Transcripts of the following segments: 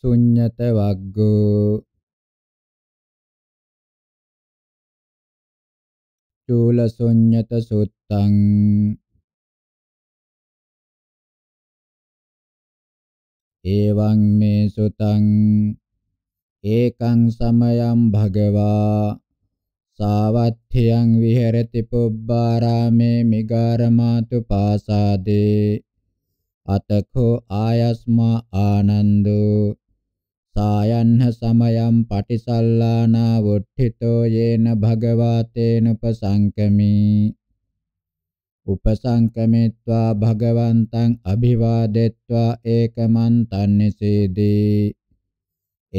ශුඤ්ඤත වග්ගෝ චූල ශුඤ්ඤත සුත්තං එවං මේ සුතං ඒකං සමයං භගවා සාවත්ථයන් විහෙරති පුබ්බාරාමේ මිගාරමාතු පාසාදේ අතකෝ ආයස්මා ආනන්දෝ සායන්හ සමයම් පටිසල්ලානා වොට්ඨිතෝ යේන භගවාතේන උපසංකමි උපසංකමෙත්වා භගවන්තං අභිවාදෙත්වා ඒකමන්තං නිසීදී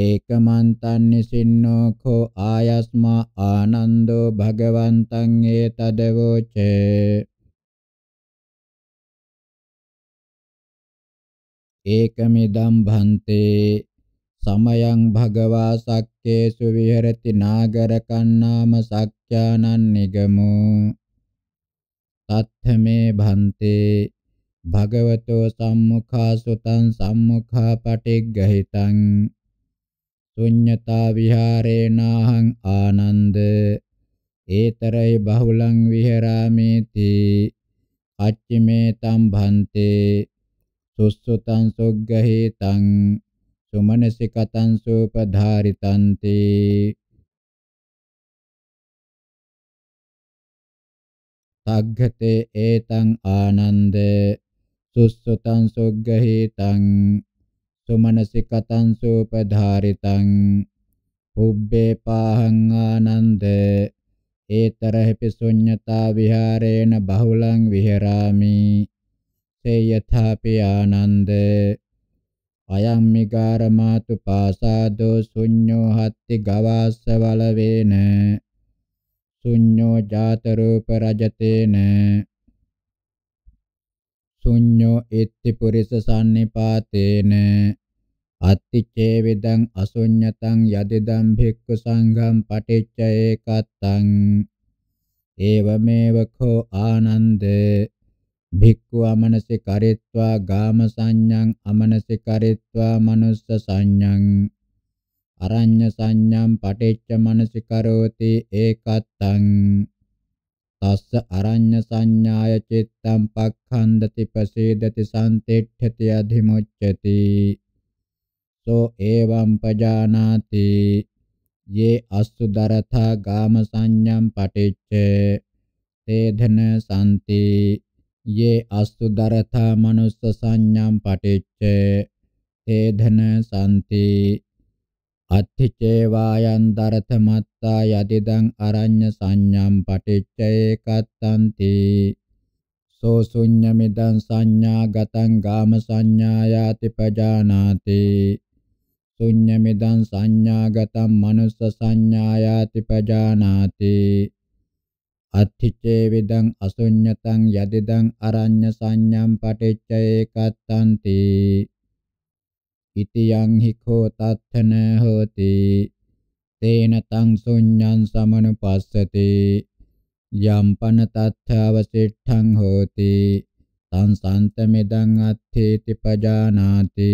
ඒකමන්තං නිසින්නෝ කෝ ආයස්මා ආනන්දෝ භගවන්තං ඒතදවෝචේ ඒකමිදම් භන්තේ සමයං භගවා සක්කේසු විහෙරති නාගරකන්නාම සක්ඛ්‍යානං නිගමෝ තත්ථමේ භන්තේ භගවතෝ සම්මුඛාසුතං සම්මුඛාපටිග්ගහිතං ශුඤ්ඤතා විහාරේනාහං ආනන්ද ඒතරයි බහුලං විහෙරාමේති අච්චිමේ තම් භන්තේ සුස්සුතං සොග්ගහේතං සුමනසිකතං සූපධාරිතන්ති තග්ගතේ ඒතං ආනන්ද සුස්සතං සොග්ගහීතං සුමනසිකතං සූපධාරිතං උබ්බේ පාහං ආනන්ද ඒතරහිපි ශුඤ්ඤතා විහාරේන බහුලං විහෙරාමි තේ යථාපි ආනන්ද අයං මිකාරමාතු පාසාදෝ ශුඤ්ඤෝ හත්ති ගවාස්ස වලවේන ශුඤ්ඤෝ ජාත රූප රජතේන ශුඤ්ඤෝ ඉත්ති පුරිස සම්නිපාතේන අත්ති චේවිදං අශුඤ්ඤතං යදිදං භික්ඛු සංඝං පටිච්ච ඒකත්තං ඒවමේව කෝ ආනන්දේ භික්ඛු අමනසිකරිත්වා ගාම සංඤං අමනසිකරිත්වා මනුස්ස සංඤං අරඤ්‍ය සංඤම් පටිච්ච මනසිකරෝති ඒකත්තං තස්ස අරඤ්‍ය සංඥාය චිත්තම් පක්ඛන්දති පසේදති සම්තිට්ඨති අධිමුච්ඡති සෝ එවං පජානාති යේ අස්සු දරථා ගාම සංඥම් පටිච්ච තේධන සම්ති ये අසුදරත මනුස්ස සංඥම් පටිච්ච තේධන සම්ති අත්ථිචේවායන් දරත මත්තා යදිදං අරඤ්‍ය සංඥම් පටිච්ච ඒකත්තන්ති සෝ ශුඤ්ඤමිදං සංඥා ගතං ගාම සංඥායාති පජානාති ශුඤ්ඤමිදං සංඥා ගතං මනුස්ස සංඥායාති පජානාති අත්ථිචේ විදං අසුඤ්ඤතං යදිදං අරඤ්ඤ සංඤ්ඤම් පටිච්ච ඒකත්තන්ති ඉතියං හිඛෝ තත්තන හෝති තේන තං සුඤ්ඤං සමනුපස්සති යම් පන තත්ථවසිට්ඨං හෝති තං සන්තමෙදං අත්ථේති පජානාති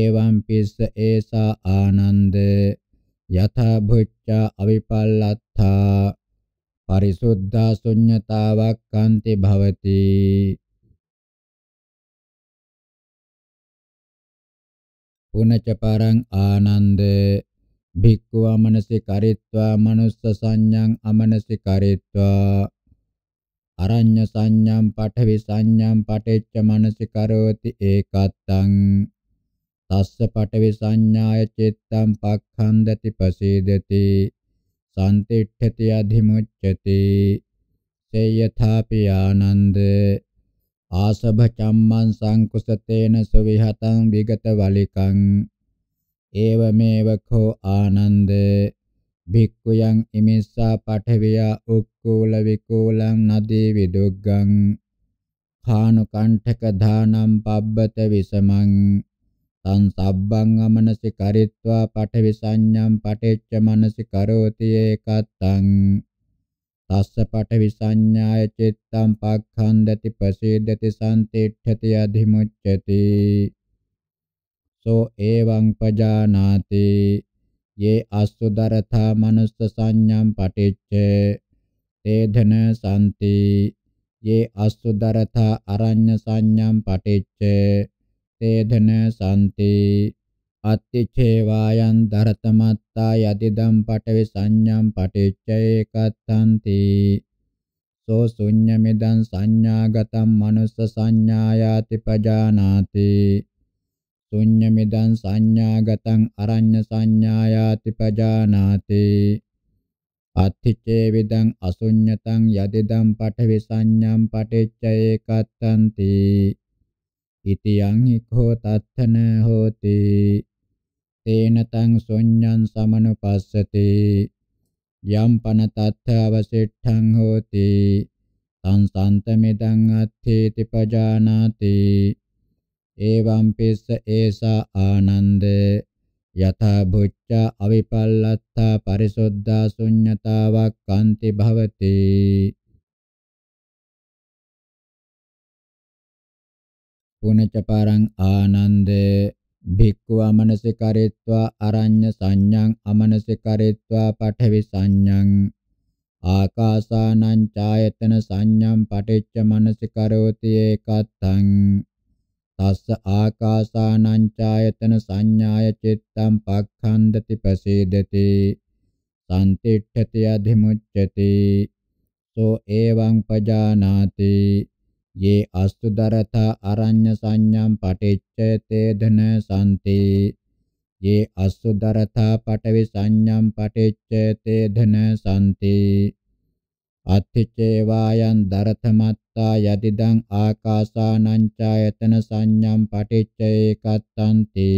එවං පිස්ස ඒසා ආනන්ද යථා භුච්ඡ අවිපල්ලත්තා පරිසුද්ධා ශුන්්‍යතාවක් කාන්ති භවති පුනච පරං ආනන්ද භික්ඛු අමනසිකරිත්වා මනුස්ස සංඤං අමනසිකරිත්වා අරඤ්‍ය සංඤම් පඨවි සංඤම් පටිච්ච මනසිකරෝති ඒකත්තං තස්ස පඨවි සංඥාය චිත්තං පක්ඛන්දති පසීදති සාන්තිට්ඨති අධිමුච්ඡති සේ යථාපි ආනන්ද ආසභ චම්මං සංකුසතේන සවිහතං විගත වලිකං ඒවමේව කෝ ආනන්ද භික්ඛුයන් ඉමිස්සා පඨවියා උක්කූල විකූලං නදී විදුග්ගං කානු කණ්ඨක දානම් පබ්බත විසමං සංසබ්බං අමනසි කරිත්වා පඨවි සංඤ්ඤම් පඨෙච්ච මනසි කරෝති ඒකත්තං තස්ස පඨවි සංඥාය චිත්තං පක්ඛන්දති පසේදති සම්තිට්ඨති අධිමුච්ඡති සෝ එවං පජානාති යේ අස්සුදරථා මනස්ස සංඤ්ඤම් පඨෙච්ච තේධන සම්ති යේ අස්සුදරථා අරඤ්ඤ සංඤ්ඤම් පඨෙච්ච සේධන සම්ති අත්තිචේවායන් දරතමත්තා යතිදම් පටවි සංඥම් පටිච්චේකත්තන්ති සෝ ශුඤ්ඤමිදං සංඥාගතම් මනුස්ස සංඥායාති පජානාති ශුඤ්ඤමිදං සංඥාගතං අරඤ්ඤ සංඥායාති පජානාති අත්තිචේ විදං අසුඤ්ඤතං යදිදම් පඨවි සංඤම් පටිච්ච ඒකත්තන්ති ඉතියං හික්ඛෝ තත්තන හෝති තේන තං සොඤ්ඤං සමනුපස්සති යම් පන තත්ථ අවසෙට්ඨං හෝති තං සම්තමෙදං අත්ථේති පජානාති එවං පිස්ස ඒසා ආනන්ද යථා භුච්ච අවිපල්ලත්තා පරිසොද්දා ශුඤ්ඤතාවක් කාන්ති භවතේ පුනච පරං ආනන්ද භික්ඛු අමනසිකරෙත්වා අරඤ්‍ය සංඤං අමනසිකරෙත්වා පඨවි සංඤං ආකාසානං ඡායතන සංඤම් පටිච්ච මනසිකරෝති ඒකත්තං තස්ස ආකාසානං ඡායතන සංඥාය චිත්තම් පක්ඛන්දති පසේදති සම්තිට්ඨති අධිමුච්ඡති සෝ එවං පජානාති ये अस्तुदरथा अरण्य संज्ञं पठिच्यते धन सन्ति ये अस्तुदरथा पटवि संज्ञं पठिच्यते धन सन्ति අත්ථි චේවායන් දරතමත්තා යදිදං ආකාසානං ඡායතන සංඤම් පටිච්චේකත්තන්ති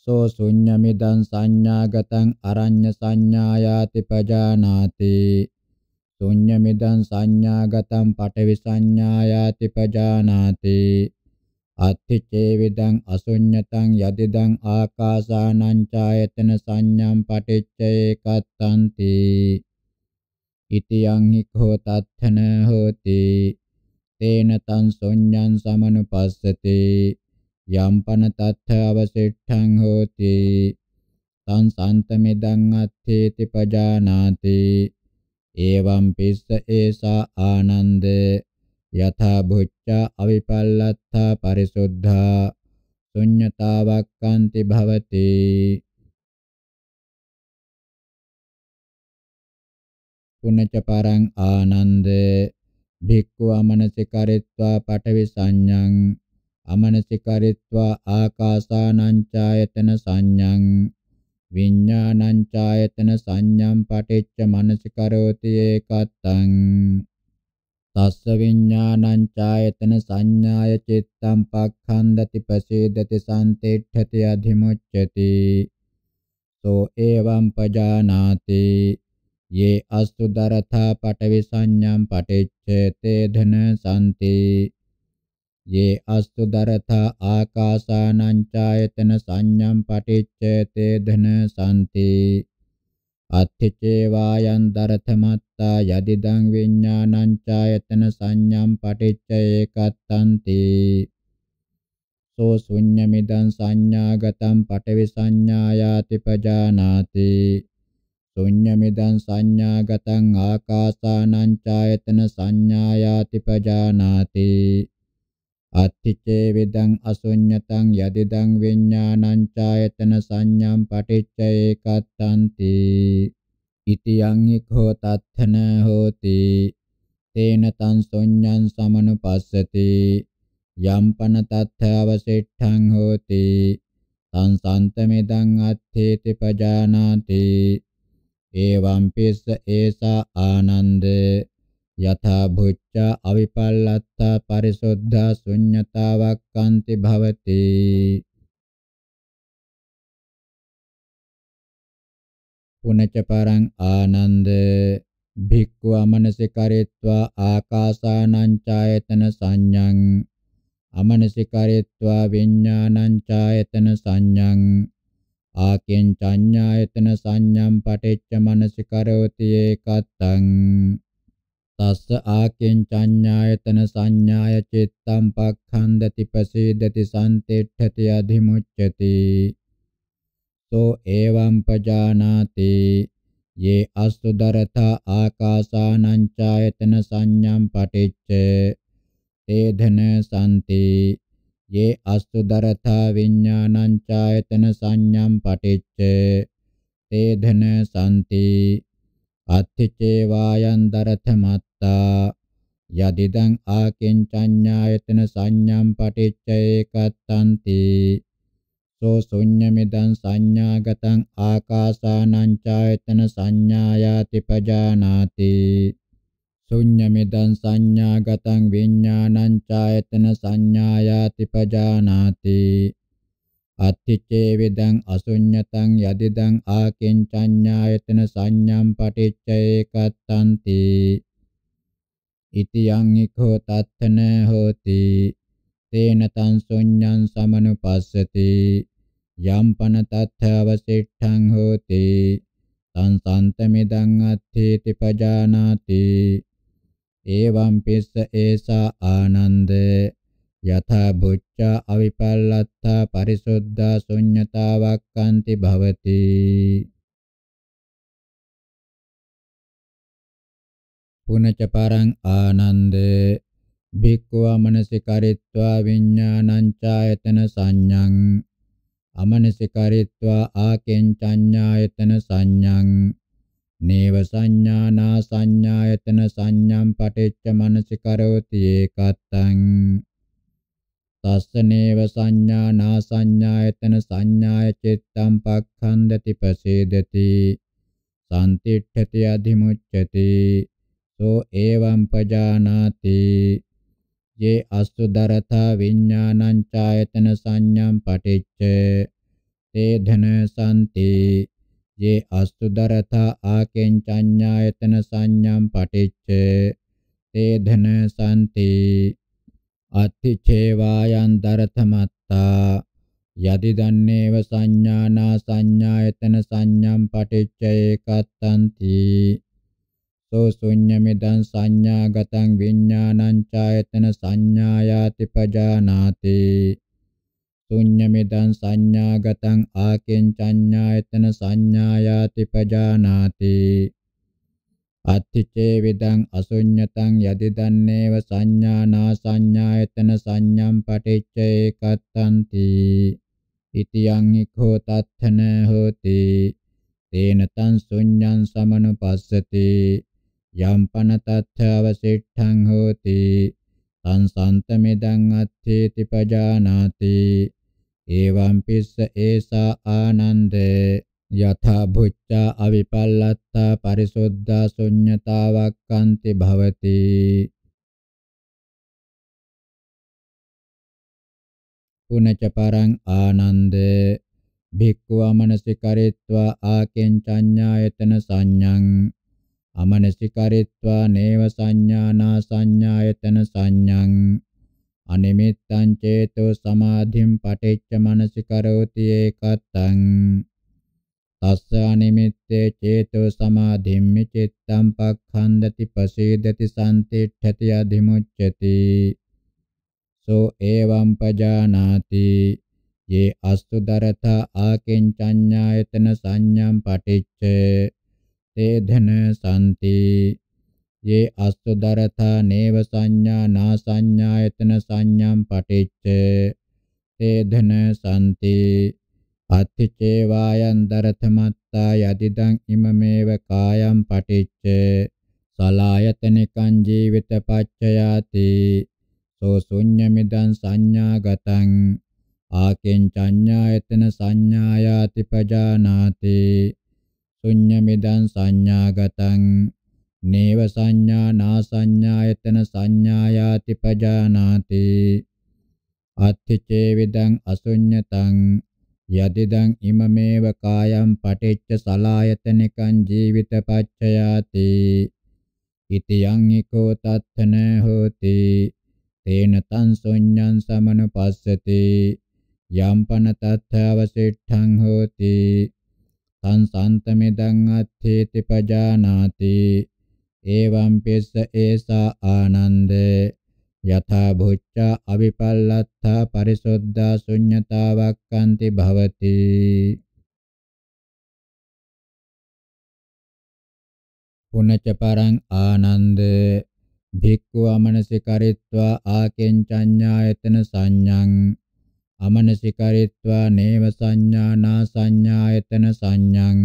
සෝ ශුඤ්ඤමිදං සංඥාගතං අරඤ්ඤ සංඥායාති පජානාති ශුඤ්ඤ මිදං සංඥාගතං පඨවි සංඥායාති පජානාති අත්ථිචේ විදං අසුඤ්ඤතං යදිදං ආකාසානං ඡායතන සංඥම් පටිච්ච ඒකත්තන්ති ඉතියං හිකෝ තත්ථන හෝති තේන තං සොඤ්ඤං සමනුපස්සති යම්පන තත්ථ අවසිට්ඨං හෝති තං සන්තමෙදං අත්තේති පජානාති ඒවම් පිස්ස ඒසා ආනන්ද යථා භුච්චා අවිපල්ලත්තා පරිසුද්ධා ශුඤ්ඤතාවක්කාන්ති භවති පුනච පරං ආනන්ද භික්ඛු අමනසිකරිත්වා පඨවි සංඤං අමනසිකරිත්වා ආකාසානං ඡායතන සංඤං විඥානං ඡායතන සංඤම් පටිච්ච මනසිකරෝති ඒකත්තං තස්ස විඥානං ඡායතන සංඥාය චිත්තම් පක්ඛන්දති පසේදති සම්තිට්ඨති අධිමුච්ඡති සෝ එවං පජානාති යේ අස්තු දරථා පටවි සංඤම් පටිච්ච තේධන සම්ති ये अस्तु दरथा आकासानं चायतन संज्ञं पटिच्चते धन सन्ति අත්ථි චේවායන් දරතමත්තා යදිදං විඥානං ඡායතන සංඤ්ඤම් පටිච්ච ඒකත්තන්ති සෝ ශුඤ්ඤමිදං සංඥාගතං පඨවි සංඥායාති පජානාති ශුඤ්ඤමිදං සංඥාගතං ආකාසානං ඡායතන සංඥායාති පජානාති අත්තිචේ විදං අසුඤ්ඤතං යදිදං විඥානං ඡායතන සංඤ්ඤම් පටිච්ච ඒකත්තන්ති ඉතියං ඊඛෝ තත්ථන හෝති තේන තං සොඤ්ඤං සමනුපස්සති යම්පන තත්ථ අවසිට්ඨං හෝති තං සන්තමෙදං අත්ථේති පජානාති එවං පිස්ස ඒසා ආනන්දේ යථා භුච්චා අවිපල්ලත්තා පරිසුද්ධා ශුඤ්ඤතාවක්칸ති භවති පුනච පරං ආනන්ද භික්ඛු අමනසිකරේत्वा ආකාසානං ඡායතන සංඤං අමනසිකරේत्वा විඥානං ඡායතන සංඤං ආකෙන් චඤ්ඤායතන සංඤම් පටිච්ච මනසිකරෝති ඒකත්තං තස්ස ආකින්චඤ්ඤායතන සංඥාය චිත්තම් පක්ඛන්දති පසීදති සම්තිට්ඨති අධිමුච්ඡති සෝ එවං පජානාති යේ අස්සුදරතා ආකාසානං ඡායතන සංඥම් පටිච්ච තේධන සම්ති යේ අස්සුදරතා විඥානං ඡායතන සංඥම් පටිච්ච තේධන සම්ති අත්ථචේ වායන් දරතමත් කත්තා යදිදං ආකින්චඤ්ඤායතන සංඤම් පටිච්ච ඒකත්තන්ති සෝ ශුඤ්ඤමිදං සංඥාගතං ආකාසානං චායතන සංඥායාති පජානාති ශුඤ්ඤමිදං සංඥාගතං විඥානං චායතන සංඥායාති පජානාති අත්තිචේ විදං අසුඤ්ඤතං යදිදං ආකින්චඤ්ඤායතන සංඤම් පටිච්ච ඒකත්තන්ති ඉතියං ඊකෝ තත්තන හෝති තේන තං සොඤ්ඤං සමනුපස්සති යම් පන තත්ථ අවසිට්ඨං හෝති තං සම්තමිදං අත්ථේති පජානාති එවං පිස්ස ඒසා ආනන්ද යථා බුච්චා අවිපල්ලත්තා පරිසුද්ධා ශුඤ්ඤතාවක්칸ති භවති පුනච පරං ආනන්ද භික්ඛව මනසිකරිත්වා විඥානං චායතන සංඤං අමනසිකරිත්වා ආකෙන්චඤ්ඤායතන සංඤං නේව සංඥානා සංඥායතන සංඥම් පටිච්ච මනසිකරෝති ඒකත්තං තස්ස නේව සංඥානා සංඥායතන සංඥාය චිත්තම් පක්ඛන්දති පසේදති සම්තිට්ඨති අධිමුච්ඡති සෝ එවං පජානාති යේ අසුදරතා විඥානං ඡායතන සංඤ්ඤම් පටිච්ච තේ ධන සම්ති යේ අසුදරතා ආකෙන් චඤ්ඤායතන සංඤ්ඤම් පටිච්ච තේ ධන සම්ති අත්ති චේවායන් දරතමත්තා යදි දන්නේව සංඥානා සංඥායතන සංඤ්ඤම් පටිච්ච ඒකත්තන්ති සෝ ශුඤ්ඤමිදං සංඥාගතං විඥානං චායතන සංඥායාති පජානාති ශුඤ්ඤමිදං සංඥාගතං ආකින්චඤ්ඤායතන සංඥායාති පජානාති අත්තිචේ විදං අසුඤ්ඤතං යදිදන්නේව සංඥානා සංඥායතන සංඥම් පටිච්ච ඒකත්තන්ති ඉතියං ඊඛෝ තත්තන හෝති තේන තං ශුඤ්ඤං සමනුපස්සති යම් පනතත්ථවසිට්ඨං හෝති තං සම්තමෙදං අත්ථේති පජානාති එවං පිස්ස ඒසා ආනන්ද යථා භුච්චා අවිපල්ලත්තා පරිසුද්ධා ශුඤ්ඤතාවක්칸ති භවති පුනච පරං ආනන්ද භික්ඛුව මනසිකරිත්වා ආකෙන් චඤ්ඤායතන සංඤං අමනසිකරිත්වා නේව සංඥානා සංඥායතන සංඥං අනිමිත්තං චේතෝ සමාධිම් පටිච්ච මනසිකරෝති ඒකත්තං තස්ස අනිමිත්තේ චේතෝ සමාධිම්මි චිත්තං පක්ඛන්දති පසීදති සම්තිට්ඨති අධිමුච්ඡති සෝ එවං පජානාති යේ අස්තු දරතා ආකින්චඤ්ඤායතන සංඥම් පටිච්චේ තේ ධන සම්ති යේ අස්සදරතා නේව සංඥා නා සංඥායතන සංඥම් පටිච්ච තේ ධන සම්ති අත්ථේවායන් දරතමත්තා යදිදං ඉමමේව කායම් පටිච්ච සලායතනිකං ජීවිත පච්චයාති සෝ ශුඤ්ඤමිදං සංඥාගතං ආකෙන් චඤ්ඤායතන සංඥායාති පජානාති ශුඤ්ඤමිදං සංඥාගතං නේව සංඥා නාසඤ්ඤායතන සංඥායාති පජානාති අත්ථචේවිදං අසුඤ්ඤතං යදිදං ඉමමේව කායම් පටිච්ච සලායතනිකං ජීවිත පච්චයාති ඉතියං ඊකෝ තත්තන හෝති තේන තං සොඤ්ඤං සමනුපස්සති යම්පන තත්ථවසිට්ඨං හෝති සංසන්තමෙදං අත්ථේති පජානාති එවං පිස්ස ඒසා ආනන්ද යථා භුච්චා අවිපල්ලත්තා පරිසොද්දා ශුඤ්ඤතාවක්칸ති භවති පුනච පරං ආනන්ද භික්ඛු අමනසිකරිත්වා ආකෙන් චඤ්ඤායතන සංඤං අමනසිකරිත්වා නේව සංඥානා සංඥායතන සංඥං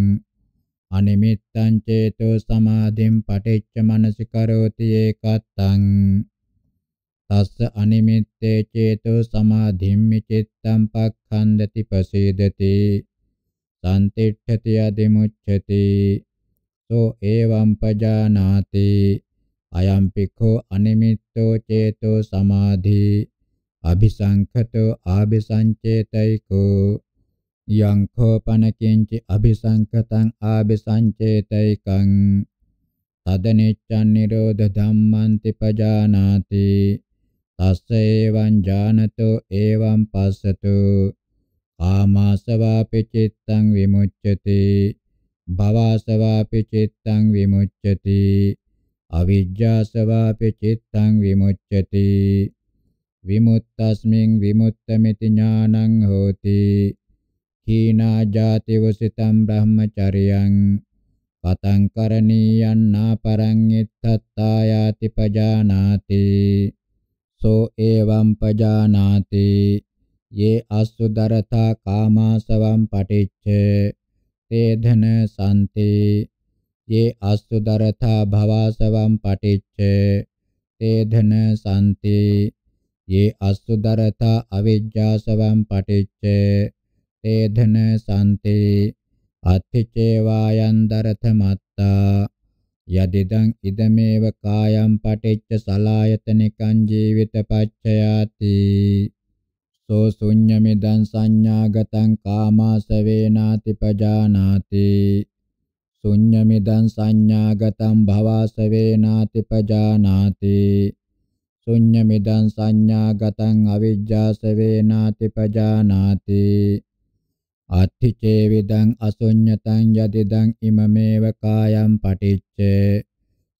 අනිමිත්තං චේතෝ සමාධිම් පටිච්ච මනසිකරෝති ඒකත්තං තස්ස අනිමිත්තේ චේතෝ සමාධිම්මි චිත්තං පක්ඛන්දති පසීදති සම්තිට්ඨති අදිමුච්ඡති සෝ එවං පජානාති අයම්පිකෝ අනිමිත්තෝ චේතෝ සමාධි අபிසංඛතෝ ආபிසංචේතයිකෝ යං කෝපන කිංචි අபிසංඛතං ආபிසංචේතයිකං තදනෙච්ඡන් නිරෝධ ධම්මන්ති පජානාති තස්ස එවං ජානතෝ එවං පස්සතු ආමාසවාපි චිත්තං විමුච්ඡති භවසවාපි චිත්තං විමුච්ඡති අවිජ්ජාසවාපි චිත්තං විමුච්ඡති විමුක්තස්මින් විමුක්තමිති ඥානං හෝති හීනා ජාති වසිතම් බ්‍රහ්මචරියං පතං කරණීයං නාපරං ඉත්තත්තායාති පජානාති සෝ එවං පජානාති යේ අසුදරතා කාමාසවම් පටිච්ච තේධන සම්ති යේ අසුදරතා භවාසවම් පටිච්ච තේධන සම්ති ये අසුදරතා අවිජ්ජාසවම් පටිච්ච තේධන සම්ති අත්ථිචේවායන් දරතමත්තා යදිදං ඉදමේව කායම් පටිච්ච සලායතනිකං ජීවිත පච්චයාති සෝ ශුඤ්ඤමිදං සංඥාගතං කාමාසවේනාති පජානාති ශුඤ්ඤමිදං සංඥාගතං භවාසවේනාති පජානාති ශුඤ්ඤ මිදං සංඥා ගතං අවිජ්ජා සවේනාති පජානාති අත්ථි චේවිදං අසුඤ්ඤතං යදිදං ඉමමේව කායම් පටිච්ච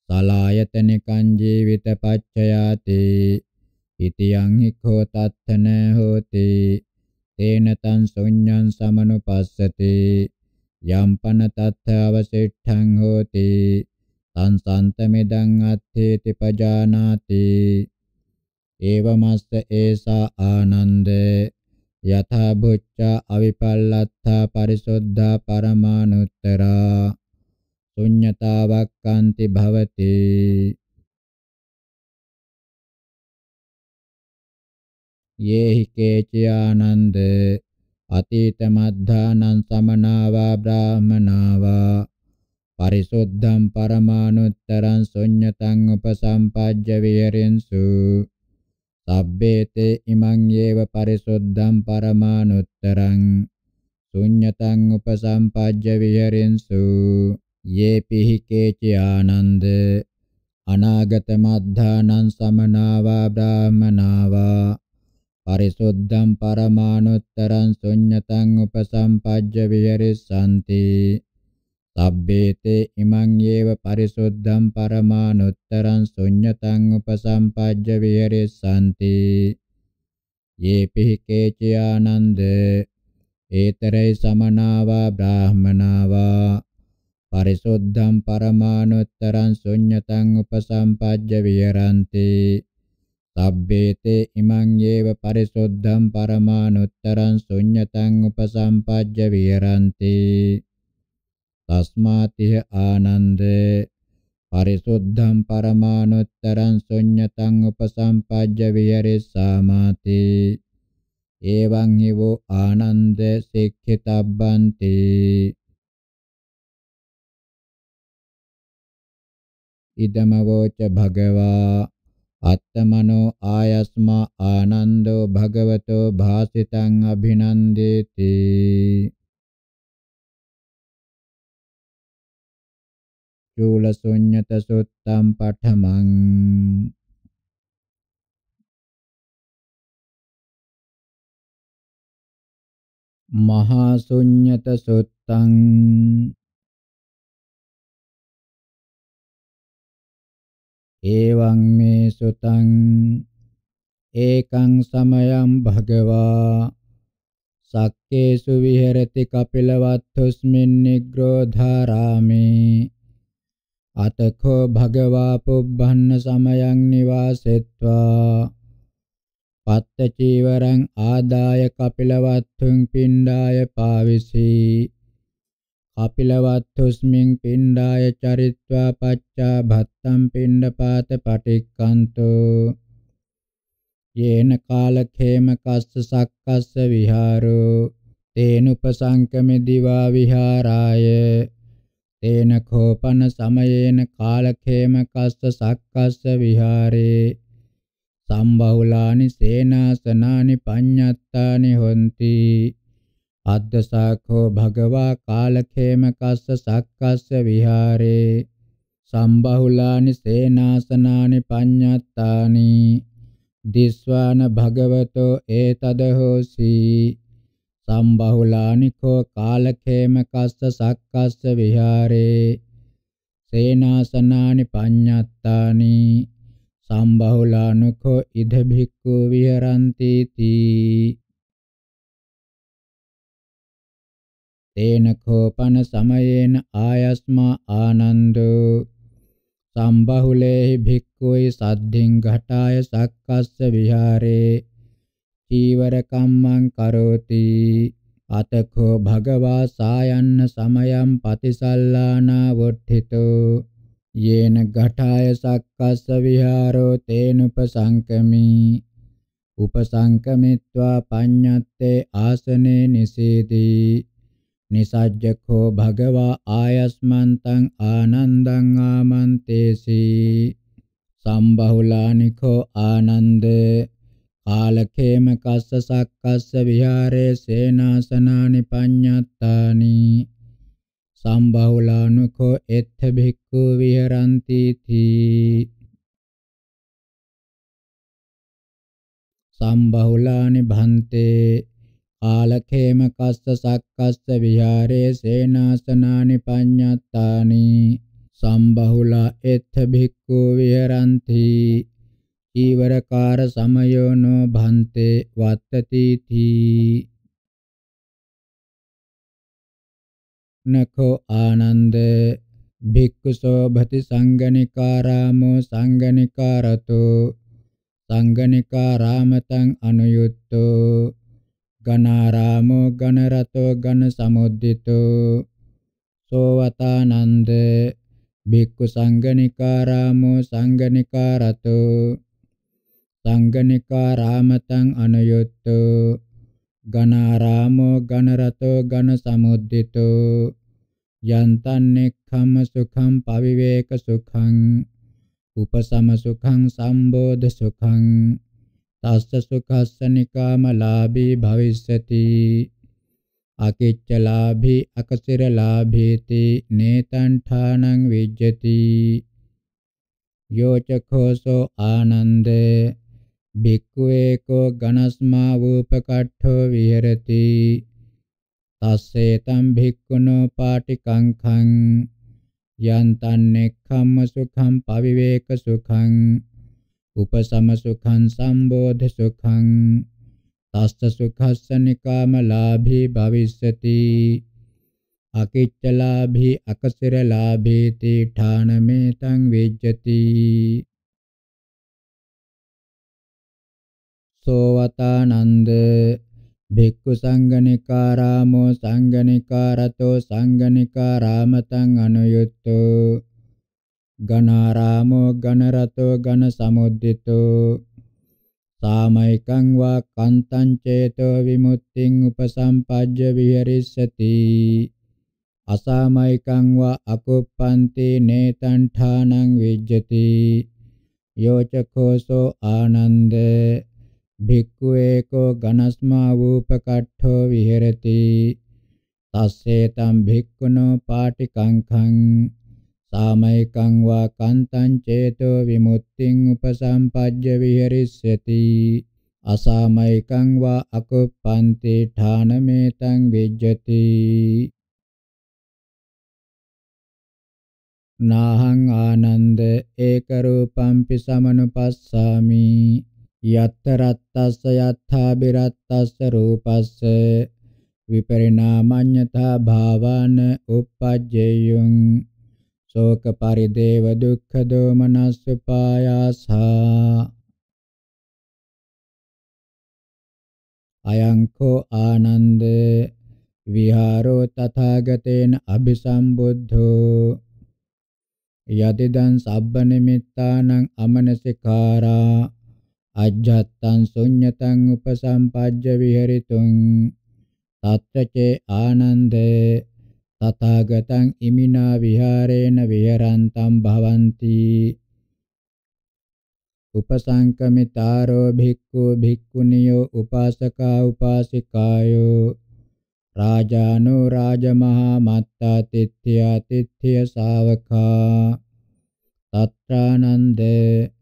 සලායතනිකං ජීවිත පච්චයාති ඉතියං හිඛෝ තත්තන හෝති තේන තං ශුඤ්ඤං සමනුපස්සති යම්පන තත්ථ අවසිට්ඨං හෝති සංසන්තමිදං අත්ථේති පජානාති ඒවමස්ස ඒසා ආනන්ද යථා භුච්චා අවිපල්ලත්තා පරිසොද්ධා පරමානුත්තරා ශුඤ්ඤතාවක්කාන්ති භවති යේහි කේචි ආනන්ද අතීත මද්ධානං සමනාවා බ්‍රාහමනාවා පරිසුද්ධම් පරමානුත්තරං ශුඤ්ඤතං උපසම්පජ්ජ විහෙරෙන්සු සබ්බේතේ ඉමං යේව පරිසුද්ධම් පරමානුත්තරං ශුඤ්ඤතං උපසම්පජ්ජ විහෙරෙන්සු යේපිහි කේචි ආනන්ද අනාගත මද්ධානං සමනාවා බ්‍රාහමනාවා පරිසුද්ධම් පරමානුත්තරං ශුඤ්ඤතං උපසම්පජ්ජ විහෙරිසanti සබ්බේතේ ඉමං යේව පරිසුද්ධම් පරමානුත්තරං ශුඤ්ඤතං උපසම්පජ්ජ විහෙරෙසanti යේ පිහිකේච ආනන්ද ඒතරේ සමනාවා බ්‍රාහමනාවා පරිසුද්ධම් පරමානුත්තරං ශුඤ්ඤතං උපසම්පජ්ජ විහෙරಂತಿ සබ්බේතේ ඉමං යේව පරිසුද්ධම් පරමානුත්තරං ශුඤ්ඤතං උපසම්පජ්ජ විහෙරಂತಿ තස්මාතිහ ආනන්ද පරිසුද්ධම් පරමානුත්තරං ශුඤ්ඤතං උපසම්පජ්ජ විහෙරේ සාමාති එවං හිවෝ ආනන්ද සික්ඛිතබ්බන්ති ඉදමවෝච භගවා අත්තමනෝ ආයස්මා ආනන්දෝ භගවතෝ භාසිතං අභිනන්දේති චූලසුඤ්ඤත සුත්තම් පඨමං මහා ශුඤ්ඤත සුත්තං එවං මේ සුතං ඒකං සමයං භගවා සක්කේසු විහෙරති කපිලවත්තුස්මින් නිග්‍රෝධාරාමේ අතකෝ භගවා පුබ්බන්න සමයං නිවාසෙත්වා පත්ත චීවරං ආදාය කපිලවත්තුං පිණ්ඩාය පාවිසි කපිලවත්තුස්මින් පිණ්ඩාය චරිත්වා පච්චා භත්තම් පිණ්ඩපාත පටික්කන්තෝ යේන කාලඛේම කස්ස සක්කස්ස විහාරෝ තේනුපසංකමෙ දිවා විහාරාය තේන කෝපන සමයේන කාලඛේම කස්ස සක්කස්ස විහාරේ සම්බහුලානි සේනාසනානි පඤ්ඤත්තානි හොಂತಿ අද්දසාඛෝ භගවා කාලඛේම කස්ස සක්කස්ස විහාරේ සම්බහුලානි සේනාසනානි පඤ්ඤත්තානි දිස්වාන භගවතෝ ඒතදහෝසී සම්බහුලානිකෝ කාලකේම කස්ස සක්කස්ස විහාරේ සේනාසනානි පඤ්ඤත්තානි සම්බහුලානුකෝ ඉද භික්ඛු විහරಂತಿ තී තේන කෝපන සමයේන ආයස්මා ආනන්දෝ සම්බහුලේහි භික්ඛුයි සද්ධින් ඝටාය සක්කස්ස විහාරේ චීවර කම්මං කරෝති අතකෝ භගවා සායන්න සමයම් පතිසල්ලානා වොට්ඨිතෝ යේන ඝඨාය සක්කස්ස විහාරෝ තේනුපසංකමි උපසංකමිත්වා පඤ්ඤත්තේ ආසනේ නිසීදී නිසජ්ජකෝ භගවා ආයස්මන්තං ආනන්දං ආමන්තේසි සම්බහුලානිකෝ ආනන්දේ කාලකේම කස්ස සක්කස්ස විහාරේ සේනාසනානි පඤ්ඤත්තානි සම්බහුලානුකෝ එත්ථ භික්ඛු විහරಂತಿ තී සම්බහුලානි භන්තේ කාලකේම කස්ස සක්කස්ස විහාරේ සේනාසනානි පඤ්ඤත්තානි සම්බහුලා එත්ථ භික්ඛු විහරಂತಿ චීවරකාර සමයෝනෝ භන්තේ වත්තති තී නඛෝ ආනන්ද භික්ඛුසෝ භති සංගනිකාරාමෝ සංගනිකාරතෝ සංගනිකාරාමතං අනුයුක්තෝ ගණාරාමෝ ගණරතෝ ගණ සමුද්දිතෝ සෝවතානන්ද භික්ඛු සංගනිකාරාමෝ සංගනිකාරතෝ සංගනිකා රාමතං අනුයුත්තෝ ඝනාරාමෝ ඝනරතෝ ඝන සමුද්දිතෝ යන්තන්නේක්ඛම සුඛං පවිවේක සුඛං උපසම සුඛං සම්බෝධ සුඛං තස්ස සුඛස්ස නිකාමලාභී භවිස්සති අකිච්චලාභී අකසිරලාභීති නේතං ඨානං විජ්ජති යෝච ඛෝසෝ ආනන්දේ භික්ඛුවේකෝ ඝනස්මා වූපකට්ඨෝ විහෙරති තස්සේ තම් භික්ඛුනෝ පාටිකංඛං යන්තන්නේක්ඛම්ම සුඛං පවිවේක සුඛං උපසම සුඛං සම්බෝධ සුඛං තස්ස සුඛස්ස නිකාමලාභී භවිස්සති අකිච්චලාභී අකසිරලාභී තීඨානමේ තං විජ්ජති සෝවතානන්ද භික්ඛු සංගණිකාරාමෝ සංගණිකාරතෝ සංගණිකාරාමතං අනුයුක්තෝ ඝනාරාමෝ ඝනරතෝ ඝන සමුද්දිතෝ සාමයිකං වා කන්තං චේතෝ විමුක්තිං උපසම්පජ්ජ විහෙරිස්සති අසාමයිකං වා අකුප්පන්ති නේතං ඨානං විජ්ජති යෝචකෝසෝ ආනන්දේ භික්ඛුවේකෝ ඝනස්මා වූපකට්ඨෝ විහෙරති තස්සේ තම් භික්ඛුනෝ පාටිකංඛං සාමයිකං වා කන්තං චේතෝ විමුක්තිං උපසම්පජ්ජ විහෙරිස්සති අසාමයිකං වා අකුප්පන්ති ඨානමේතං විජ්ජති නාහං ආනන්ද ඒක රූපම්පි සමනුපස්සාමි යත්තරත්තස්ස යත්තා බිරත්තස්ස රූපස්ස විපරිණාමඤ්ඤතා භාවන uppajjeyung ශෝක පරිදේව දුක්ඛ දෝමනස්ස පායාසා අයංකෝ ආනන්ද විහාරෝ තථාගතේන අபிසම්බුද්ධෝ යදිදං සබ්බ නිමිත්තානං අමනසිකාරා ajjattan sunyatan upasampajja viharitun tattace ආනන්දේ තථාගතං ඉමිනා විහාරේන විහරන්තම් භවಂತಿ උපසංකමිතාරෝ භික්ඛු භික්ඛුනියෝ උපාසකා උපාසිකායෝ රාජානෝ රාජමහා මත්තා තිත්ත්‍යා තිත්ත්‍ය ශාවකා තත්‍රානන්දේ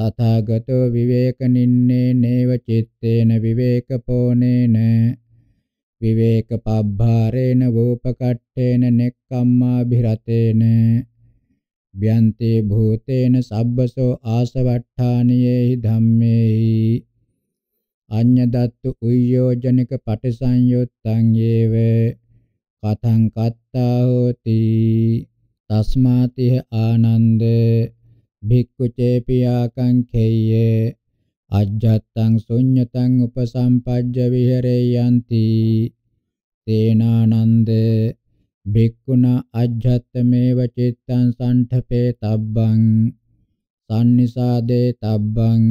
තථාගතෝ විවේකනින්නේ නේව චිත්තේන විවේකපෝනේන විවේකපබ්භාරේන වූපකට්ඨේන නෙක්ඛම්මාභිරතේන ව්‍යන්තේ භූතේන සබ්බසෝ ආසවට්ඨානියේහි ධම්මේහි අඤ්ඤදත්තු උයෝජනික පටිසංයුත්තං යේව කතං කත්තා හෝති තස්මාතිහ ආනන්දේ භික්ඛුචේ පියාකං kheyye අජ්ජත්තං ශුඤ්ඤතං උපසම්පජ්ජ විහෙරේයන්ති තේනානන්ද භික්ඛුන අජ්ජත්තමේව චිත්තං සණ්ඨපේ තබ්බං සම්නිසාදේ තබ්බං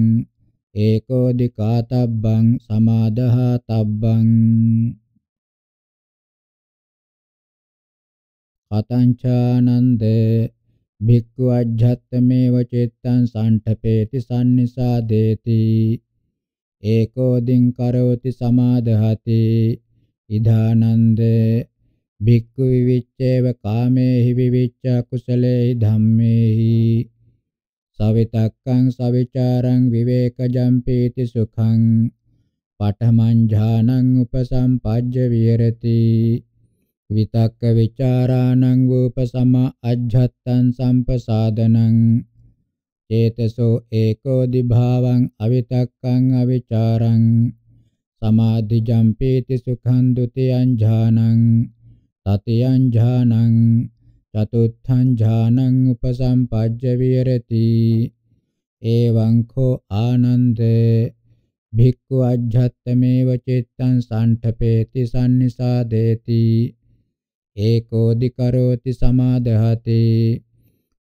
ඒකෝදිකා තබ්බං සමාදහා තබ්බං කතංචානන්දේ භික්ඛු අජ්ජත්තමේව චිත්තං සණ්ඨපේති සම්නිසාදේති ඒකෝ දින් කරෝති සමාදහති ඉදානන්ද භික්ඛු විවිච්ඡේව කාමේහි විවිච්ඡ කුසලේහි ධම්මේහි සවිතක්කං සවිචාරං විවේකජම්පේති සුඛං පඨමං ඥානං උපසම්පජ්ජ විහෙරති විතක්ක විචාරාණං වූපසමා අජ්ජත්තං සම්පසාදනං චේතසෝ ඒකෝ දිභාවං අවිතක්කං අවිචාරං සමාධි ජම්පේති සුඛං ဒ උතියං ඥානං තතියං ඥානං චතුත්ථං ඥානං උපසම්පජ්ජ විරති එවං කෝ ආනන්දේ භික්ඛු අජ්ජත්තමේව චිත්තං සණ්ඨපේති සම්නිසාදේති एको दिकरोति समादहति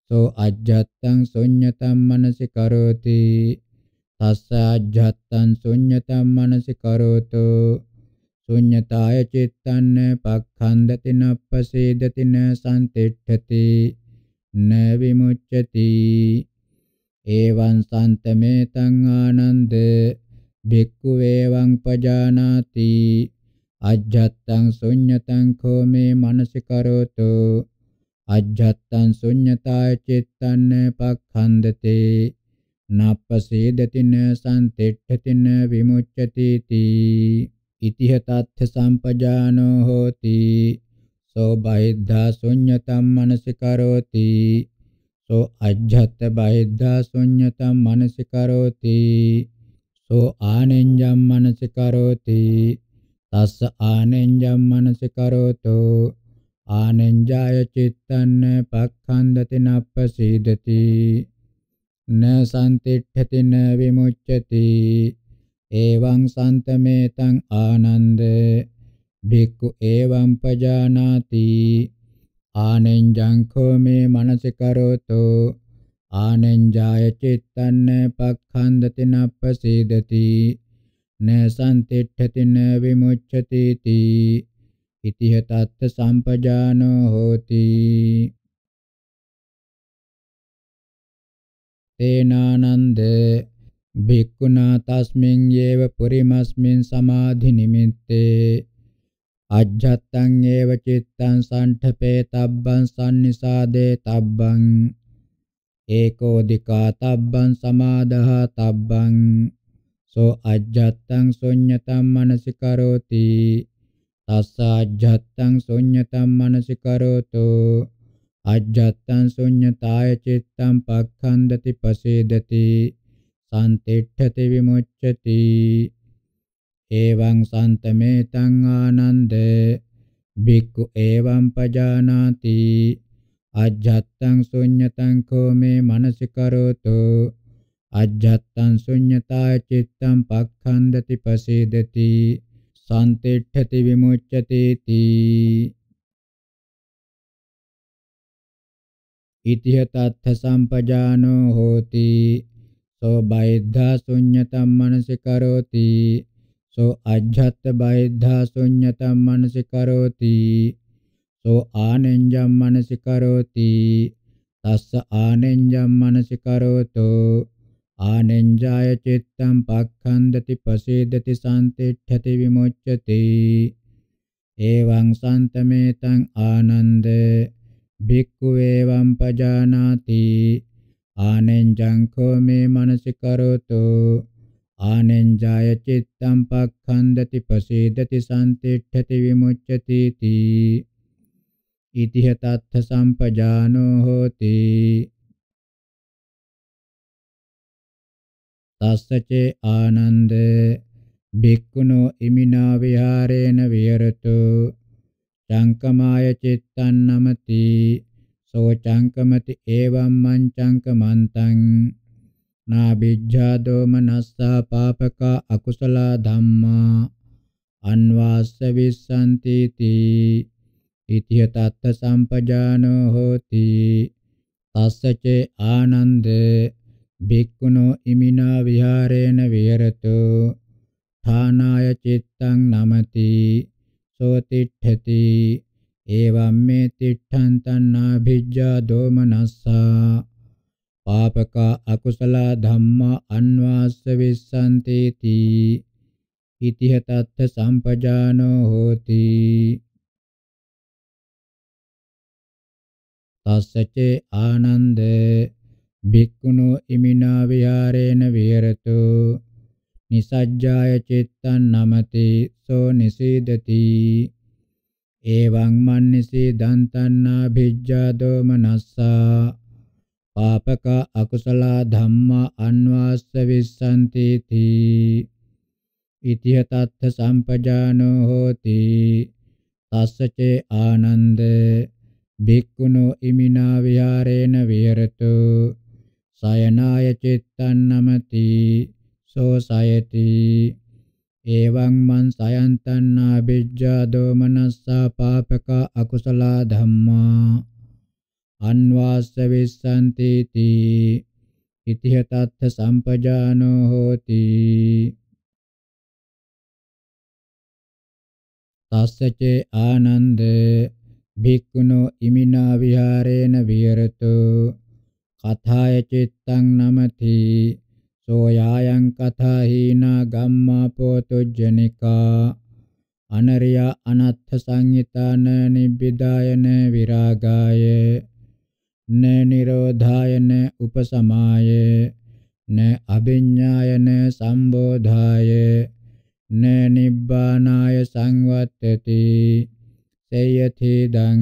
सो अज्जत्तं शून्यतं मनसि करोति तस्य अज्जत्तं शून्यतं मनसि करोतु शून्यताय चित्तं न पक्खन्दति न पसीदति न सन्तिष्ठति न विमुच्यति एवं सन्तमेतं आनन्द भिक्खु एवं पजानाति අජ්ජත්තං ශුඤ්ඤතං කෝ මේ මනසිකරෝතු අජ්ජත්තං ශුඤ්ඤතාය චිත්තං පක්ඛන්දති නප්පසේදතින සම්තිට්ඨතින විමුච්ඡති තී ඉතිහ තත්ථ සම්පජානෝ හෝති සෝ බහිද්ධා ශුඤ්ඤතං මනසිකරෝති සෝ අජ්ජත්ත බහිද්ධා ශුඤ්ඤතං මනසිකරෝති සෝ ආනෙන්ජම් මනසිකරෝති තස්ස ආනෙන්ජම් මනසිකරෝතෝ ආනෙන්ජාය චිත්තන්න පක්ඛන්දති නප්පසීදති න සම්තිට්ඨති න විමුච්ඡති එවං සන්තමේතං ආනන්ද භික්ඛු එවං පජානාති ආනෙන්ජං කෝමේ මනසිකරෝතෝ ආනෙන්ජාය චිත්තන්න පක්ඛන්දති නප්පසීදති න සම්තිට්ඨති න විමුච්ඡති තී ඉතිහ තත්ත සම්පජානෝ හෝති තේනානන්ද භික්ඛුනා තස්මින් යේව පුරිමස්මින් සමාධි නිමිත්තේ අජ්ජත්තං ඒව චිත්තං සණ්ඨපේ තබ්බං sannissāde තබ්බං ඒකෝදිකා තබ්බං සමාදහ තබ්බං සෝ අජ්ජත්තං ශුඤ්ඤතං මනසිකරෝති තස්ස අජ්ජත්තං ශුඤ්ඤතං මනසිකරෝතෝ අජ්ජත්තං ශුඤ්ඤතාය චිත්තං පක්ඛන්දති පසේදති සම්තිට්ඨති විමුච්ඡති එවං සන්තමේ තං ආනන්ද බික්ඛු එවං පජානාති අජ්ජත්තං ශුඤ්ඤතං කෝ මේ මනසිකරෝතෝ අජ්ජත්තං ශුඤ්ඤතාය චිත්තං පක්ඛන්දති පසේදති සම්තිට්ඨති විමුච්ඡති තී ඉතිහතත්ථ සම්පජානෝ හෝති සෝ බයිද්ධා ශුඤ්ඤතම් මනසිකරෝති සෝ අජ්ජත් බයිද්ධා ශුඤ්ඤතම් මනසිකරෝති සෝ ආනෙන්ජම් මනසිකරෝති තස්ස ආනෙන්ජම් මනසිකරෝතෝ ආනෙන්ජාය චිත්තම් පක්ඛන්දති පසේදති සම්තිට්ඨති විමුච්ඡති එවං සන්තමේතං ආනන්ද භික්ඛු එවං පජානාති ආනෙන්ජං කෝ මේ මනසිකරෝතු ආනෙන්ජාය චිත්තම් පක්ඛන්දති පසේදති සම්තිට්ඨති විමුච්ඡති තී ඉතිහතත්ථ සම්පජානෝ හෝති තස්සචේ ආනන්ද බික්කුණෝ ඉමිනා විහාරේන විහෙරතු චංකමාය චිත්තං නමති සෝ චංකමති එවං මං චංකමන්තං නාබිජ්ජා දෝමනස්සා පාපකා අකුසල ධම්මා අන්වාස්ස විස්සන්ති තී ඉතිය තත්ත සම්පජානෝ හෝති තස්සචේ ආනන්දේ භික්ඛුනෝ ඉමිනා විහාරේන විහෙරතු ථානාය චිත්තං නමති සෝතිට්ඨති එවම් මේ තිට්ඨං තණ්හාභිජ්ජා දෝමනස්සා පාපක අකුසල ධම්මා අන්වාස්ස විස්සන්ති තී ඉතිහ තත්ථ සම්පජානෝ හෝති තස්සචේ ආනන්දේ භික්ඛුනෝ ඉමිනා විහාරේන විහෙරතු නිසජ්ජාය චිත්තං නමති සෝ නිසීදති එවං මන්නිසී දන්තන්නා භිජ්ජා දෝමනස්සා පාපක අකුසල ධම්මා අන්වාස්ස විස්සන්ති තී ඉතිහ තත්ථ සම්පජානෝ හෝති තස්සචේ ආනන්ද භික්ඛුනෝ ඉමිනා විහාරේන විහෙරතු සයනාය චිත්තං නමති සෝ සයති එවං මං සයන්තං නාබිජ්ජා දෝමනස්සා පාපක අකුසල ධම්මා අන්වාස්ස විස්සන්ති තී ඉතිහතත්ථ සම්පජානෝ හෝති තස්සචේ ආනන්ද භික්ඛුනෝ ඉමිනා විහාරේන විහෙරතෝ කථාය චිත්තං නමති සෝයායන් කථාහීනා ගම්මාපෝ තුජ්ජනිකා අනරිය අනත්ථ සංහිතාන නිබ්බිදායන විරාගාය න නිරෝධායන උපසමාය න අභිඤ්ඤායන සම්බෝධාය න නිබ්බානාය සංවත්තති සේයති දං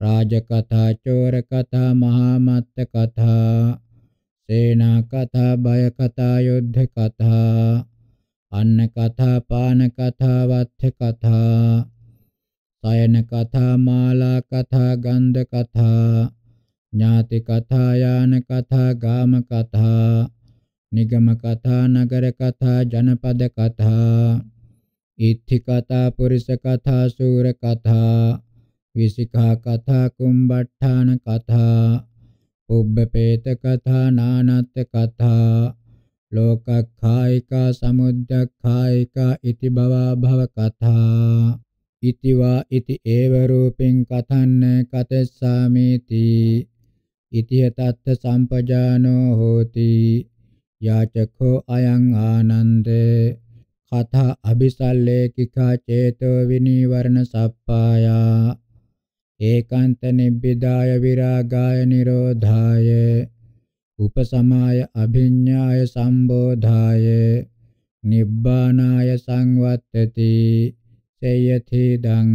රාජ කතා, චෝර කතා, මහා මත්ත කතා, සේනා කතා, බය කතා, යුද්ධ කතා, අන්න කතා, පාන කතා, වත්ථ කතා, සයන කතා, මාලා කතා, ගන්ධ කතා, ඥාති කතා, යාන කතා, ගාම කතා, නිගම කතා, නගර කතා, ජනපද කතා, ඉත්ති කතා, පුරිස කතා, සූර කතා විසිකා කථා කුම්බට්ඨාන කථා උබ්බපේත කථා නානත් කථා ලෝකඛායිකා සමුද්දඛායිකා ඉති භවා භව කථා ඉතිවා ඉති ඒව රූපෙන් කතන්න කතස්සාමේති ඉතිය තත්ත සම්පජානෝ හෝති යාචකෝ අයං ආනන්දේ කථා අபிසල්ලේකිකා චේතෝ විනීවරණ සප්පායා ඒකාන්ත නිබ්බිදාය විරාගාය නිරෝධාය උපසමාය අභිඤ්ඤාය සම්බෝධාය නිබ්බානාය සංවත්තති සේයති දං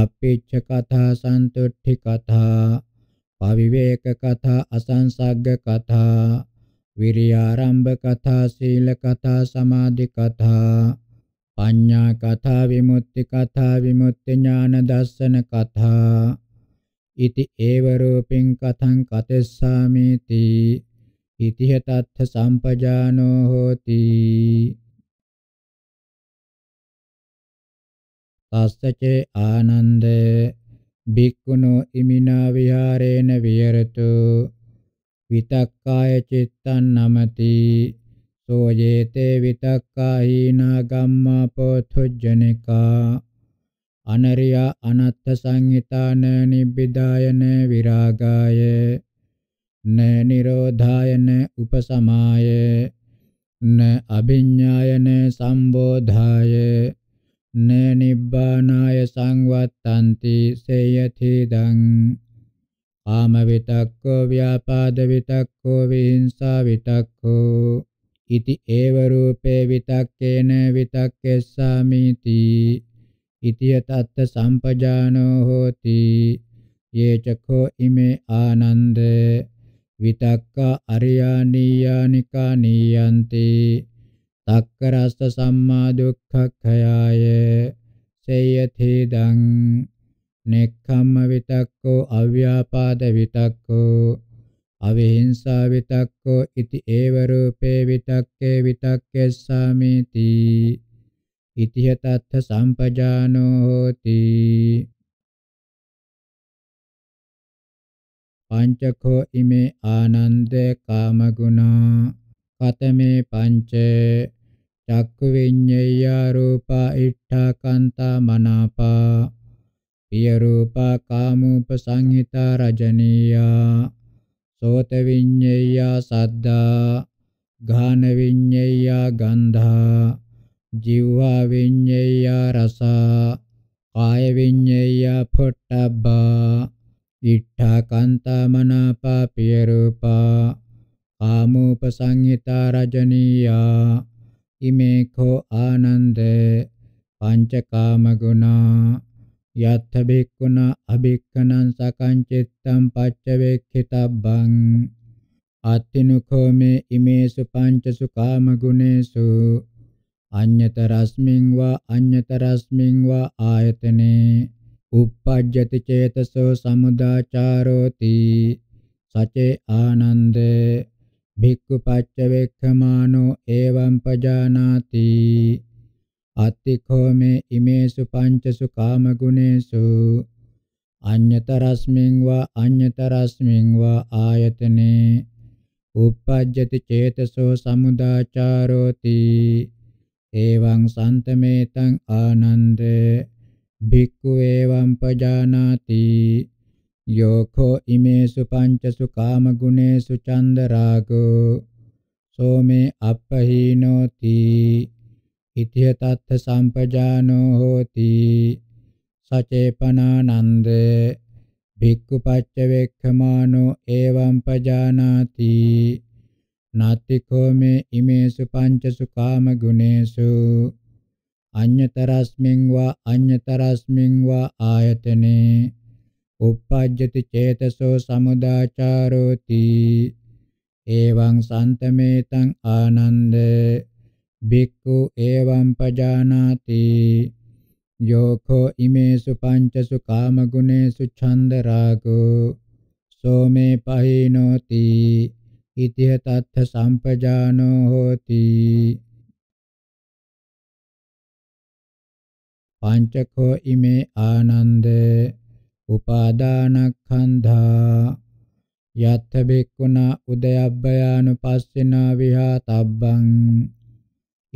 අපිච්ච කතා සන්තුට්ඨි කතා පවිවේක කතා අසංසග්ග කතා විරියාරම්භ කතා සීල කතා සමාධි කතා පඤ්ඤා කථා විමුක්ති කථා විමුක්ති ඥාන දර්ශන කථා ඉති ඒව රූපින් කතං කතස්සාමිති ඉතිහතත්ථ සම්පජානෝ හෝති තස්සචේ ආනන්ද භික්ඛුනෝ ඉමිනා විහාරේන විහෙරතු විතක්කාය චිත්තං නමති සෝයේතේ විතක්කාහීනා ගම්මා පොතුජ්ජනිකා අනරියා අනත්ථ සංහිතාන නිබ්බිදායන විරාගාය න නිරෝධායන උපසමාය න අභිඤ්ඤායන සම්බෝධාය න නිබ්බානාය සංවත්තන්ති සේයති දං කාම විතක්කෝ ව්‍යාපාද විතක්කෝ විහිංසා විතක්කෝ ඉති ඒව රූපේ විතක්කේන විතක්කෙස්සාමිති ඉතිය තත්ත සම්පජානෝ හෝති යේ චක්ඛෝ ඉමේ ආනන්ද විතක්ක අරියානීයානිකා නීයන්ති තක්කරස්ස සම්මා දුක්ඛඛයාය සේයතිදං නෙක්ඛම්ම විතක්කෝ අව්‍යාපාද විතක්කෝ අවිහිංසා විතක්කෝ ඉති ඒව රූපේ විතක්කේ විතක්කේස්සාමිති ඉතිහ තත්ථ සම්පජානෝ හෝති පංචකෝ ඉමේ ආනන්ද කාමගුණා කතමේ පංච චක්කු විඤ්ඤය රූපා ඉට්ඨා කාන්තා මනාපා පිය රූපා කාමූප සංහිතා රජනීයා සෝත විඤ්ඤේයා සද්දා ඝාන විඤ්ඤේයා ගන්ධා ජීවා විඤ්ඤේයා රසා කාය විඤ්ඤේයා පොට්ටබ්බා ඉඨාකාන්තා මනාපා පිය රූපා කාමෝපසංහිතා රජනීයා ඉමේඛෝ ආනන්දේ පංචකාම ගුණා යත්ථ බික්කුණ අබික්කනං සකං චිත්තං පච්චවේක්ඛිතබ්බං අත්තිනුඛෝ මේ ඉමේසු පංචසු කාම ගුණේසු අඤ්‍යතරස්මින් වා අඤ්‍යතරස්මින් වා ආයතනේ uppajjati cetaso samudācāroti sace ānande භික්ඛු පච්චවේක්ඛමානෝ එවං පජානාති අත්තිඛෝ මේ ඉමේසු පංචසු කාමගුණේසු අඤ්‍යතරස්මින් වා අඤ්‍යතරස්මින් වා ආයතනේ uppajjati cetaso samudācāroti evaṃ santametaṃ ānande bhikkhu evaṃ pajānāti යෝඛෝ ඉමේසු පංචසු කාමගුණේසු චන්දරාගෝ සෝමේ අපහීනෝති ඉතිය තත්ත සම්පජානෝ හෝති සචේපනානන්ද භික්ඛු පච්ච වේක්ඛමානෝ එවං පජානාති නාති කෝමේ ඉමේසු පංචසු කාම ගුණේසු අඤ්‍යතරස්මින් වා අඤ්‍යතරස්මින් වා ආයතනේ uppajjati cetaso samudacarooti evaṃ santametan ānanda භික්ඛු එවං පජානාති යෝඛෝ ඉමේසු පංචසු කාමගුණේසු ඡන්ද රාගෝ සෝමේ පහිනෝති ඉතිහ තත්ථ සම්පජානෝ හෝති පංචකෝ ඉමේ ආනන්ද උපාදානක්ඛන්ධා යත්ථ බික්ඛුනා උදයබ්බයානුපස්සිනා විහාතබ්බං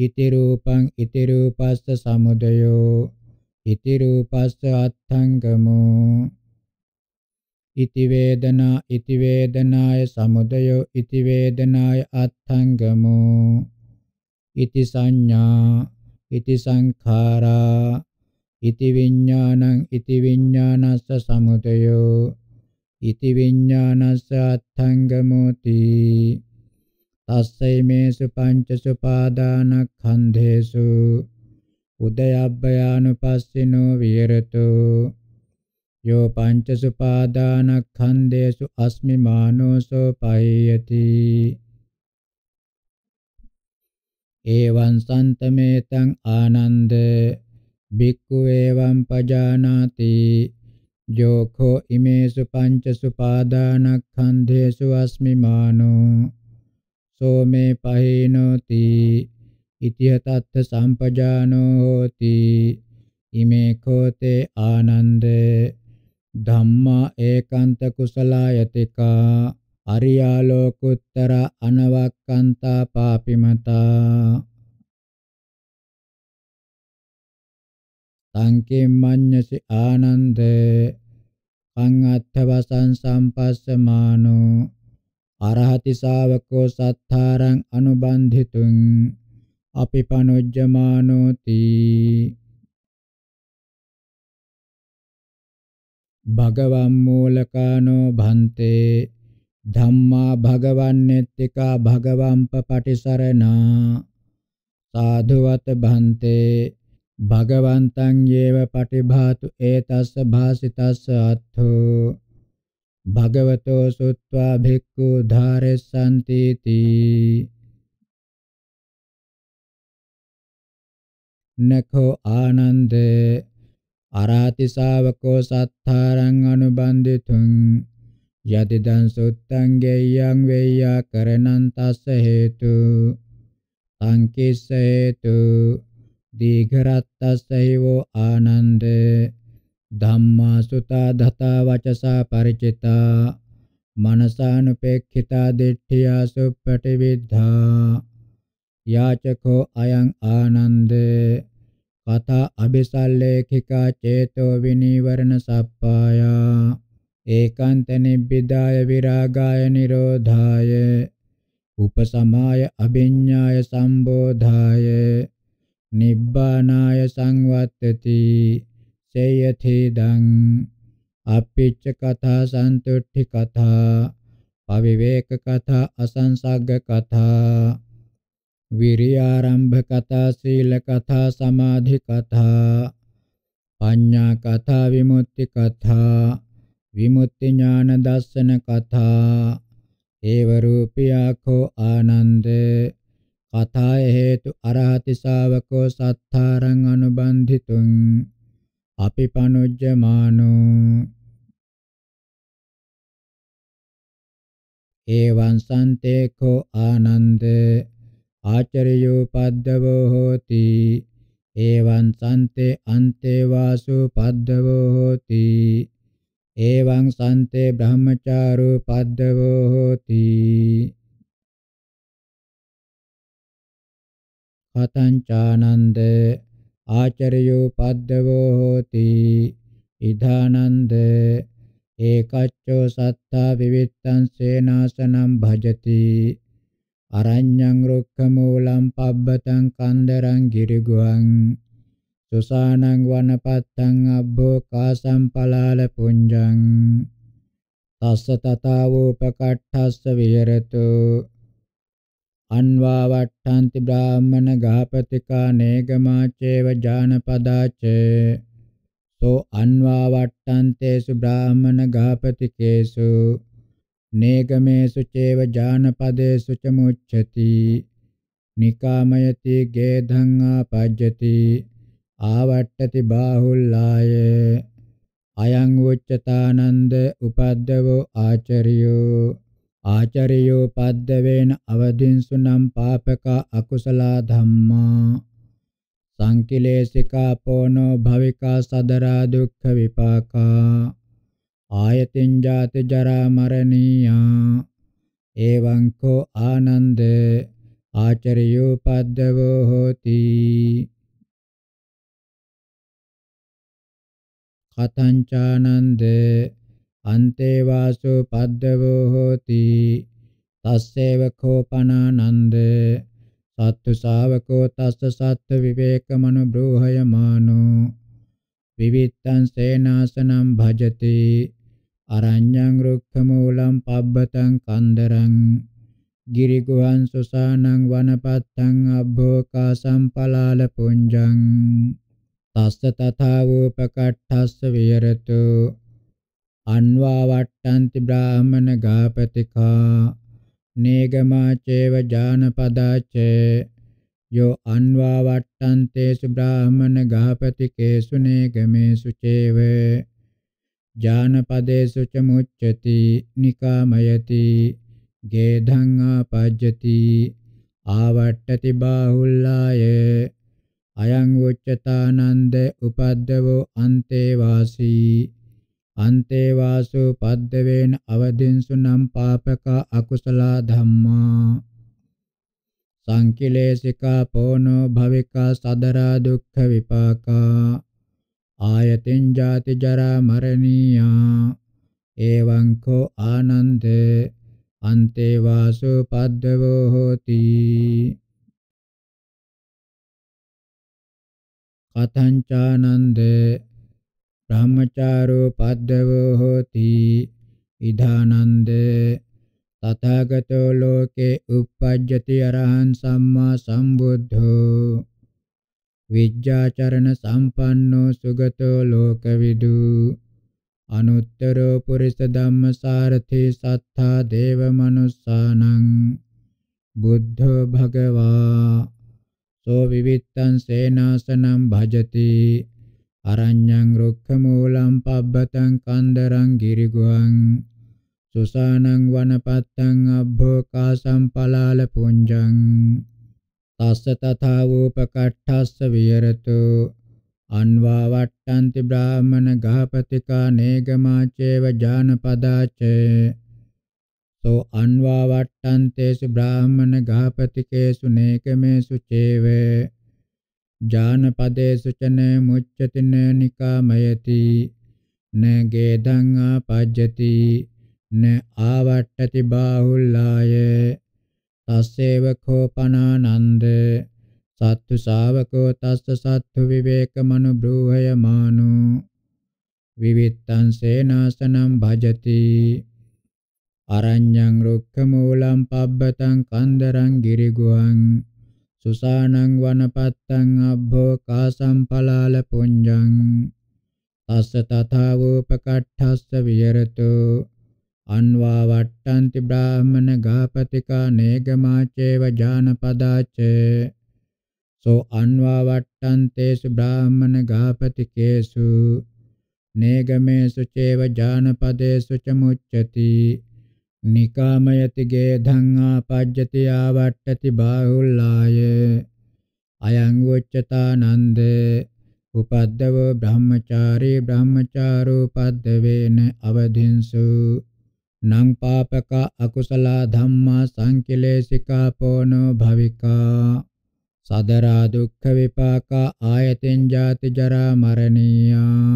ඉති රූපං ඉති රූපස්ස සමුදයෝ ඉති රූපස්ස අත්ථංගමෝ ඉති වේදනා ඉති වේදනාය සමුදයෝ ඉති වේදනාය අත්ථංගමෝ ඉති සංඥා ඉති සංඛාරා ඉති විඥානං ඉති විඥානස්ස සමුදයෝ ඉති විඥානස්ස අත්ථංගමෝති තස්සයිමේසු පංචසුපාදානක්ඛන්ධේසු උදයබ්බයානුපස්සිනෝ විහෙරතු යෝ පංචසුපාදානක්ඛන්ධේසු අස්මි මානෝසෝ පහයති එවං සම්තමේතං ආනන්ද බික්ඛු එවං පජානාති යෝඛෝ ඉමේසු පංචසුපාදානක්ඛන්ධේසු අස්මි මානෝ සෝ මේ පහේනෝති ඉතිහතත්ත සම්පජානෝ හෝති ඉමේ කෝතේ ආනන්ද ධම්මා ඒකාන්ත කුසලායතිකා අරියා ලෝකුත්තර අනවක්කන්තා පාපිමතා සංකේම් මඤ්ඤසි ආනන්ද කං අත්ථවසං සම්පස්සමානෝ අරහති ශාවකෝ සත්තාරං අනුබන්ධිතුං අපිපනොජ්ජමානෝති භගවම් මූලකානෝ භන්තේ ධම්මා භගවන්නේත්තිකා භගවම්ප පටිසරණා සාධුවත භන්තේ භගවන්තං යේව පටිභාතු ඒතස්ස භාසිතස්ස අත්ථෝ භගවතෝ සුත්වා භික්ඛු ධාරෙස්සන්ති තී නඛෝ ආනන්ද අරාති ශාවකෝ සත්තාරං අනුබන්දිතුං යතිදං සුත්තං ගෙය්‍යං වෙය්‍යා කරණං තස්ස හේතු සංකිස්ස හේතු දීඝරත්තස්සයෝ ආනන්දේ ධම්මා සුතා ධතා වචසා ಪರಿචිතා මනසානුපේක්ඛිතා දිට්ඨියා සුප්පටි විද්ධා යාචකෝ අයං ආනන්දේ කතා අபிසල්ලේඛිකා චේතෝ විනීවරණ සප්පායා ඒකාන්ත නිබ්බිදාය විරාගාය නිරෝධාය උපසමාය අභිඤ්ඤාය සම්බෝධාය නිබ්බානාය සංවත්තති සේයතේදං අපිච්ච කථා සන්තුට්ඨි කථා පවිවේක කථා අසංසග්ග කථා විරියාරම්භ කථා සීල කථා සමාධි කථා පඤ්ඤා කථා විමුක්ති කථා විමුක්ති ඥාන දර්ශන කථා ඒව රූපියාඛෝ ආනන්ද කථා හේතු අරහති ශාවකෝ සත්තාරං අනුබන්ධිතුං අපිපනොජ්ජමානෝ එවං සන්තේකෝ ආනන්ද ආචරියෝ පද්දවෝ හෝති එවං සන්තේ අන්තේ වාසු පද්දවෝ හෝති එවං සන්තේ බ්‍රහ්මචාරෝ පද්දවෝ හෝති කතං චානන්දේ ආචර්යෝපද්දවෝ හෝති ඉදානන්ද ඒකච්චෝ සත්තා විවිත්තං සේනාසනම් භජති අරඤ්ඤං රුක්ඛමූලං පබ්බතං කන්දරං ගිරිගුවං සුසානං වනපත්තං අබ්බෝ කාසම් පලාල පුඤ්ජං තස්ස තතාවෝපකට්ඨස්ස විහෙරතෝ අන්වා වට්ටන්ති බ්‍රාහ්මන ගාපතිකා නේගමාචේව ජානපදාච සෝ අන්වා වට්ටන්තේසු බ්‍රාහ්මන ගාපතිකේසු නේගමේසු චේව ජානපදේසු ච මුච්ඡති නිකාමයති ගේධං ආපජ්ජති ආවට්ටති බාහුල්ලාය අයං උච්චතානන්ද උපද්දවෝ ආචරියෝ ආචරියෝ පද්දවේන අවදින්සුනම් පාපකා අකුසලා ධම්මා සංකිලේසිකා පොනෝ භවිකා සදරා දුක්ඛ විපාකා ආයතින් ජාති ජරා මරණීයා එවං කෝ ආනන්ද ආචරියෝ පද්දවෝ හෝති කතං චානන්දේ අන්තේ වාසෝ පද්දවෝ හෝති තස්සේව කෝපනානන්ද සත්තු ශාවකෝ තස්ස සත්ත්ව විවේකමනු බ්‍රෝහයමානෝ විවිත්තං සේනාසනම් භජති අරඤ්ඤං රුක්ඛ මූලං පබ්බතං කන්දරං ගිරිගුහං සුසානං වනපත්තං අබ්බෝකා සම්පලාල පුඤ්ජං තස්ස තථා වූපකට්ඨස්ස විහෙරතෝ අන්වා වට්ටන්ති බ්‍රාහමන ගාපතිකා නේගමාචේව ජානපදාචේ යෝ අන්වා වට්ටන්තේසු බ්‍රාහමන ගාපතිකේසු නේගමේසු චේව ජානපදේසු ච මුච්ඡති නිකාමයති ගේධං ආපජ්ජති ආවට්ටති බාහුල්ලාය අයං උච්චතානන්ද උපද්දවෝ අන්තේ වාසී අන්තේ වාසු පද්දවේන අවදින්සු නම් පාපකා අකුසල ධම්මා සංකිලේසිකා පොනෝ භවිකා සදරා දුක්ඛ විපාකා ආයතෙන් ජාති ජරා මරණීයා එවං කෝ ආනන්දේ අන්තේ වාසු පද්දවෝ හෝති කතං චානන්දේ brahmacaro paddavo hoti idhanande තථාගතෝ ලෝකේ uppajjati arahan samma sambuddho විජ්ජාචරණ සම්පන්නෝ සුගතෝ ලෝකවිදු අනුත්තරෝ පුරිස ධම්මසාරති සත්තා දේව මනුස්සානං බුද්ධෝ භගවා සෝ විවිත්තං සේනාසනං භජති අරඤ්ඤං රොක්ඛමූලං පබ්බතං කන්දරං ගිරිගුහං සුසානං වනපත්තං අබ්බෝකාසං පලාල පුඤ්ජං තස්ස තථා වූපකට්ඨස්ස විහෙරතු අන්වා වට්ටන්ති බ්‍රාහමන ගහපතිකා නේගමාචේව ජානපදාචේ සෝ අන්වා වට්ටන්තේසු බ්‍රාහමන ගහපතිකේසු නේකමේසු චේවේ ජානපදේසු චන මුච්චතින නිකාමයති න ගේදං ආපජ්ජති න ආවට්ටති බාහුල්ලාය තස්සේව කෝපනානන්ද සත්තු ශාවකෝ තස්ස සත්තු විවේක මනුබ්‍රූහය මානු විවිත්තං සේනාසනම් භජති අරඤ්ඤං රුක්ඛ මූලං පබ්බතං කන්දරං ගිරිගුවං සුසානං වනපත්තං අබ්බෝ කාසම් පලාල පුඤ්ජං තස්ස තථාවෝපකට්ඨස්ස විහෙරතු අන්වා වට්ටන්ති බ්‍රාහමන ගාපතිකා නේගමාචේව ජානපදාචේ සෝ අන්වා වට්ටන්තේසු බ්‍රාහමන ගාපතිකේසු නේගමේසු චේව ජානපදේසු ච මුච්ඡති නිකාමයති ගේධං ආපජ්ජති ආවට්ටති බාහුල්ලාය අයං උච්චතානන්ද උපද්දව බ්‍රහ්මචාරී බ්‍රහ්මචාරෝ පද්දවේන අවධින්සු නං පාපක අකුසල ධම්මා සංකිලේශිකා පොනෝ භවිකා සදරා දුක්ඛ විපාකා ආයතෙන් ජාති ජරා මරණීයා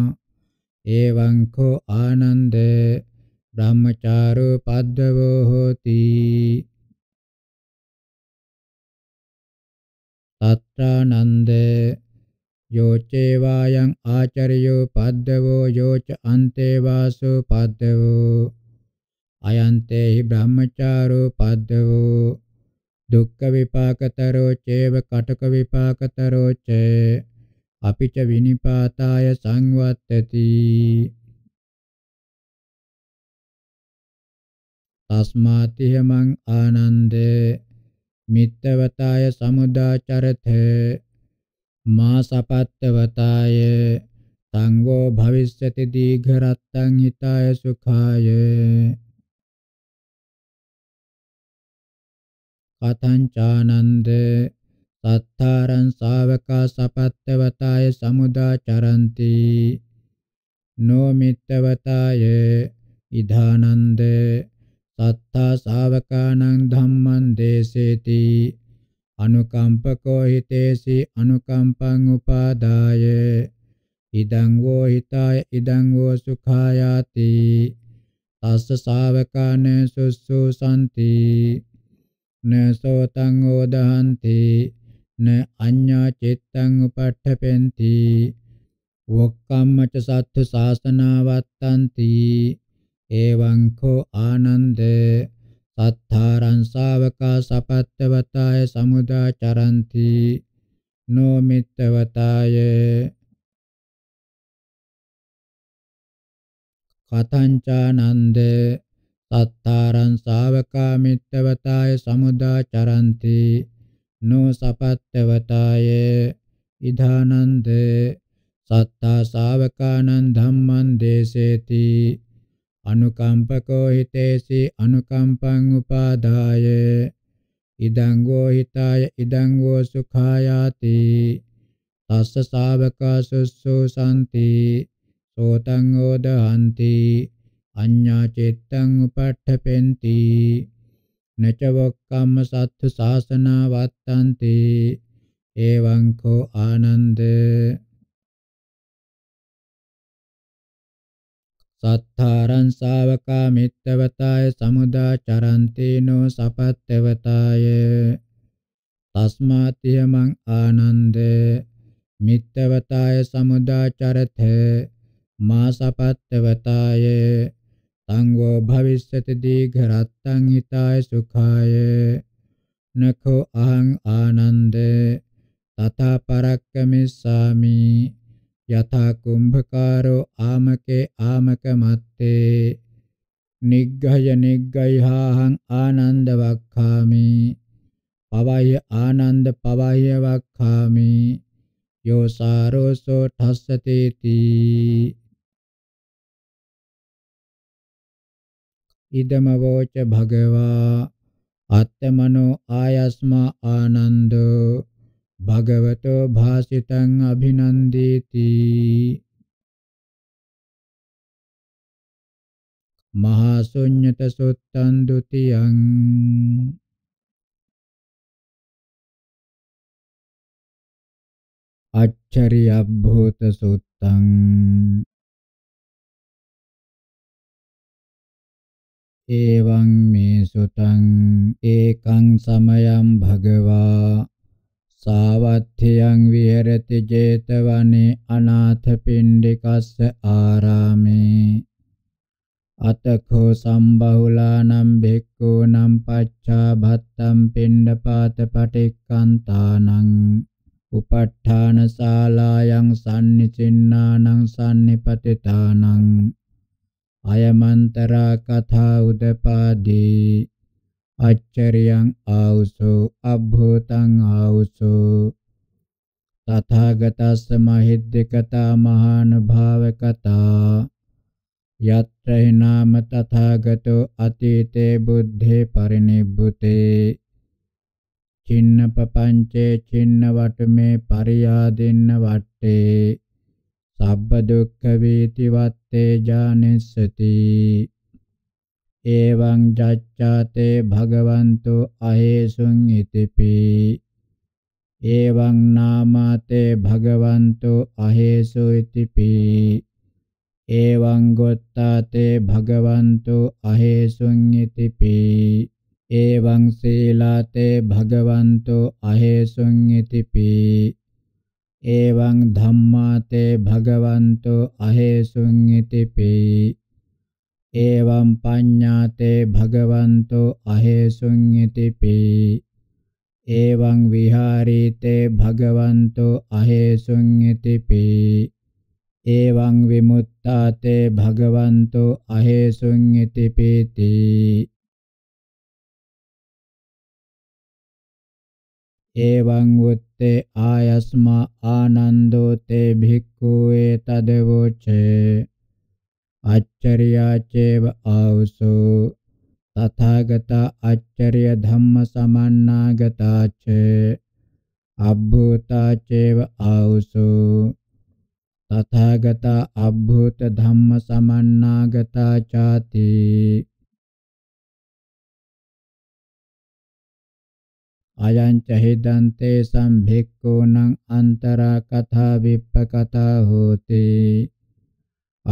එවං කෝ ආනන්දේ බ්‍රහ්මචාරෝ පද්දවෝ හෝති තත්‍රානන්ද යෝචේ වායං ආචරියෝ පද්දවෝ යෝච අන්තේ වාසෝ පද්දවෝ අයන්තේ හි බ්‍රහ්මචාරෝ පද්දවෝ දුක්ඛ විපාකතරෝ චේව කටක විපාකතරෝ ච අපිච විනිපාතාය සංවත්තති තස්මාතිහමං ආනන්ද මිත්තවතාය සමුදාචරත මා සපත්තවතාය සංඝෝ භවිස්සති දීඝරත්තං හිතාය සුඛාය කතං චානන්ද සත්තාරං ශාවකා සපත්තවතාය සමුදාචරಂತಿ නෝ මිත්තවතාය ඉදානන්ද සත්තා ශාවකානං ධම්මං දේසේති අනුකම්පකෝ හිතේසි අනුකම්පං උපාදාය ඉදං වෝ හිතාය ඉදං වෝ සුඛායාති තස්ස ශාවකාන සුස්සු සම්ති නසෝතං ඕදහන්ති න අඤ්ඤා චිත්තං උපට්ඨපෙන්ති වොක්කම්මච සත්තු සාසනාවත්තන්ති එවං කෝ ආනන්දේ සත්තාරං ශාවකා සපත්තවතාය සමුදා චරಂತಿ නෝ මිත්තවතාය කතංචානන්ද සත්තාරං ශාවකා මිත්තවතාය සමුදා චරಂತಿ නෝ සපත්තවතාය ඉධානන්ද සත්තා ශාවකානං ධම්මං දේසේති අනුකම්පකෝ හිතේසි අනුකම්පං උපාදාය ඉදං ගෝ හිතාය ඉදං ගෝ සුඛායාති තස්ස ශාවකා සුස්සෝ සම්ති සෝතං ඕදහන්ති අඤ්ඤා චිත්තං උපට්ඨපෙන්ති නචවක්කම්ම සත්තු සාසනා වත්තන්ති එවං කෝ ආනන්දේ සත්තාරං ශාවකා මිත්තවතාය සමුදා චරන්තේනෝ සපත්තවතාය තස්මාතියමං ආනන්ද මිත්තවතාය සමුදා චරත මා සපත්තවතාය සංඝෝ භවිස්සති දීඝරත්තං හිතාය සුඛාය නඛෝ අහං ආනන්ද තථා පරක්කමිස්සාමි යථා කුම්භකාරෝ ආමකේ ආමක මත්තේ නිග්ගය නිග්ගයහං ආනන්ද වක්ඛාමි පවය ආනන්ද පවය වක්ඛාමි යෝ සාරෝසෝ ඨස්සතේති ඉදම වෝච භගවා අත්තමනෝ ආයස්මා ආනන්දෝ භගවතෝ භාසිතං අභිනන්දේති මහා ශුඤ්ඤත සුත්තං ဒ ුතියං අච්චරිය අබ්බෝත සුත්තං එවං මේ සුතං ඒකං සමයං භගවා සාවත්ථයං විහෙරති 제තවනේ අනාථ පිණ්ඩිකස්ස ආරාමේ අතකෝ සම්බහුලානම් භික්ඛූනම් පච්චා භත්තම් පිණ්ඩපාත පටික්칸තානං උපට්ඨාන ශාලායන් සම්නිසින්නානං සම්නිපතිතානං අයමන්තරා කථා උදපාදී අච්චරියං ආවුසෝ අබ්බෝතං ආවුසෝ තථාගතස්ස මහිද්දකතා මහානුභාවකතා යත්‍ර හිනාම තථාගතෝ අතීතේ බුද්ධේ පරිනිබ්බුතේ චින්න පపంచේ චින්න වටමේ පරියාදෙන්න වට්ටේ සබ්බ දුක්ඛ වේති වත්තේ ජානස්සති එවං ජච්ඡාතේ භගවන්තු අහේසුං ඉතිපි එවං නාමතේ භගවන්තු අහේසු ඉතිපි එවං ගොත්තාතේ භගවන්තු අහේසුං ඉතිපි එවං සීලාතේ භගවන්තු අහේසුං ඉතිපි එවං ධම්මාතේ භගවන්තු අහේසුං ඉතිපි evam paññāte bhagavanto ahesuṃ itipi evaṃ vihārīte bhagavanto ahesuṃ itipi evaṃ vimuttāte bhagavanto ahesuṃ itipiti evaṃ utte āyasmā ānando te bhikkhu etadavoce අච්චරියාචේව ආවසෝ තථාගතා අච්චරිය ධම්ම සමන්නාගතාච අබ්බූතාචේව ආවසෝ තථාගතා අබ්බූත ධම්ම සමන්නාගතා ചാති අයං චහිදන්තේ සම්භික්ඛූණං අන්තරා කථා විප්ප කථා හෝතේ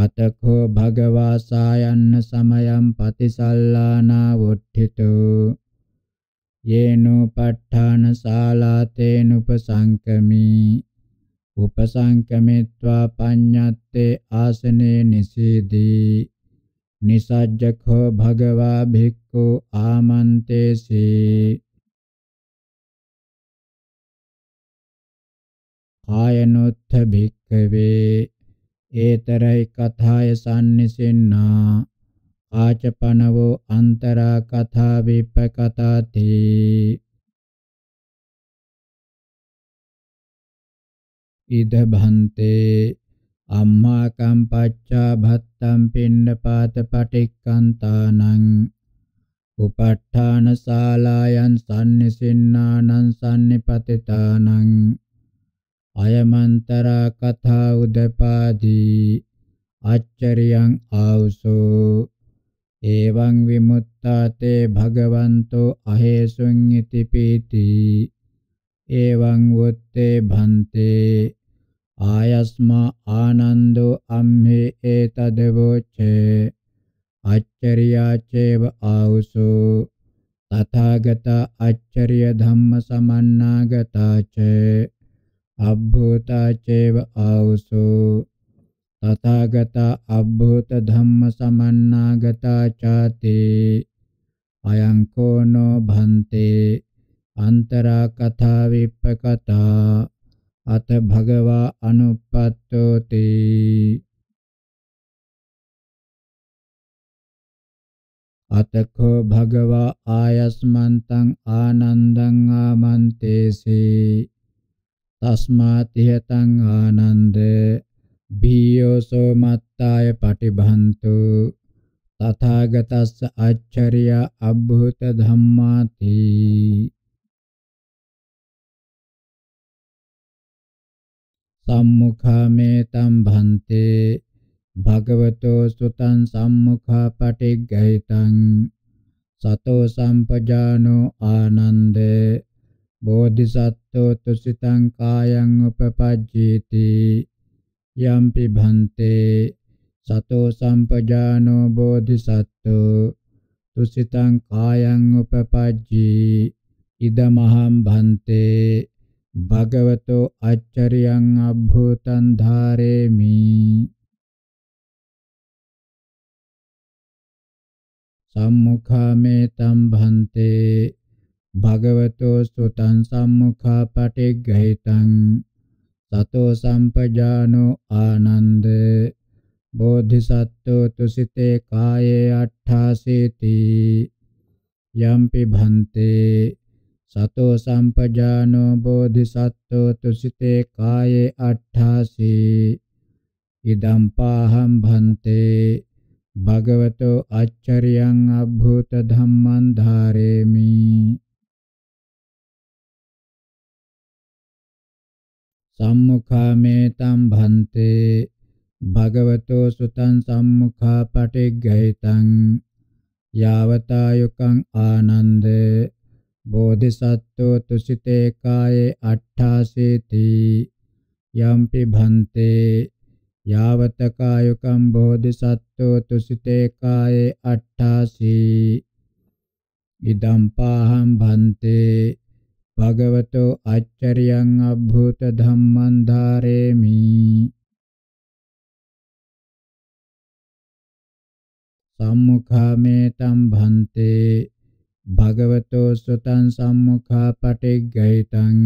අතකෝ භගවා සායන්න සමයම් පතිසල්ලානා වොට්ඨිතෝ යේනෝ ප ဋ ාණ සාලාතේන උපසංකමි උපසංකමෙත්වා පඤ්ඤත්තේ ආසනේ නිසීදී නිසජ්ජකෝ භගවා භික්ඛු ආමන්තේසේ ආයනොත්ථ භික්ඛවේ ඒතරයි කථාය සම්නිසින්නා ආචපනවෝ අන්තරා කථා විපකතාති ඉද භන්තේ අම්මා කම්පච්චා භත්තම් පින්නපාත පටික්කන්තානං උප ဋ ාණ ශාලායන් සම්නිසින්නානං සම්නිපතිතානං අයමන්තරා කථා උදපාදී අච්චරියං ආවුසෝ එවං විමුත්තාතේ භගවන්තෝ අහේසුං ඉති පීති එවං වොත්තේ භන්තේ ආයස්මා ආනන්දෝ අම්හි ඒතදවෝචේ අච්චරියා චේව ආවුසෝ තථාගත අච්චරිය ධම්ම සමන්නාගතා චේ අබ්බෝතා චේව ආවසෝ තථාගතා අබ්බෝත ධම්ම සමන්නාගතා චාතේ අයං කෝනෝ භන්තේ අන්තරා කථා විප්පකතා අත භගවා අනුපත්තෝති අතකෝ භගවා ආයස්මන්තං ආනන්දං ආමන්තේසේ තස්මාතියතං ආනන්ද බියෝසෝ මත්තාය පටිභන්තු තථාගතස්ස අච්චරිය අබ්බුත ධම්මාති සම්මුඛාමේ තම් භන්තේ භගවතෝ සුතං සම්මුඛා පටිග්ගහිතං සතෝ සම්පජානෝ ආනන්දේ බෝධිසත්වෝ තුසිතං කායං උපපජ්ජේති යම්පි භන්තේ සතෝ සම්පජානෝ බෝධිසත්වෝ තුසිතං කායං උපපජ්ජී ඉදමහම් භන්තේ භගවතෝ අච්චරියං අභූතං ධාරේමි සම්මුඛාමේ තම් භන්තේ භගවතෝ සුතං සම්මුඛා පටිග්ගහිතං සතෝ සම්පජානෝ ආනන්ද බෝධිසත්වෝ තුසිතේ කායේ අට්ඨාසීති යම්පි භන්තේ සතෝ සම්පජානෝ බෝධිසත්වෝ තුසිතේ කායේ අට්ඨාසී ඉදම් පාහම් භන්තේ භගවතෝ අච්චරියං අභූත ධම්මං ධාරේමි සම්මුඛාමේතම් භන්තේ භගවතෝ සුතං සම්මුඛා පටිග්ගහිතං යාවතායුකං ආනන්ද බෝධිසත්වෝ තුසිතේ කායේ අට්ඨාසීති යම්පි භන්තේ යාවතකායුකං බෝධිසත්වෝ තුසිතේ කායේ අට්ඨාසී ඉදම්පාහම් භන්තේ භගවතෝ අච්චරියං අභූත ධම්මං ධාරේමි සම්මුඛාමේතම් භන්තේ භගවතෝ සුතං සම්මුඛා පටිග්ගහිතං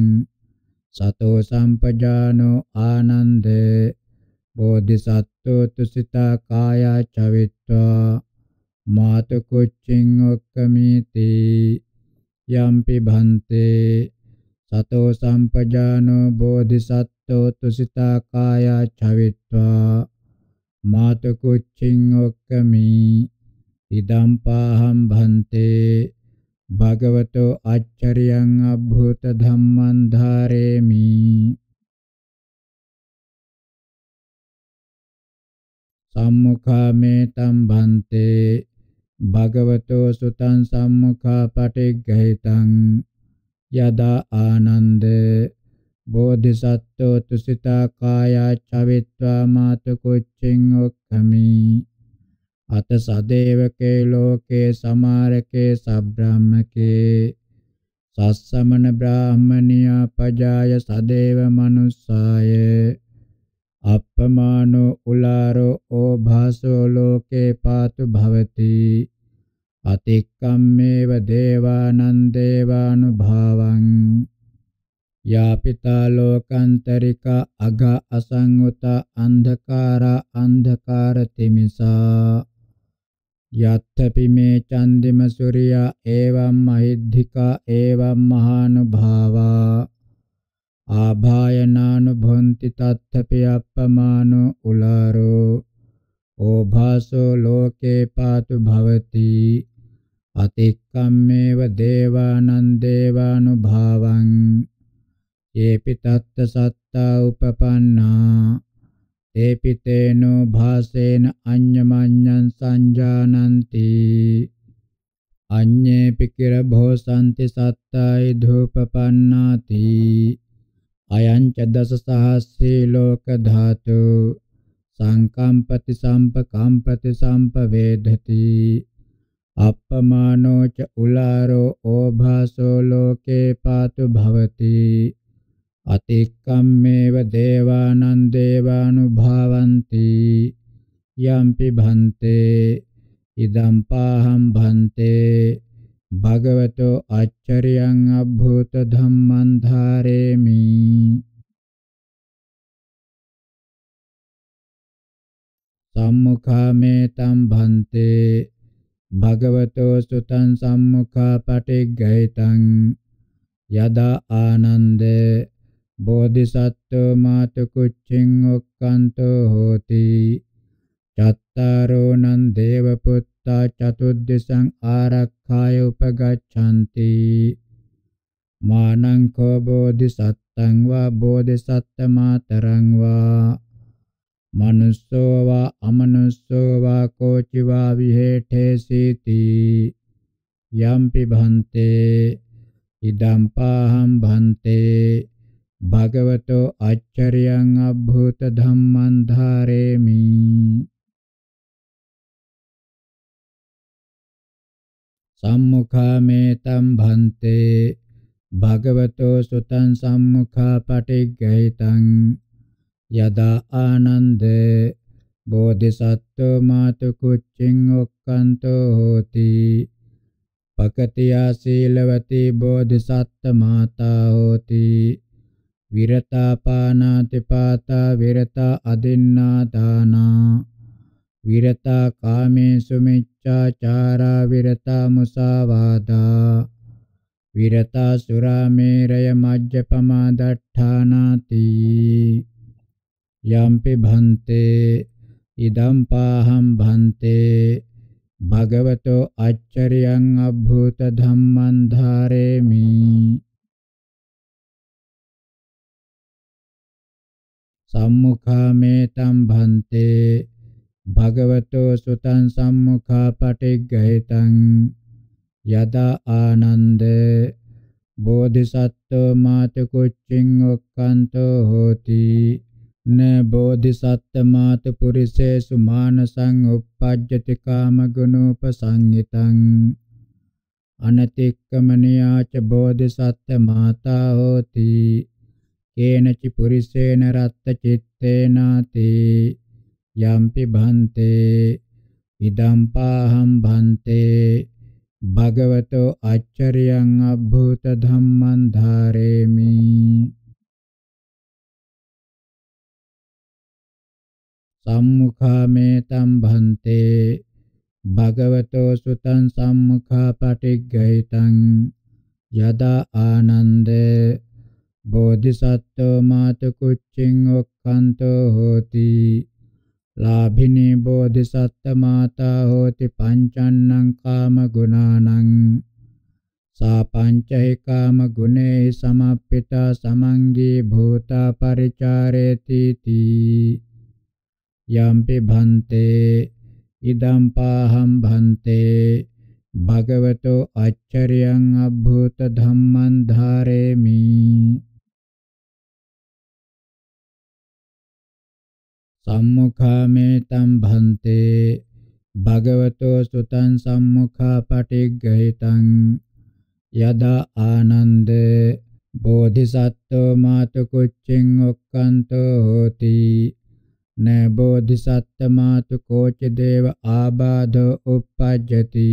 සතෝ සම්පජානෝ ආනන්ද බෝධිසත්වෝ තුසිතා කායා චවිත්වා මාතු කුච්චින් ඔක්කමීති යම්පි භන්තේ සතෝ සම්පජානෝ බෝධිසත්තෝ තුසිතා කායා චවිත්වා මාතකුච්චින් ඔක්කමි ඉදම් පාහම් භන්තේ භගවතෝ අච්චරියං අභූත ධම්මං ධාරේමි සම්මුඛා මේ තම් භන්තේ භගවතෝ සුතං සම්මුඛා පටිග්ගහිතං යදා ආනන්ද බෝධිසත්වෝ තුසිතා කායා චවිත්වා මාතු කුච්චින් ඔක්ඛමි අත සදේවකේ ලෝකේ සමාරකේ සබ්‍රාහ්මකේ සස්සමන බ්‍රාහ්මනියා පජාය සදේව මනුස්සාය අප්පමානෝ උලාරෝ ඕභාසෝ ලෝකේ පාතු භවති අතික්කම්මේව දේවානං දේවානුභාවං යාපිතා ලෝකාන්තරික අග අසංගත අන්ධකාර අන්ධකාර තිමිසා යත්තපි මේ චන්දිම සූර්යා එවම් මහිද්ධිකා එවම් මහානුභාවා ආභායනානු භොන්ති තත්ථපි අප්පමානු උලාරෝ ඕභාසෝ ලෝකේ පාතු භවති අතික්කම්මේව දේවානං දේවානුභාවං යේපි තත්ත සත්තා උපපන්නා තේපිතේනෝ භාසේන අඤ්ඤමඤ්ඤං සංජානಂತಿ අඤ්ඤේපි කිර භෝසಂತಿ සත්තායි ධූපපන්නාති අයංච දස සහස්‍රී ලෝක ධාතු සංකම්පති සම්පකම්පති සම්පවේදති අප්පමානෝ ච උලාරෝ ඕභාසෝ ලෝකේ පාතු භවති අතික්කම්මේව දේවානං දේවානුභාවಂತಿ යම්පි භන්තේ ඉදම්පාහම් භන්තේ භගවතෝ අච්චරියං අභූත ධම්මං ධාරේමි සම්මුඛාමේ තම් භන්තේ භගවතෝ සුතං සම්මුඛා පටිග්ගහිතං යදා ආනන්ද බෝධිසත්ත්ව මාතුකුච්චින් ඔක්칸තෝ හෝති චත්තාරෝ නන් දේවපුත් සත්තා චතුද්දසං ආරක්ඛාය උපගච්ඡanti මානං කෝ බෝධිසත්තං වා බෝධිසත්ත මාතරං වා මනුස්සෝ වා අමනුස්සෝ වා කෝචි වා විහෙඨේසීති යම්පි භන්තේ ඉදම් පාහම් භන්තේ භගවතෝ අච්චරියං අභූත ධම්මං ධාරේමි සම්මුඛාමේතම් භන්තේ භගවතෝ සුතං සම්මුඛා පටිග්ගහිතං යදා ආනන්ද බෝධිසත්ත්ව මාතු කුච්චින් ඔක්칸තෝ හෝති පකතියා සීලවති බෝධිසත්ත්ව මාතා හෝති විරතා පානාති පාතා විරතා අදින්නා දානා විරතා කාමේසු මිච්ඡාචාරා විරතා මුසාවාදා විරතා සුරාමේරය මජ්ජපමා දට්ඨානාති යම්පි භන්තේ ඉදම් පාහම් භන්තේ භගවතෝ අච්චරියං අභූත ධම්මං ධාරේමි සම්මුඛාමේ තම් භන්තේ භගවතෝ සුතං සම්මුඛා පටිග්ගහිතං යදා ආනන්ද බෝධිසත්වෝ මාත කුච්චින් ඔක්칸තෝ හෝති න බෝධිසත්ත මාත පුරිසේසු මානසං uppajjati kama gunupasangitan අනතික්කමනියාච බෝධිසත්ත මාතා හෝති කේනචි පුරිසේන රත්ත චිත්තේනාතේ යම්පි භන්තේ ඉදම්පාහම් භන්තේ භගවතෝ අච්චරියං අභූත ධම්මං ධාරේමි සම්මුඛාමේ තම් භන්තේ භගවතෝ සුතං සම්මුඛා පටිග්ගහිතං යදා ආනන්ද බෝධිසත්වෝ මාතු කුච්චින් ඔක්칸තෝ හෝති ලාභිනී බෝධිසත්ත මාතා හෝති පංචන්නං කාම ගුණානං සා පංචෛ කාම ගුණේ සමප්පිතා සමංගී භූතා පරිචාරේති තී යම්පි භන්තේ ඉදම් පාහම් භන්තේ භගවතෝ අච්චරියං අභූත ධම්මං ධාරේමි සම්මුඛාමේ තම් භන්තේ භගවතෝ සුතං සම්මුඛා පටිග්ගහිතං යදා ආනන්ද බෝධිසත්වෝ මාතුකුච්චින් ඔක්칸තෝ හෝති න බෝධිසත්ත මාතුකෝච දේව ආබාධෝ uppajjati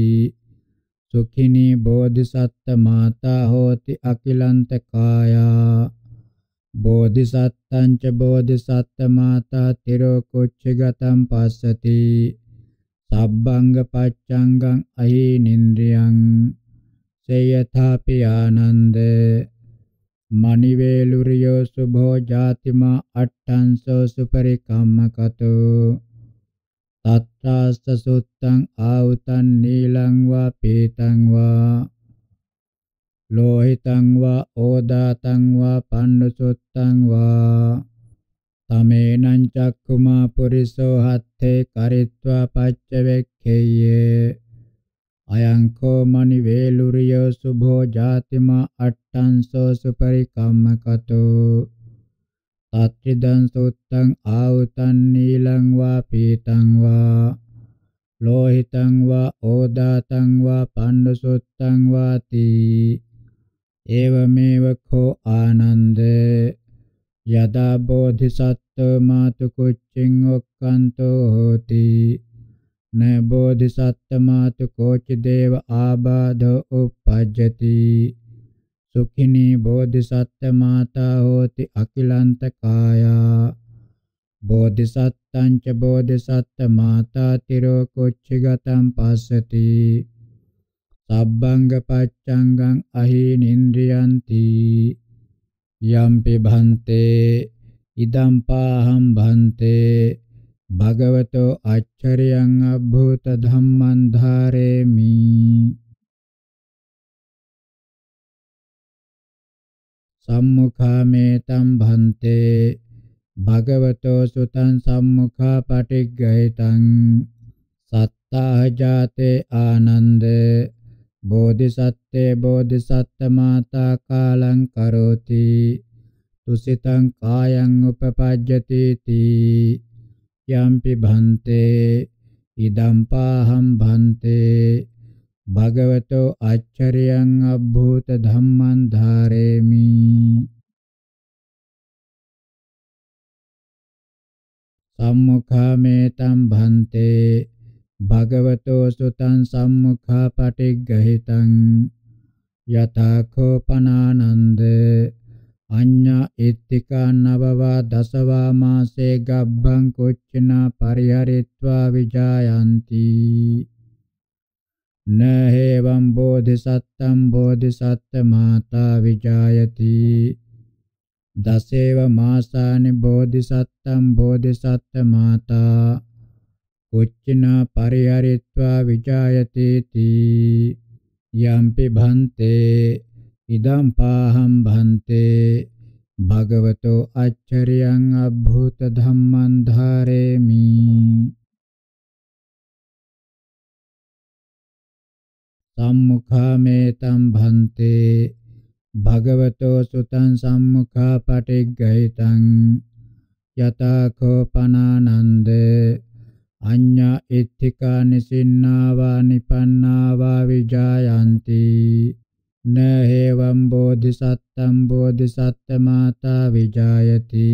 සුඛිනී බෝධිසත්ත මාතා හෝති අකිලන්ත කායා බෝධිසත්තං ච බෝධිසත්ත මාතා තිරෝ කුච්චගතම් පස්සති සබ්බංග පච්ඡංගං අහිනින්ද්‍රියං සේයථාපි ආනන්ද මණිවේලුරියෝ සුභෝ ජාතිමා අට්ඨංසෝ සුපරිකම්මකතෝ තත්තාස්ස සුත්තං ආඋතං නීලං වා පීතං වා ලෝහිතං වා ඕදාතං වා පණ්ඩුසුත්තං වා තමේනං චක්කුමා පුරිසෝ හත්තේ කරිත්වා පච්චවෙක්ඛේය අයං කෝ මනි වේලුරියෝ සුභෝ ජාතිමා අට්ඨංසෝ සුපරිකම්මකතෝ තාත්‍රිදං සුත්තං ආඋතං නීලං වා පීතං වා ලෝහිතං වා ඕදාතං වා පණ්ඩුසුත්තං වාති एवमेव खो आनन्द यदा बोधिसत्त्व मातुकुच्चिं उक्कन्तो होति न बोधिसत्त्वमातुकोचिदेव आबाधो उपपद्यति सुखिनी बोधिसत्त्वमाता होति अखिलन्तकाया बोधिसत्तं च बोधिसत्त्वमाता तिरोकुच्छिगतं पश्यति sabbang paccanggang ahinindriyanti yampi bhante idam paham bhante භගවතෝ අච්චරියං අභූත ධම්මං ධාරේමි සම්මුඛාමේතම් භන්තේ භගවතෝ සුතං සම්මුඛා පටිග්ගහිතං සත්තාජාතේ ආනන්දේ බෝධිසත්ත්වේ බෝධිසත්ත මාතා කාලං කරෝති තුසිතං කායං උපපජ්ජති තී යම්පි භන්තේ ඉදම් පාහම් භන්තේ භගවතෝ අච්චරියං අබ්භූත ධම්මං ධාරේමි සම්මුඛා මේතම් භන්තේ භගවතෝ සුතං සම්මුඛා පටිග්ගහිතං යතඛෝපනානන්ද අඤ්ඤා ඉත්තිකා නවවා දසවා මාසේ ගබ්බං කුච්චනා පරිහරිත්වා විජායන්ති නහේවම් බෝධිසත්තම් බෝධිසත්ත මාතා විජායති දසේව මාසානි බෝධිසත්තම් බෝධිසත්ත මාතා උච්චිනා පරිහරිත්වා විජායතේති යම්පි භන්තේ ඉදම් පාහම් භන්තේ භගවතෝ අච්චරියං අභූත ධම්මං ධාරේමි සම්මුඛාමේතම් භන්තේ භගවතෝ සුතං සම්මුඛා පටිග්ගහිතං යතා කෝපනානන්දේ අඤ්ඤා එත්තිකා නිසින්නාවා නිපන්නාවා විජායන්ති නහේවම් බෝධිසත්තම් බෝධිසත්තමාතා විජායති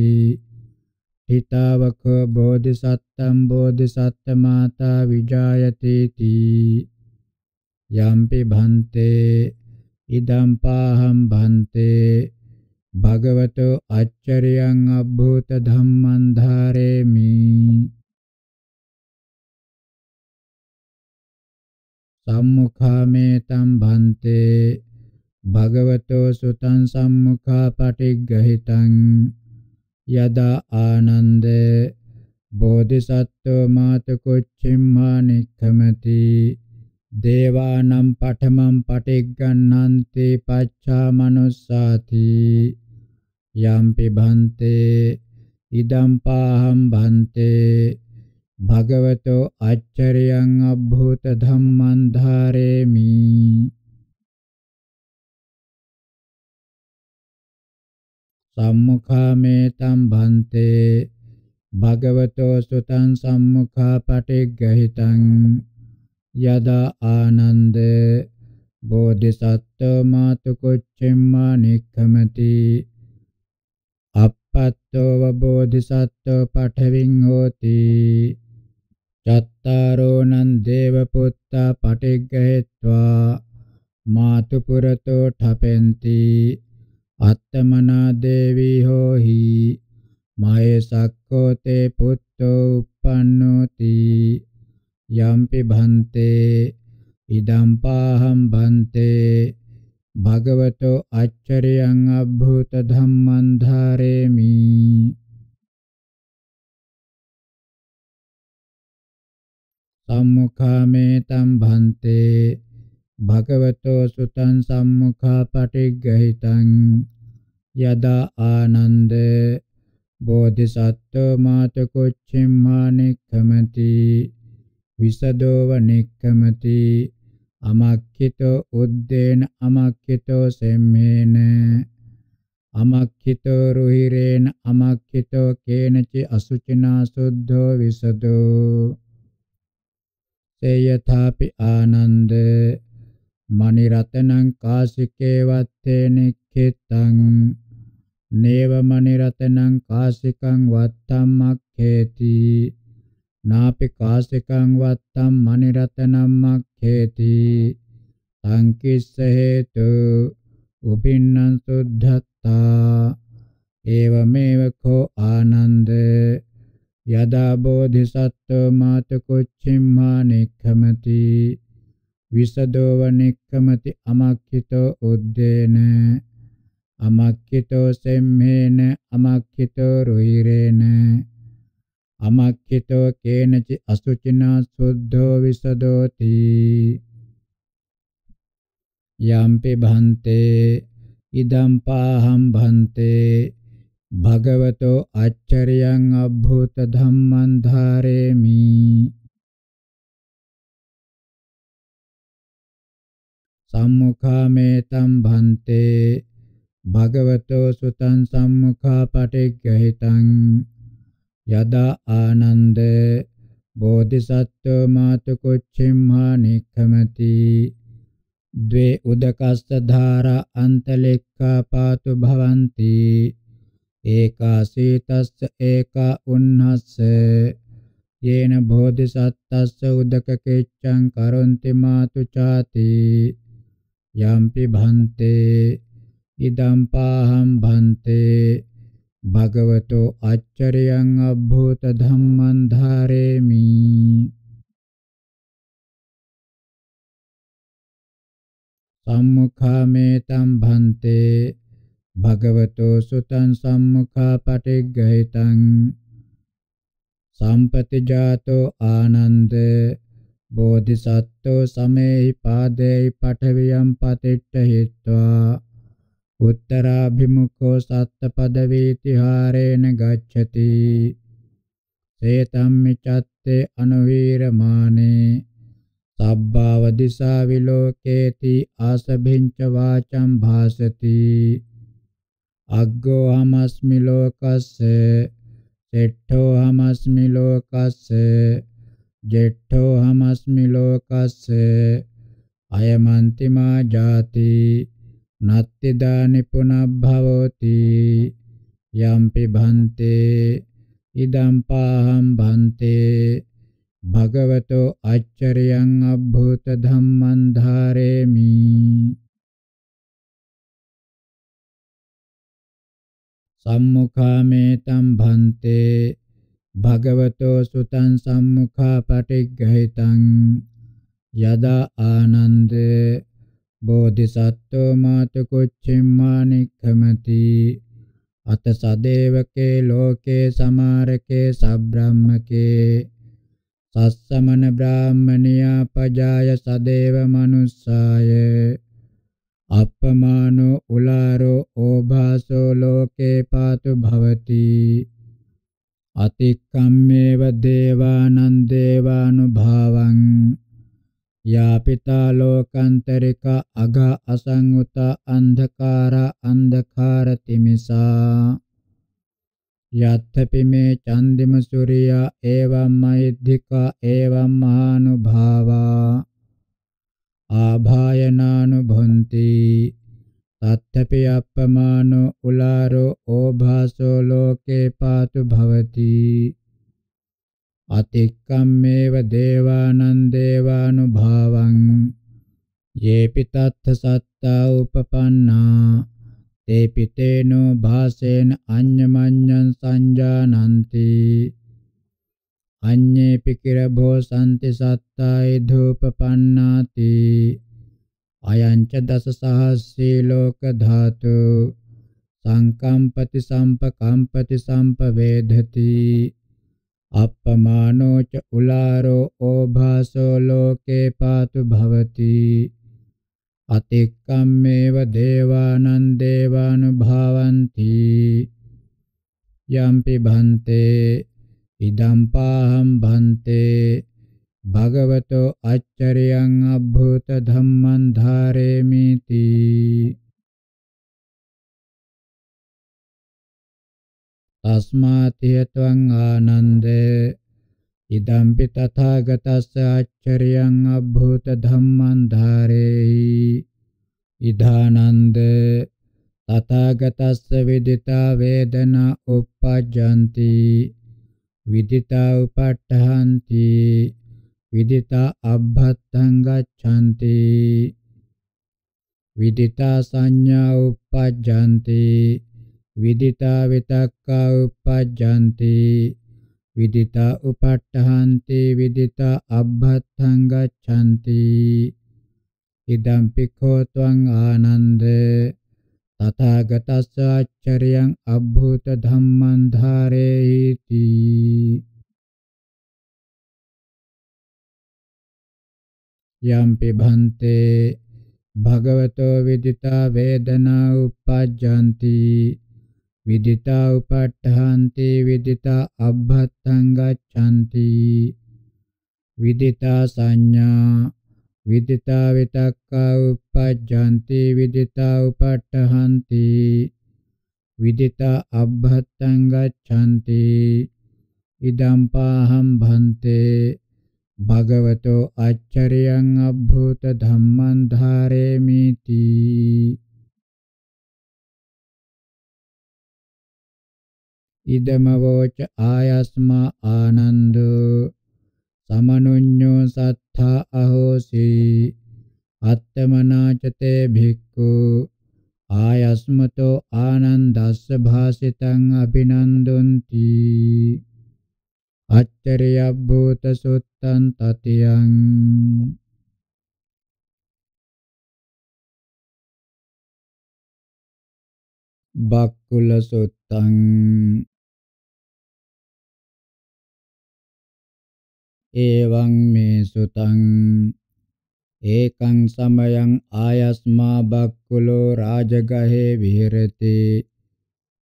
හිතාවක බෝධිසත්තම් බෝධිසත්තමාතා විජායති තී යම්පි භන්තේ ඉදම් පාහම් භන්තේ භගවතෝ අච්චරියං අබ්බූත ධම්මං ධාරේමි සම්මුඛාමේ තම් භන්තේ භගවතෝ සුතං සම්මුඛා පටිග්ගහිතං යදා ආනන්ද බෝධිසත්වෝ මාතකොච්චිම්මා නික්ඛමති දේවානම් පඨමම් පටිග්ගන්නන්ති පච්චා මනුස්සාති යම්පි භන්තේ ඉදම්පාහම් භන්තේ භගවතෝ අච්චරියං අබ්බූත ධම්මං ධාරේමි සම්මුඛාමේ තම් බන්තේ භගවතෝ සුතං සම්මුඛා පටිග්ගහිතං යදා ආනන්ද බෝධිසත්ත්ව මාතුකොච්චෙම්මා නික්ඛමති අපත්තෝ බෝධිසත්ත්ව පඨවින් හෝති චත්තාරෝ නන් දේව පුත්තා පටිග්ගහෙත්වා මාතු පුරතෝ ඨපෙන්ති අත්තමනා දේවී හෝහි මහේසක්ඛෝ තේ පුත්තෝ uppannoti යම්පි භන්තේ ඉදම් පාහම් භන්තේ භගවතෝ අච්චරියං අභූත ධම්මං ධාරේමි සම්මුඛාමේ තම් භන්තේ භගවතෝ සුතං සම්මුඛා පටිග්ගහිතං යදා ආනන්ද බෝධිසත්ව මාතකොච්චිම්මානෙක්ඛමති විසදෝව නෙක්ඛමති අමක්ඛිතෝ උද්දේන අමක්ඛිතෝ සෙම්මේන අමක්ඛිතෝ රුහිරේන අමක්ඛිතෝ කේනචි අසුචිනා සුද්ධෝ විසදෝ සේයථාපි ආනන්ද මණි රතනං කාසිකේ වත්තේ නික්ඛිතං නේව මණි රතනං කාසිකං වත්තම්මක්ඛේති නාපි කාසිකං වත්තම් මණි රතනං මක්ඛේති තං කිස්ස හේතු උපින්නං සුද්ධත්තා ඒවමේව කෝ ආනන්දේ යදා බෝධිසත්ත්ව මාතකොච්චිම්මා නික්ඛමති විසදෝව නික්ඛමති අමක්ඛිතෝ උද්දේන අමක්ඛිතෝ සෙම්මේන අමක්ඛිතෝ රුහිරේන අමක්ඛිතෝ කේනචි අසුචිනා සුද්ධෝ විසදෝති යම්පි භන්තේ ඉදම්පාහම් භන්තේ භගවතෝ අච්චරියං අබ්භූත ධම්මං ධාරේමි සම්මුඛාමේතම් භන්තේ භගවතෝ සුතං සම්මුඛා පටිග්ගහිතං යදා ආනන්ද බෝධිසත්ව මාතු කුච්චිම්හා නික්ඛමති ද්වේ උදකස්ස ධාරා අන්තලෙක්ඛා පාතු භවಂತಿ ඒකාසීතස්ස ඒකා උන්නස්ස යේන බෝධිසත්තස්ස උදක කිච්ඡං කරොන්ති මාතු ചാති යම්පි භන්තේ ඉදම් පාහම් භන්තේ භගවතෝ අච්චරියං අබ්බෝත ධම්මං ධාරේමි සම්මුඛාමේතම් භන්තේ භගවතෝ සුතං සම්මුඛා පටිග්ගහිතං සම්පතිජාතෝ ආනන්ද බෝධිසත්වෝ සමේහි පාදේහි පඨවියම් පතිට්ඨ හිත්වා උත්තරාභිමුඛෝ සත්ත පදවීතිහාරේන ගච්ඡති සේතම්මි චත්තේ අනුවීරමානේ සබ්බාව දිසා විලෝකේති ආසභින්ච වාචම් භාසති අග්ගෝ හමස්මි ලෝකස්ස සෙට්ඨෝ හමස්මි ලෝකස්ස ජෙට්ඨෝ හමස්මි ලෝකස්ස අයමන්තිමා ජාති නත්ති දානි පුනබ්භවෝති යම්පි භන්තේ ඉදම් පාහම් භන්තේ භගවතෝ අච්චරියං අබ්භූත ධම්මං ධාරේමි සම්මුඛාමේතම් භන්තේ භගවතෝ සුතං සම්මුඛා පටිග්ගහිතං යදා ආනන්ද බෝධිසත්වෝ මාතකොච්චෙම්මානික්ඛමති අත සදේවකේ ලෝකේ සමාරකේ සබ්‍රාහ්මකේ සස්සමන බ්‍රාහ්මනියා පජාය සදේව මනුස්සාය අපමානෝ උලාරෝ ඕභාසෝ ලෝකේ පාතු භවති අතික්කම්මේව දේවානං දේවානුභාවං යාපිතා ලෝකාන්තරික අග අසංගත අන්ධකාර අන්ධකාර තිමිසා යත්තපි මේ චන්දිම සූර්යා එවම් මෛද්దిక එවම් මහානුභාවා ආභායනානුභුන්ති තත්ථපි අප්පමානෝ උලාරෝ ඕභාසෝ ලෝකේ පාතු භවති අතික්කම්මේව දේවානං දේවානුභාවං යේපි තත්ථ සත්තා උපපන්නා තේපි තේනෝ භාසේන අඤ්ඤමඤ්ඤං සංජානන්ති අඤ්ඤේ පිකිර භෝ සම්ති සත්තාය ධූපපන්නාති අයං ච දස සහස්සී ලෝක ධාතු සංකම්පති සම්පකම්පති සම්පවේධති අප්පමානෝ ච උලාරෝ ඕභාසෝ ලෝකේ පාතු භවති අතික්කම්මේව දේවානං දේවානුභාවಂತಿ යම්පි භන්තේ ඉදම්පාහම් භන්තේ භගවතෝ අච්චරියං අබ්බූත ධම්මං ධාරේමි තී තස්මාතියත්වං ආනන්දේ ඉදම්පි තථාගතස්ස අච්චරියං අබ්බූත ධම්මං ධාරේහි ඉදානන්ද තථාගතස්ස විදිතා වේදනා uppajjanti විදිතා උපට්ඨහන්ති විදිතා අබ්බත්තං ගච්ඡanti විදිතා සංඥා උපජ්ජanti විදිතා විතක්කා උපජ්ජanti විදිතා උපට්ඨහන්ති විදිතා අබ්බත්තං ගච්ඡanti ඉදම්පි කෝ ත්වං ආනන්දේ තථාගතස්ස අච්චරියං අබ්භූත ධම්මං ධාරේති යම් පිභන්තේ භගවතෝ විදිතා වේදනා උපජ්ජಂತಿ විදිතා උපට්ඨාන්ති විදිතා අබ්බත්තං ගච්ඡanti විදිතා සංඥා විදිතා විතක්කා uppajjanti විදිතා upaṭṭhanti විදිතා අබ්බත්තං ගච්ඡanti ඉදම් පාහම් භන්තේ භගවතෝ අච්චරියං අබ්බූත ධම්මං ධාරේමි තී ඉදමවෝච ආයස්මා ආනන්දෝ සමනුඤ්ඤෝ සත්තා අහෝසි අත්තමනාචතේ භික්ඛු ආයස්මතෝ ආනන්දස්ස භාසිතං අභිනන්දොන්ති අච්චරිය භූත සුත්තං තතියං බක්කුල සුත්තං එවං මේ සුතං ඒකං සමයං ආයස්මා බක්කුලෝ රාජගහේ විහෙරති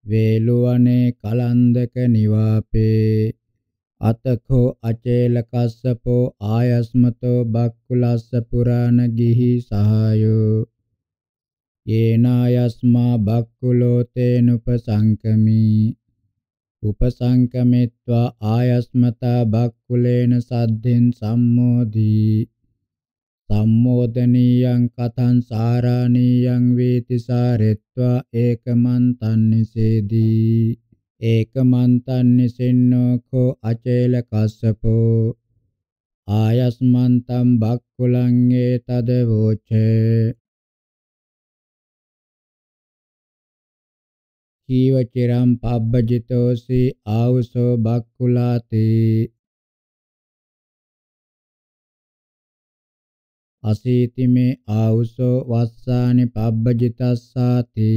වේලුවනේ කලන්දක නිවාපේ අතකෝ අචේලකස්සපෝ ආයස්මතෝ බක්කුලස්ස පුරාණ ගිහි සහායෝ යේනායස්මා බක්කුලෝ තේනුපසංකමී උපසංකමිත්වා ආයස්මතා බක්කුලේන සද්දෙන් සම්මෝදී සම්මෝදනීයං කතං සාරාණීයං වේති සාරෙත්වා ඒකමන්තං නිසේදී ඒකමන්තං නිසින්නෝ කෝ අචේල කස්සපෝ ආයස්මන්තං බක්කුලං ඒතද වෝචේ කීව චිරම් පබ්බජිතෝසි ආවුසෝ බක්කුලාති අසීති මේ ආවුසෝ වස්සානි පබ්බජිතස්සාති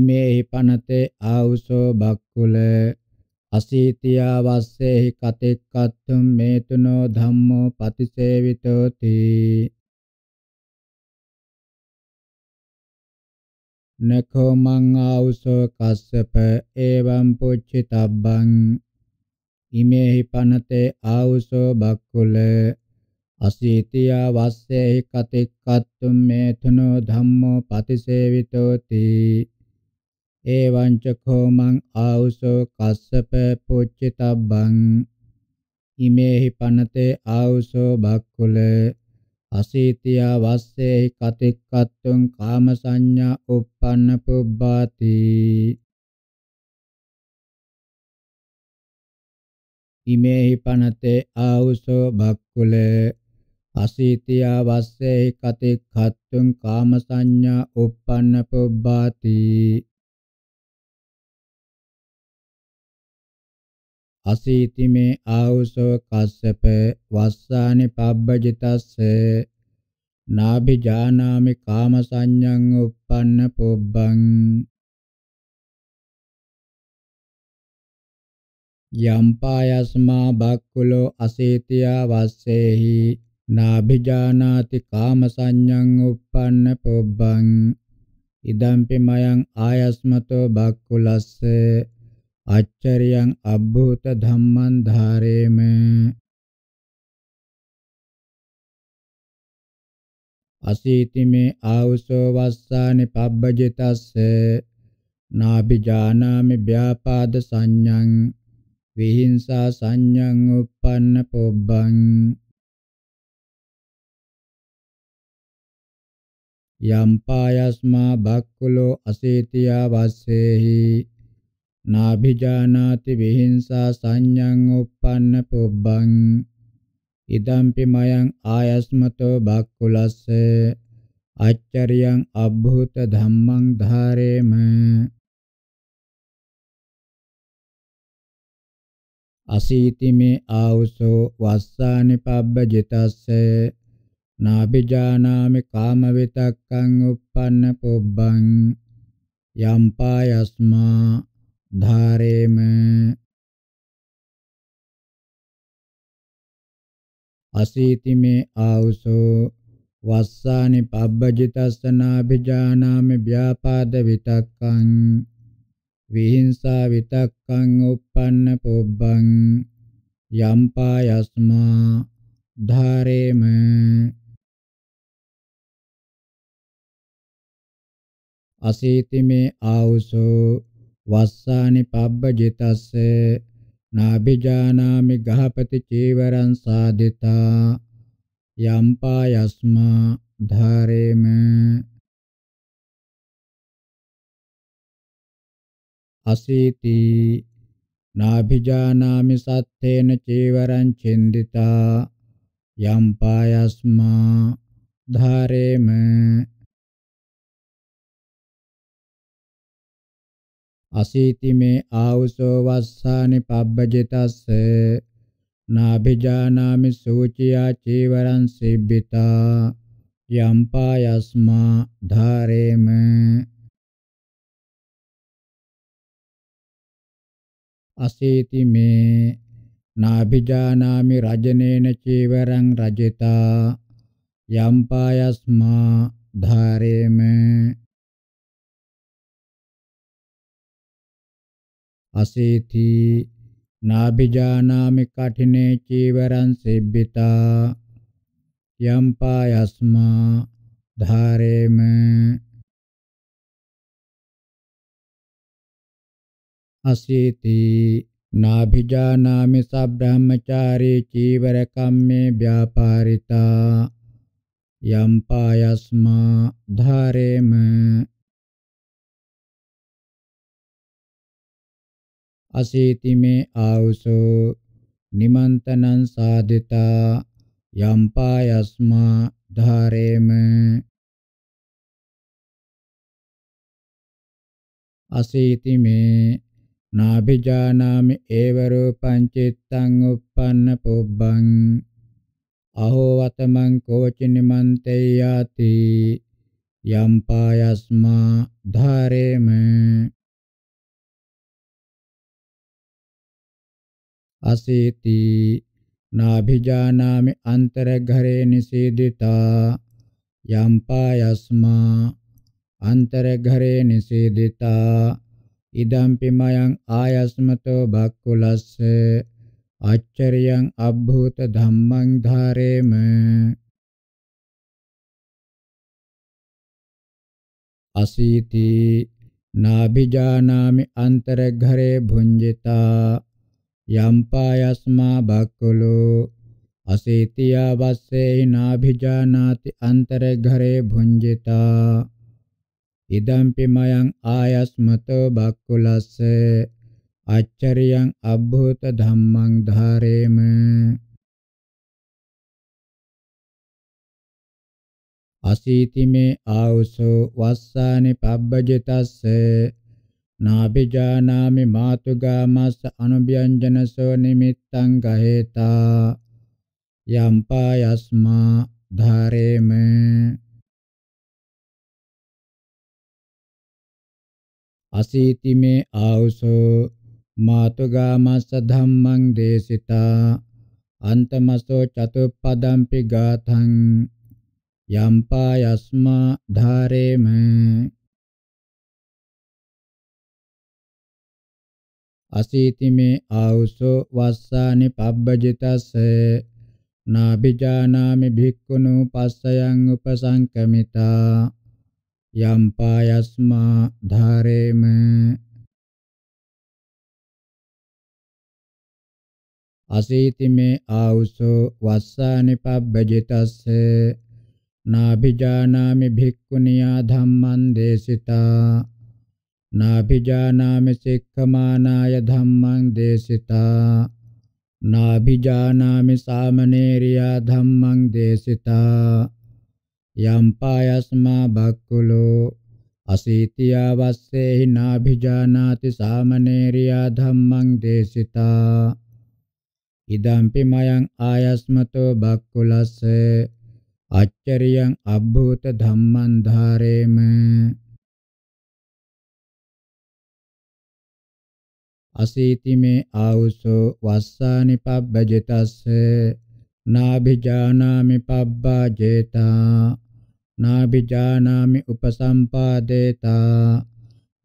ඉමේහි පනතේ ආවුසෝ බක්කුල අසීතියා වස්සේහි කතෙක්කත්තුම් මේතුනෝ ධම්මෝ පතිසේවිතෝති නඛෝ මං ආවුසෝ කස්සප එවං පුච්චිතබ්බං ඉමේහි පනතේ ආවුසෝ බක්කුල අසීතිය වස්සේහි කතික්කත්තුම් මේතුනෝ ධම්මෝ පතිසේවිතෝති එවං චඛෝ මං ආවුසෝ කස්සප පුච්චිතබ්බං ඉමේහි පනතේ ආවුසෝ බක්කුල අසීතියා වස්සේහි කතික්කත්තුං කාම සංඥා uppanna pubbati ඉමේහි පනතේ ආවුසෝ බක්කුල අසීතියා වස්සේහි කතික්කත්තුං කාම සංඥා uppanna pubbati අසීතිමේ ආවුසෝ කස්සප වස්සානි පබ්බජිතස්ස නාභිජානාමි කාමසඤ්ඤං uppන්න පොබ්බං යම්පායස්මා බක්කුලෝ අසීතියා වස්සේහි නාභිජානාති කාමසඤ්ඤං uppන්න පොබ්බං ඉදම්පි මයං ආයස්මතෝ බක්කුලස්ස අච්චරියං අබ්බූත ධම්මං ධාරේම අසීති මේ ආවුසෝ වස්සානි පබ්බජිතස්ස නාබිජානාමි ව්‍යාපාද සංඤං විහිංසා සංඤං uppanna pobbang යම්පායස්මා බක්කුලෝ අසීතියා වස්සේහි නාභිජානාති විහිංසා සංඤං uppanන පුබ්බං ඉදම්පි මයං ආයස්මතෝ බක්කුලස්ස අච්චරියං අබ්භූත ධම්මං ධාරේම අසීති මේ ආවුසෝ වස්සානි පබ්බ ජිතස්ස නාබිජානාමි කාමවිතක්කං uppanna පුබ්බං යම්පා යස්මා ධාරේම අසීති මේ ආවුසෝ වස්සානි පබ්බජිතස්සනාභිජානාමි ව්‍යාපාද විතක්කං විහිංසා විතක්කං uppන්න පොබ්බං යම්පා යස්මා ධාරේම අසීති මේ ආවුසෝ වස්සානි පබ්බජිතස්ස නාබිජානාමි ගහපති චීවරං සාදිතා යම්පා යස්මා ධාරේම අසීති නාභිජානාමි සත්තේන චීවරං චින්දිතා යම්පා යස්මා ධාරේම අසීතිමේ ආවුසෝ වස්සානි පබ්බජිතස්ස නාභිජානාමි සූචියා චීවරං සිබ්බිතා යම්පා යස්මා ධාරේම අසීතිමේ නාභිජානාමි රජනේන චීවරං රජිතා යම්පා යස්මා ධාරේම අසේති නාබිජානාමි කඨිනේ චීවරං සෙබ්බිතා යම්පායස්මා ධාරේම අසීති නාභිජානාමි සබ්‍රාහ්මචාරී චීවර කම්මේ ව්‍යාපාරිතා යම්පායස්මා ධාරේම අසීතිමේ ආවුසෝ නිමන්තනං සාදිතා යම්පා යස්මා ධාරේම අසීතිමේ නාභිජානාමි ඒව රූපං චිත්තං uppන්න පුබ්බං අහෝ වතමං කෝචි නිමන්තේ යාති යම්පා යස්මා ධාරේම අසීති නාභිජානාමි අන්තරග්ඝරේ නිසීදිතා යම්පායස්මා අන්තරග්ඝරේ නිසීදිතා ඉදම්පි මයං ආයස්මතෝ බක්කුලස්ස අච්චරියං අබ්භූත ධම්මං ධාරේම අසීති නාභිජානාමි අන්තරග්ඝරේ භුඤ්ජිතා යම්පායස්මා බක්කලෝ අසීතියා වස්සේ නාභිජානාති අන්තරඝරේ භුංජිතා ඉදම්පි මයං ආයස්මතෝ බක්කුලස්ස අච්චරියං අබ්බූත ධම්මං ධාරේම අසීතිමේ ආවුසෝ වස්සානි පබ්බජිතස්සේ නාබිජානාමි මාතුගාමස්ස අනුභ්‍යංජනසෝ නිමිත්තං ගහේතා යම්පා යස්මා ධාරේම අසීතිමේ ආවුසෝ මාතුගාමස්ස ධම්මං දේසිතා අන්තමසෝ චතුප්පදම්පි ගාතං යම්පා යස්මා ධාරේම අසීතිමේ ආවුසෝ වස්සානි පබ්බජිතස්ස නාබිජානාමි භික්ඛුනු පස්සයන් උපසංකමිතා යම් පායස්මා ධාරේම අසීතිමේ ආවුසෝ වස්සානි පබ්බජිතස්ස නාබිජානාමි භික්ඛුනියා ධම්මං දේසිතා නාභිජානාමි සික්ඛමානාය ධම්මං දේසිතා නාභිජානාමි සාමනේරියා ධම්මං දේසිතා යම්පායස්මා බක්කුලෝ අසීතියා වස්සේහි නාභිජානාති සාමනේරියා ධම්මං දේසිතා ඉදම්පි මයං ආයස්මතෝ බක්කුලස්ස අච්චරියං අබ්බූත ධම්මං ධාරේම අසීතිමේ ආවුසෝ වස්සානි පබ්බජිතස්ස නාභිජානාමි පබ්බාජේතා නාභිජානාමි උපසම්පාදේතා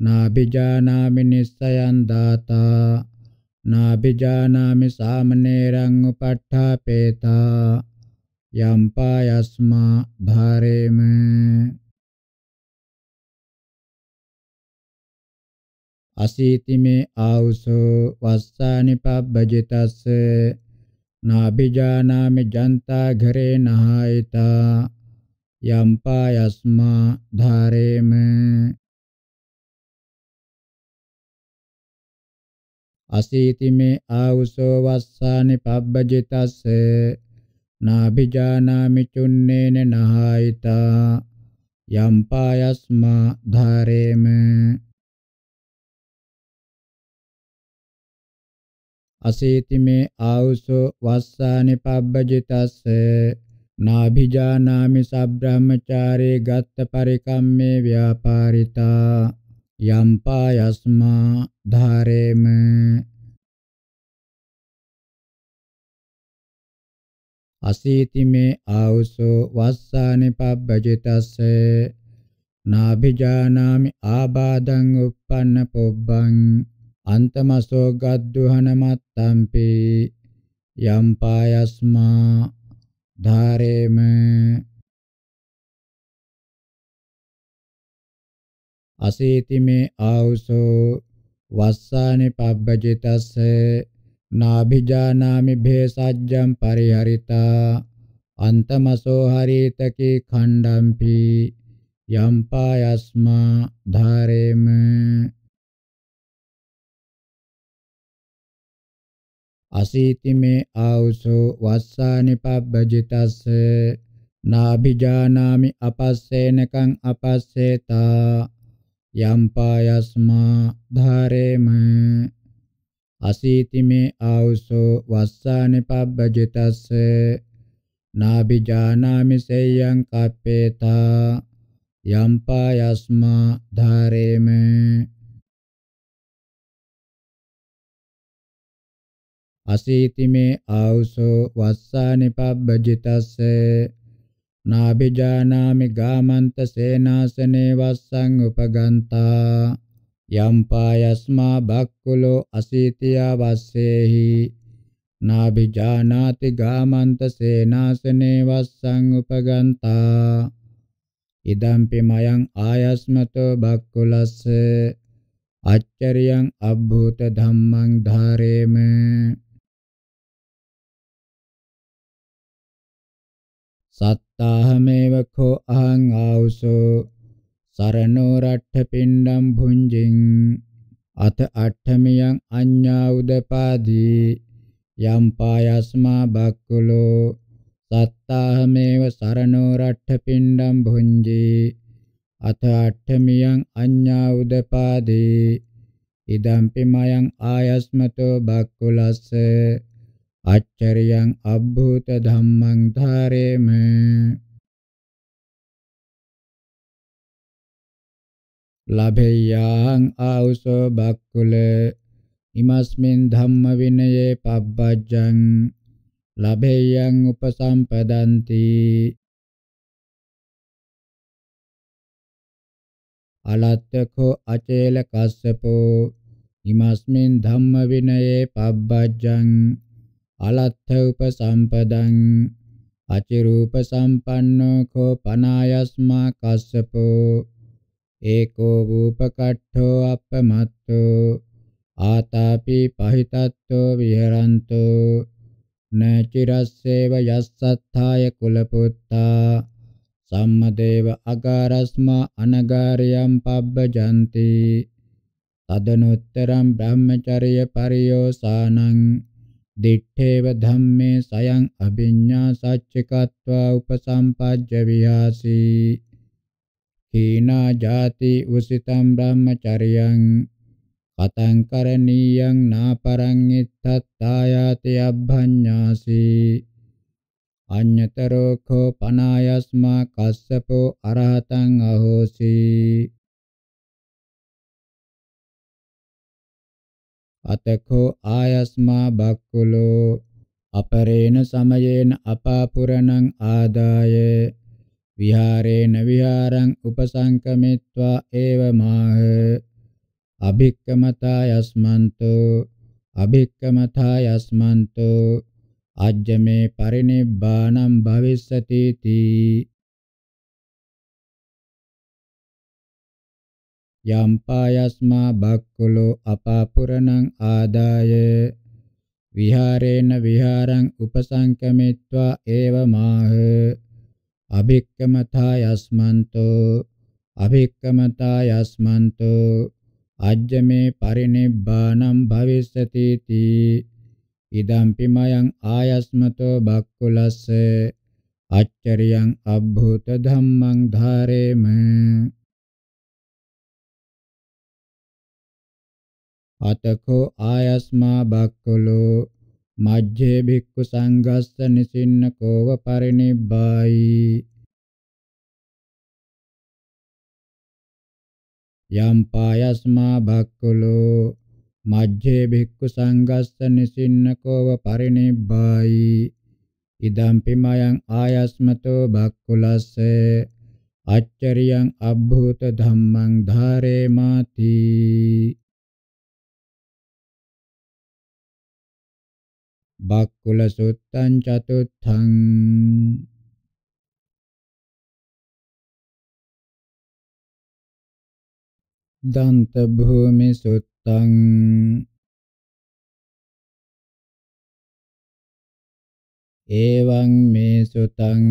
නාභිජානාමි නිස්සයන් දාතා නාභිජානාමි සාමනේරං උපට්ඨාපේතා යම්පා යස්මා භාරේම අසීතිමේ ආවුසෝ වස්සානි පබ්බජිතස්ස නාබිජානාමි ජන්තා ඝරේ නහායිතා යම්පා යස්මා ධාරේම අසීතිමේ ආවුසෝ වස්සානි පබ්බජිතස්ස නාබිජානාමි චුන්නේන නහායිතා යම්පා යස්මා ධාරේම අසේතිමේ ආවුසෝ වස්සානි පබ්බජිතස්ස නාභිජානාමි සබ්‍රාහ්මචාරේ ගත්ත පරිකම්මේ ව්‍යාපාරිතා යම්පා යස්මා ධාරේම අසීතිමේ ආවුසෝ වස්සානි පබ්බජිතස්ස නාභිජානාමි ආබාධං උප්පන්න පොබ්බං අන්තමසෝ ගද්දුහන මත්තම්පි යම් පායස්මා ධාරේම අසීති මේ ආවුසෝ වස්සානි පබ්බජිතස්ස නාභිජානාමි භේසජ්ජම් පරිහරිතා අන්තමසෝ හරිතකේ ඛණ්ඩම්පි යම්පායස්මා ධාරේම අසීතිමේ ආවුසෝ වස්සානි පබ්බජිතස්ස නාභිජානාමි අපස්සේනකං අපස්සේතා යම්පායස්මා ධාරේම අසීතිමේ ආවුසෝ වස්සානි පබ්බජිතස්ස නාභිජානාමි සේයං කප්පේතා යම්පායස්මා ධාරේම අසීතිමේ ආවුසෝ වස්සානි පබ්බජිතස්ස නාභිජානාමි ගාමන්ත සේනාසනේ වස්සං උපගන්තා යම්පායස්මා බක්කුලෝ අසීතියා වස්සේහි නාභිජානාති ගාමන්ත සේනාසනේ වස්සං උපගන්තා ඉදම්පි මයං ආයස්මතෝ බක්කුලස්ස අච්චරියං අබ්භූත ධම්මං ධාරේමේ සත්තාහමේව කෝ අහං ආවුසෝ සරණෝ රට්ඨ පිණ්ඩම් භුංජින් අත අට්ඨමියං අඤ්ඤා උදපාදී යම් පායස්මා බක්කුලෝ සත්තාහමේව සරණෝ රට්ඨ පිණ්ඩම් භුංජි අත අට්ඨමියං අඤ්ඤා උදපාදී ඉදම්පි මයං ආයස්මතෝ බක්කුලස්ස අච්චරියං අබ්බූත ධම්මං ධාරේම ලභේයං ආඋසෝ බක්කුල ඉමස්මින් ධම්ම විනයේ පබ්බජ්ජං ලභේයං උපසම්පදන්ති අලත්තකෝ අචේල කස්සපෝ ඉමස්මින් ධම්ම විනයේ පබ්බජ්ජං අලත්ථ උපසම්පදං අචිරූප සම්පන්නෝ කෝ පනායස්මා කස්සපෝ ඒකෝ වූපකට්ඨෝ අපමත්තෝ ආතාපි පහිතත්තෝ විහරන්තෝ නචිරස්සේව යස්සත්ථාය කුලපුත්තා සම්මදේව අගාරස්මා අනගාරියම් පබ්බජන්ති තදනුත්තරම් බ්‍රහ්මචර්ය පරියෝසානං දිත්තේව ධම්මේ සයං අභිඤ්ඤා සච්චිකत्वा උපසම්පජ්ජ වියාසි හීනා ජාති උසිතම් බ්‍රහ්මචරියං කතං කරණීයං නාපරං ඉත්තත්තායාති අබ්භඤ්ඤාසි අඤ්‍යතරෝඛෝ පනායස්මා කස්සපෝ අරහතං අහෝසි අතකෝ ආයස්මා බක්කුලෝ අපරේණ සමයේන අපාපුරණං ආදාය විහාරේන විහාරං උපසංකමිත්වා ඒව මාහ අභික්කමතා යස්මන්තෝ අභික්කමතා යස්මන්තෝ අජ්ජමේ පරිනිබ්බාණං භවිස්සති තී යම්පායස්මා බක්කුලෝ අපාපුරණං ආදාය විහාරේන විහාරං උපසංකමිත්වා ඒව මාහ අභික්කමතා යස්මන්තෝ අභික්කමතා යස්මන්තෝ අජ්ජමේ පරිනිබ්බානම් භවිස්සති තී ඉදම්පි මයං ආයස්මතෝ බක්කුලස්ස අච්චරියං අබ්භූත ධම්මං ධාරේම අතකෝ ආයස්මා බක්කලෝ මජ්ජේ භික්ඛු සංඝස්ස නිසින්නකෝව පරිනිබ්බායි යම් පායස්මා බක්කලෝ මජ්ජේ භික්ඛු සංඝස්ස නිසින්නකෝව පරිනිබ්බායි ඉදම්පි මයං ආයස්මතෝ බක්කුලස්ස අච්චරියං අබ්භූත ධම්මං ධාරේමාති බක්කුල සුත්තං චතුත්ථං දන්ත භූමි සුත්තං එවං මේ සුතං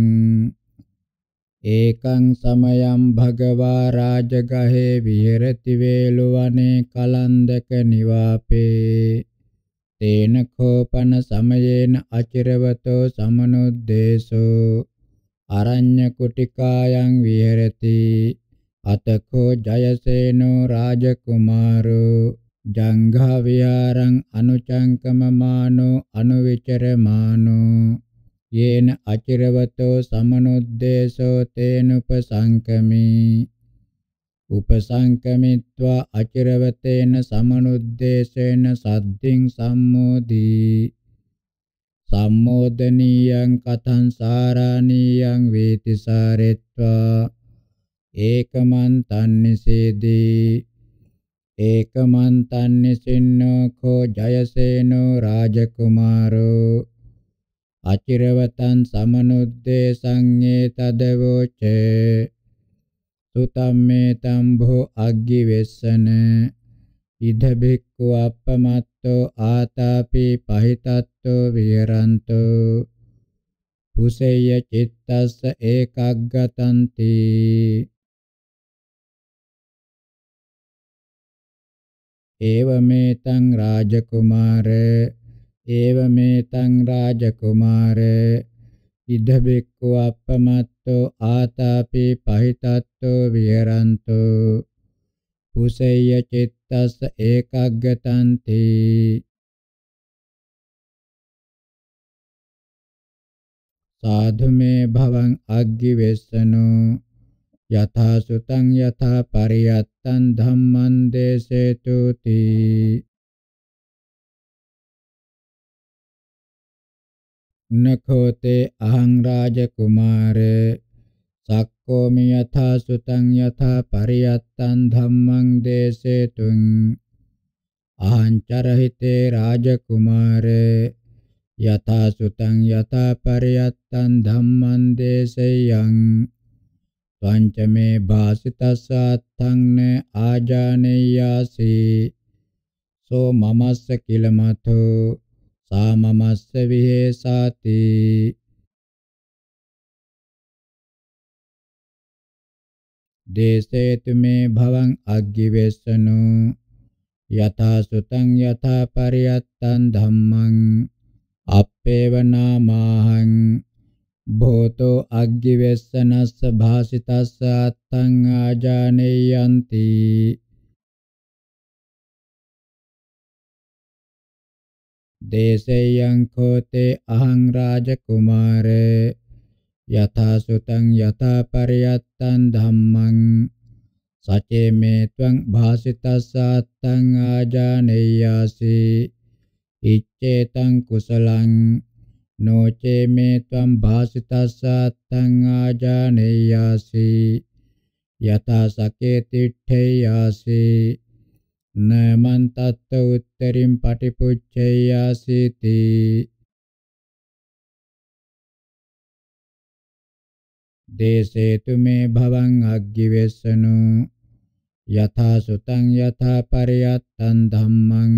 ඒකං සමයං භගවා රාජගහේ විහෙරති වේලුවනේ කලන්දක නිවාපේ තේන කෝපන සමයේන අචිරවතෝ සමනුද්දේශෝ අරඤ්‍ය කුටිකායන් විහෙරති අතකෝ ජයසේනෝ රාජකුමාරෝ ජංඝා විහාරං අනුචංකමමානෝ අනුවිචරමානෝ යේන අචිරවතෝ සමනුද්දේශෝ තේනුපසංකමී උපසංකමිත්වා අචිරවතේන සමනුද්දේශේන සද්ධින් සම්මෝදී සම්මෝදනීයං කතං සාරාණීයං වේති සාරෙත්වා ඒකමන් තන්නිසේදී ඒකමන් තන්නිසින්නෝ කෝ ජයසේනෝ රාජකුමාරෝ අචිරවතං සමනුද්දේශං ඒතදවෝචේ තුතම්මේ තම්භෝ අග්ගි වෙස්සන ඉද භික්ඛු අපමත්තෝ ආතාපි පහිතත්තෝ විහරන්තෝ කුසෙය්‍ය චිත්තස්ස ඒකග්ගතන්ති ඒවමේතං රාජකුමාර ඒවමේතං රාජකුමාරේ ඉද බික්ඛු අප්පමත්තෝ ආතාපි පහිතත්තෝ විහෙරන්තෝ කුසෙය්‍ය චිත්තස්ස ඒකග්ගතන්ති සාධු මේ භවං අග්ගි වෙස්සනෝ යථා සුතං යථා පරියත්තං ධම්මං දේසේතුති නඛෝතේ අහං රාජ කුමාරේ සක්කෝමි යථා සුතං යථා පරියත්තං ධම්මං දේසේතුං අහං චරහිතේ රාජ කුමාරේ යථා සුතං යථා පරියත්තං ධම්මං දේසයං පංචමේ භාසිතස්සත්තං න ආජානෙයාසි සෝ මමස්ස කිලමතෝ සාමමස්ස විහෙසති දේසේතු මේ භවං අග්ගිවෙස්සනු යථා සුතං යථා පරියත්තං ධම්මං අපේව නාමහං භෝතෝ අග්ගිවෙස්සනස්ස භාසිතස්ස අත්තං ආජානෙයන්ති දේසේයං කෝතේ අහං රාජකුමාරේ යථා සුතං යථා පරියත්තං ධම්මං සචේමේ ත්වං භාසිතස්සත්තං ආජානෙයාසි ඉච්ඡේතං කුසලං නොචේ මේ ත්වම් භාසිතස්සත්තං ආජානෙයාසි යතා සකේ තිට්ඨේයාසි නමන් තත්ත උත්තරින් පටිපුච්චයාසිති දේසේතු මේ භවං අග්ගිවෙස්සනු යථා සුතං යථා පරියත්තං ධම්මං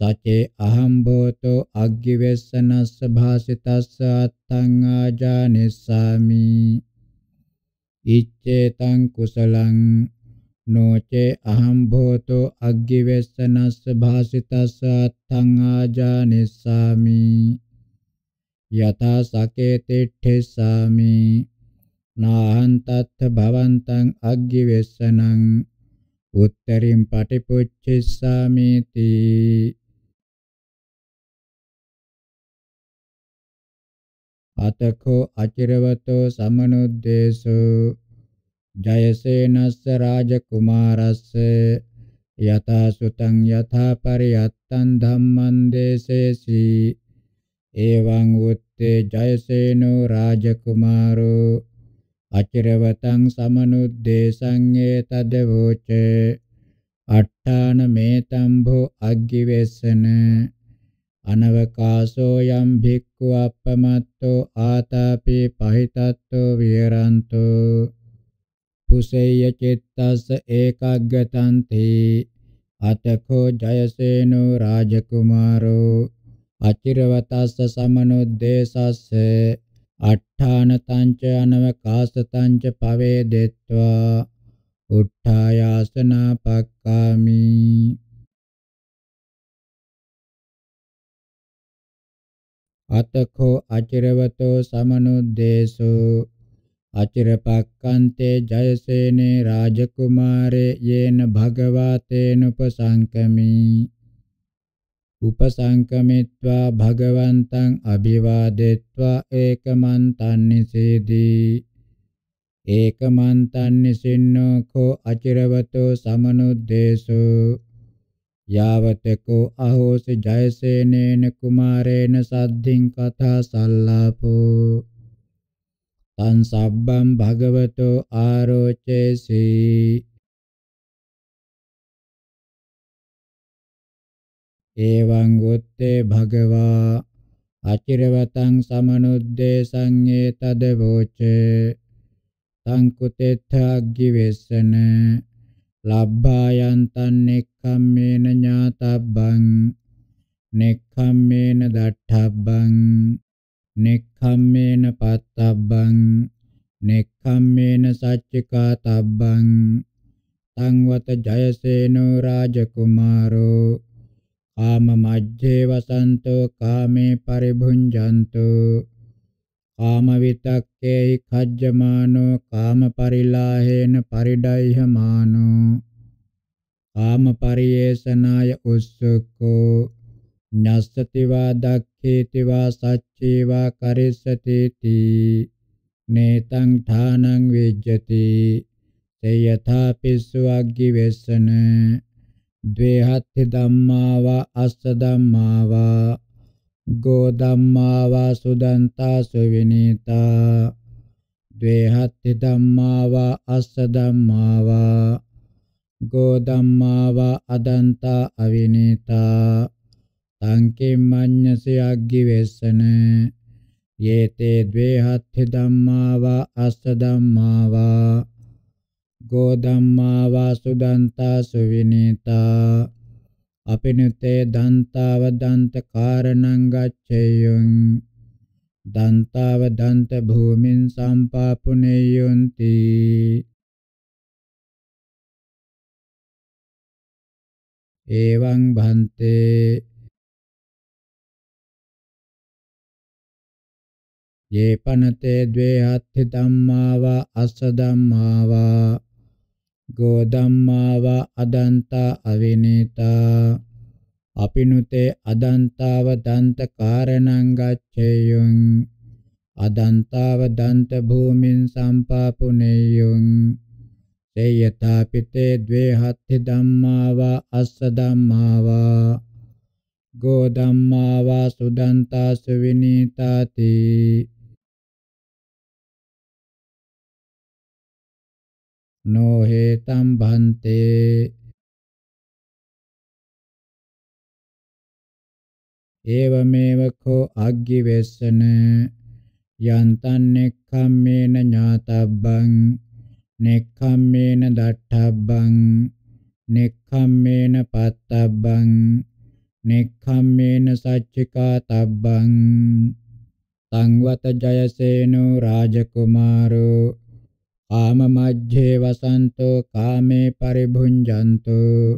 සචේ අහම් භෝතෝ අග්ගිවෙස්සනස්ස භාසිතස්ස අත්තං ආජානිස්සාමි ඉච්ඡේතං කුසලං නොචේ අහම් භෝතෝ අග්ගිවෙස්සනස්ස භාසිතස්ස අත්තං ආජානිස්සාමි යතා සකේ තිට්ඨෙස්සාමි නාහං තත්ථ භවන්තං අග්ගිවෙස්සනං උත්තරින් පටිපුච්චිස්සාමි තී අතකෝ අචිරවතෝ සමනුද්දේශෝ ජයසේනස්ස රාජකුමාරස්ස යතා සුතං යතා පරියත්තං ධම්මං දේසේසි එවං උත්තේ ජයසේනෝ රාජකුමාරෝ අචිරවතං සමනුද්දේශං ඒතදවෝච අට්ඨාන මේතම්භෝ අග්ගිවෙස්සන අනවකාසෝ යම් භික්ඛු අපමත්තෝ ආතාපි පහිතත්තෝ විහෙරන්තෝ කුසේය චිත්තස්ස ඒකග්ගතන්ති අතකෝ ජයසේනෝ රාජකුමාරෝ අචිරවතස්ස සමනුද්දේශස්ස අට්ඨාන තංච අනව කාස තංච පවේදෙත්වා උට්ඨායාසනා පක්කාමි අතකෝ අචිරවතෝ සමනුද්දේශෝ අචිරපක්කන්තේ ජයසේනේ රාජකුමාරේ යේන භගවා තේනුපසංකමී උපසංකමිත්වා භගවන්තං අභිවාදෙත්වා ඒකමන්තං නිසීදී ඒකමන්තං නිසින්නෝ කෝ අචිරවතෝ සමනුද්දේශෝ යාවතකෝ අහෝසි ජයසේනේන කුමාරේන සද්ධින් කතා සල්ලාපෝ තං සබ්බම් භගවතෝ ආරෝචේසි එවං උත්තේ භගවා අචිරවතං සමනුද්දේශං ඒතද වෝචේ තං කුතෙත්ථ අග්ගිවෙස්සන ලබ්භායන් තන්නේක්ඛම්මේන ඥාතබ්බං නෙක්ඛම්මේන දට්ඨබ්බං නෙක්ඛම්මේන පත්තබ්බං නෙක්ඛම්මේන සච්චිකා තබ්බං සංවත ජයසේනෝ රාජකුමාරෝ කාම මජ්ජේ වසන්තෝ කාමේ පරිභුංජන්තෝ කාම විතක්කේහි කජ්ජමානෝ කාම පරිලාහේන පරිඩයිහමානෝ කාම පරියේෂනාය උස්සකෝ ඤස්සති වාදක් කේතිවා සච්චේවා කරිස්සතේති නේතං ථානං විජ්ජති තේයථා පිස්සු අග්ගි වෙස්සන ද්වේහත්ථ ධම්මාව අස්ස ධම්මාව ගෝ ධම්මාව සුදන්තා සුවිනීතා ද්වේහත්ථ ධම්මාව අස්ස ධම්මාව ගෝ ධම්මාව අදන්තා අවිනීතා සංකෙම්මඤ්ඤසේ අග්ගි වෙස්සන යේතේ ද්වේ හත්ථ ධම්මා වා අස්ස ධම්මා වා ගෝ ධම්මා වා සුදන්තා සුවිනීතා අපිනුතේ දන්තාව දන්ත කාරණං ගච්ඡේයං දන්තාව දන්ත භූමින් සම්පාපුනේයොන්ති එවං භන්තේ ये पनते द्वे हत्थि धम्मा वा अस्स धम्मा वा गो धम्मा वा अदन्ता अविनीता අපිනුතේ අදන්තාව දන්ත කාරණං ගච්ඡේයං අදන්තාව දන්ත භූමින් සම්පාපුනේයං තේයතා පිතේ द्वे හත්ති ධම්මා වා අස්ස ධම්මා වා ගෝ ධම්මා වා සුදන්තා සුවිනීතාති no hetam bhante ඒවමේව කෝ අග්ගි වෙස්සන යන්තං නෙක්ඛම්මේන ඥාතබ්බං නෙක්ඛම්මේන දට්ඨබ්බං නෙක්ඛම්මේන පත්තබ්බං නෙක්ඛම්මේන සච්චිකාතබ්බං සංවත ජයසේනෝ රාජකුමාරෝ කාම මජ්ජේ වසන්තෝ කාමේ පරිභුඤ්ජන්තෝ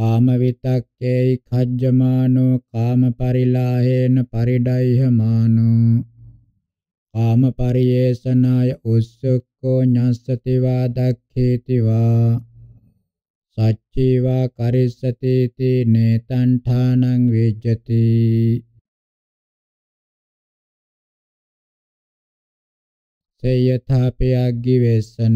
කාම විතක්කේයි khajjamaano කාම පරිලාහේන පරිඩයිහමානෝ කාම පරියේෂනාය උස්සකෝ ඤස්සති වා දක්ඛේති වා සච්චේවා කරිස්සති තේ නේතං ඨානං වේජ්ජති සේයථාපියග්ගි වෙස්සන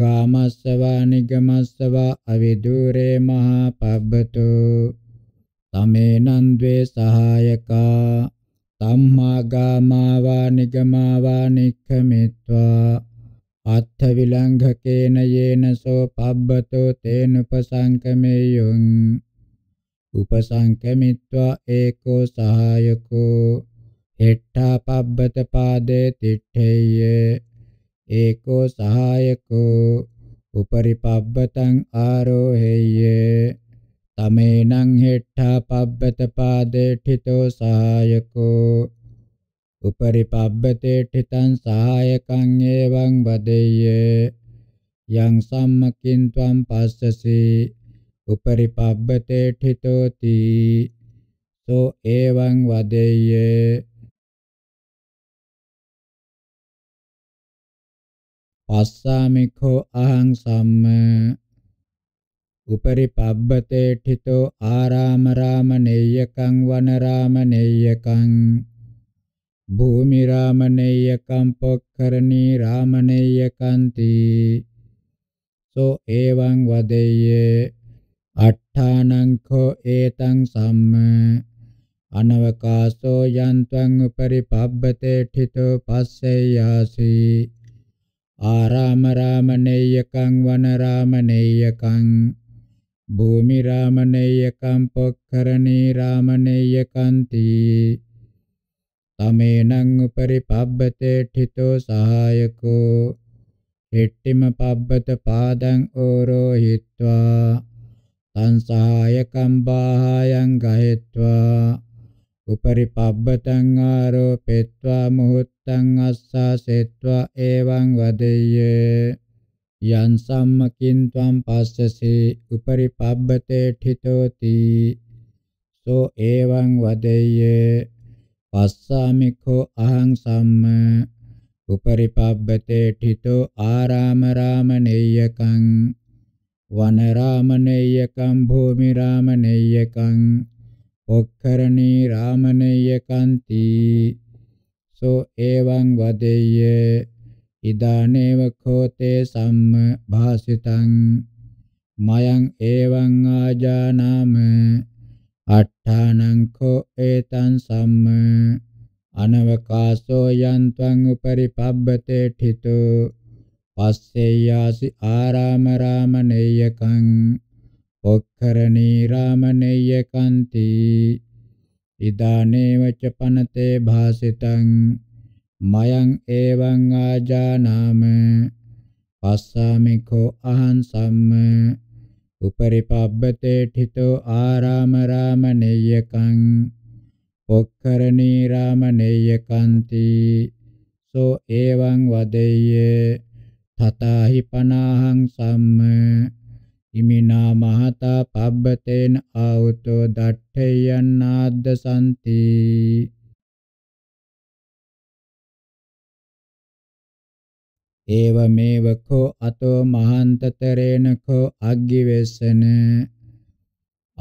ගාමස්සවා නිගමස්සවා අවිදුරේ මහා පබ්බතෝ තමේනං ද්වේ සහායකා තම්මා ගාමාවා නිගමාවා නික්ඛමිත්වා අත්ථ විලංඝකේන යේනසෝ පබ්බතෝ තේනුපසංකමේයං උපසංකමිත්වා ඒකෝ සහායකෝ එට්ඨා පබ්බත පාදේ තිට්ඨේය ඒකෝ සහායකෝ උපරි පබ්බතං ආරෝහෙය්‍ය තමේනං හෙට්ඨා පබ්බත පාදේඨිතෝ සහායකෝ උපරි පබ්බතේඨිතං සහායකං එවං වදෙය්‍ය යං සම්මකින් ත්වං පස්සසි උපරි පබ්බතේඨිතෝති සෝ එවං වදෙය්‍ය පස්සාමිඛෝ අහං සම්ම උපරි පබ්බතේ ඨිතෝ ආරාම රාම නේයකං වන රාම නේයකං භූමි රාම නේයකං පොක්කරණී රාම නේයකන්ති සෝ එවං වදෙය්‍ය අට්ඨානං කෝ ඒතං සම්ම අනවකාසෝ යන්ත්වං උපරි පබ්බතේ ඨිතෝ පස්සෙය්‍යාසී ආරාම රාමණේයකං වන රාමණේයකං භූමි රාමණේයකං පොක්කරණී රාමණේයකං තී තමේනං උපරි පබ්බතේ ඨිතෝ සහායකෝ හෙට්ටිම පබ්බත පාදං ඕරෝ හිත්වා තං සහායකං බාහායං ගහෙත්වා උපරි පබ්බතං ආරෝපෙත්වා මුහුත් තං අස්සාසෙත්වා එවං වදෙය්‍ය යං සම්මකින් ත්වං පස්සසී උපරි පබ්බතේ ඨිතෝති සෝ එවං වදෙය්‍ය පස්සාමිඛෝ අහං සම්ම උපරි පබ්බතේ ඨිතෝ ආරාම රාම නෙය්‍යකං වන රාමනේයකම් භූමි රාමනේයකම් ඔක්කරණී රාමනේයකන්ති සෝ එවං වදෙය්‍ය ඉදානේව කෝතේ සම්ම භාසිතං මයං එවං ආජානාම අට්ඨානං කෝ ඒතං සම්ම අනවකාසෝ යන්ත්වං උපරි පබ්බතේ ඨිතෝ පස්සෙයාසි ආරාම රාමනේයකං ඔක්කරණී රාමනේයකන්ති ඉදානේවච පනතේ භාසිතං මයං එවං ආජානාම පස්සාමිකෝ අහං සම්ම උපරිපබ්බතේ ඨිතෝ ආරාම රාමනේයකං පොක්කරණී රාමනේයකන්ති සෝ එවං වදෙය්‍ය තථාහි පනාහං සම්ම ඉමිනා මහතා පබ්බතේන ආවුතෝ දට්ඨයන්නාද්ද සම්ති ඒවමේව කෝ අතෝ මහන්තතරේන කෝ අග්ගිවෙස්සන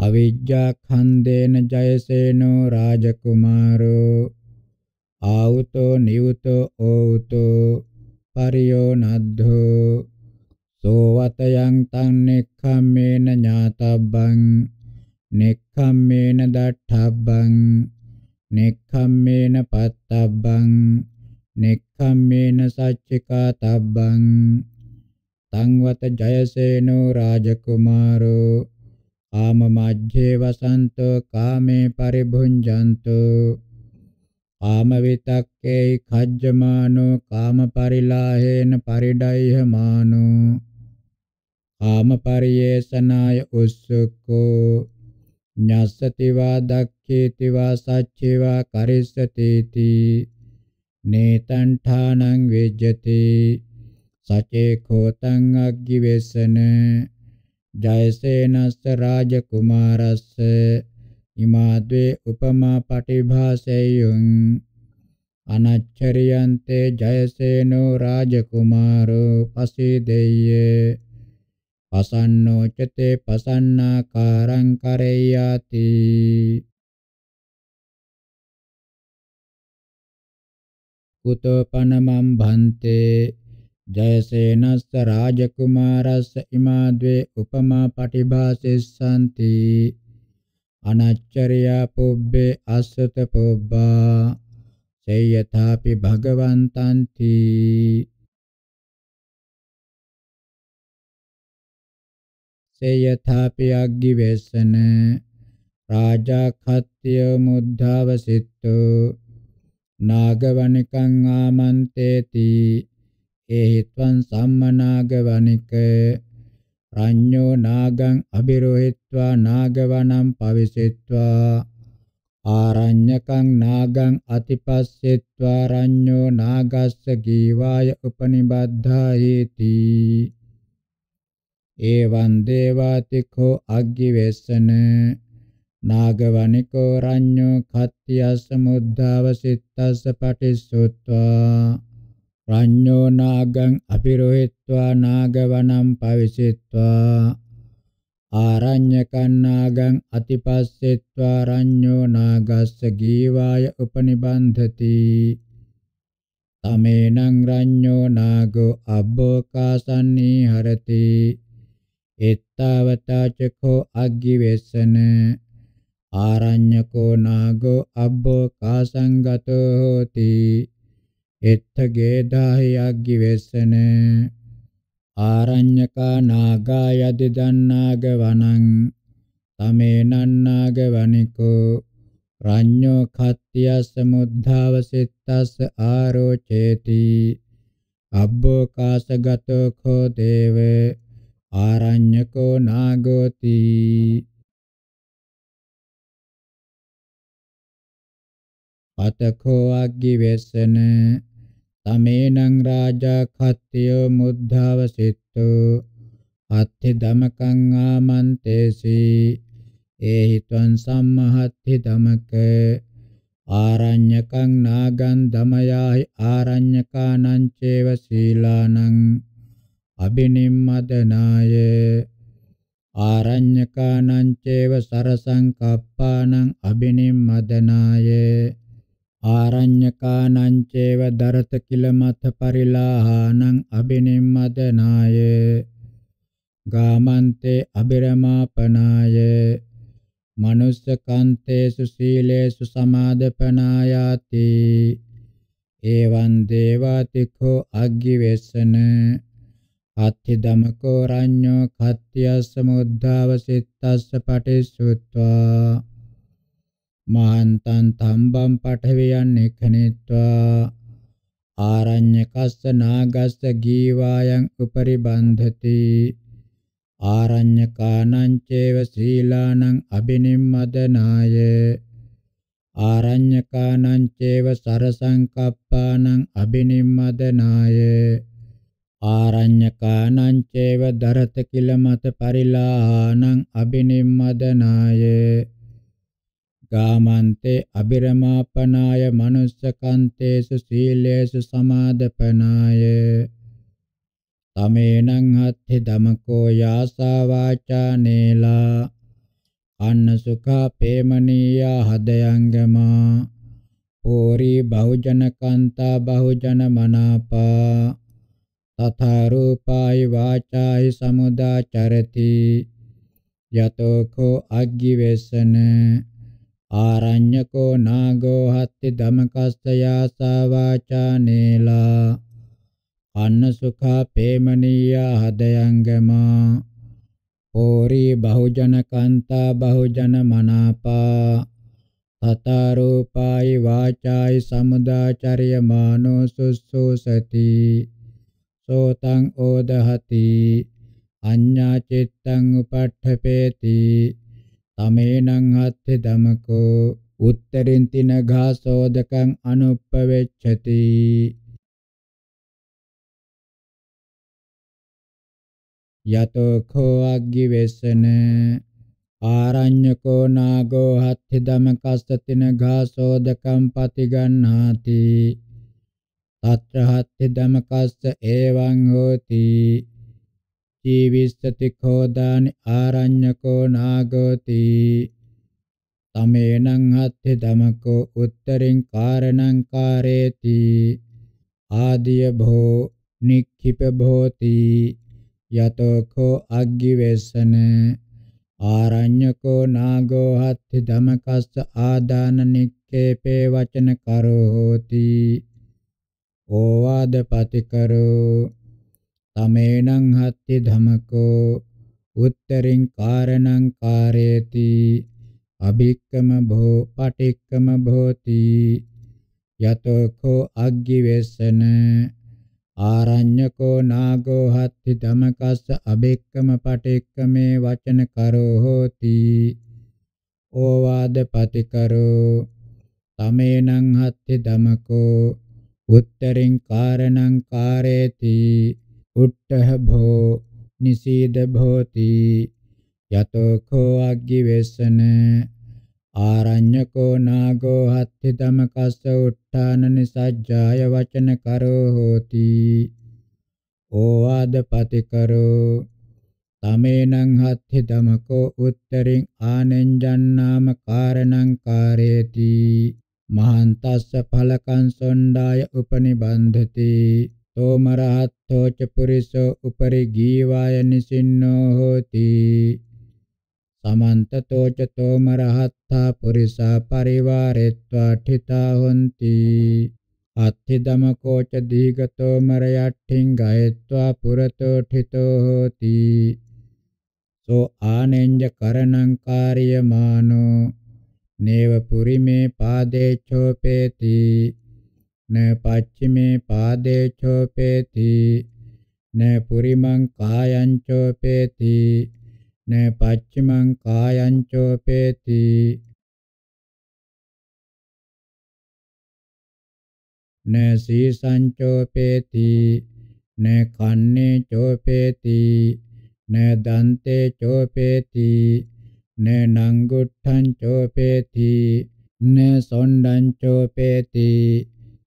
අවිජ්ජා ඛණ්ඩේන ජයසේනෝ රාජකුමාරෝ ආවුතෝ නියුතෝ ඕවුතෝ පරියෝ නද්ධෝ සෝවතයන් තං නෙක්ඛම්මේන ඥාතබ්බං නෙක්ඛම්මේන දට්ඨබ්බං නෙක්ඛම්මේන පත්තබ්බං නෙක්ඛම්මේන සච්චිකාතබ්බං තංවත ජයසේනෝ රාජකුමාරෝ ආම මජ්ජේ වසන්තෝ කාමේ පරිභුංජන්තෝ ආම විතක්කේ khajjamano කාම පරිලාහේන පරිඩයිහමානෝ ආමපරියේෂනාය උස්සකෝ ඤස්සතිවා දක්ඛේතිවා සච්චේවා කරිස්සතේති නේතං ඨානං වෙජ්ජති සචේඛෝ තං අග්ගිවේසන ජයසේනස්ස රාජකුමාරස්ස ඉමාද්වේ උපමා පටිභාසෙයුං අනච්චරියන්තේ ජයසේනෝ රාජකුමාරෝ පසීදෙය්‍ය පසන්නෝචතේ පසන්නාකාරං කරෙය්‍යාති කුතෝ පනමම් භන්තේ ජයසේනස්ස රාජකුමාරස්ස ඉමා ද්වේ උපමා පටිභාසෙස්සanti අනච්චරියා පුබ්බේ අස්සත පුබ්බා සේයථාපි භගවන්තන්ති තස්සේ යථාපි අග්ගි වෙස්සන රාජා කත්ත්‍ය මුද්ධවසිට්ඨෝ නාගවනිකං ආමන්තේති ඒහිත්වං සම්මනාගවනික රඤ්ඤෝ නාගං අබිරෝහිත්වා නාගවනම් පවිසෙත්වා ආරඤ්‍යකං නාගං අතිපස්සෙත්වා රඤ්ඤෝ නාගස්ස ගීවාය උපනිබද්ධායේති එවං දේවාතිකෝ අග්ගිවේසන නාගවනිකෝ රඤ්ඤෝ කත්තියස්ස මුද්ධාව සිත්තස්ස පටිසුත්වා රඤ්ඤෝ නාගං අපිරෝහිත්වා නාගවනම් පවිසිත්වා ආරඤ්‍යකං නාගං අතිපස්සෙත්වා රඤ්ඤෝ නාගස්ස ගීවාය උපනිබන්ධති තමේනං රඤ්ඤෝ නාගෝ අබ්බෝකාසන්නී හරති එත්තවතා චකෝ අග්ගිවේසන ආරඤ්‍යකෝ නාගෝ අබ්බෝ කාසංගතෝ හෝති එත්තගේ දාහි අග්ගිවේසන ආරඤ්‍යකා නාගා යදිදන්නාග වනං තමේනන්නාග වනිකෝ රඤ්ඤෝ කත්ත්‍ය සමුද්ධාව සිත්තස් ආරෝචේති අබ්බෝ කාසගතෝ කෝ දේවේ ආරඤ්‍යකෝ නාගෝති අතකෝ අග්ගි වෙස්සන තමේනං රාජා කත්තියෝ මුද්ධාවසිට්ඨෝ අත්ථි ධමකං ආමන්තේසි ඒහි ත්වං සම්මහත්ථි ධමක ආරඤ්‍යකං නාගං ධමයාහි ආරඤ්‍යකානං චේව සීලානං අබිනිම්මදනාය ආරඤ්‍යකානං චේව සරසං කප්පානං අබිනිම්මදනාය ආරඤ්‍යකානං චේව දරත කිල මත පරිලාහානං අබිනිම්මදනාය ගාමන්තේ අබිරමාපනාය මනුස්සකන්තේසු සීලේසු සමාදපනායාති එවං දේවාතිඛෝ අග්ගිවෙස්සන අත්ථි ධමකෝ රඤ්ඤෝ කත්ත්‍යස්ස මුද්ධාව සිත්තස්ස පටිසුත්වා මහන්තං තම්බම් පඨවියන් නිඛනේත්වා ආරඤ්‍යකස්ස නාගස්ස ගීවායන් උපරි බන්ධති ආරඤ්‍යකානං චේව සීලානං අබිනිම්මදනාය ආරඤ්‍යකානං චේව සරසංකප්පානං අබිනිම්මදනාය ආරඤ්‍යකානං චේව දරත කිල මත පරිලාහනං අබිනිම්මදනාය ගාමන්තේ අබිරමාපනාය manussකන්තේසු සීලේසු සමාදපනාය තමේනං හත්ථි දමකෝ යාසා වාචා නේලා අන්න සුඛා පේමනීයා හදයංගමා ඕරි බහුජන කන්තා බහුජන මනාපා තථා රූපයි වාචායි සමුදාචරති යතෝ කෝ අග්ගිවේසන ආරඤ්‍යකෝ නාගෝ හත්ති ධමකස්ස යාසා වාචා නේලා අන්න සුඛා පේමනීයා හදයංගමා ඕරි බහුජන කාන්තා බහුජන මනාපා තතරෝපායි වාචායි සමුදාචර්ය මානෝ සුස්සෝසති සෝතං ඕදහති අඤ්ඤා චිත්තං උපට්ඨපේති තමේනං හත්ථ ධමකෝ උත්තරින් තින ඝාසෝදකං අනුප්පවෙච්ඡති යතෝ කෝ අග්ගි වෙසන ආරඤ්‍යකෝ නාගෝ හත්ථ ධමකස්ස තින ඝාසෝදකං පතිගන්හාති తత్రహత్తి దమకస్స ఏవం హోతి జీవిస్సతి ఖోదాని ఆరణ్యకో నాగోతి తమేనం హత్తి దమకో ఉత్తరిం కారణం కారేతి ఆదియ భో නික්ඛිප භෝති යතෝඛෝ අග්ගිවේසන ආරඤ්‍යකෝ නාගෝ හත්ති ධමකස්ස ආදාන නික්ඛේපේ වචන කරෝ හෝති ඕවාද පතිකරෝ තමේනං හත්ති ධමකෝ උත්තරින් කාරණං කාරේති අභික්කම භෝ පටික්කම භෝති යතෝකෝ අග්ගිවෙස්සන ආරඤ්‍යකෝ නාගෝ හත්ති ධමකස්ස අභික්කම පටික්කමේ වචන කරෝ හෝති ඕවාද පතිකරෝ තමේනං හත්ති ධමකෝ උත්තරින් කාරණං කාරේති උට්ඨහ භෝ නිසීද භෝති යතෝ කෝ අග්ගිවේසන ආරඤ්‍යකෝ නාගෝ හත්ති ධමකස්ස උට්ඨාන නිසජ්ජාය වචන කරෝ හෝති ඕවාද පති කරෝ තමේනං හත්ති ධමකෝ උත්තරින් ආනෙන්ජන්නාම කාරණං කාරේති මහන්තස්ස ඵලකං සොණ්ඩාය උපනිබන්ධති තෝමරහත්තෝ ච පුරිසෝ උපරි ගීවාය නිසින්නෝ හෝති සමන්තතෝ ච තෝමරහත්තා පුරිසා පරිවාරෙත්වා ඨිතා හොಂತಿ අත්ථි දමකෝ ච දීගතෝ මර යට්ඨින් ගයetva පුරතෝ ඨිතෝ හෝති සෝ ආනෙන්ජ කරණං කාර්යමානෝ නේව පුරිමේ පාදේ චෝපේති න පච්චිමේ පාදේ චෝපේති න පුරිමං කායං චෝපේති න පච්චිමං කායං චෝපේති න සීසං චෝපේති න කන්නේ චෝපේති න දන්තේ චෝපේති ne nangguttan copeti ne sondan copeti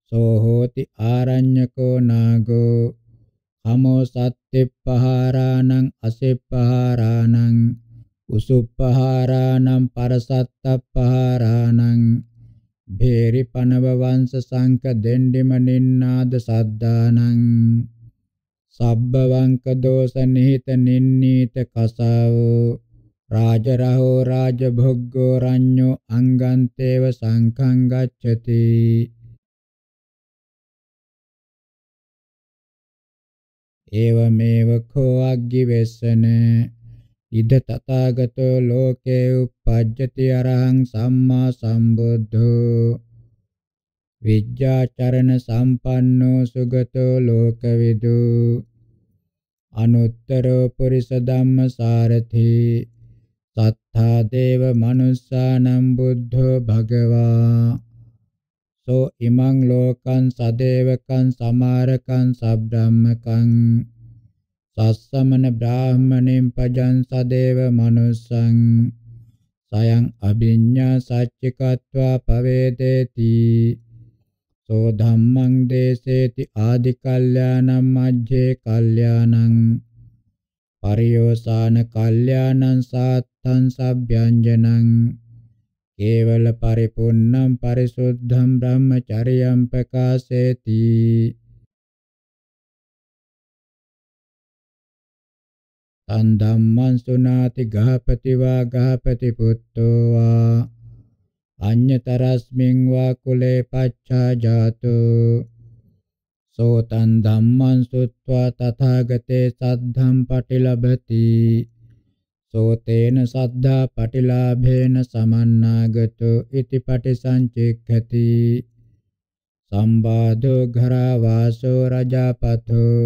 sohoti aranyako nago amo satte paharanang aseppaharanang usuppaharanam parasatta paharanang bheri panavavansa sanka dendi maninnada saddanang sabbavanka dosa nihita ninnita kasavo රාජරහෝ රාජභොග්ගෝ රඤ්ඤෝ අංගන්තේව සංඛං ගච්ඡති ඒවමේව කෝ අග්ගි වෙස්සන ඉද තථාගතෝ ලෝකේ උපජ්ජති අරහං සම්මා සම්බුද්ධෝ විජ්ජාචරණ සම්පන්නෝ සුගතෝ ලෝකවිදු අනුත්තරෝ පුරිස ධම්ම සාරථී තථා දේව මනුස්සානම් බුද්ධෝ භගවා සෝ ඉමං ලෝකං සදේවකං සමාරකං සබ්‍රාහ්මකං සස්සමන බ්‍රාහ්මණෙන් පජං සදේව මනුස්සං සයං අභිඤ්ඤා සච්චිකत्वा පවේදේති සෝ ධම්මං දේසේති ආදි කල්යාණං මජ්ජේ කල්යාණං පරියෝසාන කල්යාණං සාත්තං සබ්භ්‍යංජනං කේවල පරිපුන්නම් පරිසුද්ධම් බ්‍රහ්මචරියම් ප්‍රකාශේති තන් ධම්මං සුනාති ගහපති වා ගහපති පුত্তෝ වා අඤ්‍යතරස්මින් වා කුලේ පච්ඡා ජාතෝ සෝතන් ධම්මං සුත්වා තථාගතේ සද්ධම් පටිලබති සෝතේන සද්ධා පටිලාභේන සමන්නාගතෝ ඉති පටිසංචික්ඛති සම්බාධෝ ඝරා වාසෝ රජාපතෝ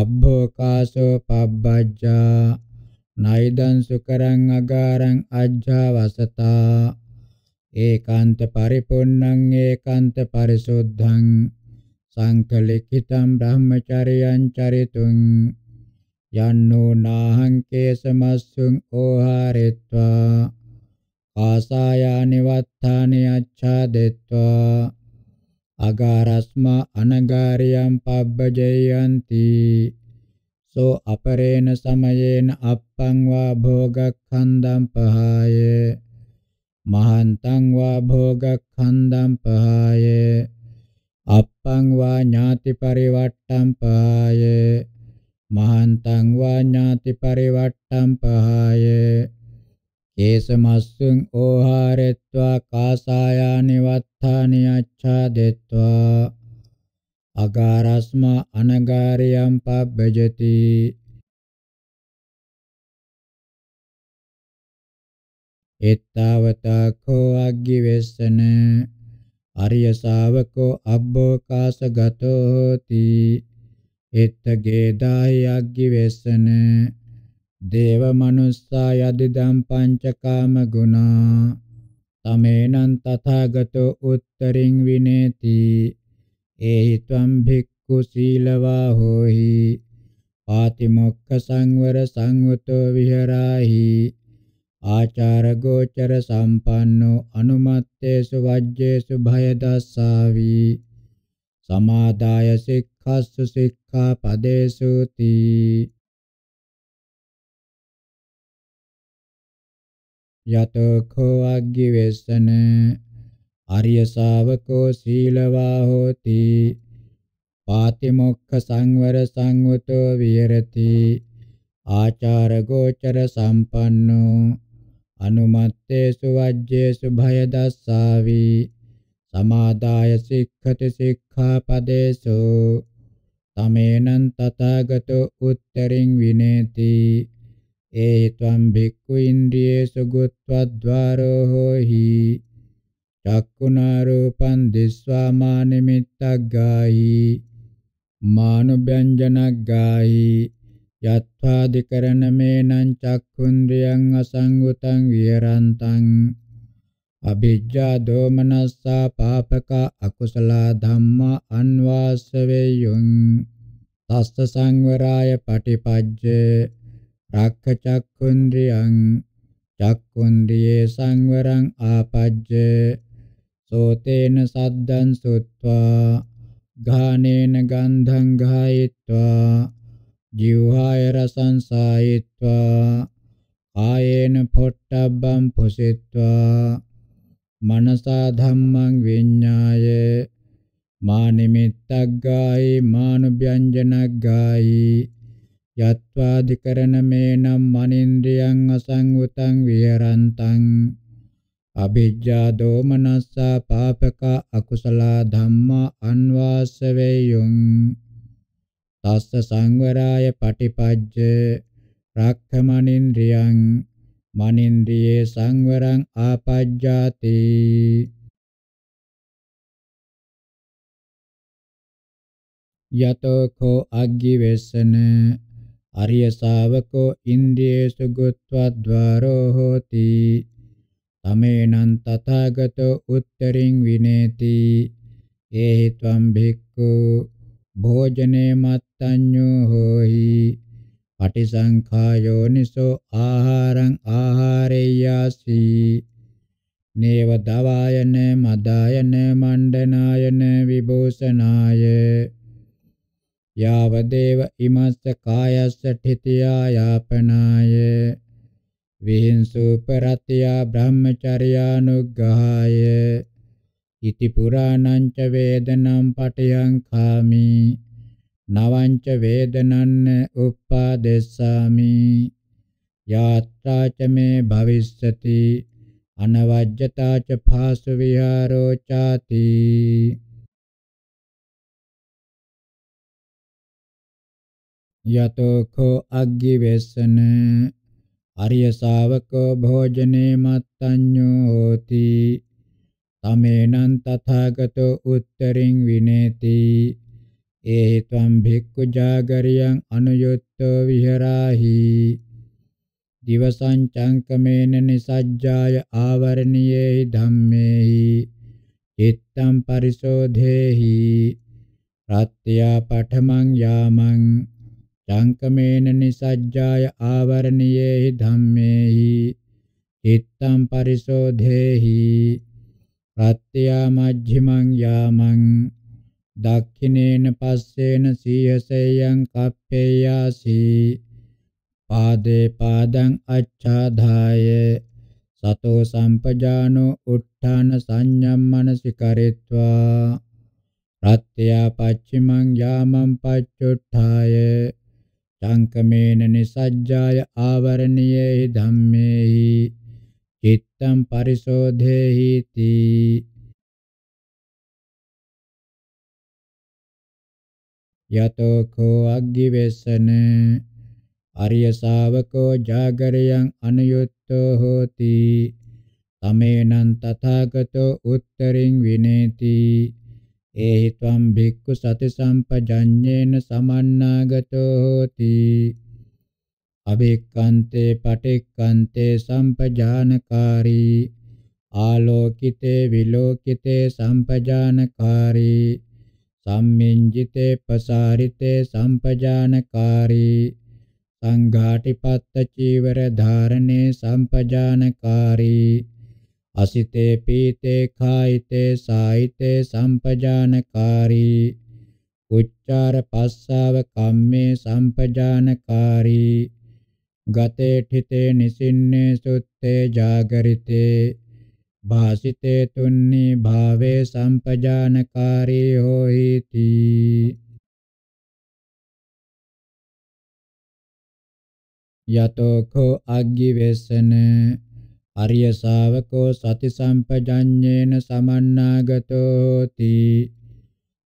අබ්බෝකාසෝ පබ්බජ්ජා නයිදං සුකරං අගාරං අජ්ජා වසතා ඒකාන්ත පරිපුන්නං ඒකාන්ත පරිසුද්ධං සංකලිකිතම් බ්‍රහ්මචර්යං චරිතුං යන්නෝ නාහං කේසමස්සුං ඕහාරෙත්වා ආසායානි වත්තානි අච්ඡාදෙත්වා අගාරස්මා අනගාරියම් පබ්බජයන්ති සෝ අපරේන සමයේන අප්පං වා භෝගක්ඛන්දම් පහාය මහන්තං වා භෝගක්ඛන්දම් පහාය අප්පං වා ඥාති පරිවට්ටම් පහය මහන්තං වා ඥාති පරිවට්ටම් පහය කේසමස්සුං ඕහාරෙත්වා කාසායානි වත්තානි අච්ඡාදෙත්වා අගාරස්මා අනගාරියම් පබ්බජති එත්තාවතා කෝ අග්ගිවෙස්සන අරිය ශාවකෝ අබ්බෝකාශගතෝ හෝති එත්තගේ දාය අග්ගි වෙස්සන දේව මනුස්සා යදිදම් පංචකාම ගුණා තමේනං තථාගතෝ උත්තරින් විනේති ඒහි ත්වම් භික්ඛු සීලවා හෝහි පාතිමොක්ඛ සංවර සංවතෝ විහරාහි ආචාර ගෝචර සම්පන්නෝ අනුමත්තේසු වජ්ජේසු භය දස්සාවි සමාදාය සික්ඛස්සු සික්ඛාපදේසු තී යතෝ කෝ අග්ගි වෙස්සන ආර්ය ශාවකෝ සීලවා හෝති පාතිමොක්ඛ සංවර සංවතෝ විහෙරති ආචාර ගෝචර සම්පන්නෝ අනුමත්තේසු වජ්ජේසු භය දස්සාවි සමාදාය සික්ඛති සික්ඛාපදේසු තමේනං තථාගතෝ උත්තරින් විනේති ඒ ත්වම් භික්ඛු ඉන්ද්‍රියේසු ගුත්වද්වාරෝ හෝහි චක්කුණා රූපං දිස්වා මානිමිත්තග්ගාහි මානුභ්‍යංජනග්ගාහි යත්වා දිකරණමේනං චක්ඛුන්ද්‍රියං අසංගතං විහරන්තං අභිජ්ජා දෝමනස්සා පාපක අකුසල ධම්මා අන්වාසවේයුං තස්ස සංවරාය පටිපජ්ජ රක්ඛ චක්ඛුන්ද්‍රියං චක්ඛුන්ද්‍රියේ සංවරං ආපජ්ජ සෝතේන සද්දං සුත්වා ගානේන ගන්ධං ගායිත්වා ජීවාය රසංසායित्वा ආයේන පොට්ටබ්බම් පුසෙත්වා මනසා ධම්මං විඤ්ඤාය මා නිමිත්තග්ගායි මානුභ්‍යංජනග්ගායි යත්වාදිකරණමේනම් මනින්ද්‍රියං අසංගුතං විහරන්තං අභිජ්ජා දෝමනස්සා පාපක අකුසල ධම්මා අන්වාසවේයුං තස්ස සංවරාය පටිපජ්ජ රක්ඛමනින්ද්‍රියං මනින්ද්‍රියේ සංවරං ආපජ්ජාති යතෝ කෝ අග්ගිවෙසන අරිය ශාවකෝ ඉන්ද්‍රියේසු ගුත්වද්වාරෝ හෝති තමේනං තථාගතෝ උත්තරින් විනේති ඒහි ත්වම් භික්ඛු භෝජනේ මත්තඤ්ඤෝ හෝහි පටිසංඛායෝ නිසෝ ආහාරං ආහාරේයාසි නේව දවායන මදායන මණ්ඩනායන විභූෂනාය යාව දේව ඉමස්ස කායස්ස ඨිතියා යාපනාය විහිංසු පරත්‍යා බ්‍රහ්මචර්යානුග්ගහාය ඉති පුරාණං ච වේදනම් පටයං කාමි නවංච වේදනන්න උප්පාදෙස්සාමි යාත්‍රා ච මේ භවිස්සති අනවජ්ජතා ච භාසු විහාරෝ ചാති යතෝ කෝ අග්ගි වෙස්සන අරිය ශාවකෝ භෝජනේ මත්තඤ්ඤෝ හෝති තමේනං තථාගතෝ උත්තරින් විනේති ඒ ත්වම් භික්ඛු ජාගරියං අනුයුක්තෝ විහෙරාහි දිවසං චංකමේන නිසජ්ජාය ආවරණීයේහි ධම්මේහි චිත්තං පරිශෝධේහි රත්ත්‍යා පඨමං යාමං චංකමේන නිසජ්ජාය ආවරණීයේහි ධම්මේහි චිත්තං පරිශෝධේහි ප්‍රත්‍යා මජ්ක්‍ධිමං යාමං දක්ඛිනේන පස්සේන සීයසෙයං කප්පේයාසි පාදේ පාදං අච්ඡාදාය සතෝ සම්පජානෝ උත්තාන සංඤම්මනසිකරෙත්වා ප්‍රත්‍යා පච්චිමං යාමං පච්චුට්ඨාය චංකමේන නිසජ්ජාය ආවරණීයේ ධම්මේහි චිත්තම් පරිශෝධේහිති යතෝ කෝ අග්ගිවේසන අරිය ශාවකෝ జాగරයන් අනුයුක්තෝ හෝති තමේනං තථාගතෝ උත්තරින් විනේති ඒහි ත්වම් භික්ඛු සති සම්පජඤ්ඤේන සමන්නාගතෝ හෝති අබෙක්කන්තේ පටික්කන්තේ සම්පජානකාරී ආලෝකිතේ විලෝකිතේ සම්පජානකාරී සම්මින්ජිතේ පසාරිතේ සම්පජානකාරී සංඝාටිපත්ත චීවර ධාරණේ සම්පජානකාරී අසිතේ පීතේ කායිතේ සායිතේ සම්පජානකාරී උච්චාර පස්සාව කම්මේ සම්පජානකාරී ගතේ ඨිතේ නිසින්නේ සුත්තේ జాగරිතේ භාසිතේ තුන්නි භාවේ සම්පජානකාරී හෝහිති යතෝඛෝ අග්ගිවේසන අරිය ශාවකෝ සති සම්පජඤ්ඤේන සමන්නාගතෝති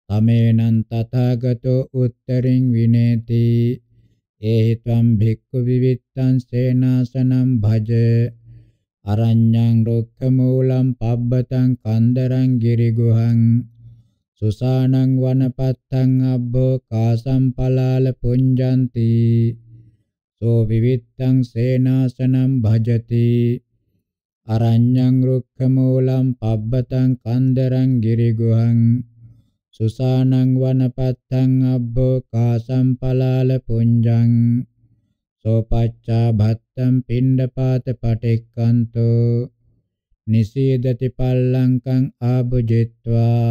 තමේනං තථාගතෝ උත්තරින් විනේති ඒතම් භික්ඛු විවිත්තං සේනාසනම් භජ අරඤ්ඤං රුක්ඛමූලම් පබ්බතං කන්දරං ගිරිගුහං සුසානං වනපත්තං අබ්බෝ කාසම් පලාල පුඤ්ජಂತಿ සෝ විවිත්තං සේනාසනම් භජති අරඤ්ඤං රුක්ඛමූලම් පබ්බතං කන්දරං ගිරිගුහං සුසානං වනපත්තං අබ්බෝ කාසම් පලාල පුඤ්ජං සෝපච්චා භත්තම් පිණ්ඩපාත පටික්කන්තෝ නිසීදති පල්ලංකං ආභුජිත්වා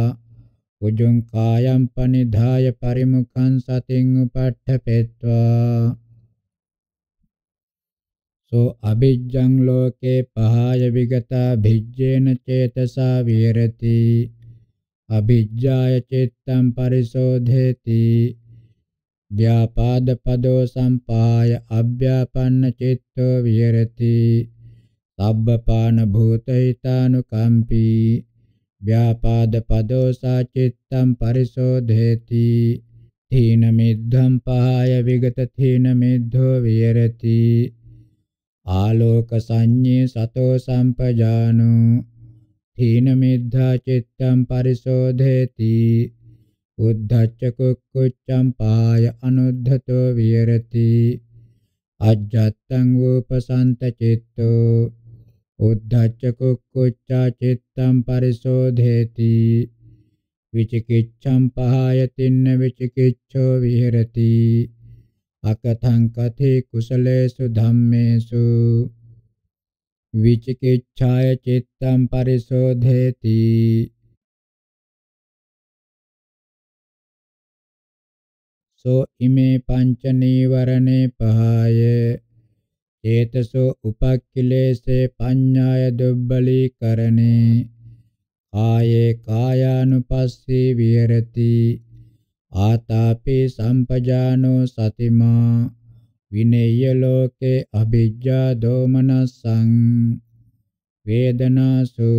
උජුං කායම් පනිධාය පරිමුඛං සතින් උපට්ඨපෙත්වා සෝ අභිජ්ජං ලෝකේ පහාය විගතා භිජ්ජේන චේතසා විහෙරති අභිජ්ජාය චිත්තං පරිසෝධේති ව්‍යාපාද පදෝ සම්පාය අභ්‍යාපන්න චිත්තෝ විහෙරති සබ්බපාන භූත හිතානුකම්පී ව්‍යාපාද පදෝ සාචිත්තං පරිසෝධේති තීන මිද්ධම් පහය විගත තීන මිද්ධෝ විහෙරති ආලෝක සංඤේ සතෝ සම්පජානෝ हीन हीनमिद्धा चित्तं परिशोधयति उद्धच्च कुक्कुच्चं पाय अनुद्धतो विरति अज्जत्तं उपसंत चित्तो उद्धच्च कुक्कुच्चा चित्तं परिशोधेति विचिकिच्छं पहाय तिन्न विचिकिच्छो विहरति अकथं कथि कुशलेषु धम्मेषु විචිකිච්ඡාය චිත්තම් පරිශෝධේති සෝ ඉමේ පංච නීවරණේ පහය චේතසෝ උපක්ඛිලේසේ පඤ්ඤාය දුබ්බලීකරණේ ආයේ කායානුපස්සී විහෙරති ආතාපි සම්පජානෝ සතිමා විනේය ලෝකේ අභිජ්ජා දෝමනසං වේදනාසු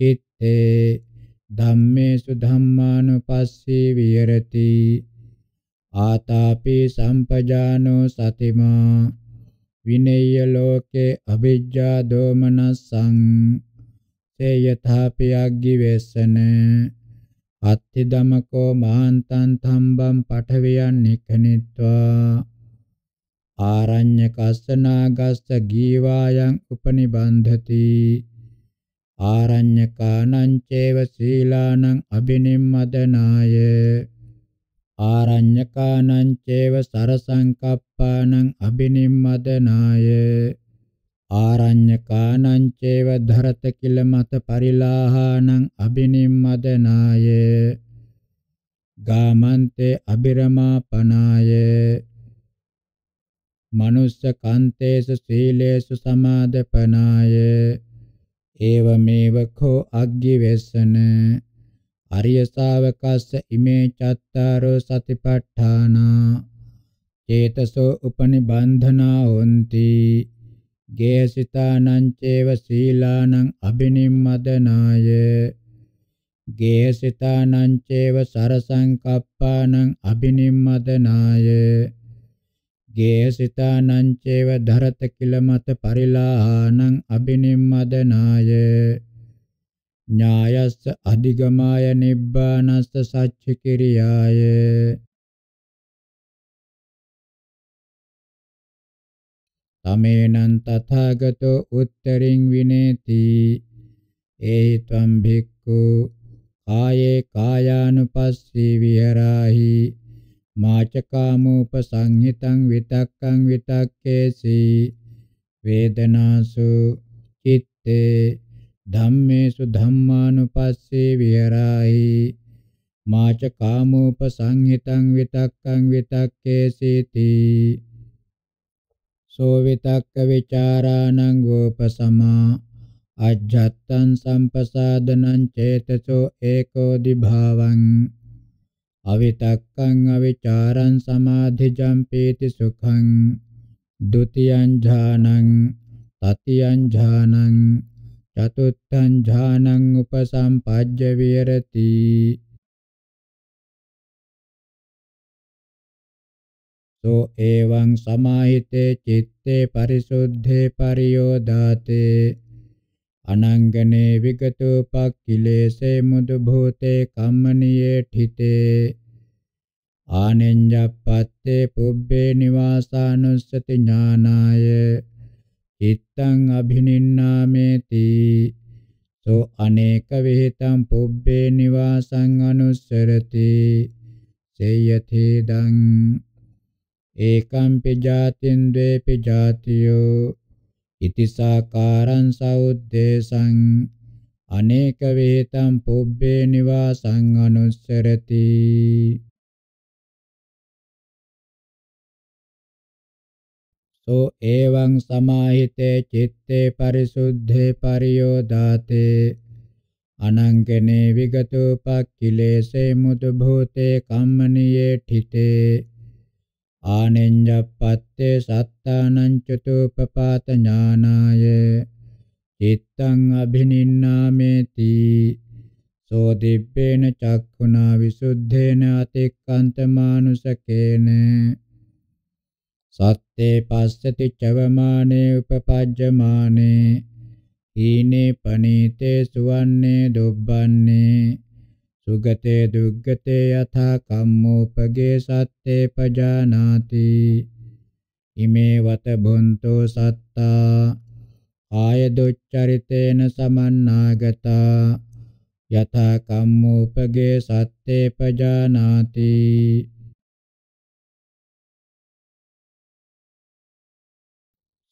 චිත්තේ ධම්මේසු ධම්මානුපස්සී විහෙරති ආතාපි සම්පජානෝ සතිමා විනේය ලෝකේ අභිජ්ජා දෝමනසං තේ යථාපි අග්ගි වේසන අත්ති ධමකෝ මාන්තං තම්බම් පඨවියන් නිකනිත්වා ආරඤ්‍යකස්සනාගස්ස ගීවායන් උපනිබන්ධති ආරඤ්‍යකානං චේව සීලානං අබිනිම්මදනාය ආරඤ්‍යකානං චේව සරසංකප්පානං අබිනිම්මදනාය ආරඤ්‍යකානං චේව ධරත කිල මත පරිලාහානං අබිනිම්මදනාය ගාමන්තේ අබිරමාපනාය මනුස්ස කාන්තේසු සීලේසු සමාදපනාය ඒවමේව කෝ අග්ගිවෙසන අරිය ශාවකස්ස ඉමේ චත්තාරෝ සතිපට්ඨානා චේතසෝ උපනිබන්ධනා හොಂತಿ ගේසිතානං චේව සීලානං අබිනිම්මදනාය ගේසිතානං චේව සරසං කප්පානං අබිනිම්මදනාය ගේසිතානං චේව ධරත කිල මත පරිලාහානං අබිනිම්මදනාය ඥායස්ස අධිගමාය නිබ්බානස්ස සච්ච කිරියාය තමේනං තථාගතෝ උත්තරින් විනේති ඒහි ත්වම් භික්ඛු කායේ කායානුපස්සී විහරාහි මාචකාමෝපසංහිතං විතක්කං විතක්කේසි වේදනාසු චිත්තේ ධම්මේසු ධම්මානුපස්සේ විහරාහි මාචකාමෝපසංහිතං විතක්කං විතක්කේසීති සෝ විතක්ක විචාරාණං ගෝපසමා අජ්ජත්තං සම්පසාදනං චේතසෝ ඒකෝ දිභාවං අවිතක්කං අවිචාරං සමාධිජං පීති සුඛං ဒ ුතියං ඥානං තතියං ඥානං චතුත්ථං ඥානං උපසම්පජ්ජ විරති සෝ එවං සමාහිතේ චිත්තේ පරිසුද්ධේ පරියෝදාතේ අනංගනේ විගතෝපක්ඛිලේසේ මුදු භූතේ කම්මනියේ ඨිතේ ආනෙන්ජප්පත්තේ පුබ්බේ නිවාසානුස්සති ඥානාය චිත්තං අභිනින්නාමේති සෝ අනේක විහිතං පුබ්බේ නිවාසං අනුස්සරති සේයතේදං ඒකම්පි ජාතින් ද්වේපි ජාතියෝ ඉතිසාකාරං සෞද්දේශං අනේක වේතම් පුබ්බේ නිවාසං අනුස්සරති සෝ එවං සමාහිතේ චitte පරිසුද්ධේ පරියෝදාතේ අනංගනේ විගතෝපක්ඛිලේසේ මුදු භූතේ කම්මනියේ ඨිතේ ආනෙන්ජප්පත්තේ සත්තානං චතුප්පපාත ඥානාය චිත්තං අභිනින්නාමේති සෝ දිබ්බේන චක්ඛුනා විසුද්ධේන අතික්කන්ත මානුසකේන සත්තේ පස්සති චවමානේ උපපජ්ජමානේ හීනේ පනීතේ සුවන්නේ දුබ්බන්නේ සුගතේ දුග්ගතේ යථා කම්මෝපගේ සත්තේ පජානාති ඉමේ වත බොන්තෝ සත්තා ආය දුච්චරිතේන සමන්නාගතා යථා කම්මෝපගේ සත්තේ පජානාති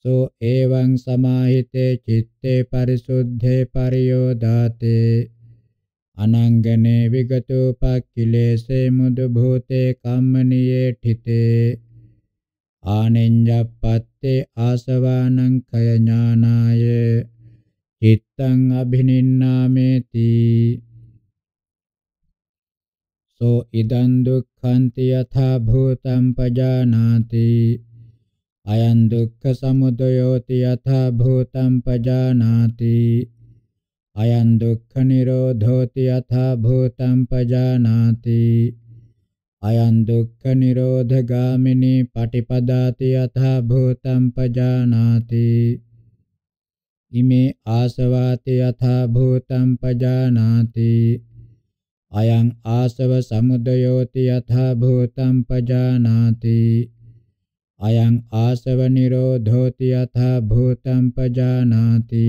සෝ එවං සමාහිතේ චිත්තේ පරිසුද්ධේ පරියෝදාතේ අනංගනේ විගතෝ පක්ඛිලේසේ මුදු භූතේ කම්මනියේ ඨිතේ ආනෙන්ජප්පත්තේ ආසවානං කය ඥානාය චිත්තං අභිනින්නාමේති සෝ ඉදං දුක්ඛන්ති යථා භූතං පජානාති අයං දුක්ඛ සමුදයෝති යථා භූතං පජානාති අයං දුක්ඛ නිරෝධෝති යථා භූතං පජානාති අයං දුක්ඛ නිරෝධගාමිනී පටිපදාති යථා භූතං පජානාති ඉමේ ආසවාති යථා භූතං පජානාති අයං ආසව සමුදයෝති යථා භූතං පජානාති අයං ආසව නිරෝධෝති යථා භූතං පජානාති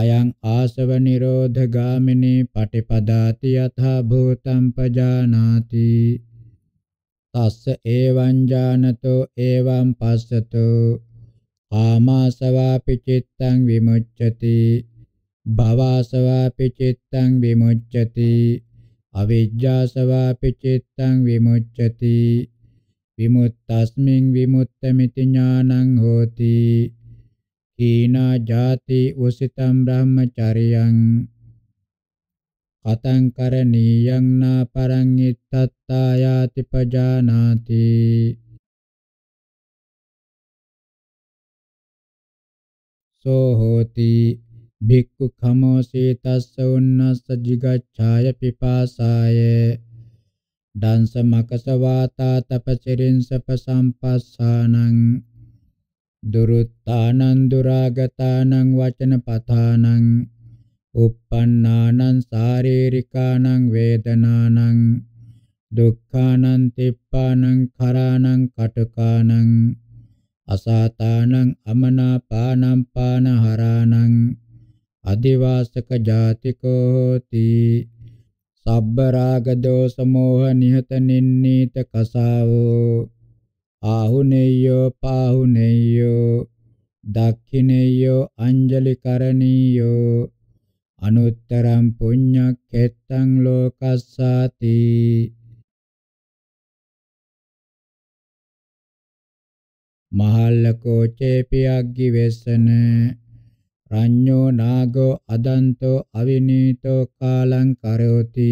අයං ආසව නිරෝධ ගාමිනී පටිපදාති යථා භූතං පජානාති තස්ස ඒවං ඥානතෝ ඒවං පස්සතෝ ආමාසවාපි චිත්තං විමුච්ඡති භවසවාපි චිත්තං විමුච්ඡති අවිජ්ජාසවාපි චිත්තං විමුච්ඡති විමුක්තස්මින් විමුක්තമിതി ඥානං හෝති කීනා ජාති උසිතම් බ්‍රහ්මචරියං කතං කරණීයං නා පරං ittattayati pajanati සෝ හෝති භික්ඛු khamo සීතස්ස උන්නස්ස jigacchāya pipāsāya දංස මකස වාතා තපචිරින්ස පසම්පස්සානං දුරුත්තානං දුරාගතානං වචනපතානං uppannānaṃ sārīrikānaṃ vedanānaṃ dukkhaanaṃ tippānaṃ kharānaṃ kaṭukaanaṃ asātānaṃ amanāpānaṃ pānaharānaṃ adivāsaka jātikoo hoti sabba rāga dosa moha nihata ninnīta kasāvo ආහුනේයෝ පාහුනේයෝ දක්ඛිනේයෝ අංජලි කරණීයෝ අනුත්තරං පුඤ්ඤක්ඛෙත්තං ලෝකස්සාති මහල්ලකෝ චේපියග්ගි වෙස්සන රඤ්ඤෝ නාගෝ අදන්තෝ අවිනීතෝ කාලං කරෝති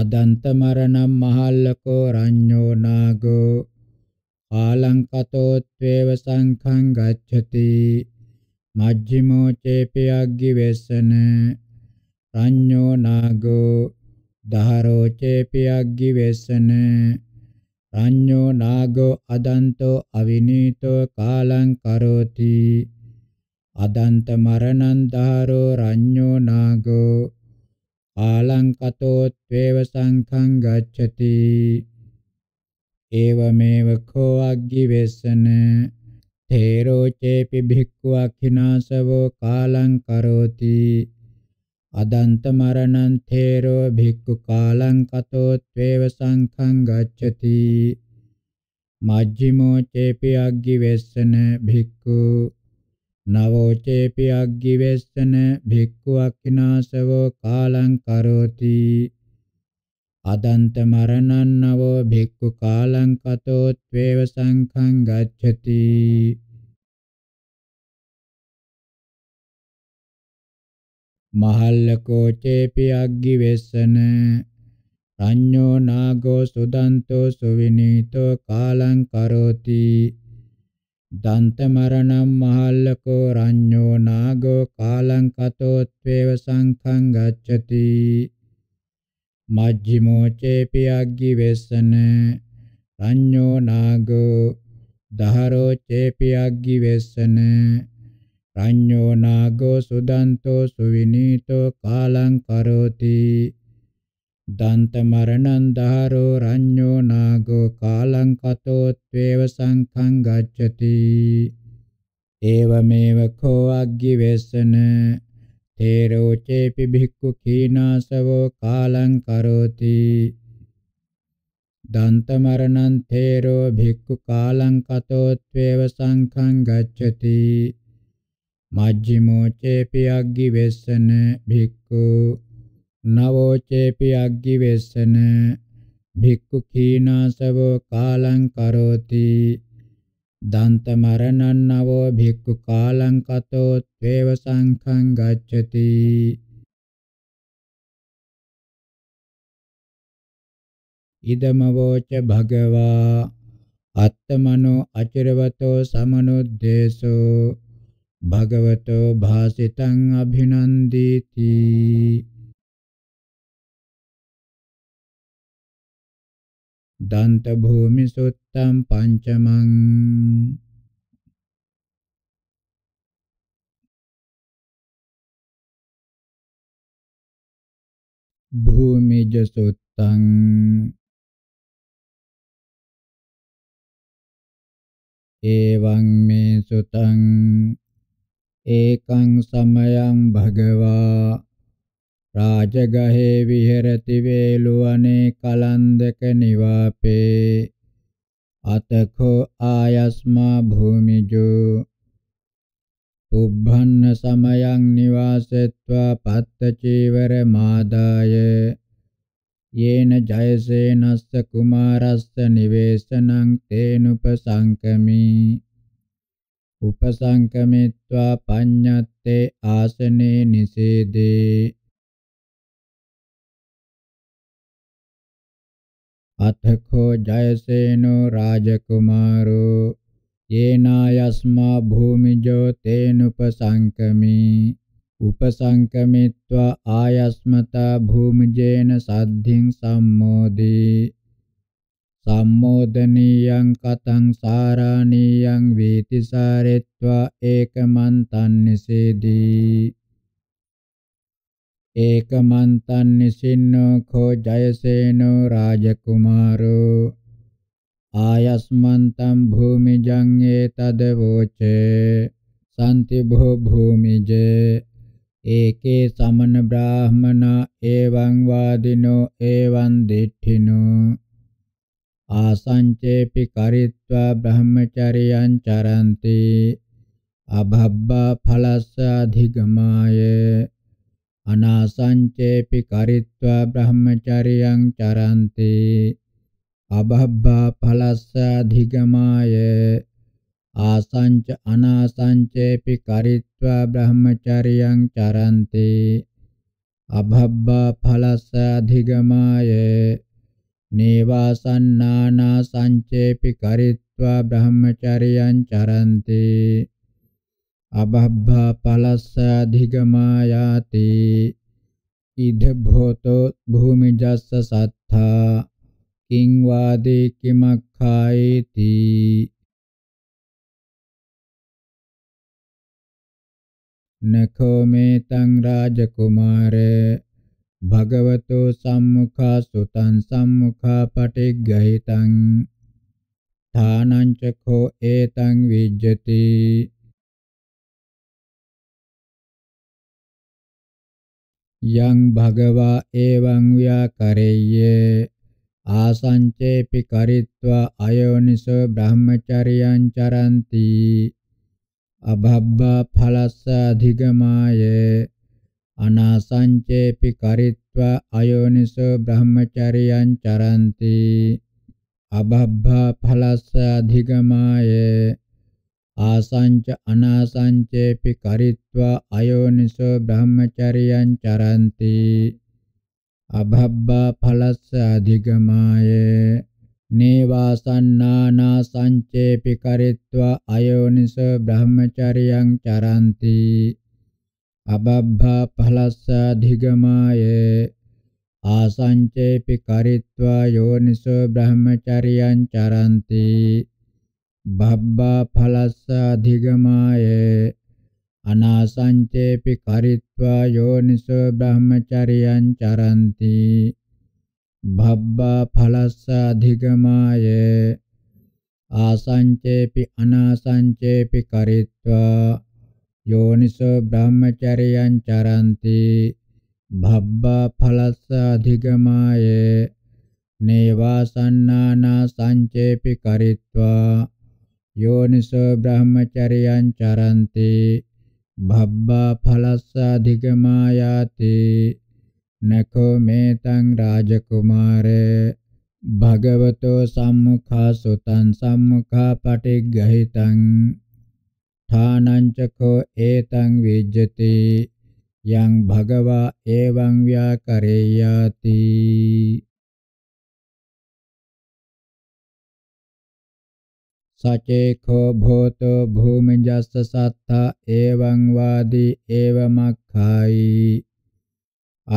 අදන්ත මරණම් මහල්ලකෝ රඤ්ඤෝ නාගෝ ආලංකතෝ ත්වේව සංඛං ගච්ඡති මජ්ක්‍ධිමෝ චේපි අග්ගි වෙස්සන රඤ්ඤෝ නාගෝ දහරෝ චේපි අග්ගි වෙස්සන රඤ්ඤෝ නාගෝ අදන්තෝ අවිනීතෝ කාලං කරෝති අදන්ත මරණං දහරෝ රඤ්ඤෝ නාගෝ ආලංකතෝ ත්වේව සංඛං ගච්ඡති ඒවමේව කෝ අග්ගි වෙස්සන තේරෝ චේපි භික්ඛු අඛිනාසවෝ කාලං කරෝති අදන්ත මරණං තේරෝ භික්ඛු කාලං කතෝ ත්වේව සංඛං ගච්ඡති මජ්ක්‍ධිමෝ චේපි අග්ගි වෙස්සන භික්ඛු නවෝ චේපි අග්ගිවෙස්සන භික්ඛු අක්ඛිනාසවෝ කාලං කරෝති අදන්ත මරණං නවෝ භික්ඛු කාලං කතෝ ත්වේව සංඛං ගච්ඡති මහල්ලකෝ චේපි අග්ගිවෙස්සන සංඤෝ නාගෝ සුදන්තෝ සුවිනීතෝ කාලං කරෝති දන්ත මරණම් මහල්ලකෝ රඤ්ඤෝ නාගෝ කාලං කතෝත්වේව සංඛං ගච්ඡති මජ්ක්‍ධිමෝ චේපි අග්ගි වෙස්සන රඤ්ඤෝ නාගෝ දහරෝ චේපි අග්ගි වෙස්සන රඤ්ඤෝ නාගෝ සුදන්තෝ සුවිනීතෝ කාලං කරෝති දන්ත මරණං දහරෝ රඤ්ඤෝ නාගෝ කාලං කතෝ ත්වේව සංඛං ගච්ඡති ඒවමේව කෝ අග්ගි වෙස්සන තේරෝ චේපි භික්ඛු කීනාසවෝ කාලං කරෝති දන්ත මරණං තේරෝ භික්ඛු කාලං කතෝ ත්වේව සංඛං ගච්ඡති මජ්ක්‍ධිමෝ චේපි අග්ගි වෙස්සන භික්ඛු නවෝචේපි අග්ගි වෙස්සන භික්ඛු කීනාසවෝ කාලං කරෝති දන්ත මරණං නවෝ භික්ඛු කාලං කතෝ ත්වේව සංඛං ගච්ඡති ඉදමවෝච භගවා අත්තමනෝ අචරවතෝ සමනුද්දේශෝ භගවතෝ භාසිතං අභිනන්දිති දන්ත භූමි සුත්තම් පංචමං භූමිජ සුත්තං එවං මේ සුතං ඒකං සමයං භගවා රාජගහේ විහෙරති වේලුවනේ කලන්දක නිවාපේ අතඛෝ ආයස්මා භූමිජෝ උබ්බන්න සමයං නිවාසෙත්වා පත්ත චීවර මාදාය යේන ජයසේනස්ස කුමාරස්ස නිවේසනං තේනුපසංකමි උපසංකමිත්වා පඤ්ඤත්තේ ආසනේ නිසේදී අතකෝ ජයසේනෝ රාජකුමාරෝ යේනායස්මා භූමිජෝ තේනුපසංකමී උපසංකමිත්වා ආයස්මතා භූමිජේන සද්ධින් සම්මෝදී සම්මෝදනීයං කතං සාරාණීයං වීතිසාරෙත්වා ඒකමන්තං නිසේදී ඒකමන්තං නිසින්නෝ කෝ ජයසේනෝ රාජකුමාරෝ ආයස්මන්තං භූමිජං ඒතද වෝචේ සම්ති භෝ භූමිජ ඒකේ සමන බ්‍රාහමනා එවං වාදිනෝ එවං දිඨිනෝ ආසංචේපි කරිත්වා බ්‍රහ්මචරියං චරන්ති අභබ්බා ඵලස්ස අධිගමායේ අනාසංචේපි කරිත්වා බ්‍රහ්මචරියං චරන්ති අබහබ්බා ඵලස්ස අධිගමාය ආසංච අනාසංචේපි කරිත්වා බ්‍රහ්මචරියං චරන්ති අභබ්බා ඵලස්ස අධිගමාය නේවාසන්නානා සංචේපි කරිත්වා බ්‍රහ්මචරියං චරන්ති අබබ්බා පලස්සා ධිගමායාති ඉද භෝතෝ භූමිජස්ස සත්තා කිං වාදී කිමක්ඛායේති නඛෝ මේ තං රාජකුමාර භගවතෝ සම්මුඛා සුතං සම්මුඛා පටිග්ගහිතං තානං චඛෝ ඒතං විජ්ජති යං භගවා එවං ව්‍යාකරෙය්‍ය ආසංචේපි කරිත්වා අයෝනිසෝ බ්‍රහ්මචරියං චරಂತಿ අභබ්බා ඵලස්ස අධිගමාය අනාසංචේපි කරිත්වා අයෝනිසෝ බ්‍රහ්මචරියං චරಂತಿ අභබ්බා ඵලස්ස අධිගමාය ආසංච අනාසංචේපි කරිත්වා අයෝනිසෝ බ්‍රහ්මචරියං චරಂತಿ අභබ්බා ඵලස්ස අධිගමාය නේවාසන්නානා සංචේපි කරිත්වා අයෝනිසෝ බ්‍රහ්මචරියං චරಂತಿ අබබ්බා ඵලස්ස අධිගමාය ආසංචේපි කරිත්වා යෝනිසෝ බ්‍රහ්මචරියං චරಂತಿ බබ්බා පලස්ස අධිගමාය අනාසංචේපි කරිත්වා යෝනිසෝ බ්‍රහ්මචරියං චරಂತಿ බබ්බා පලස්ස අධිගමාය ආසංචේපි අනාසංචේපි කරිත්වා යෝනිසෝ බ්‍රහ්මචරියං චරಂತಿ භබ්බා ඵලස්ස අධිගමාය නේවාසන්නානා සංචේපි කරිත්වා යෝනිසෝ බ්‍රහ්මචරියං චරන්ති භබ්බා ඵලස්සා ධිගමායාති නකෝ මේතං රාජකුමාරේ භගවතෝ සම්මුඛා සුතං සම්මුඛා පටිග්ගහිතං ථානංචකෝ ඒතං විජ්ජති යං භගවා එවං ව්‍යාකරේයාති සචේඛෝ භෝතෝ භූමිජස්ස සත්තා එවං වාදී එවමක්ඛයි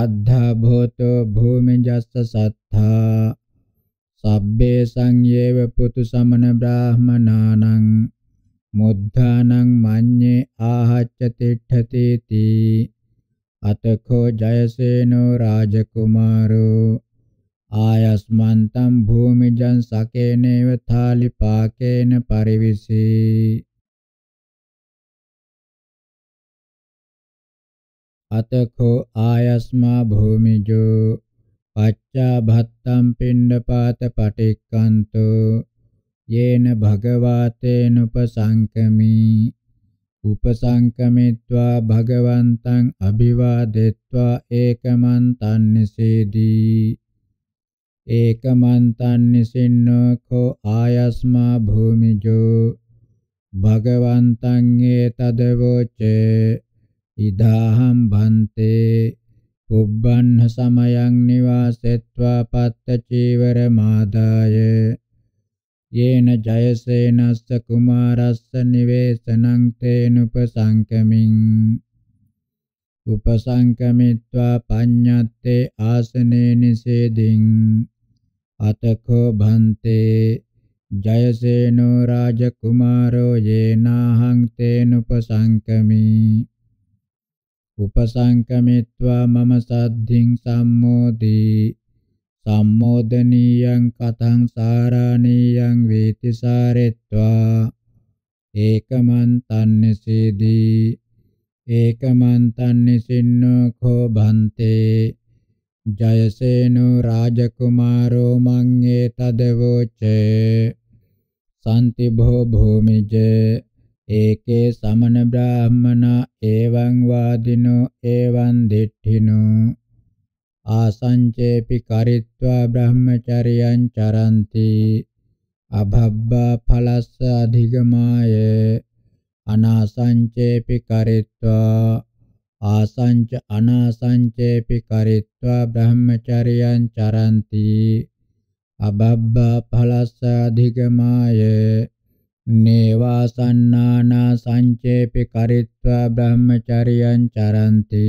අද්ධා භෝතෝ භූමිජස්ස සත්තා සබ්බේ සංයේව පුතු සමන බ්‍රාහමනානං මුද්ධානං මඤ්ඤේ ආහච්ච තිට්ඨති තී අතකෝ ජයසේනෝ රාජකුමාරෝ ආයස්මන්තම් භූමිජං සකේනේව ථාලිපාකේන පරිවිසී අතකෝ ආයස්මා භූමිජෝ පච්චා භත්තම් පිණ්ඩපාත පටික්කන්තෝ යේන භගවාතේන උපසංකමී උපසංකමිත්වා භගවන්තං අභිවාදෙත්වා ඒකමන්තං නිසේදී ඒකමන්තං නිසින්නෝ කෝ ආයස්මා භූමිජෝ භගවන්තං ඒතදවෝචේ ඉදාහම් බන්තේ පුබ්බන්න සමයං නිවාසෙත්වා පත්ත චීවර මාදාය යේන ජයසේනස්ස කුමාරස්ස නිවේසනං තේනුපසංකමින් උපසංකමිත්වා පඤ්ඤත්තේ ආසනේ නිසේදින් අතකෝ භන්තේ ජයසේනෝ රාජකුමාරෝ යේනාහං තේනුපසංකමි උපසංකමිත්වා මම සද්ධින් සම්මෝදී සම්මෝදනීයං කතං සාරාණීයං වේති සාරෙත්වා ඒකමන් තන්නසේදී ඒකමන් තන්නසින්නෝ කෝ භන්තේ ජයසේනු රාජකුමාරෝ මං ඒතදවෝචේ සම්ති භෝ භූමිජ ඒකේ සමන බ්‍රාහ්මනා එවං වාදිනෝ එවං දිට්ඨිනෝ ආසංචේපි කරිත්වා බ්‍රහ්මචරියං චරಂತಿ අභබ්බා ඵලස්ස අධිගමාය අනාසංචේපි කරිත්වා ආසංච අනාසංචේපි කරිත්වා බ්‍රහ්මචර්යං චරಂತಿ අබබ්බා ඵලස්ස අධිගමාය නේවාසන්නානා සංචේපි කරිත්වා බ්‍රහ්මචර්යං චරಂತಿ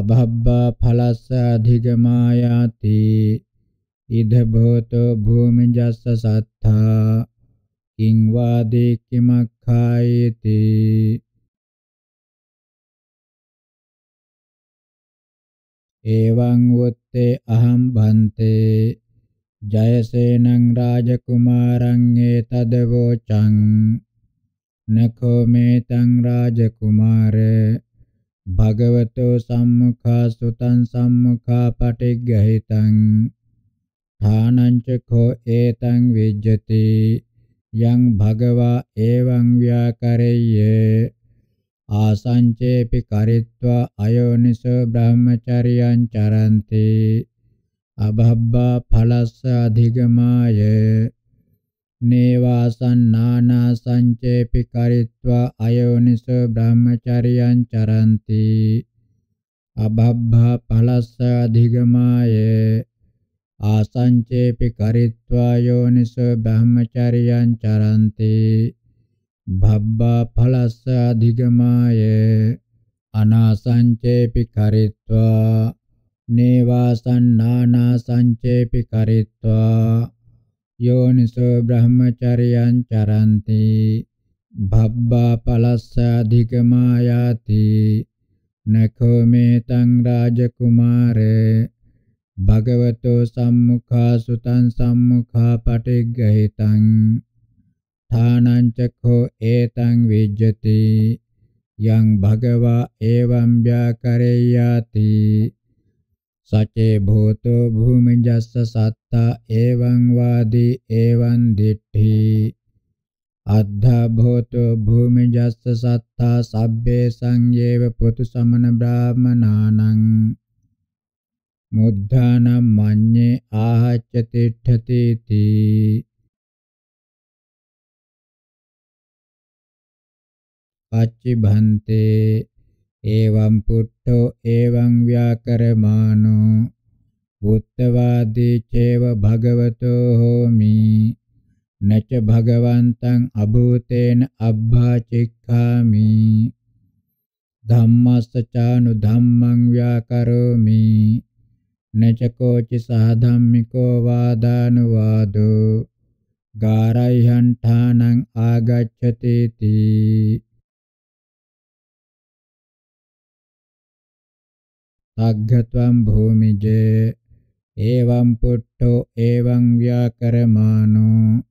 අබබ්බා ඵලස්ස අධිගමායාති ඉද භෝතෝ භූමිජස්ස සත්තා කිං වාදේ කිමක්ඛායති එවං උත්තේ අහම් බන්තේ ජයසේනං රාජකුමාරං ඒතදවෝචං නකෝ මේතං රාජකුමාර භගවතෝ සම්මුඛා සුතං සම්මුඛා පටිග්ගහිතං ථානං චඛෝ ඒතං විජ්ජති යං භගවා එවං ව්‍යාකරෙය්‍ය ආසංචේපි කරිත්වා අයෝනිසෝ බ්‍රහ්මචරියං චරන්ති අබහබ්බා ඵලස්ස අධිගමාය නේවාසං නානා සංචේපි කරිත්වා අයෝනිසෝ බ්‍රහ්මචරියං චරන්ති අබහබ්බා ඵලස්ස අධිගමාය ආසංචේපි කරිත්වා යෝනිසෝ බ්‍රහ්මචරියං චරන්ති භබ්බා පලස්සා දිගමාය අනාසංචේපි කරිත්වා නේවාසන්නානා සංචේපි කරිත්වා යෝනිසෝ බ්‍රහ්මචරියං චරಂತಿ භබ්බා පලස්සා දිගමායාති නඛෝ මේතං රාජකුමාරේ භගවතෝ සම්මුඛා සුතං සම්මුඛා පටිග්ගහිතං තානං චක්ඛෝ ඒතං විජ්ජති යං භගවා එවං ව්‍යාකරේයාති සචේ භූතෝ භූමිජස්ස සත්තා එවං වාදී එවං දිට්ඨි අද්ධා භූතෝ භූමිජස්ස සත්තා සබ්බේ සංයේව පුතු සමන බ්‍රාහමනානං මුද්ධානම් මඤ්ඤේ ආහච්ච තිට්ඨති තී පච්චිභන්තේ එවං පුට්ඨෝ එවං ව්‍යාකරමානෝ බුද්ධවාදී චේව භගවතෝ හෝමි නච භගවන්තං අභූතේන අබ්භාචික්ඛාමි ධම්මස්සචානු ධම්මං ව්‍යාකරෝමි නච කෝචි සහ ධම්මිකෝ වාදානුවාදෝ ගාරයන්ඨානං ආගච්ඡති තී අග්ගත්වං භූමිජේ එවං පුට්ඨෝ එවං ව්‍යාකරමානෝ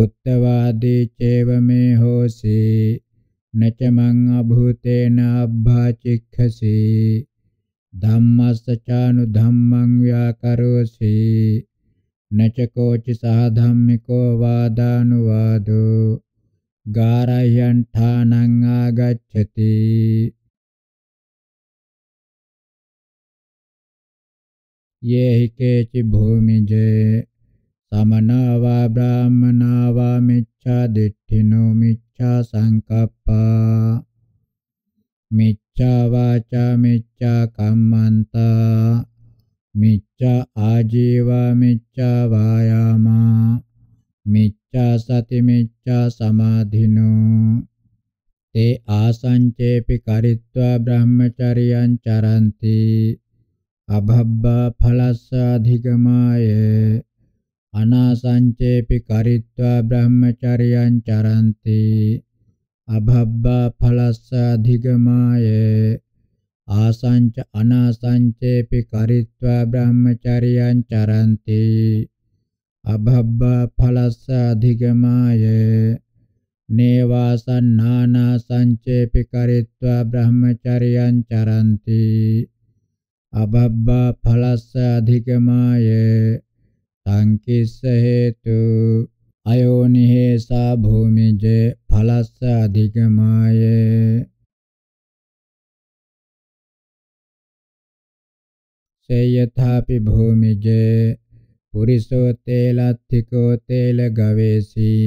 උත්තවාදී චේව මේ හෝසි නචමං අභූතේන අබ්භාචික්ඛසි ධම්මස්සචානු ධම්මං ව්‍යාකරෝසි නචකෝචි සහ ධම්මිකෝ වාදානුවාදෝ ගාරයන් ථානං ආගච්ඡති ये हिकेचि भूमिजे समना वा ब्राह्मणा वा मिच्छा दिट्ठिनो मिच्छा संकप्पा मिच्छा वाचा मिच्छा कम्मन्ता මිච්ඡා ආජීවා මිච්ඡා වායාමා මිච්ඡා සති මිච්ඡා සමාධිනෝ තේ ආසංචේපි කරිත්වා බ්‍රහ්මචරියං චරಂತಿ අභබ්බා ඵලස්සාධිගමාය අනාසංචේපි කරිත්වා බ්‍රහ්මචරියං චරන්ති අභබ්බා ඵලස්සාධිගමාය ආසංච අනාසංචේපි කරිත්වා බ්‍රහ්මචරියං චරන්ති අභබ්බා ඵලස්සාධිගමාය නේවාසන්නානා සංචේපි කරිත්වා බ්‍රහ්මචරියං චරන්ති අබබ්බා ඵලස්ස අධිකමාය සංකිස්ස හේතු අයෝනිහෙසා භූමිජ ඵලස්ස අධිකමාය සේයථාපි භූමිජ පුරිසෝ තේලත්තිකෝ තේල ගවේසී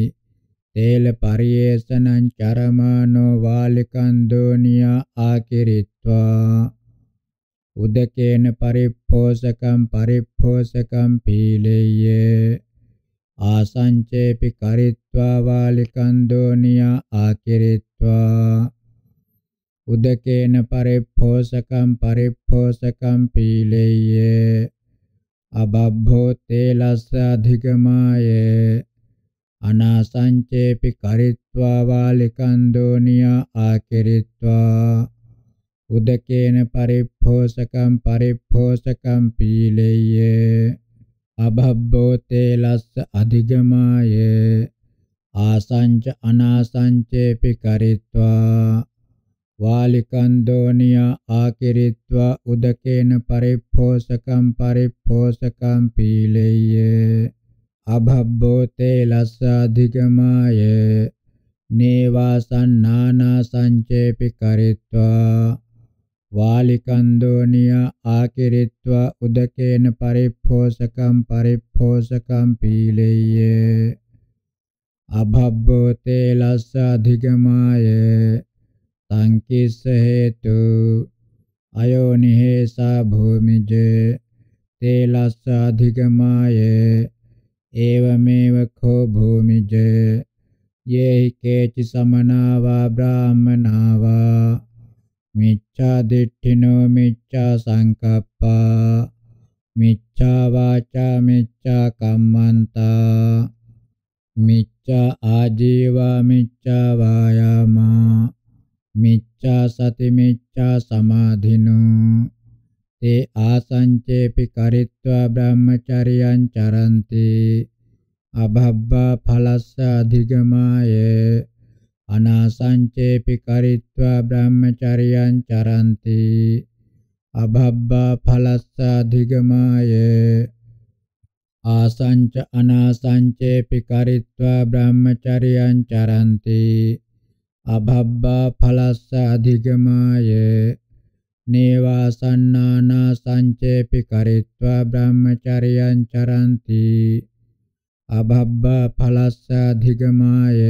තේල පරියේසනං චරමානෝ වාලිකන් දෝනියා ආකිරිත්වා උදකේන පරිප්පෝසකම් පරිප්පෝසකම් පීලෙය්‍ය ආසංචේපි කරිත්වා වාලිකන් දෝනියා ආකිරිත්වා උදකේන පරිප්පෝසකම් පරිප්පෝසකම් පීලෙය්‍ය අබබ්බෝ තේලස්ස අධිගමාය අනාසංචේපි කරිත්වා වාලිකන් දෝනියා ආකිරිත්වා උදකේන පරිප්පෝසකම් පරිප්පෝසකම් පීලෙය්‍ය අභබ්බෝතේ ලස්ස අධිගමාය ආසංච අනාසංචේපි කරිත්වා වාලිකන්දෝනිය ආකිරිත්වා උදකේන පරිප්පෝසකම් පරිප්පෝසකම් පීලෙය්‍ය අභබ්බෝතේ ලස්ස අධිගමාය නේවාසන්නානා සංචේපි කරිත්වා වාලිකන්දෝනියා ආකිරිත්වා උදකේන පරිප්පෝසකම් පරිප්පෝසකම් පීලෙය්‍ය අභබ්බෝ තේ ලස්ස අධිගමාය සංකිස්ස හේතු අයෝනිහෙසා භූමිජ තේ ලස්ස අධිගමාය ඒවමේව කෝ භූමිජ යේහි කේචි සමනාවා බ්‍රාහමනාවා මිච්ඡා දිට්ඨිනෝ මිච්ඡා සංකප්පා මිච්ඡා වාචා මිච්ඡා කම්මන්තා මිච්ඡා ආජීවා මිච්ඡා වායාමා මිච්ඡා සති මිච්ඡා සමාධිනෝ තේ ආසංචේපි කරිත්වා බ්‍රහ්මචරියං චරන්ති අභබ්බා ඵලස්ස අධිගමායේ අනාසංචේපි කරිත්වා බ්‍රහ්මචරියං චරಂತಿ අභබ්බා ඵලස්සා ධිගමාය ආසංච අනාසංචේපි කරිත්වා බ්‍රහ්මචරියං චරಂತಿ අභබ්බා ඵලස්සා ධිගමාය නේවාසන්නානා සංචේපි කරිත්වා බ්‍රහ්මචරියං චරಂತಿ අභබ්බා ඵලස්සා ධිගමාය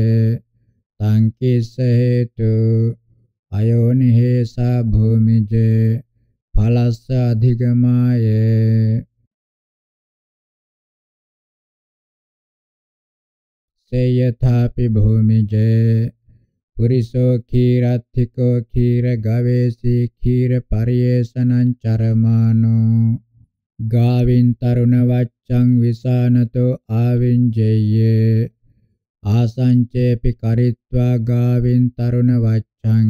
සංකීස හේතු අයෝනිහෙසා භූමිජේ ඵලස්ස අධිගමාය සේයථාපි භූමිජේ පුරිසෝ කීරත්තිකෝ කීර ගවේසී කීර පරියේසනං චරමානෝ ගාවින් තරුණ වච්ඡං විසානතෝ ආවින්ජේයේ ආසංචේපි කරිත්වා ගාවින් තරුණ වච්ඡං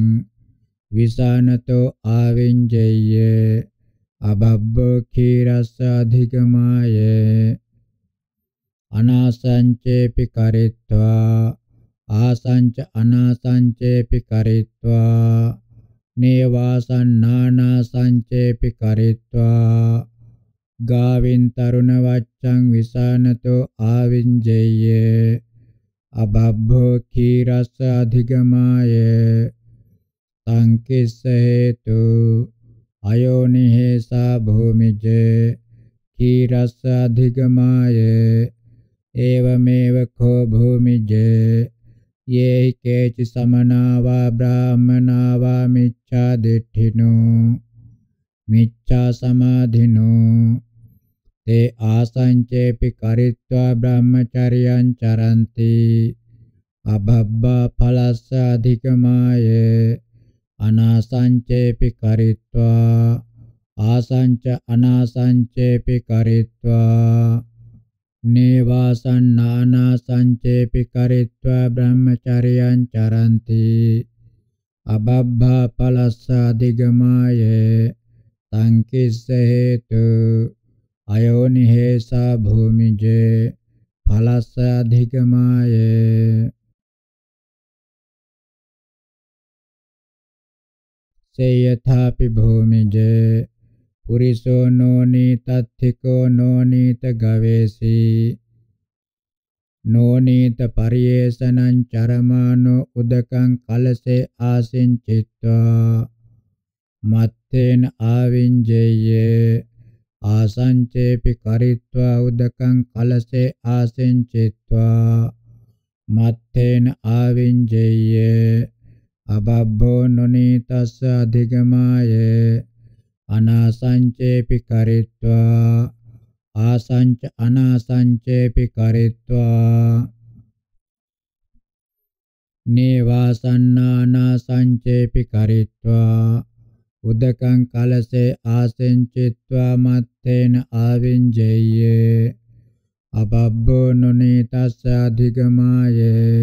විසානතෝ ආවින්ජේය අබබ්බෝ කීරස්ස අධිගමාය අනාසංචේපි කරිත්වා ආසංච අනාසංචේපි කරිත්වා නේවාසං නානාසංචේපි කරිත්වා ගාවින් තරුණ වච්ඡං විසානතෝ ආවින්ජේය අබබ්බෝ කීරස අධිගමාය සංකිස්ස හේතු අයෝනිහෙසා භූමිජ කීරස අධිගමාය ඒවමේව කෝ භූමිජ යේහි කේචි සමනාවා බ්‍රාහමනාවා මිච්ඡා දිට්ඨිනෝ මිච්ඡා සමාධිනෝ ते ආසංචේපි කරිत्वा බ්‍රහ්මචර්යං චරಂತಿ අබබ්බා ඵලස්ස අධිකමාය අනාසංචේපි කරිत्वा ආසංච අනාසංචේපි කරිत्वा නේවාසං නානාසංචේපි කරිत्वा බ්‍රහ්මචර්යං චරಂತಿ අබබ්බා ඵලස්ස අධිගමාය සංකිස්ස හේතු අයෝනිහෙසා භූමිජේ ඵලස්ස අධිකමායේ සේයථාපි භූමිජේ පුරිසෝ නෝනි තත්තිකෝ නෝනිත ගවේසී නෝනීත පරියේසනං චරමානෝ උදකං කලසේ ආසින් චිත්වා මත්තේන ආවින්ජේයේ ආසංචේපි කරිත්වා උදකං කලසේ ආසෙන්චිත්වා මත්තේන ආවින්ජේය අබබ්බෝ නොනීතස්ස අධිගමාය අනාසංචේපි කරිත්වා ආසංච අනාසංචේපි කරිත්වා නේවාසන්නානාසංචේපි කරිත්වා උදකං කලසේ ආසෙන් චිත්වා මත්තේන ආවින්ජේය අබබ්බෝ නුනීතස්ස අධිගමායේ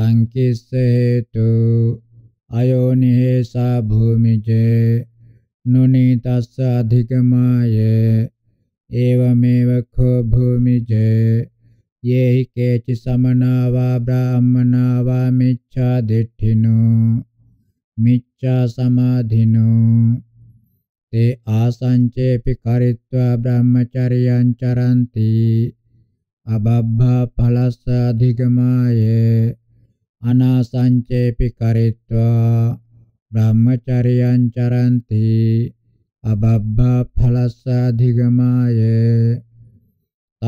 සංකිස්ස හේතු අයෝනිහෙසා භූමිජේ නුනීතස්ස අධිගමායේ ඒවමේව කෝ භූමිජේ යේහි කේචි සමනාවා බ්‍රාහමනාවා මිච්ඡා දිට්ඨිනෝ මිච්ඡා සමාධිනෝ තේ ආසංචේපි කරිත්වා බ්‍රහ්මචරියං චරಂತಿ අබබ්බා ඵලස්ස අධිගමායේ අනාසංචේපි කරිත්වා බ්‍රහ්මචරියං චරಂತಿ අබබ්බා ඵලස්ස අධිගමායේ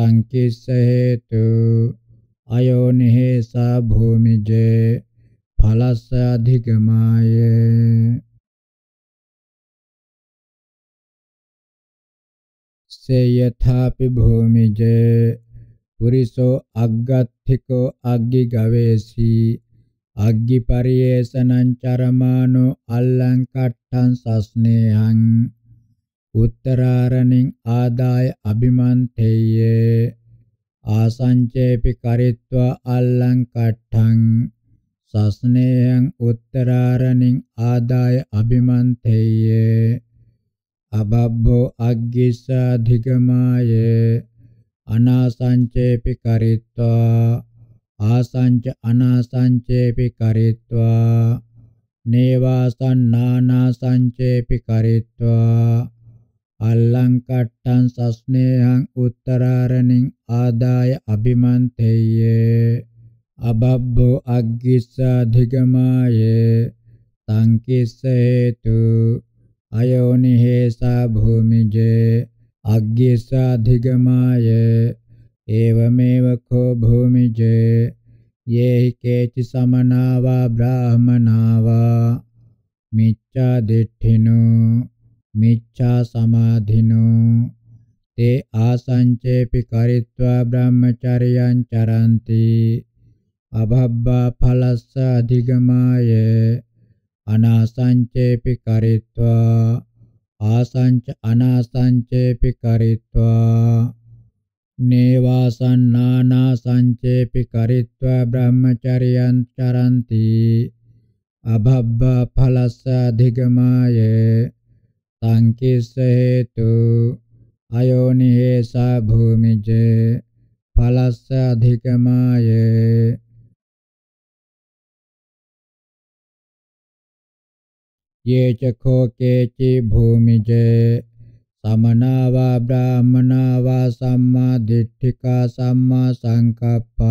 සංකිස්ස හේතු අයෝනිහෙසා භූමිජේ ඵලස්ස අධිකමාය සේයථාපි භූමිජ පුරිසෝ අග්ගත්තිකෝ අග්ගි ගවේසී අග්ගි පරියේසනං චරමානෝ අල්ලං කට්ඨං සස්නේහං උත්තරාරණින් ආදාය අභිමන්තේය ආසංචේපි කරිත්වා අල්ලං කට්ඨං සස්නේයං උත්තරාරණින් ආදාය අභිමන්තේය අබබ්බෝ අග්ගිසා ධිගමාය අනාසංචේපි කරිත්වා ආසංච අනාසංචේපි කරිත්වා නේවාසං නානාසංචේපි කරිත්වා අල්ලං කට්ටං සස්නේහං උත්තරාරණින් ආදාය අභිමන්තේය අබබ්බෝ අග්ගිස්සාධිගමායේ තංකිස්ස හේතු අයෝනිහෙසා භූමිජේ අග්ගිස්සාධිගමායේ එවමෙව කෝ භූමිජේ යේහි කේචි සමනාවා බ්‍රාහමනාවා මිච්ඡා දිට්ඨිනෝ මිච්ඡා සමාධිනෝ තේ ආසංචේපි කරිත්වා බ්‍රහ්මචර්යං චරන්ති අභබ්බා පලස්ස අධිගමාය අනාසංචේපි කරිත්වා ආසංච අනාසංචේපි කරිත්වා නේවාසන්නානා සංචේපි කරිත්වා බ්‍රහ්මචරියං චරಂತಿ අභබ්බා පලස්ස අධිගමාය සංකිස්ස හේතු අයෝනිහෙසා භූමිජේ පලස්ස අධිගමායේ ये च खो केचि भूमिजे समना वा ब्राह्मणा वा सम्मादिष्ठिका सम्मा सङ्कप्पा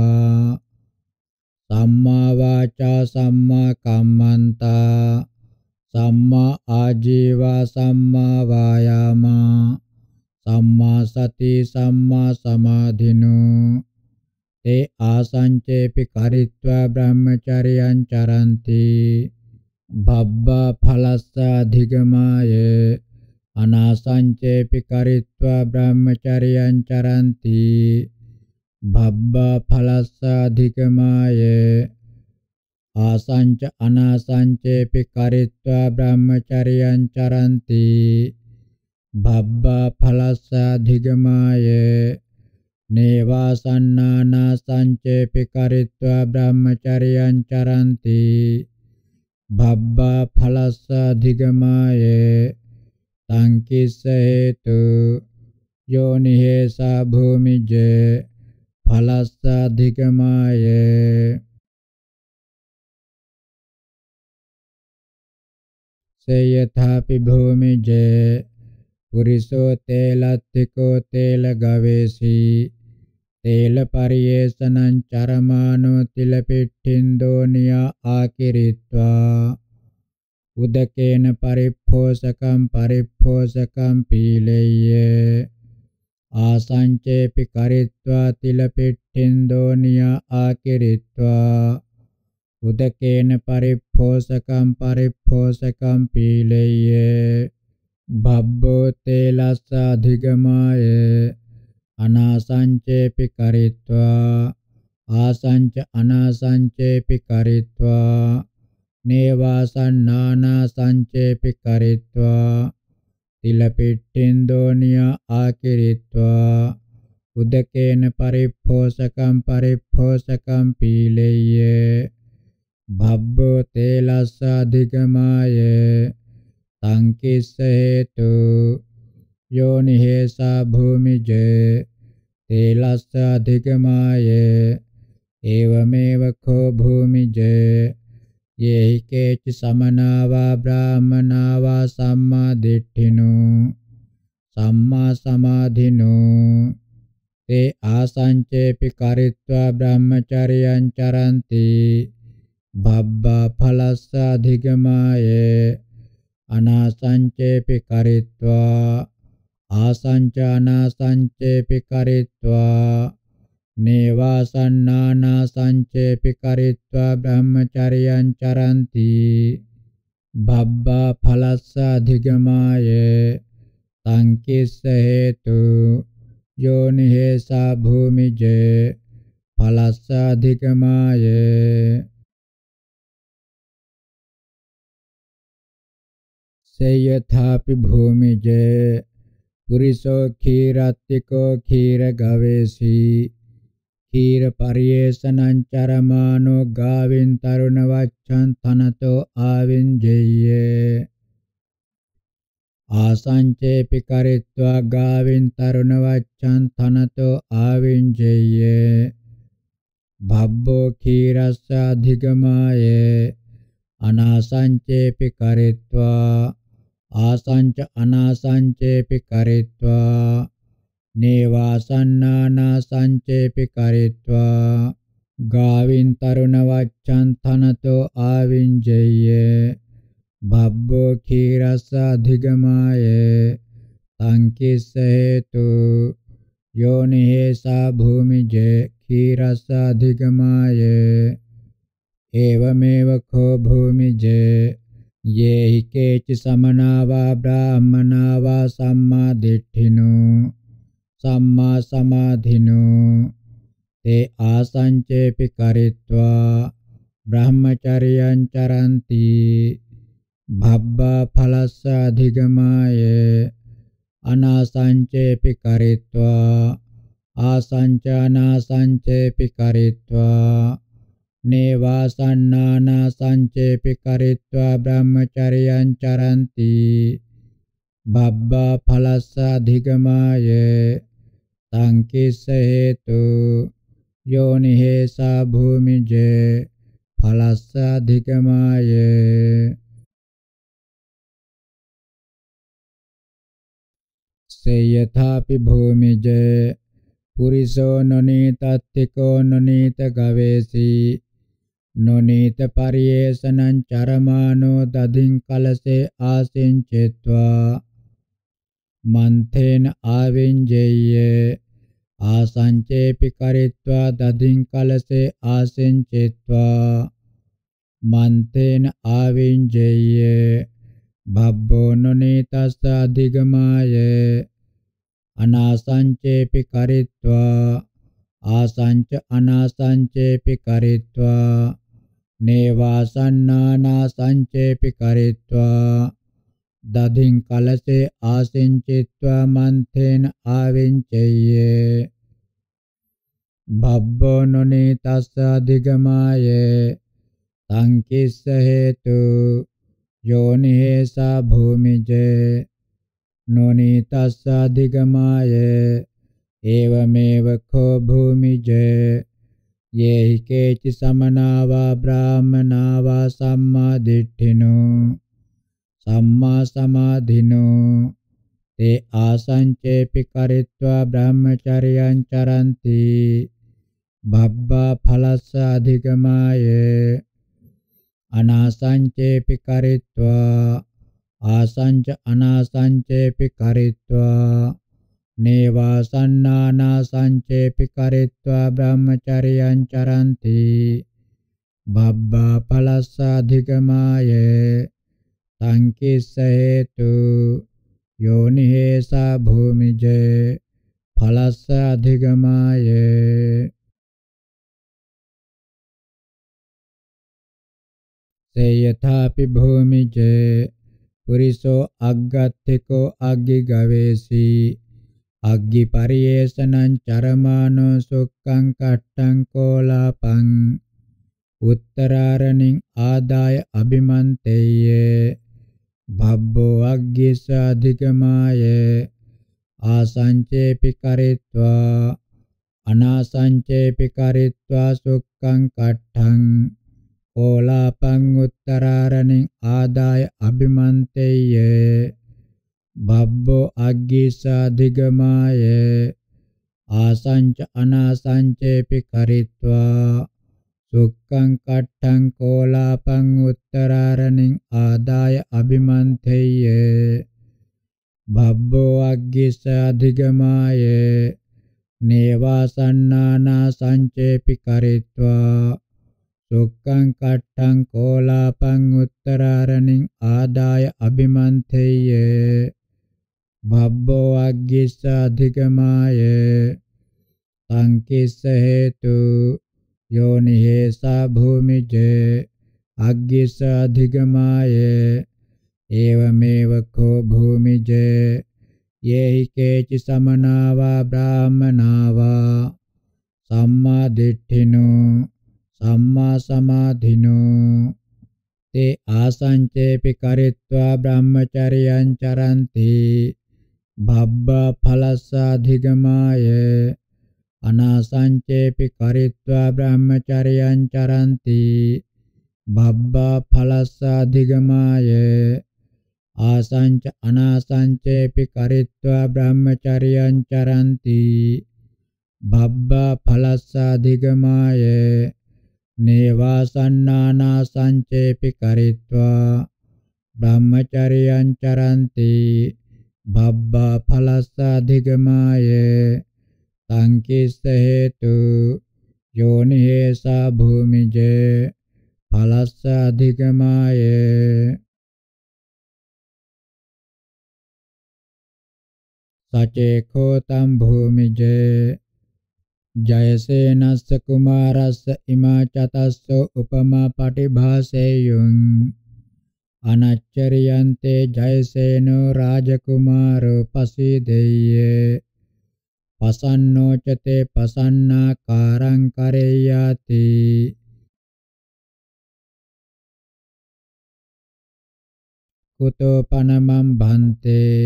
सम्मा वाचा सम्मा कम्मन्ता सम्मा आजीवा सम्मा वायामा सम्मा सति सम्मा समाधिनु ते आसञ्चेऽपि करित्वा ब्रह्मचर्यं चरन्ति භබ්බා ඵලස්සා ධිගමාය අනාසංචේපි කරිත්වා බ්‍රහ්මචරියං චරಂತಿ භබ්බා ඵලස්සා ධිගමාය ආසංච අනාසංචේපි කරිත්වා බ්‍රහ්මචරියං චරಂತಿ භබ්බා ඵලස්සා ධිගමාය නේවාසන්නානාසංචේපි කරිත්වා බ්‍රහ්මචරියං චරಂತಿ භබ්බා ඵලස්ස අධිගමායේ තංකිස්ස හේතු යෝනිහෙසා භූමිජේ ඵලස්ස අධිගමායේ සේයථාපි භූමිජේ පුරිසෝ තේලත්තිකෝ තේල ගවේසී තේල පරියේසනං චරමානෝ තිලපිට්ඨින්දෝනියා ආකිරිත්වා උදකේන පරිප්පෝසකම් පරිප්පෝසකම් පීලෙය්‍ය ආසංචේපි කරිත්වා තිලපිට්ඨින්දෝනියා ආකිරිත්වා උදකේන පරිප්පෝසකම් පරිප්පෝසකම් පීලෙය්‍ය භබ්බෝ තේලස්ස අධිගමායේ අනාසංචේපි කරිත්වා ආසංච අනාසංචේපි කරිත්වා නේවාසන්නානාසංචේපි කරිත්වා තිලපිට්ඨින් දෝනියා ආකිරිත්වා උදකේන පරිප්පෝසකම් පරිප්පෝසකම් පීලෙය්‍ය භබ්බෝ තේලස්ස අධිගමාය තංකිස්ස හේතු යෝනිහෙසා භූමිජේ තේලස්ස අධිකමාය ඒවමේව කෝ භූමිජ යේහි කේච සමනාවා බ්‍රාහමනාවා සම්මා දිට්ඨිනෝ සම්මා සමාධිනෝ තේ ආසංචේපි කරිත්වා බ්‍රහ්මචරියං චරಂತಿ භබ්බා ඵලස්ස අධිගමාය අනාසංචේපි කරිත්වා ආසංචානා සංචේපි කරිත්වා නේවාසන්නානා සංචේපි කරිත්වා බ්‍රහ්මචරියං චරಂತಿ බබ්බා ඵලස්ස අධිගමාය සංකිස්ස හේතු යෝනිහෙසා භූමිජේ ඵලස්ස අධිගමාය සේයථාපි භූමිජේ පුරිසෝ ඛීරත්තිකෝ ඛීර ගවේසී ඛීර පරියේෂණං චරමානෝ ගාවින් තරුණ වච්ඡන් තනතෝ ආවින්ජෙය්‍ය ආසංචේපි කරිත්වා ගාවින් තරුණ වච්ඡන් තනතෝ ආවින්ජෙය්‍ය භබ්බෝ ඛීරස්ස අධිගමායේ අනාසංචේපි කරිත්වා ආසංච අනාසංචේපි කරිත්වා නේවාසන්නානාසංචේපි කරිත්වා ගාවින් තරුණ වච්ඡන් තනතෝ ආවින්ජය්‍ය භබ්බෝ කීරස අධිගමාය තංකිස හේතු යෝනිහෙසා භූමිජේ කීරස අධිගමාය एवमेव खो भूमिजे යේහි කේචි සමනාවා බ්‍රාහමනාවා සම්මා දිට්ඨිනෝ සම්මා සමාධිනෝ තේ ආසංචේපි කරිත්වා බ්‍රහ්මචර්යං චරಂತಿ භබ්බා ඵලස්ස අධිගමාය අනාසංචේපි කරිත්වා ආසංචානාසංචේපි කරිත්වා නේවාසන්නානා සංචේපි කරිත්වා බ්‍රහ්මචරියං චරಂತಿ බබ්බා ඵලස්ස අධිගමාය සංකිස්ස හේතු යෝනි හේසා භූමිජේ ඵලස්ස අධිගමාය සේයථාපි භූමිජේ පුරිසෝ නොනීතත්තිකෝ නොනීත ගවේසී නොනීත පරියේෂණං චරමානෝ දදින් කලසේ ආසින් චෙත්වා මන්තේන ආවින්ජේය ආසංචේපි කරිත්වා දදින් කලසේ ආසින් චෙත්වා මන්තේන ආවින්ජේය භබ්බෝ නොනීතස්ස අධිගමාය අනාසංචේපි කරිත්වා ආසංච අනාසංචේපි කරිත්වා නේවාසන්නානා සංචේපි කරිත්වා දදින් කලසේ ආසින්චිත්වා මන්තේන ආවින්චය්‍යේ භබ්බෝ නොනී තස්ස දිගමායේ සංකිස්ස හේතු යෝනි හේසා භූමිජේ නොනී තස්ස දිගමායේ ඒවමේව කෝ භූමිජේ යේහි කේචි සමනාවා බ්‍රාහමනාවා සම්මා දිට්ඨිනෝ සම්මා සමාධිනෝ තේ ආසංචේපි කරිත්වා බ්‍රහ්මචර්යං චරಂತಿ භබ්බා ඵලස්ස අධිගමාය අනාසංචේපි කරිත්වා ආසංච අනාසංචේපි කරිත්වා නේවා සන්නානා සංචේපි කරිත්වා බ්‍රහ්මචරියං චරಂತಿ බබ්බා පලස්සාධිගමායේ සංකිස්ස හේතු යෝනිහෙසා භූමිජේ පලස්ස අධිගමායේ සේයථාපි භූමිජේ පුරිසෝ අග්ගත්තිකෝ අග්ගි ගවේසී අග්ගි පරියේෂණං චරමානෝ සුක්ඛං කට්ඨං කෝලාපං උත්තරාරණින් ආදාය අභිමන්තේය භබ්බෝ අග්ගිස අධිකමාය ආසංචේපි කරිත්වා අනාසංචේපි කරිත්වා සුක්ඛං කට්ඨං කෝලාපං උත්තරාරණින් ආදාය අභිමන්තේය බබ්බෝ අග්ගීසා දිගමාය ආසංච අනාසංචේපි කරිත්වා සුක්ඛං කට්ඨං කෝලාපං උත්තරාරණින් ආදාය අබිමන්තේය බබ්බෝ අග්ගීසා දිගමාය නේවාසන්නානා සංචේපි කරිත්වා සුක්ඛං කට්ඨං කෝලාපං උත්තරාරණින් ආදාය අබිමන්තේය භබ්බෝ අග්ගිස්ස අධිකමාය සංකිස්ස හේතු යෝනි හේසා භූමිජ අග්ගිස්ස අධිකමාය ඒවමේව කෝ භූමිජ යේහි කේචි සමනාවා බ්‍රාහමනාවා සම්මා දිට්ඨිනෝ සම්මා සමාධිනෝ තේ ආසංචේපි කරිත්වා බ්‍රහ්මචරියං චරන්ති භබ්බා ඵලස්සාධිගමාය අනාසංචේපි කරිත්වා බ්‍රහ්මචර්යං චරಂತಿ භබ්බා ඵලස්සාධිගමාය ආසංච අනාසංචේපි කරිත්වා බ්‍රහ්මචර්යං චරಂತಿ භබ්බා ඵලස්සාධිගමාය නේවාසන්නානාසංචේපි කරිත්වා බ්‍රහ්මචර්යං චරಂತಿ බබ්බා පලස්සාධිගමාය සංකිස්ස හේතු යෝනිහේසා භූමිජ පලස්සාධිගමාය සචේකෝ තම් භූමිජ ජයසේනස්ස කුමාරස්ස ඉමා චතස්සෝ උපමා පටිභාසේයුං අනච්චරියන්තේ ජයසේනෝ රාජකුමාරෝ පසීදෙය්‍ය පසන්නෝචතේ පසන්නා කාරං කරෙය්‍යාති කුතෝ පනමම් භන්තේ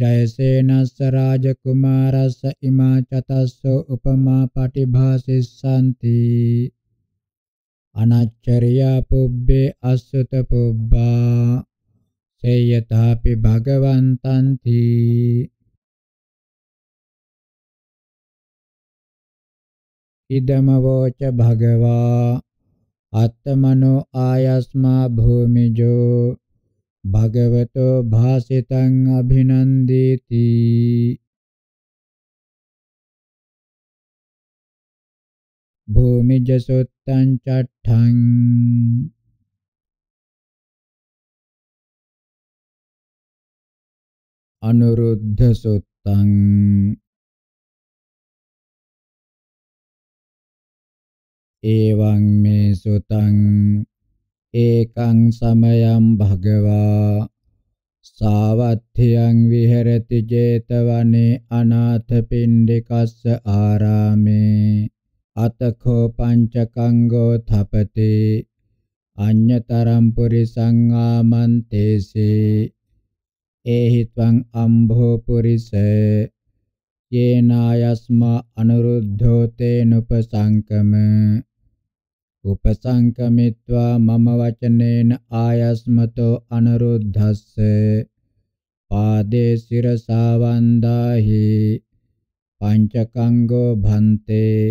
ජයසේනස්ස රාජකුමාරස්ස ඉමා චතස්සෝ උපමා පටිභාසිස්සanti අනච්චරියා පුබ්බේ අස්සත පුබ්බා සේයතාපි භගවන්තං තී ඉදම වෝච භගවා අත්තමනෝ ආයස්මා භූමිජෝ භගවතෝ භාසිතං අභිනන්දේති භූමිජ සුත්තං චට්ඨං අනුරුද්ධ සුත්තං එවං මේ සුතං ඒකං සමයං භගවා සාවත්ථියං විහෙරති 제තවනේ අනාථ පිණ්ඩිකස්ස ආරාමේ අතඛෝ පංචකංගෝ තපති අඤ්ඤතරම් පුරිසං ආමන්තේසේ ඒහි ත්වං අම්භෝ පුරිස යේනායස්මා අනුරුද්ධෝ තේනුපසංකම උපසංකමිත්වා මම වචනේන ආයස්මතෝ අනුරුද්ධස්ස පාදේ සිරසා වන්දාහි පංචකංගෝ භන්තේ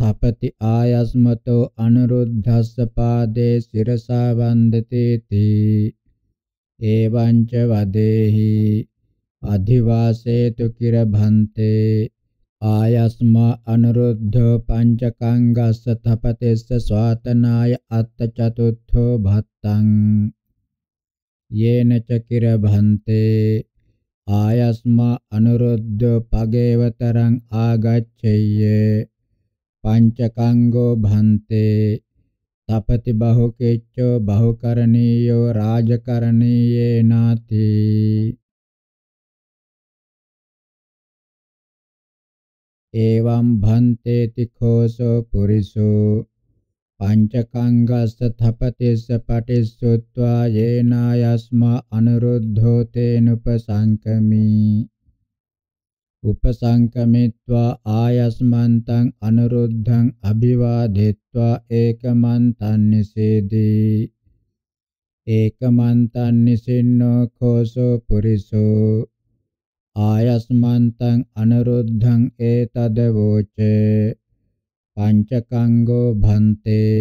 තපති ආයස්මතෝ අනුරුද්ධස්ස පාදේ සිරසා වන්දති තී එවං ච වදේහි අධිවාසේතු කිර භන්තේ ආයස්මා අනුරුද්ධෝ පංචකංගස්ස තපතිස්ස ස්වාතනාය අත්ත චතුත්ථෝ භත්තං යේන ච කිර භන්තේ ආයස්මා අනුරුද්ධෝ පගේවතරං ආගච්ඡය්‍ය පංචකංගෝ භන්තේ තපති බහුකෙච්චෝ බහුකරණීයෝ රාජකරණීයේ නාති එවං භන්තේති ඛෝසෝ පුරිසෝ පංචකංගස්ස තපතිස්ස පටිස්සුත්වා යේනායස්ම අනුරුද්ධෝ තේනුපසංකමී උපසංකමිත්වා ආයස්මන්තං අනුරුද්ධං අභිවාදෙත්වා ඒකමන්තං නිසේදී ඒකමන්තං නිසින්නෝ කෝසෝ පුරිසෝ ආයස්මන්තං අනුරුද්ධං ඒතදවෝචේ පංචකංගෝ භන්තේ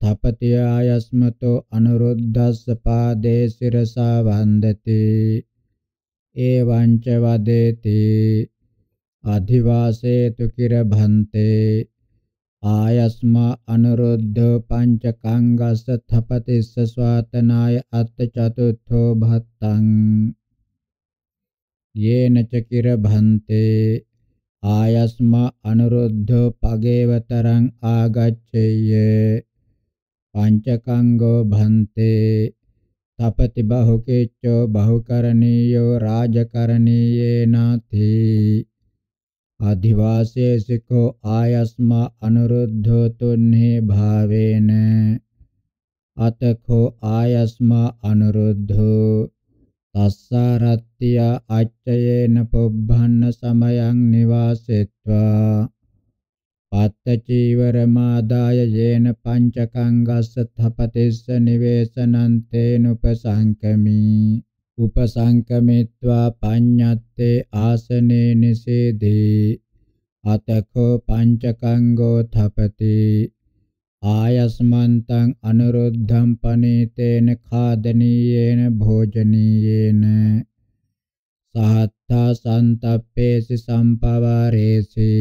තපති ආයස්මතෝ අනුරුද්ධස්ස පාදේ සිරසා වන්දති එවං ච වදේති අධිවාසේතු කිර භන්තේ ආයස්මා අනුරුද්ධ පංචකංගස්ස තපතිස්ස ස්වාතනාය අත්ථ චතුත්ථෝ භත්තං යේන චකිර භන්තේ ආයස්මා අනුරුද්ධ පගේවතරං ආගච්ඡේය පංචකංගෝ භන්තේ තපති බහුකේච්චෝ බහුකරණීයෝ රාජකරණීයේ නාති අධිවාසේසිකෝ ආයස්මා අනුරුද්ධෝ තුන්නේ භාවේන අතකෝ ආයස්මා අනුරුද්ධෝ තස්සරත්ත්‍ය අච්චයේන පොබ්බන්න සමයං නිවාසෙත්වා අත්තචීවරමාදාය යේන පංචකංගස්ස තපතිස්ස නිවේසනං තේනුපසංකමි උපසංකමිත්වා පඤ්ඤත්තේ ආසනේ නිසේදී අතකෝ පංචකංගෝ තපති ආයස්මන්තං අනුරුද්ධම් පනීතේන ખાදනීයේන භෝජනීයේන සහත්තා සන්තප්පේසි සම්පවාරේසි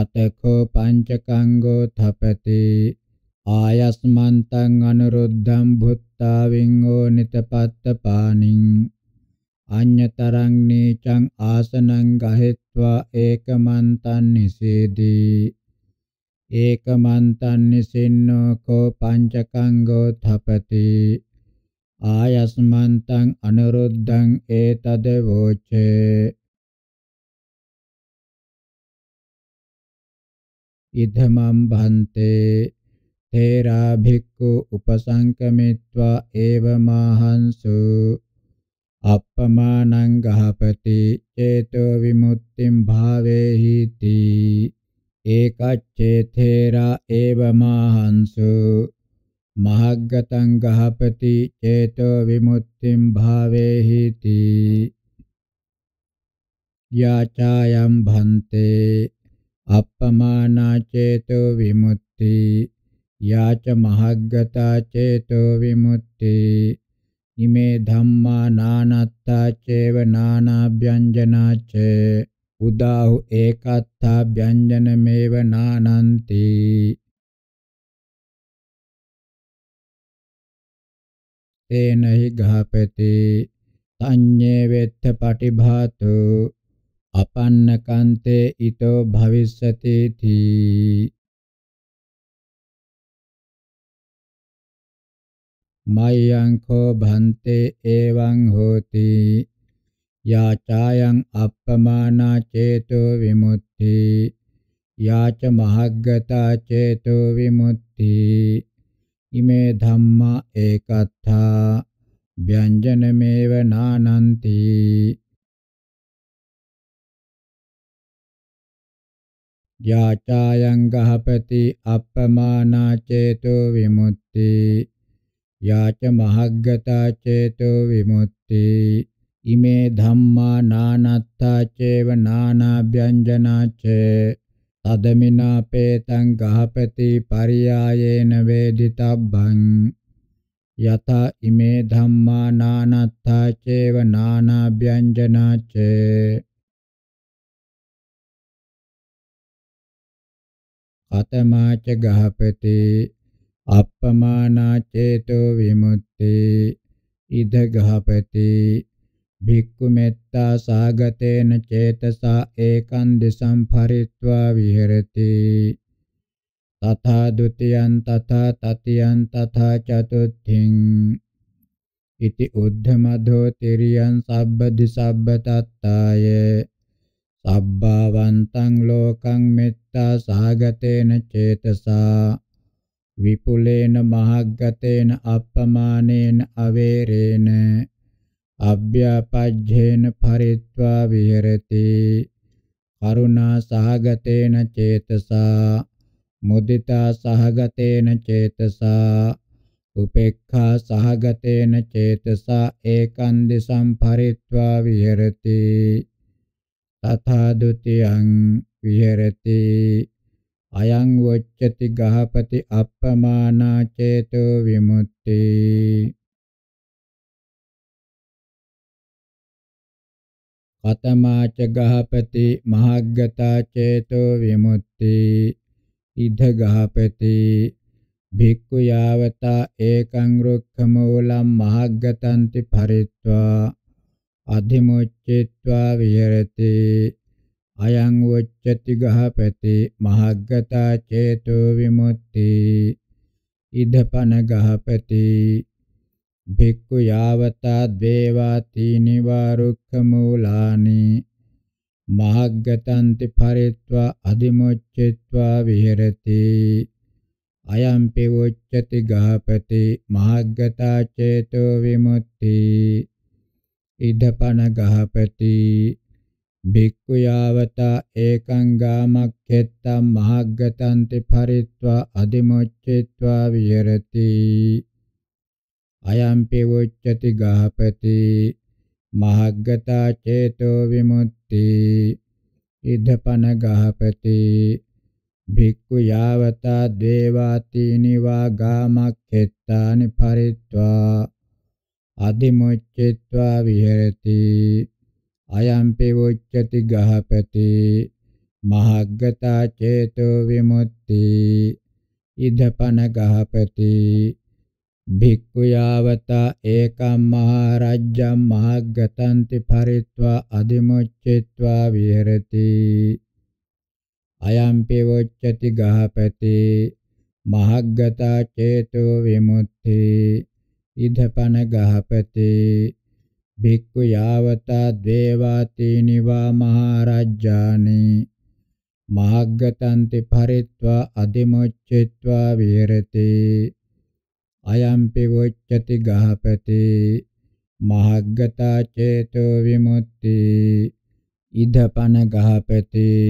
අතකෝ පංචකංගෝ තපති ආයස්මන්තං අනුරුද්ධං භුත්තාවින් ඕනිතපත්තපාණින් අඤ්‍යතරං නීචං ආසනං ගහෙත්වා ඒකමන්තං නිසේදී ඒකමන්තං නිසින්නෝ කෝ පංචකංගෝ තපති ආයස්මන්තං අනුරුද්ධං ඒතද වෝචේ इधमं भन्ते तेरा भिक्खु उपसंकमित्वा एव माहंसु अपमानं गहपति चेतो विमुक्तिं भावेहीति एकच्चेथेरा एव माहंसु महगतं गहपति चेतो विमुत्तिं भावेहीति या चायं भन्ते අප්පමානා චේතෝ විමුක්ති යාච මහග්ගතා චේතෝ විමුක්ති ඉමේ ධම්මා නානත්තා චේව නානාභ්‍යංජනාච උදාහු ඒකත්තා භ්‍යංජනමේව නානන්ති තේනහි ගහපති සංඤේ වෙත්ත පටිභාතු අපන්නකන්තේ ඊතෝ භවිස්සති තී මයං කෝ භන්තේ එවං හෝති යාචායන් අප්පමානා චේතෝ විමුක්ති යාච මහග්ගතා චේතෝ විමුක්ති ඉමේ ධම්මා ඒකත්තා ව්‍යංජනමේව නානන්ති යාචායං ගහපති අප්පමානා චේතෝ විමුක්ති යාච මහග්ගතා චේතෝ විමුක්ති ඉමේ ධම්මා නානත්තා චේව නානාභ්‍යංජනා චේ තදමිනාපේතං ගහපති පරියායේන වේදිතබ්බං යත ඉමේ ධම්මා නානත්තා චේව නානාභ්‍යංජනා චේ පතමාච ගහපති අප්පමානා චේතෝ විමුක්ති ඉද ගහපති භික්ඛු මෙත්තා සාගතේන චේතසා ඒකං දිසං පරිත්වා විහෙරති තථා ဒ ුතියං තථා තතියං තථා චතුත්ථින් ඉති උද්ධමධෝ තිරියං සබ්බ දිසබ්බ තත්තායේ සබ්බාවන්තං ලෝකං මෙත්තා සාගතේන චේතසා විපුලේන මහග්ගතේන අප්පමානේන අවේරේන අභ්‍යාපජ්ජේන පරිත්වා විහෙරති කරුණා සහගතේන චේතසා මුදිතා සහගතේන චේතසා උපේක්ඛා සහගතේන චේතසා ඒකන්දි සම්පරිත්වා විහෙරති තථාදුතියං විහෙරති අයං වොච්චති ගහපති අප්පමානා චේතෝ විමුක්ති කතමාච ගහපති මහග්ගතා චේතෝ විමුක්ති ඉද ගහපති භික්ඛු යාවතා ඒකං රුක්ඛ මූලං මහග්ගතන්ති පරිත්වා අධිමුච්චිත්වා විහෙරති අයං උච්චති ගහපති මහග්ගතා චේතෝ විමුක්ති ඉදපන ගහපති භික්ඛු යාවතා දේවා තීනි වාරුක්ඛ මූලානි මහග්ගතන්ති පරිත්වා අධිමුච්චිත්වා විහෙරති අයම්පි උච්චති ගහපති මහග්ගතා චේතෝ විමුක්ති ඉදපන ගහපති භික්ඛු යාවතා ඒකං ගාමක්ඛෙත්තම් මහග්ගතන්ති පරිත්වා අදිමුච්චිත්වා විහෙරති අයම්පි වොච්චති ගාපති මහග්ගතා චේතෝ විමුක්ති ඉදපන ගාපති භික්ඛු යාවතා දේවාති නිවා ගාමක්ඛෙත්තානි පරිත්වා අදිමුච්චිත්වා විහෙරති අයම්පි උච්චති ගහපති මහග්ගතා චේතෝ විමුක්ති ඉදපන ගහපති භික්ඛු යාවත ඒකම් මහරජ්ජම් මහග්ගතන්ති පරිත්වා අදිමුච්චිත්වා විහෙරති අයම්පි උච්චති ගහපති මහග්ගතා චේතෝ විමුක්ති ඉදපන ගහපතේ භික්ඛු යාවතා දේවාතේ නිවා මහරජානේ මහග්ගතන්ති පරිත්වා අදිමුච්චිත්වා විහෙරතේ අයම්පි වොච්චති ගහපතේ මහග්ගතා චේතෝ විමුක්ති ඉදපන ගහපතේ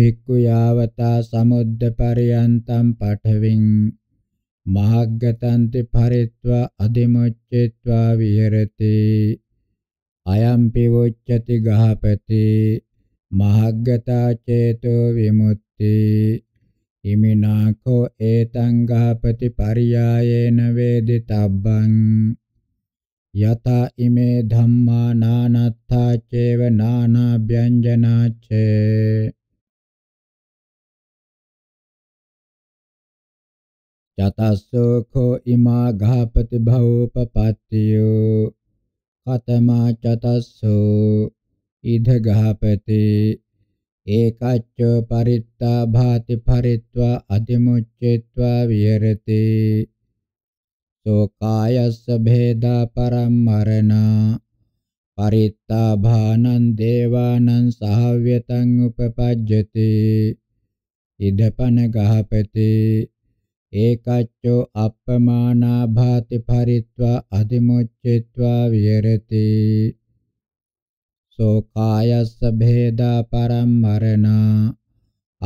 භික්ඛු යාවතා සමුද්ද පරියන්තම් පඨවින් මහග්ගතන්ති පරිත්වා අධිමුච්ඡේත්වා විහෙරති අයම්පි වොච්චති ගහපති මහග්ගතා චේතෝ විමුක්ති ඉමිනාකෝ ඒතං ගහපති පරියායේන වේදිතබ්බං යතා ඉමේ ධම්මා නානත්තා චේව නානා ව්‍යංජනා චේ චතස්සෝඛෝ ඉමා ඝාපති භවෝපපත්තියෝ කතමා චතස්සෝ ඉද ඝාපතේ ඒකච්ච පරිත්තා භාති පරිත්වා අධිමුච්චේත්වා විහෙරති සෝ කායස්ස භේදා පරම්මරණා පරිත්තා භානං දේවානං සහව්‍යතං උපපජ්ජති ඉදපන ගහපති ඒකච්චෝ අප්පමානා භාති පරිත්වා අදිමුච්චිත්වා විහෙරති සෝ කායස්ස භේදා පරම්මරණා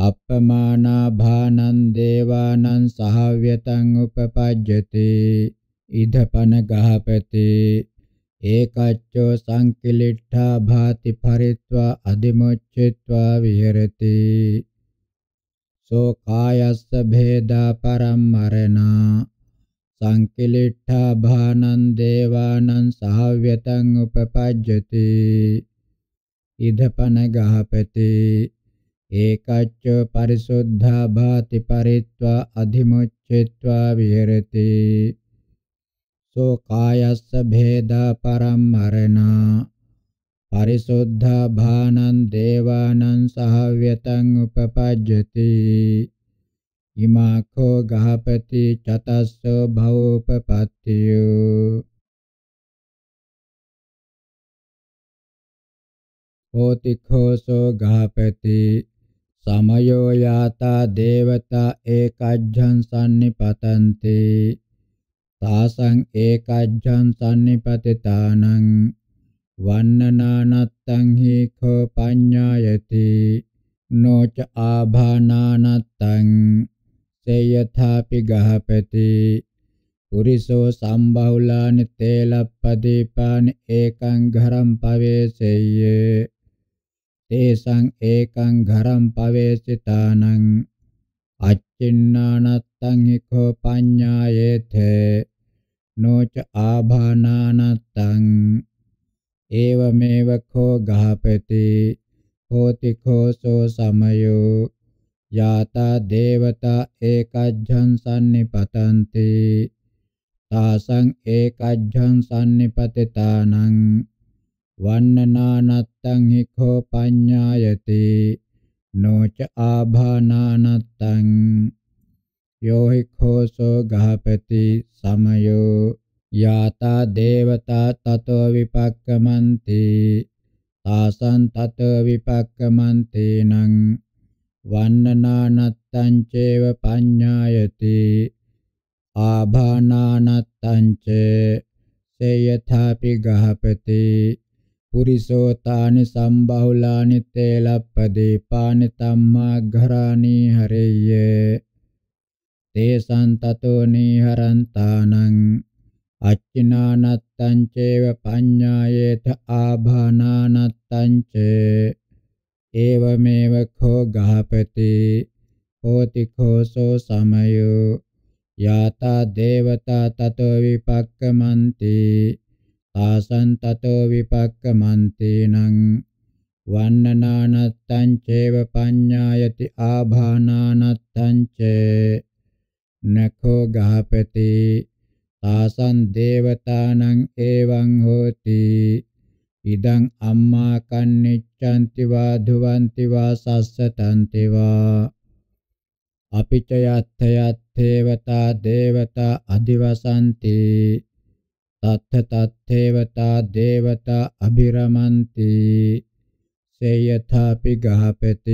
අප්පමානා භානං දේවානං සහව්‍යතං උපපජ්ජති ඉදපන ගහපති ඒකච්චෝ සංකිලිට්ඨා භාති පරිත්වා අදිමුච්චිත්වා විහෙරති සෝ කායස්ස භේදා පරම්මරණා සංකිලිට්ඨා භානං දේවානං සහව්‍යතං උපපජ්ජති ඉදපන ගහපති ඒකච්ච පරිසුද්ධා භාති පරිත්වා අධිමුච්ඡිත්වා විහෙරති සෝ කායස්ස භේදා පරම්මරණා පරිසුද්ධා භානං දේවානං සහව්‍යතං උපපජ්ජති ඉමාඛෝ ගහපති චතස්සෝ භවෝපපත්තියෝ හෝතිඛෝසෝ ගහපති සමයෝ යාතා දේවතා ඒකජ්ජං සම්නිපතන්ති තාසං ඒකජ්ජං සම්නිපතිතානං වන්නනානත්තං හේඛ පඤ්ඤායති නොච ආභානානත්තං සේයථාපි ගහපති පුරිසෝ සම්බහුලාන තේලප්පදීපාන ඒකං ඝරම් පවේසෙය්‍ය තේසං ඒකං ඝරම් පවේසිතානං අච්චින්නානත්තං හිකෝ පඤ්ඤායේතේ නොච ආභානානත්තං एव मेव खो गहपति होति खोसो समयो याता देवता एकज्झं सन्निपतन्ति तासं एकज्झं सन्निपतितानं वन्ननानत्तं हि खो पඤ्ञायति नो च आभानानत्तं यो हि खोसो गहपति समयो යතා දේවතා තතෝ විපක්කමන්ති තාසං තතෝ විපක්කමන්ති නං වන්නනානත්තං චේව පඤ්ඤායති ආභානානත්තං ච සේයථාපි ගහපති පුරිසෝතානි සම්බහුලානි තේලප්පදීපානි තම්මා ඝරානි හරෙය්‍ය තේසං තතෝ නීහරන්තානං අච්චිනානත්තං චේව පඤ්ඤායේත ආභානානත්තං චේ ඒවමෙව කෝ ගහපති හෝති කෝසෝ සමයෝ යාතා දේවතා තතෝ විපක්කමන්ති තාසං තතෝ විපක්කමන්ති නං වන්නනානත්තං චේව පඤ්ඤායති ආභානානත්තං චේ නඛෝ ගහපති ආසං දේවතානං එවං හෝති ඉදං අම්මා කන්නිච්ඡන්ති වා ධුවන්ති වා සස්සතන්ති වා අපිච යත්ථයත් දේවතා දේවතා අදිවසanti තත්ථ තත්ථේවතා දේවතා අබිරමන්ති සේයථාපි ගහපති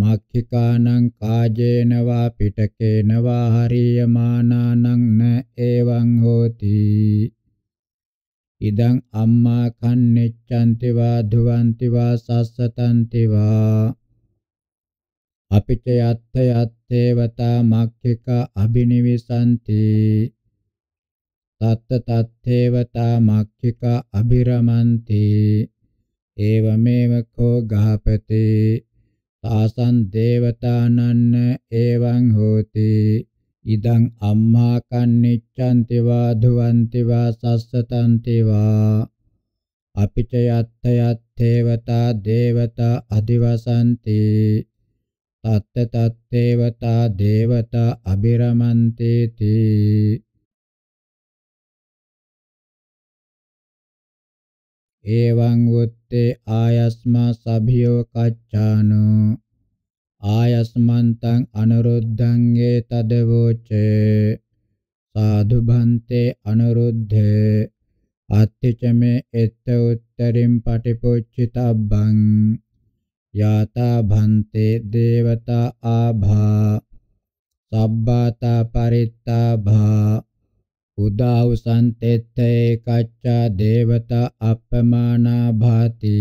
මක්ඛිකානං කාජේන වා පිටකේන වා හරියමානානං න එවං හෝති ඉදං අම්මා කන්නෙච්ඡන්ති වා ධුවන්ති වා සස්සතන්ති වා අපිට යත්ථ යත්තේවතා මක්ඛික අබිනිවිසanti තත්ත තත්තේවතා මක්ඛික අබිරමන්ති ඒවමේව කෝ ගහපතේ ආසං දේවතානන්න එවං හෝති ඉදං අම්මා කන්නිච්ඡන්ති වා ධුවන්ති වා සස්සතන්ති වා අපිච යත්ථ යත්තේවතා දේවතා අදිවසන්ති තත්ත තත්තේවතා දේවතා අබිරමන්තේති එවං උත්තේ ආයස්මා සභියෝ කච්චානෝ ආයස්මන්තං අනුරුද්ධං ගේ තදවෝචේ සාදු බන්තේ අනුරුද්ධේ අත්තිචමේ එත්ත උත්තරින් පටිපොච්චිතබ්බං යාතා භන්තේ දේවතා ආභා සබ්බාතා පරිත්තා භා උදාවසන්තෙත්තේ කච්චා දේවතා අපමානා භාති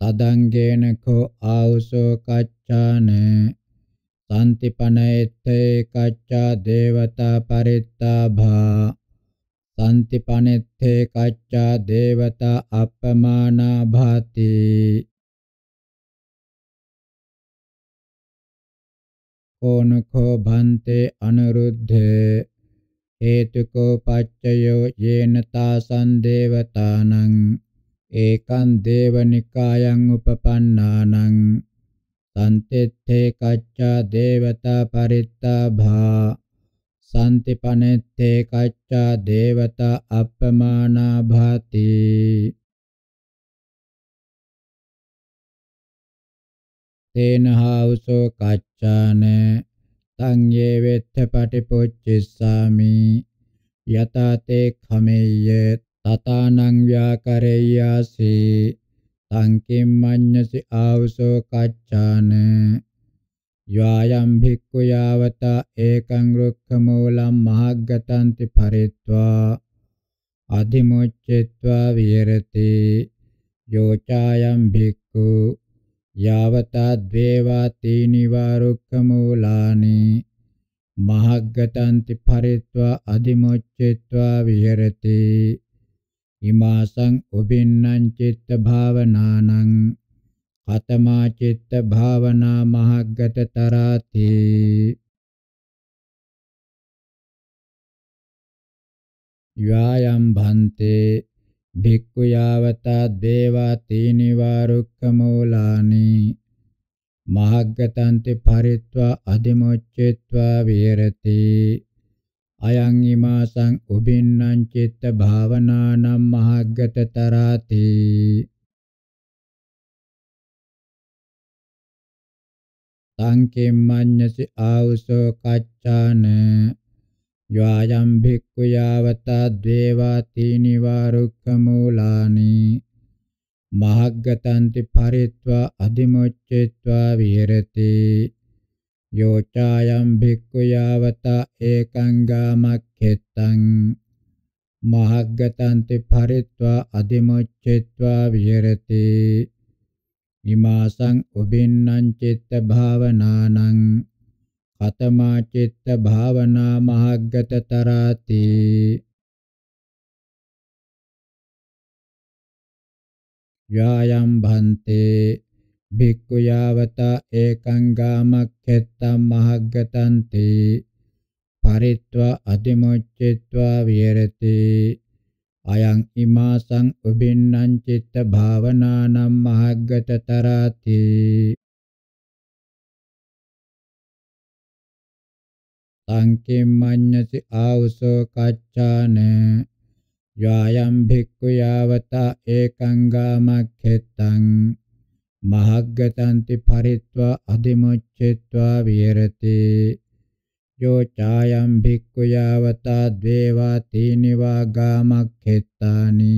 තදංගේන කෝ ආවසෝ කච්චාන සම්තිපනෙත්තේ කච්චා දේවතා පරිත්තාභා සම්තිපනෙත්තේ කච්චා දේවතා අපමානා භාති ඕනකෝ භන්තේ අනුරුද්ධ හේතුකෝ පච්චයෝ යේන තාසං දේවතානං ඒකං දේවනිකායන් උපපන්නානං සම්තෙත්තේ කච්චා දේවතා පරිත්තාභා සම්තිපනෙත්තේ කච්චා දේවතා අප්පමානා භාති තේන හාවසෝ කච්චාන තං යේ වෙත්ථ පටිපොච්චිස්සාමි යතතේ ඛමෙය්‍ය තතානං ව්‍යාකරෙය්‍යාසි තං කිම්මඤ්ඤසි ආවසෝ කච්චාන යායම් භික්ඛු යාවත ඒකං රුක්ඛ මූලං මහග්ගතන්ති පරිත්වා අධිමුච්ඡේत्वा විහෙරති යෝචායම් භික්ඛු යාවතාද්වේවා තීනි වාරුක්ක මූලානි මහග්ගතන්ති පරිත්වා අදිමුච්චිත්වා විහෙරති ඉමාසං උබින්නං චිත්ත භාවනානං කතමා චිත්ත භාවනා මහග්ගත තරාති යායම් භන්තේ භික්ඛු යාවතා දේවා තීනි වාරුක්ක මූලානි මහග්ගතන්ති පරිත්වා අධිමොච්චිත්වා විහෙරති අයං ීමාසං උබින්නම් චිත්ත භාවනානම් මහග්ගතතරාති සංකෙම්මඤ්ඤසි ආවුසෝ කච්චාන යෝයම් භික්ඛු යාවත ද්වේවාති නිවාරුක්ඛ මූලානි මහග්ගතන්ති පරිත්වා අදිමුච්චිත්වා විහෙරති යෝචායම් භික්ඛු යාවත ඒකං ගාමක්ඛෙත්තං මහග්ගතන්ති පරිත්වා අදිමුච්චිත්වා විහෙරති ඉමාසං උබින්නම් චිත්ත භාවනානං කතමා චිත්ත භාවනා මහග්ගත තරාති යායම් භන්තේ භික්ඛු යාවත ඒකං ගාමක්ඛෙත්තම් මහග්ගතන්ති පරිත්වා අධිමුච්චිත්වා විහෙරති අයං ඉමාසං උබින්නං චිත්ත භාවනානම් මහග්ගත තරාති tang kim manyasi āvuso kaccāne yāyam bhikkhu yāvata ekaṅgāmakhettaṃ mahaggatanti pharitva adimucchitva viharati yo chāyam bhikkhu yāvata dve vā tīni vā gāmakhettaņi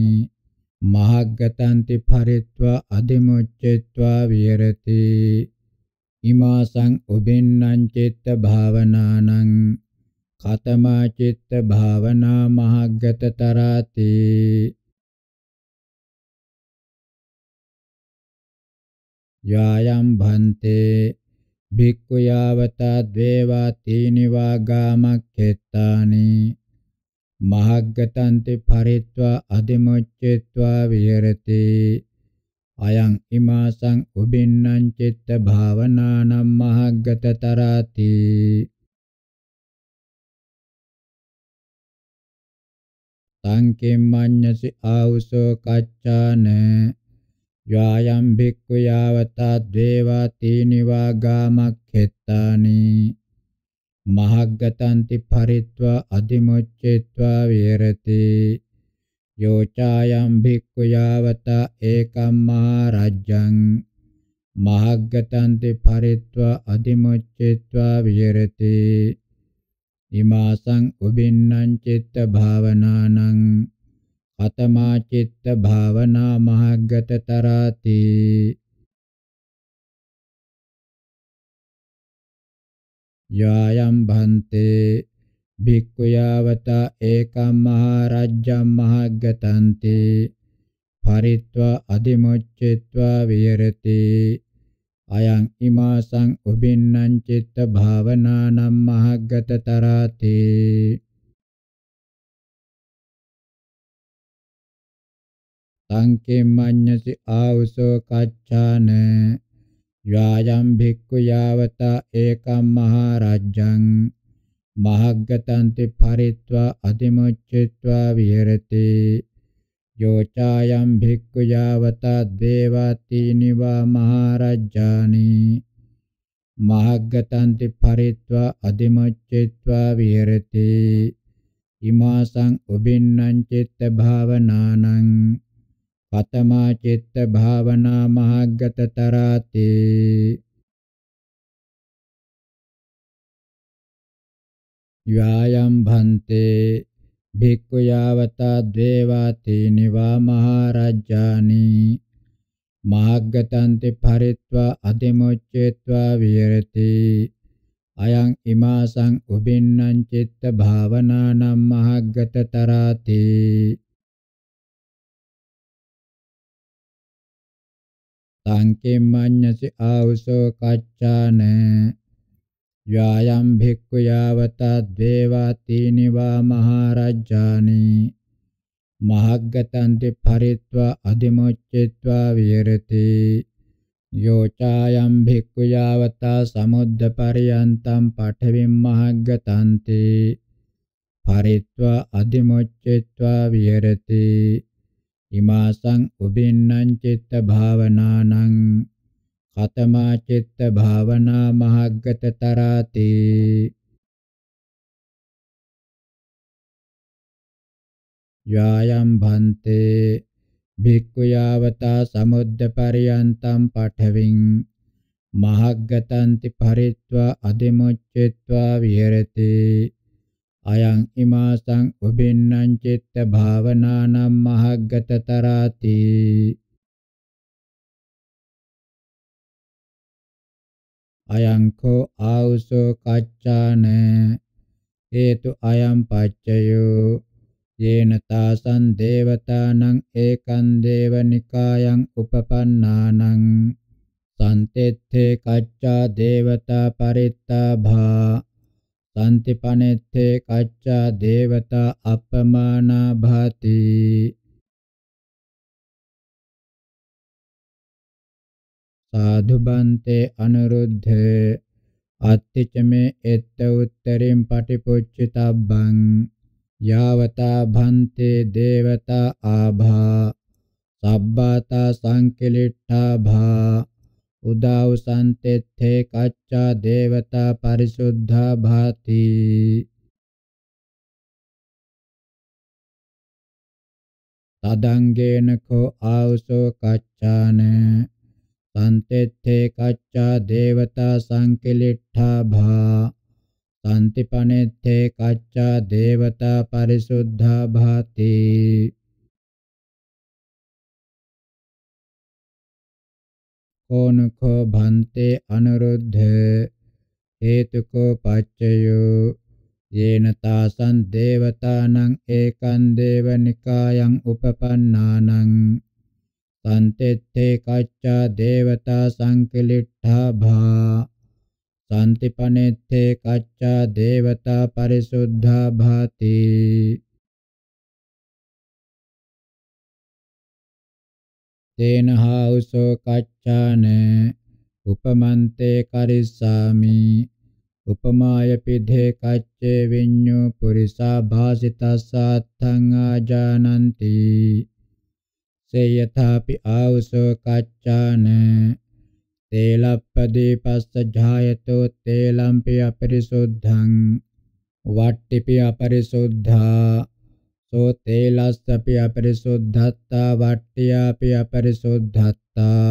mahaggatanti pharitva adimucchitva viharati ඉමාසං උබෙන්නං චිත්ත භාවනානං ඛතමා චිත්ත භාවනා මහග්ගතතරති යායම් භන්තේ භික්ඛු යාවත ද්වේවා තීනි වාගාමක්ඛෙත්තානි මහග්ගතන්ති පරිත්වා අධිමුච්ඡේත්වා විහෙරති අයං ඉමාසං උබින්නං චිත්ත භාවනානම් මහග්ගත තරති සංකෙම් මඤ්ඤසි ආවුසෝ කච්චාන යායම් භික්ඛු යාවතා දේවා තීනි වාගාමක්ඛෙත්තානි මහග්ගතන්ති පරිත්වා අදිමුච්චේත්වා විහෙරති යෝචායම් භික්ඛු යාවත ඒකම්මා රජ්ජං මහග්ගතන්ති පරිත්වා අදිමුච්චිත්වා විහෙරති ඉමාසං උබින්නං චිත්ත භාවනානං අතමා චිත්ත භාවනා මහග්ගතතරාති යායම් භන්තේ භික්ඛු යාවත ඒකම් මහා රජ්ජම් මහග්ගතන්ති පරිත්වා අදිමුච්චිත්වා විහෙරති අයං ඉමාසං උබින්නං චිත්ත භාවනානම් මහග්ගත තරාති සංකේ මඤ්ඤති ආවසෝ කච්ඡාන යායම් භික්ඛු යාවත ඒකම් මහරජ්ජං mahaggatanti pharitva adimoccitva viharati යෝචායම් භික්ඛු යාවතා දේවාතීනි වා මහරජානි මහග්ගතන්ති පරිත්වා අදිමච්චේත්වා විහෙරති ඉමාසං උබින්නම් චිත්ත භාවනානං පතමා චිත්ත භාවනා මහග්ගතතරාතේ ව්‍යායම් භන්තේ භික්ඛු යාවතා ද්වේවාති නිවා මහරජානි මාග්ගතන්ති පරිත්වා අධිමොච්චේत्वा විහෙරති අයං ඉමාසං උබින්නම් චිත්ත භාවනානම් මහග්ගත තරාති සංකේමඤ්ඤසි ආවසෝ කච්චාන යායම් භික්ඛු යාවතද්වේවාතීනි වා මහරජානි මහග්ගතන්ති පරිත්වා අදිමුච්චිත්වා විහෙරති යෝචායම් භික්ඛු යාවතා සමුද්ද පරියන්තම් පඨවිම් මහග්ගතන්ති පරිත්වා අදිමුච්චිත්වා විහෙරති ඉමාසං උබින්නම් චිත්ත භාවනානං අතමා චිත්ත භාවනා මහග්ගත තරාති යායම් භන්තේ භික්ඛු යාවතා සමුද්ද පරියන්තම් පඨවින් මහග්ගතන්ති පරිත්වා අදිමුච්චිත්වා විහෙරති අයං ඉමාසං උබින්නං චිත්ත භාවනානම් මහග්ගත තරාති අයංකෝ ආවුසෝ කච්චාන හේතු අයම් පච්චයෝ යේන තාසං දේවතානං ඒකං දේවනිකායන් උපපන්නානං සන්තෙත්තේ කච්චා දේවතා පරිත්තාභා සම්තිපනෙත්තේ කච්චා දේවතා අපමානා භාති සාධුබන්තේ අනුරුද්ධ අත්තිචමේ එත්ත උත්තරින් පටිපොච්චිතබ්බං යාවතා භන්තේ දේවතා ආභා සබ්බාතා සංකලිට්ඨා භා උදාවසන්තෙත්තේ කච්චා දේවතා පරිසුද්ධා භාති තදංගේනකෝ ආවසෝ කච්චාන සන්තෙත්තේ කච්චා දේවතා සංකිලිට්ඨා භා සම්තිපනෙත්තේ කච්චා දේවතා පරිසුද්ධා භාති කෝනකෝ භන්තේ අනුරුද්ධ හේතුකෝ පච්චයෝ යේන තාසං දේවතානං ඒකං දේවනිකායන් උපපන්නානං සන්තෙත්තේ කච්චා දේවතා සංකලිට්ඨා භා සම්තිපනෙත්තේ කච්චා දේවතා පරිසුද්ධා භාති තේනහා උසෝ කච්චාන උපමන්තේ කරිස්සාමි උපමාය පිධේ කච්චේ විඤ්ඤෝ පුරිසා භාසිතස්සාත්තං ආජානන්ති සේයථාපි ආවසෝ කච්චාන තේලප්පදීපස්ස ඡායතෝ තේලම්පි අපරිසුද්ධං වට්ටිපි අපරිසුද්ධා සෝ තේලස්සපි අපරිසුද්ධත්තා වට්ටියාපි අපරිසුද්ධත්තා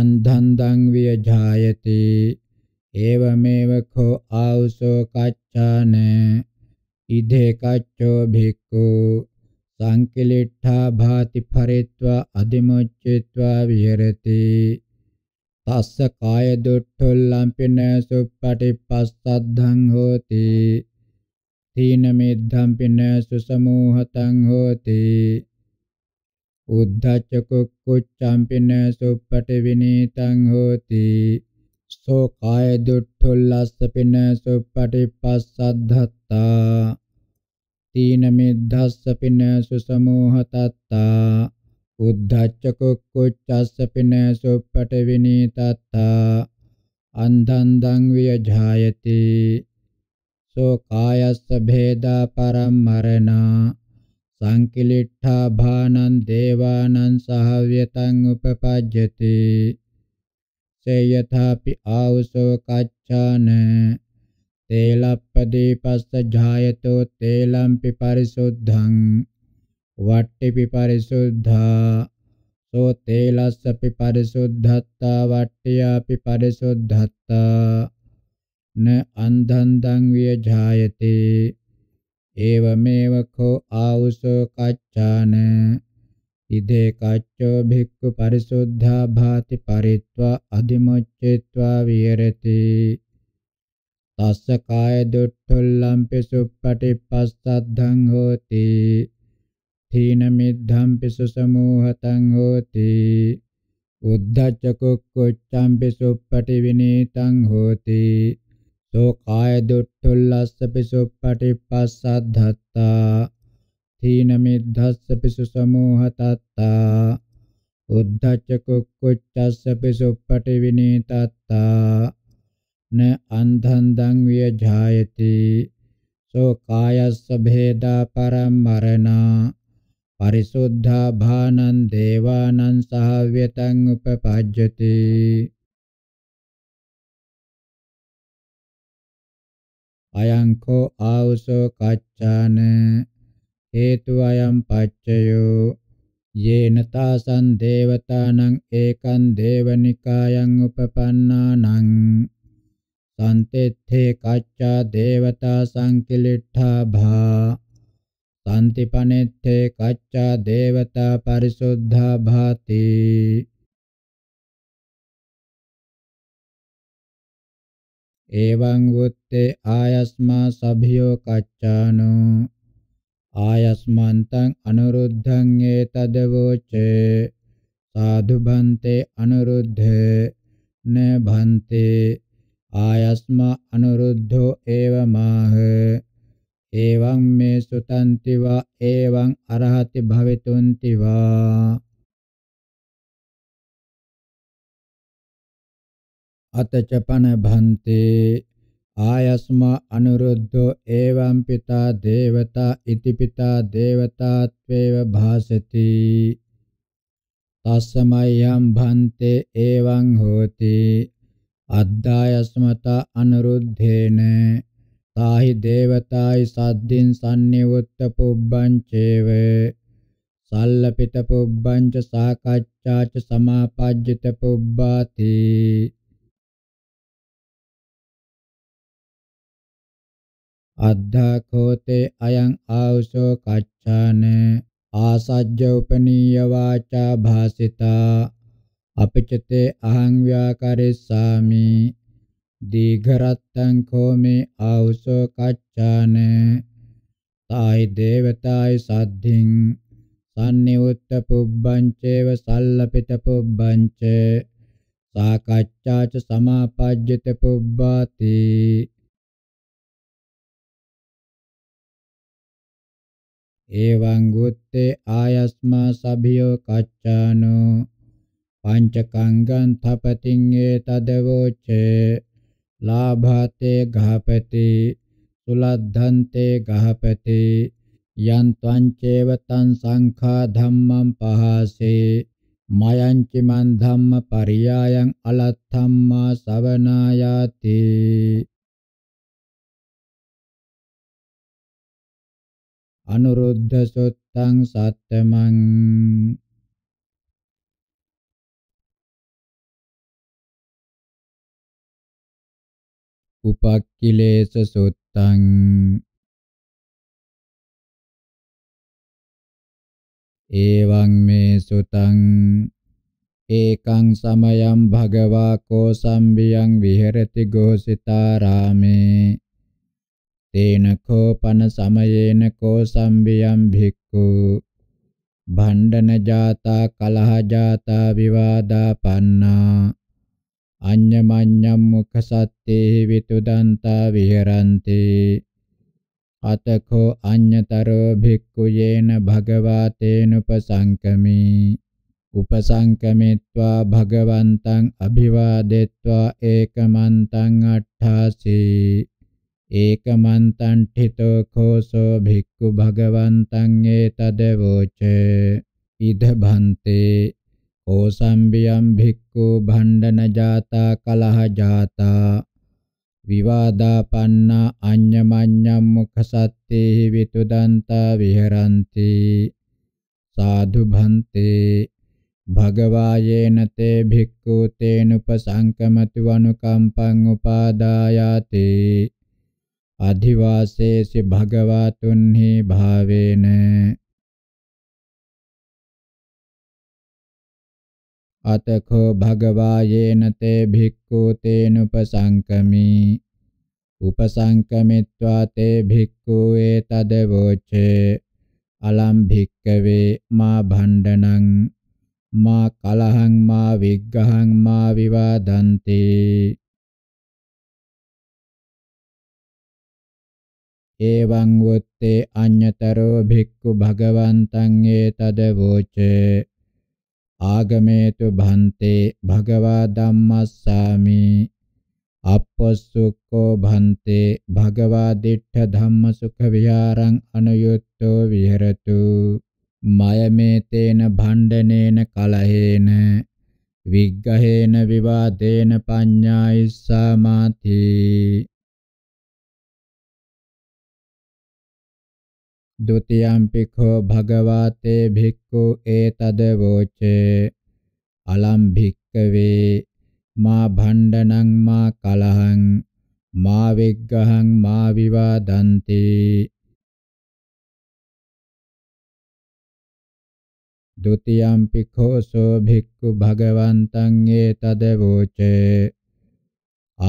අන්ධන්දං විය ඡායති ඒවමේව කෝ ආවසෝ කච්චාන ඉදේ කච්චෝ භික්ඛු සංකලෙට්ඨා භාති පරිත්වා අදිමුච්චිත්වා විහෙරති තස්ස කාය දුට්ඨොල්ලම්පින සුප්පටිපස්සද්ධං හෝති තීන මිද්ධම්පින සුසමෝහතං හෝති උද්ධච්ච කුක්කුච්ඡම්පින සුප්පටි විනීතං හෝති සෝ කාය දුට්ඨොල්ලස්සපින සුප්පටිපස්සද්ධත්තා තීන මිද්ධස්ස පින සුසමෝහ තත්තා උද්ධච්ච කුක්කුච්චස්ස පින සුප්පට විනී තත්තා අන්ධං දං වියජායති සෝ කායස්ස භේදා පරම්මරණා සංකිලිට්ඨා භානං දේවානං සහව්‍යතං උපපජ්ජති සේයථාපි ආවසෝ කච්ඡාන තේලප්පදීපස්ස ඡායතෝ තේලම්පි පරිසුද්ධං වට්ටිපි පරිසුද්ධා සෝ තේලස්සපි පරිසුද්ධත්තා වට්ටියාපි පරිසුද්ධත්තා න අන්ධන්දං විය ඡායති ඒවමේව කෝ ආවුසෝ කච්චාන ඉදේ කච්චෝ භික්ඛු පරිසුද්ධා භාති පරිත්වා අධිමුච්චේත්වා විහෙරති තස්ස කාය දුට්ඨුල්ලම්පි සුප්පටිපස්සද්ධං හෝති තීන මිද්ධම්පි සුසමෝහතං හෝති උද්ධච්ච කුක්කුච්ඡම්පි සුප්පටි විනීතං හෝති සෝ කාය දුට්ඨුල්ලස්සපි සුප්පටිපස්සද්ධත්තා තීන මිද්ධස්සපි සුසමෝහතත්තා උද්ධච්ච කුක්කුච්ඡස්සපි සුප්පටි විනීතත්තා न अन्धन्दं व्यजायति शोकायस्य भेदा परं मरणा परिशुद्धा भानं देवानं सहाव्यतम् उपपद्यते අයං කෝ ආවසෝ කච්චාන හේතු අයම් පච්චයෝ යේන තාසං දේවතානං ඒකං දේවනිකායන් උපපන්නානං සන්තෙත්තේ කච්චා දේවතා සංකිලිට්ඨා භා සම්තිපනෙත්තේ කච්චා දේවතා පරිසුද්ධා භාති එවං වුත්තේ ආයස්මා සභියෝ කච්චානෝ ආයස්මන්තං අනුරුද්ධං ඒතද වෝචේ සාදු බන්තේ අනුරුද්ධ න බන්තේ ආයස්මා අනුරුද්ධෝ ඒවමාහ එවං මේ සුතන්ති වා එවං අරහති භවිතුන්ති වා අතච පන භන්තේ ආයස්මා අනුරුද්ධෝ එවං පිතා දේවතා ඉති පිතා දේවතාත්වේව භාසති තස්සමයම් භන්තේ එවං හෝති අද්දායස්මතා අනුරුද්ධේන තාහි දේවතායි සද්දින් සම්නිවුත්ත පුබ්බං චේව සල්ලපිත පුබ්බං ච සාකච්ඡාච සමාපජ්ජිත පුබ්බාති අද්ධාකෝතේ අයං ආවසෝ කච්ඡාන ආසජ්ජ උපනීය වාචා භාසිතා අපචතේ අහං ව්‍යාකරිස්සාමි දීඝරත්තං කෝමේ ආවුසෝ කච්චාන තායි දේවතායි සද්ධින් සම්නිවුත්ත පුබ්බං චේව සල්ලපිත පුබ්බං ච සාකච්ඡාච සමාපජ්ජත පුබ්බාති එවං ගුත්තේ ආයස්මා සභියෝ කච්චානෝ පංචකංගං තපතින් ඒ තදවෝචේ ලාභාතේ ගහපති සුලද්ධන්තේ ගහපති යන් ත්වං චේව තං සංඛා ධම්මං පහසේ මයංචි මන් ධම්ම පරියායන් අලත්ථම්මා සවනායාති අනුරුද්ධ සුත්තං සත්තමං උපක්ඛිලේශ සුත්තං එවං මේ සුතං ඒකං සමයං භගවා කෝ සම්බියං විහෙරති ගෝසිතාරාමේ තේන කෝපන සමයේන කෝ සම්බියං භික්ඛු භණ්ඩන ජාතා කලහ ජාතා විවාදා පන්නා අඤ්ඤමඤ්ඤම් මුඛ සත්තේ විතුදන්තා විහෙරಂತಿ අතකෝ අඤ්ඤතරෝ භික්ඛු යේන භගවාතේනුපසංකමී උපසංකමිත්වා භගවන්තං අභිවාදෙත්වා ඒකමන්තං අට්ඨාසී ඒකමන්තං ඨිතෝ කෝසෝ භික්ඛු භගවන්තං ඒතදවෝච ඉද භන්තේ ඕසම්බියම් භික්ඛු භණ්ඩන ජාතා කලහ ජාතා විවාදාපන්නා අඤ්ඤමඤ්ඤම් මුඛ සත්තේහි විතුදන්තා විහෙරಂತಿ සාදු භන්තේ භගවායේන තේ භික්ඛු තේනුපසංකමති වනුකම්පං උපාදායාති අධිවාසේසි භගවතුන්හි භාවේන අතඛෝ භගවා යේන තේ භික්ඛු තේනුපසංකමි උපසංකමිත්වා තේ භික්ඛු ඒතද වෝචේ අලම් භික්ඛවේ මා භණ්ඩනං මා කලහං මා විග්ඝහං මා විවාදන්ති එවං වොත්තේ අඤ්‍යතරෝ භික්ඛු භගවන්තං ඒතද වෝචේ ආගමේතු භන්තේ භගවා ධම්මස්සාමි අපස්සුක්කෝ භන්තේ භගවා දිට්ඨ ධම්ම සුඛ විහාරං අනුයුක්තෝ විහෙරතු මයමේතේන භණ්ඩනේන කලහේන විග්ගහේන විවාදේන පඤ්ඤායිස්සාමාති දුතියම්පිඛෝ භගවතේ භික්ඛු ඒතද වෝචේ අලම් භික්කවේ මා භණ්ඩනං මා කලහං මා විග්ගහං මා විවාදಂತಿ දුතියම්පිඛෝ සෝ භික්ඛු භගවන්තං ඒතද වෝචේ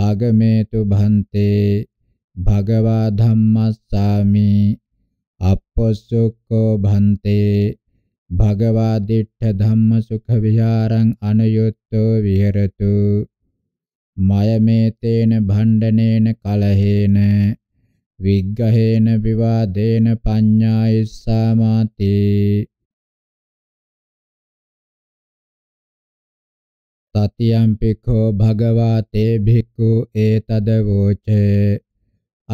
ආගමේතු භන්තේ භගවා ධම්මස්සාමි අප්පොස්සුක්කෝ භන්තේ භගවා දිට්ඨ ධම්ම සුඛ විහාරං අනුයුක්තෝ විහෙරතු මයමේතේන භණ්ඩනේන කලහේන විග්ගහේන විවාදේන පඤ්ඤායිස්සාමාති තතියම් පිඛෝ භගවා තේ භික්ඛු ඒතද වෝචේ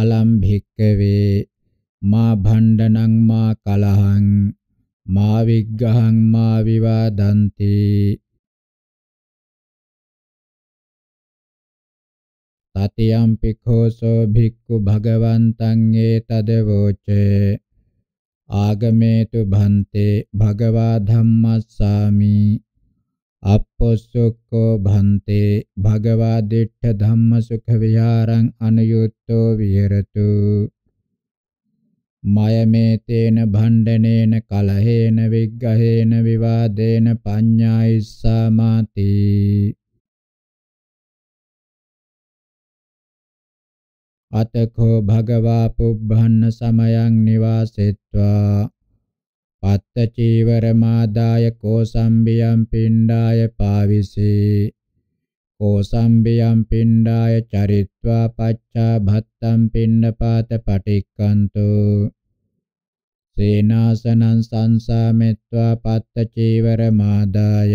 අලම් භික්ඛවේ මා භණ්ඩනං මා කලහං මා විග්ගහං මා විවාදන්ති තතියම් පිඛෝසෝ භික්ඛු භගවන්තං ඒතදවෝචේ ආගමේතු භන්තේ භගවා ධම්මස්සාමි අපොස්සුක්කෝ භන්තේ භගවා දිට්ඨ ධම්ම සුඛ විහාරං අනුයුක්තෝ විහෙරතු මයමේ තේන භණ්ඩනේන කලහේන විග්ගහේන විවාදේන පඤ්ඤායිස්සමාති අතකෝ භගවා පුබ්බන්න සමයං නිවාසෙත්වා පත්ත චීවර මාදාය කෝසම්බියම් පිණ්ඩාය පාවිසී කෝසම්බියම් පිණ්ඩාය චරිත්වා පච්චා භත්තම් පිණ්ඩපාත පටික්කන්තෝ සේනාසනං සංසාමෙත්වා පත්ත චීවර මාදාය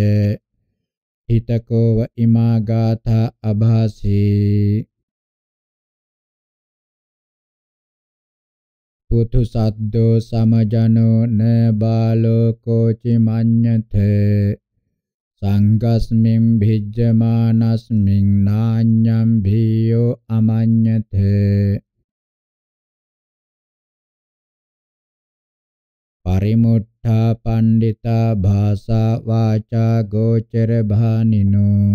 හිතකෝව ඉමාගාථා අභාසී පුතු සද්දෝ සමජනෝ න බාලෝ කෝචි මඤ්ඤතේ සංගස්මින් භිජ්ජමානස්මින් නාඤ්ඤම් භීයෝ අමඤ්ඤතේ පරිමුට්ඨා පණ්ඩිතා භාසා වාචා ගෝචර භානිනෝ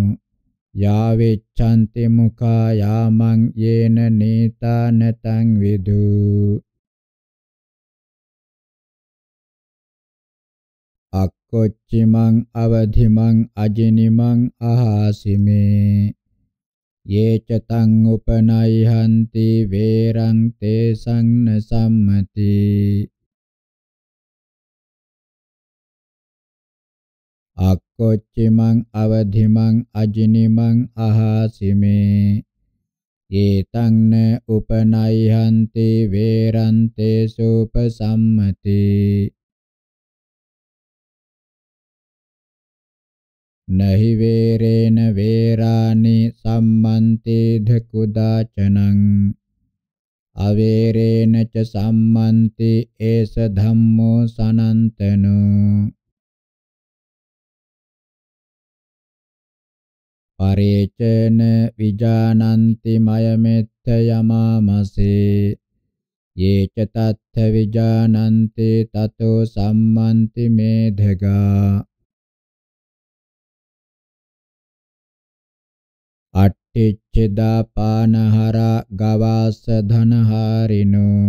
යාවෙච්ඡන්ති මුඛා යාමං යේන නීතා නතං විදු කොච්චිමං අවධිමං අජිනිමං අහාසිමේ යේච තං උපනයිහන්ති වේරං තේ සංන සම්මති අක්කොච්චිමං අවධිමං අජිනිමං අහාසිමේ ඒතං න උපනයිහන්ති වේරන්තේ සූපසම්මති නහි වේරේන වේරානි සම්මන්තේ ධකුදාචනං අවේරේන ච සම්මන්ති ඒස ධම්මෝ සනන්තනෝ පරේචන විජානන්ති මයමෙත්ත යමාමසේ යේච තත්ථ විජානන්ති තතෝ සම්මන්ති මේධගා ටිච්චදාපානහරා ගවාස ධනහාරිනෝ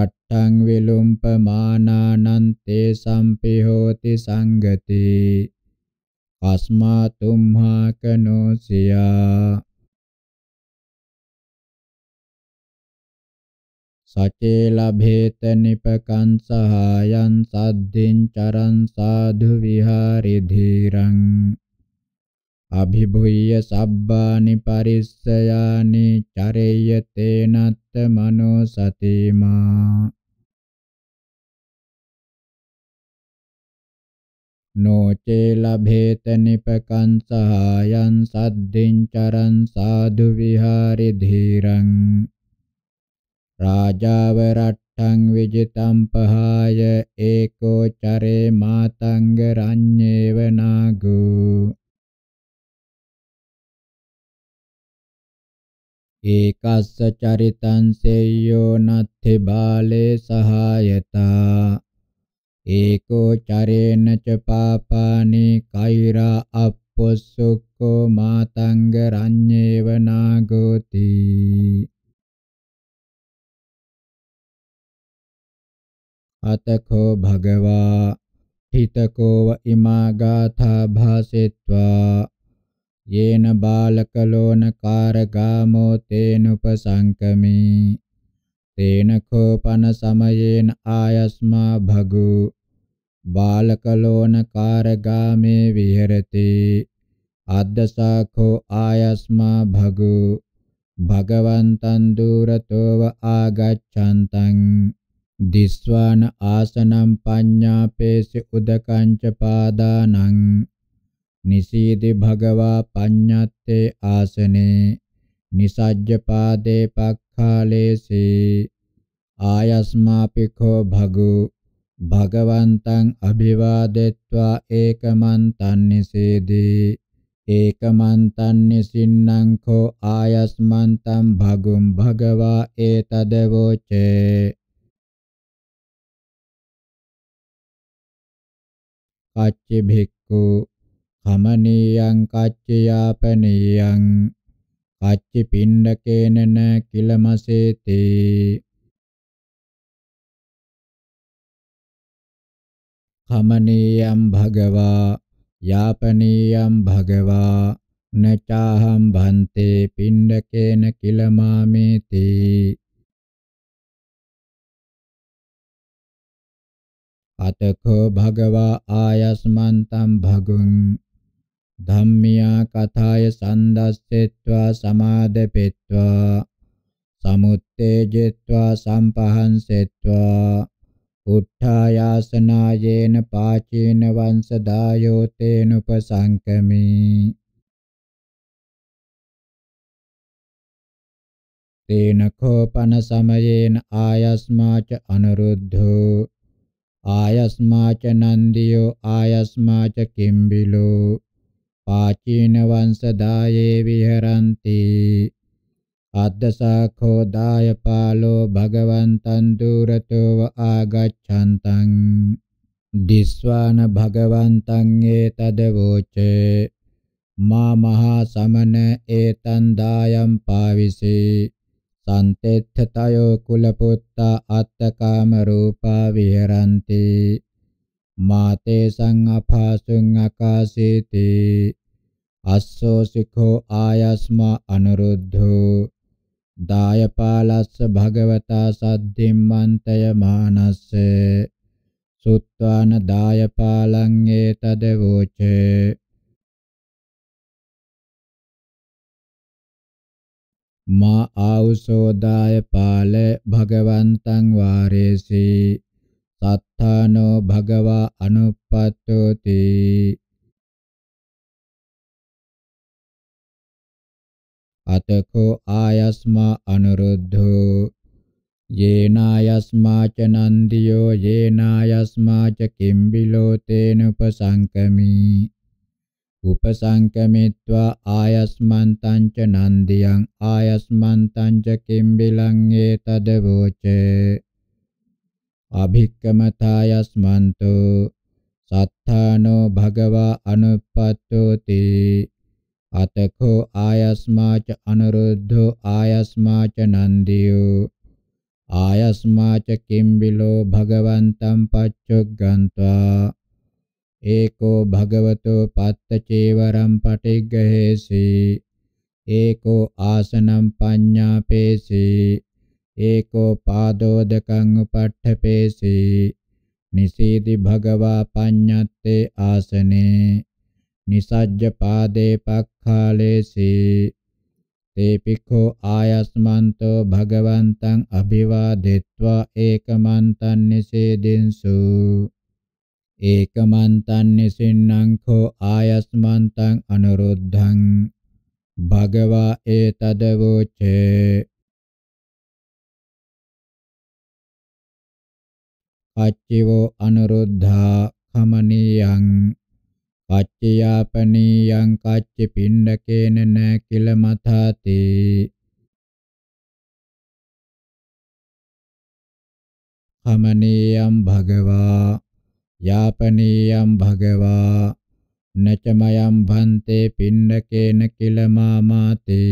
රට්ඨං විලුම්පමානානං තේ සම්පිහෝති සංගති අස්මා තුම්හාකනෝ සියා සචේ ලභේත නිපකං සහායං සද්ධින් චරං සාධු විහාරි ධීරං අභිභුය්‍ය සබ්බානි පරිස්සයානි චරේය තේනත්ත මනෝ සතිමා නොචේ ලභේත නිපකං සහායං සද්දින් චරං සාදු විහාරි ධීරං රාජාව රට්ඨං විජිතං පහාය ඒකෝ චරේ මාතංග රඤ්ඤේව නාගෝ ඒකස්ස චරිතං සේයෝ නත්ථි බාලේ සහායතා ඒකෝ චරේන ච පාපානි කෛරා අප්පොස්සුක්කෝ මාතංග රඤ්ඤේව නාගෝති අතකෝ භගවා හිතකෝව ඉමා ගාථා භාසෙත්වා යේන බාලකලෝන කාරගාමෝ තේනුපසංකමී තේන කෝපන සමයේන ආයස්මා භගු බාලකලෝන කාරගාමේ විහෙරති අද්දසාඛෝ ආයස්මා භගු භගවන්තං දුරතෝව ආගච්ඡන්තං දිස්වාන ආසනම් පඤ්ඤාපේසි උදකංච පාදානං නිසීදි භගවා පඤ්ඤත්තේ ආසනේ නිසජ්ජපාදේ පක්ඛාලේසේ ආයස්මාපිකෝ භගු භගවන්තං අභිවාදෙත්වා ඒකමන් තන්නිසේදී ඒකමන් තන්නිසින්නම් කෝ ආයස්මන්තං භගුම් භගවා ඒතදවෝචේ කච්චි භික්ඛු කමනීයං කච්චයාපනීයං කච්චි පිණ්ඩකේනන කිලමසේති කමනීයම් භගවා යාපනීයම් භගවා නචාහම් භන්තේ පිණ්ඩකේන කිලමාමේති අතකෝ භගවා ආයස්මන්තම් භගුං ධම්මියා කථාය සන්දස්සෙත්වා සමාදපෙත්වා සමුත්තේජෙත්වා සම්පහන්සෙත්වා උත්ථායාසනායේන පාචීන වංශ දායෝ තේනුපසංකමී තේන කෝපන සමයේන ආයස්මාච අනුරුද්ධෝ ආයස්මාච නන්දියෝ ආයස්මාච කිම්බිලෝ පාචීන වංශදායේ විහරಂತಿ අද්දසාඛෝ දායපාලෝ භගවන්තං දුරතෝව ආගච්ඡන්තං දිස්වාන භගවන්තං ඒතදවෝච මා මහා සමන ඒතං දායම් පාවිසී සන්තෙත්තතයෝ කුලපුත්තා අත්තකාම රූපා විහරಂತಿ මාතේ සං අපාසුං අකාසීතේ අස්සෝසිකෝ ආයස්මා අනුරුද්ධෝ දායපාලස්ස භගවතා සද්ධිම්මන්තය මානස්ස සුත්වාන දායපාලං ඒතද වෝචේ මා ආවුසෝ දායපාල භගවන්තං වාරේසි සත්තානෝ භගවා අනුප්පත්තෝති අතකෝ ආයස්මා අනුරුද්ධෝ යේනායස්මා ච නන්දියෝ යේනායස්මා ච කිම්බිලෝ තේන උපසංකමී උපසංකමිත්වා ආයස්මන්තං ච නන්දියං ආයස්මන්තං ච කිම්බිලං ඒතද වෝචේ අභික්කමතායස්මන්තෝ සත්තානෝ භගවා අනුප්පත්තෝති අතකෝ ආයස්මාච අනුරුද්ධෝ ආයස්මාච නන්දියෝ ආයස්මාච කිම්බිලෝ භගවන්තම් පච්චොග්ගන්त्वा ඒකෝ භගවතෝ පත්තචේවරම් පටිග්ගහේසි ඒකෝ ආසනම් පඤ්ඤාපේසි ඒකෝ පාදෝදකං උපට්ඨපේසි නිසීති භගවා පඤ්ඤත්තේ ආසනේ නිසජ්ජ පාදේ පක්ඛාලේසී තේ පික්ඛෝ ආයස්මන්තෝ භගවන්තං අභිවාදෙත්වා ඒකමන්තං නිසේදෙන්සු ඒකමන්තං නිසින්නං කෝ ආයස්මන්තං අනුරුද්ධං භගවා ඒතදවෝචේ අච්චිවෝ අනුරුද්ධා කමනියං කච්චයාපනීයං කච්ච පිණ්ඩකේන න කිල මථාති කමනීයම් භගවා යාපනීයම් භගවා නචමයම් භන්තේ පිණ්ඩකේන කිල මාමාති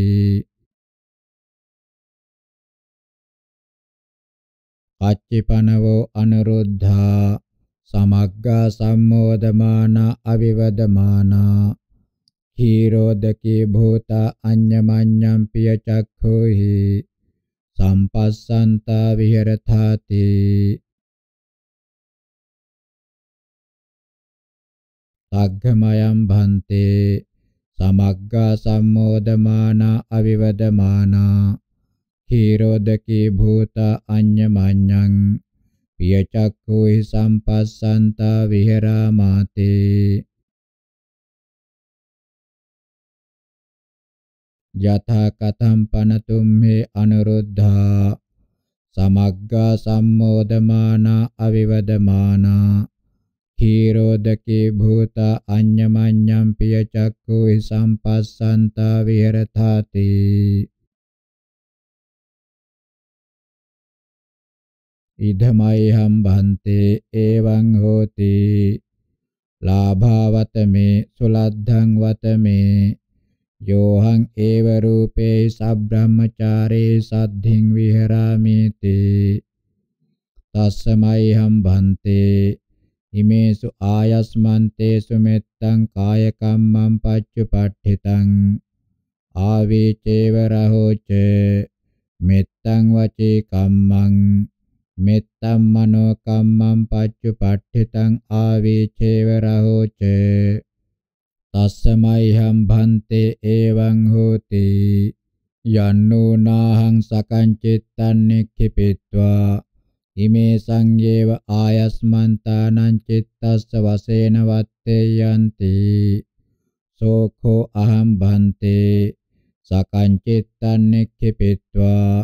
කච්චිපනවෝ අනුරුද්ධා සමග්ගා සම්මෝදමානා අවිවදමානා ඛීරෝදකේ භූත අඤ්ඤමඤ්ඤම් පිය චක්ඛෝහි සම්පස්සන්තා විහෙරථාති සග්ගමයම් භන්තේ සමග්ගා සම්මෝදමානා අවිවදමානා ඛීරෝදකේ භූත අඤ්ඤමඤ්ඤං පියචක්ඛුහි සම්පස්සන්තා විහෙරාමාතේ යථා කතම් පනතුම්හි අනුරුද්ධා සමග්ගා සම්මෝදමානා අවිවදමානා කීරෝදකේ භූත අඤ්ඤමඤ්ඤම් පියචක්ඛුහි සම්පස්සන්තා විහෙරතාතේ ඉදමයිහම් බන්තේ එවං හෝති ලාභවතමේ සුලද්ධං වතමේ යෝහං ඒව රූපේ සබ්‍රහ්මචාරේ සද්ධින් විහරාමේති තස්සමයිහම් බන්තේ ඉමේසු ආයස්මන්තේසු මෙත්තං කාය කම්මං පච්චුපට්ඨිතං ආවේචේව රහෝච මෙත්තං වචේ කම්මං මෙත්තම් මනෝ කම්මං පච්චුපට්ඨිතං ආවේචේව රහෝච තස්සමයිහම් භන්තේ එවං හෝති යන්නෝ නාහං සකං චිත්තං නික්ඛිපිत्वा ඉමේ සංයේව ආයස්මන්තානං චිත්තස්ස වශයෙන් වත්තේ යන්ති සෝඛෝ අහම් භන්තේ සකං චිත්තං නික්ඛිපිत्वा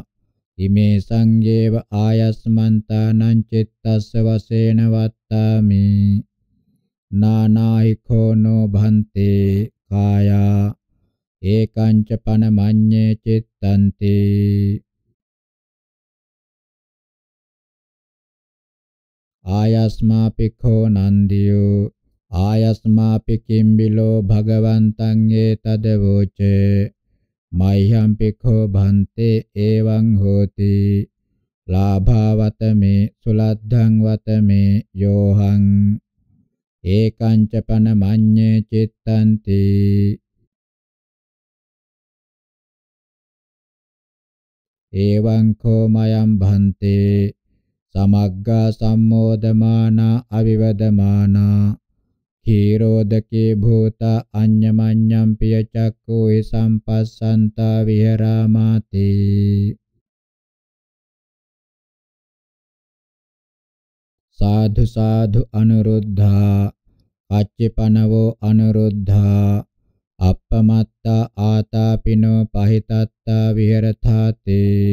ඉමේ සංඝේව ආයස්මන්තානං චිත්තස්ස වශයෙන් වත්තාමි නානායිකෝනෝ භන්තේ කායා ඒකංච පනමඤ්ඤේ චිත්තන්ති ආයස්මා පිඛෝ නන්දියෝ ආයස්මා පිකිම්බිලෝ භගවන්තං ඒතදවෝචේ මයිහම් පිඛෝ භන්තේ එවං හෝති ලාභවතමේ සුලද්ධං වතමේ යෝහං ඒකං ච පනමඤ්ඤේ චිත්තන්ති එවං කෝ මයම් භන්තේ සමග්ගා සම්මෝදමානා අවිවදමානා හීරෝදකේ භූත අඤ්ඤමඤ්ඤම් පිය චක්කෝ ඒ සම්පස්සන්තා විහෙරාමාති සාධු සාධු අනුරුද්ධා පච්චිපනවෝ අනුරුද්ධා අප්පමත්තා ආතාපිනෝ පහිතත්තා විහෙරථාතේ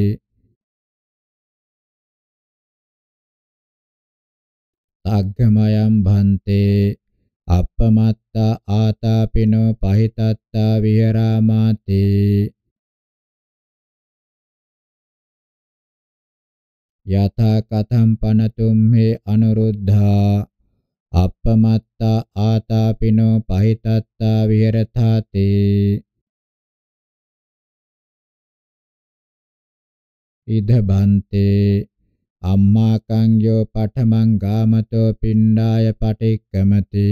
තග්ගමයම් භන්තේ අපමත්තා ආතාපිනෝ පහිතත්තා විහෙරාමාති යථා කතම් පනතුම්හි අනුරුද්ධා අපමත්තා ආතාපිනෝ පහිතත්තා විහෙරතාති ඉද බන්තේ අම්මා කංයෝ පඨමං ගාමතෝ පිණ්ඩාය පටික්කමති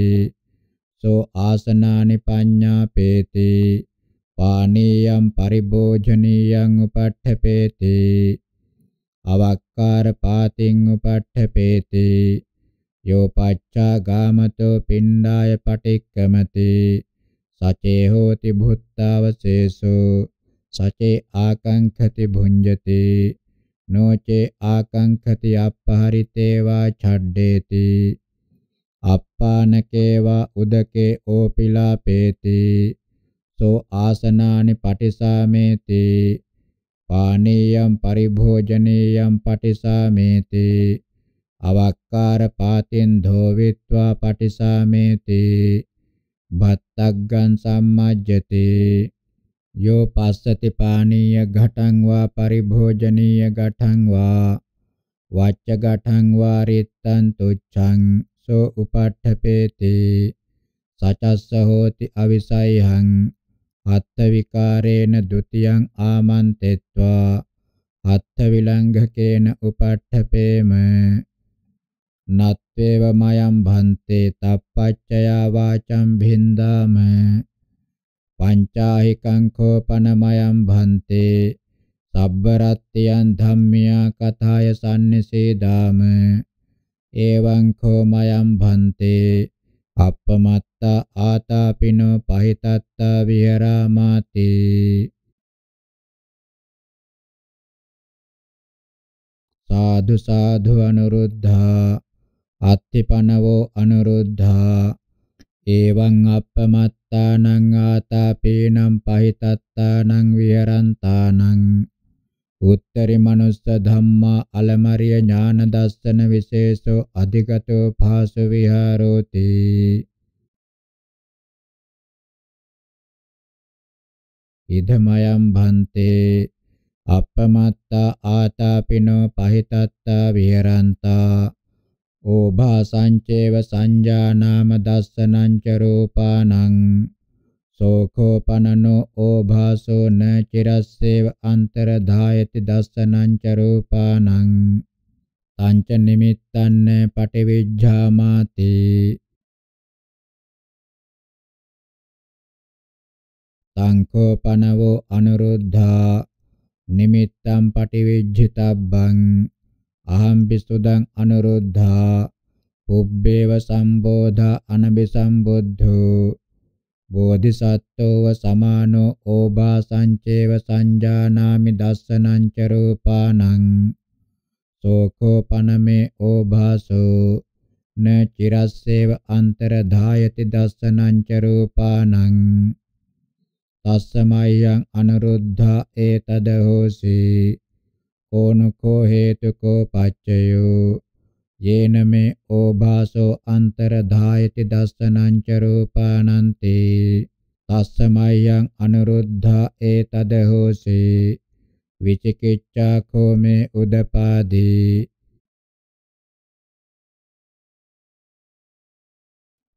සෝ ආසනානි පඤ්ඤා පේති පානීයම් පරිභෝජනීයං උපට්ඨපේති අවක්කාර පාතින් උපට්ඨපේති යෝ පච්චා ගාමතෝ පිණ්ඩාය පටික්කමති සචේ හෝති භුත්තාවසේසෝ සචේ ආකංඛති භුඤ්ජති නොචේ ආකංකති අපහරිතේවා ඡඩ්ඩේති අප්පානකේවා උදකේ ඕපිලාපේති සෝ ආසනානි පටිසාමේති පානීයම් පරිභෝජනීයම් පටිසාමේති අවක්කාර පාතින් ධෝවිත්වා පටිසාමේති භත්තග්ගං සම්මජ්ජති යෝ පස්සති පානීය ඝටං වා පරිභෝජනීය ඝටං වා වාච්‍ය ඝටං වා රිත්තං තුච්ඡං සෝ උපාඨපේති සචස්ස හෝති අවිසයං අත්ථ විකාරේන ဒ ුතියං ආමන්තෙත්වා අත්ථ විලංඝකේන උපාඨපේම නත්වේව මයම් භන්තේ තප්පච්චයා වාචම් භින්දාම පංචාහිකං කෝපනමයං භන්තේ සබ්බරත්ත්‍යං ධම්මියා කථාය සම්නිසේදාම එවං කෝමයං භන්තේ අප්පමත්ත ආතාපිනෝ පහිතත්ත විහෙරාමාති සාදු සාදු අනුරුද්ධා අත්තිපනවෝ අනුරුද්ධා Evaṃ appamattaṇaṃ ātāpīnaṃ pahitattānaṃ viharantānaං උත්තරි මනුස්ස ධම්මා අලමරිය ඥාන දස්සන විශේෂෝ අධිගතෝ භාසු විහාරෝති ඉදමයම් භන්තේ අපමත්තා ආතාපිනෝ පහිතත්තා විහරන්තා ඕභාසංචේව සංජානාම දස්සනං ච රූපානං සෝඛෝපනනෝ ඕභාසෝ න චිරස්සේව අන්තරධායති දස්සනං ච රූපානං තංච නිමිත්තන්න පටිවිජ්ජාමාති සංඛෝපනවෝ අනුරුද්ධා නිමිත්තම් පටිවිජ්ජිතබ්බං ආම්බි සුදං අනුරුද්ධා උබ්බේව සම්බෝධා අනබි සම්බුද්ධෝ බෝධිසත්වව සමානෝ ඕබා සංචේව සංජානාමි දස්සනං ච රූපානං සෝකෝ පනමේ ඕභාසෝ න චිරස්සේව අන්තරධායති දස්සනං ච රූපානං තස්සමයං අනුරුද්ධා ඒතද හෝසී ඕනකෝ හේතුකෝ පච්චයෝ යේන මේ ඕභාසෝ අන්තරධායති දස්සනං ච රූපානන්ති තස්සමයං අනුරුද්ධා ඒතද හෝසී විචිකිච්ඡා කෝ මේ උදපාදී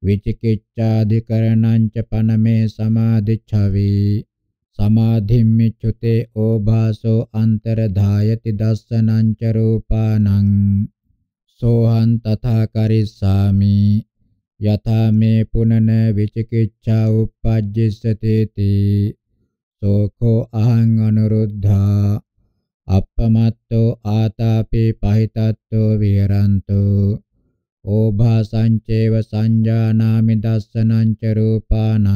විචිකිච්ඡාධිකරණං ච පනමේ සමාදිච්ඡවි සමාධිම්මිච්චුතේ ඕභාසෝ අන්තරධායති දස්සනං ච රූපානං සෝහං තථා කරිස්සාමි යථා මේ පුනන විචිකිච්ඡා uppajjissati සෝකෝ අහං අනුරුද්ධා අප්පමත්තෝ ආතාපේ පහිතත්තෝ විහරන්තෝ ඕභාසං චේව සංජානාමි දස්සනං ච රූපානං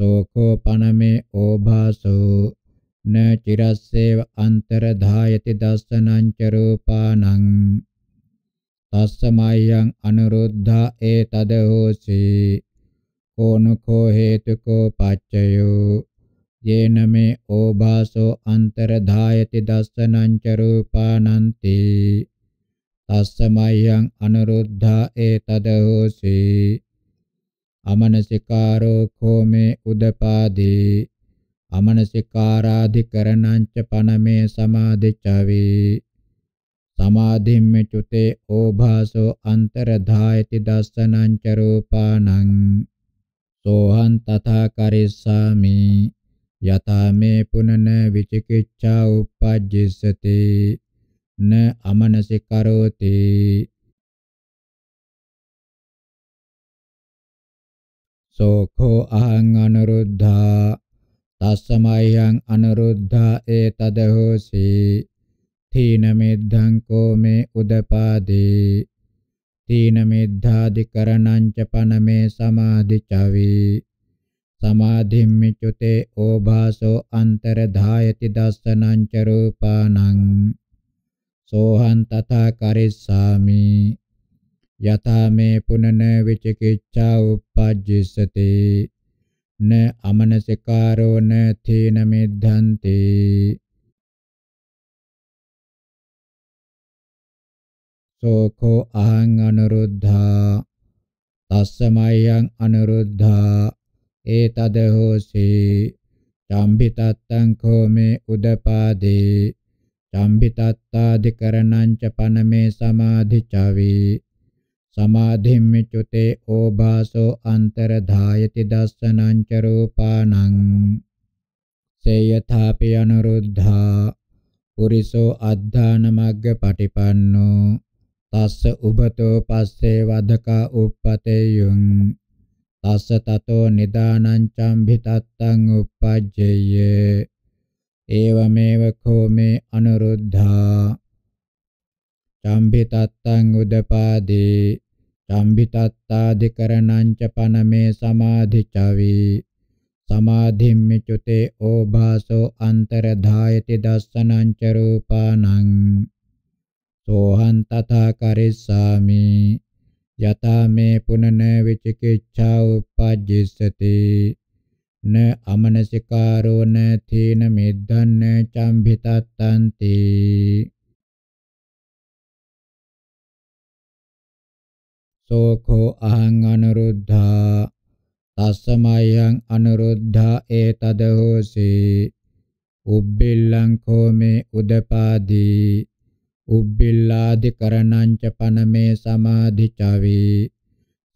සෝකෝපනමේ ඕභාසෝ න චිරස්සේව අන්තරධායති දස්සනං ච රූපානං තස්සමයං අනුරුද්ධා ඒ තද හෝසි කෝනකෝ හේතුකෝ පච්චයෝ යේන මේ ඕභාසෝ අන්තරධායති දස්සනං ච රූපානන්ති තස්සමයං අනුරුද්ධා ඒ තද හෝසි අමනසිකාරෝ කෝමේ උදපාදී අමනසිකාරාධිකරණංච පනමේ සමාදිච්චවේ සමාධිම්මේ චුතේ ඕභාසෝ අන්තරධායති දස්සනංච රූපානං සෝහං තථා කරිස්සාමි යතාමේ පුනන විචිකිච්ඡා උපජ්ජිසති න අමනසිකරෝති සෝඛෝ අහං අනුරුද්ධා තස්සමයං අනුරුද්ධා ඒතද හෝසි තීන මිද්ධං කෝ මේ උදපාදේ තීන මිද්ධාධිකරණං ච පනමේ සමාධි චවි සමාධිම්මි චුතේ ඕභාසෝ අන්තරධායති දස්සනං ච රූපානං සෝහං තථා කරිස්සාමි යතා මේ පුනන විචිකිච්ඡා උප්පජ්ජසති න අමනසිකාරෝ න තේන මිද්ධන්ති සෝඛෝ අහං අනුරුද්ධා තස්සමයං අනුරුද්ධා ඒතද හෝසි චම්බිතත්තං කෝමේ උදපාදේ චම්බිතත්තාධිකරණං ච පනමේ සමාධිචවි සමාධිම්මි චුතේ ඕභාසෝ අන්තරධායති දස්සනං ච රූපාණං සේයථාපි අනුරුද්ධා පුරිසෝ අද්ධානමග්ග පටිපන්නෝ තස්ස උබතෝ පස්සේ වදකා උප්පතේයුං තස්ස තතෝ නිදානං චම්භිතත්තං උප්පජ්ජේය ඒවමේව කෝ මේ අනුරුද්ධා චම්බි තත්තං උදපාදී චම්බි තත්තාදිකරණං ච පනමේ සමාධිචවි සමාධිම්මි චුතේ ඕභාසෝ අන්තරධායති දස්සනං ච රූපානං සෝහං තථා කරිස්සාමි යතා මේ පුනන විචිකිච්ඡා උපජ්ජිස්සති න අමනසිකාරෝ න තීන මිද්දන්න චම්භිතත්තන්ති සෝකෝ අහං අනුරුද්ධා තස්සමයං අනුරුද්ධා ඒතද හෝසී උබ්බිල්ලං කෝමේ උදපාදී උබ්බිල්ලාදිකරණං ච පනමේ සමාධිචවි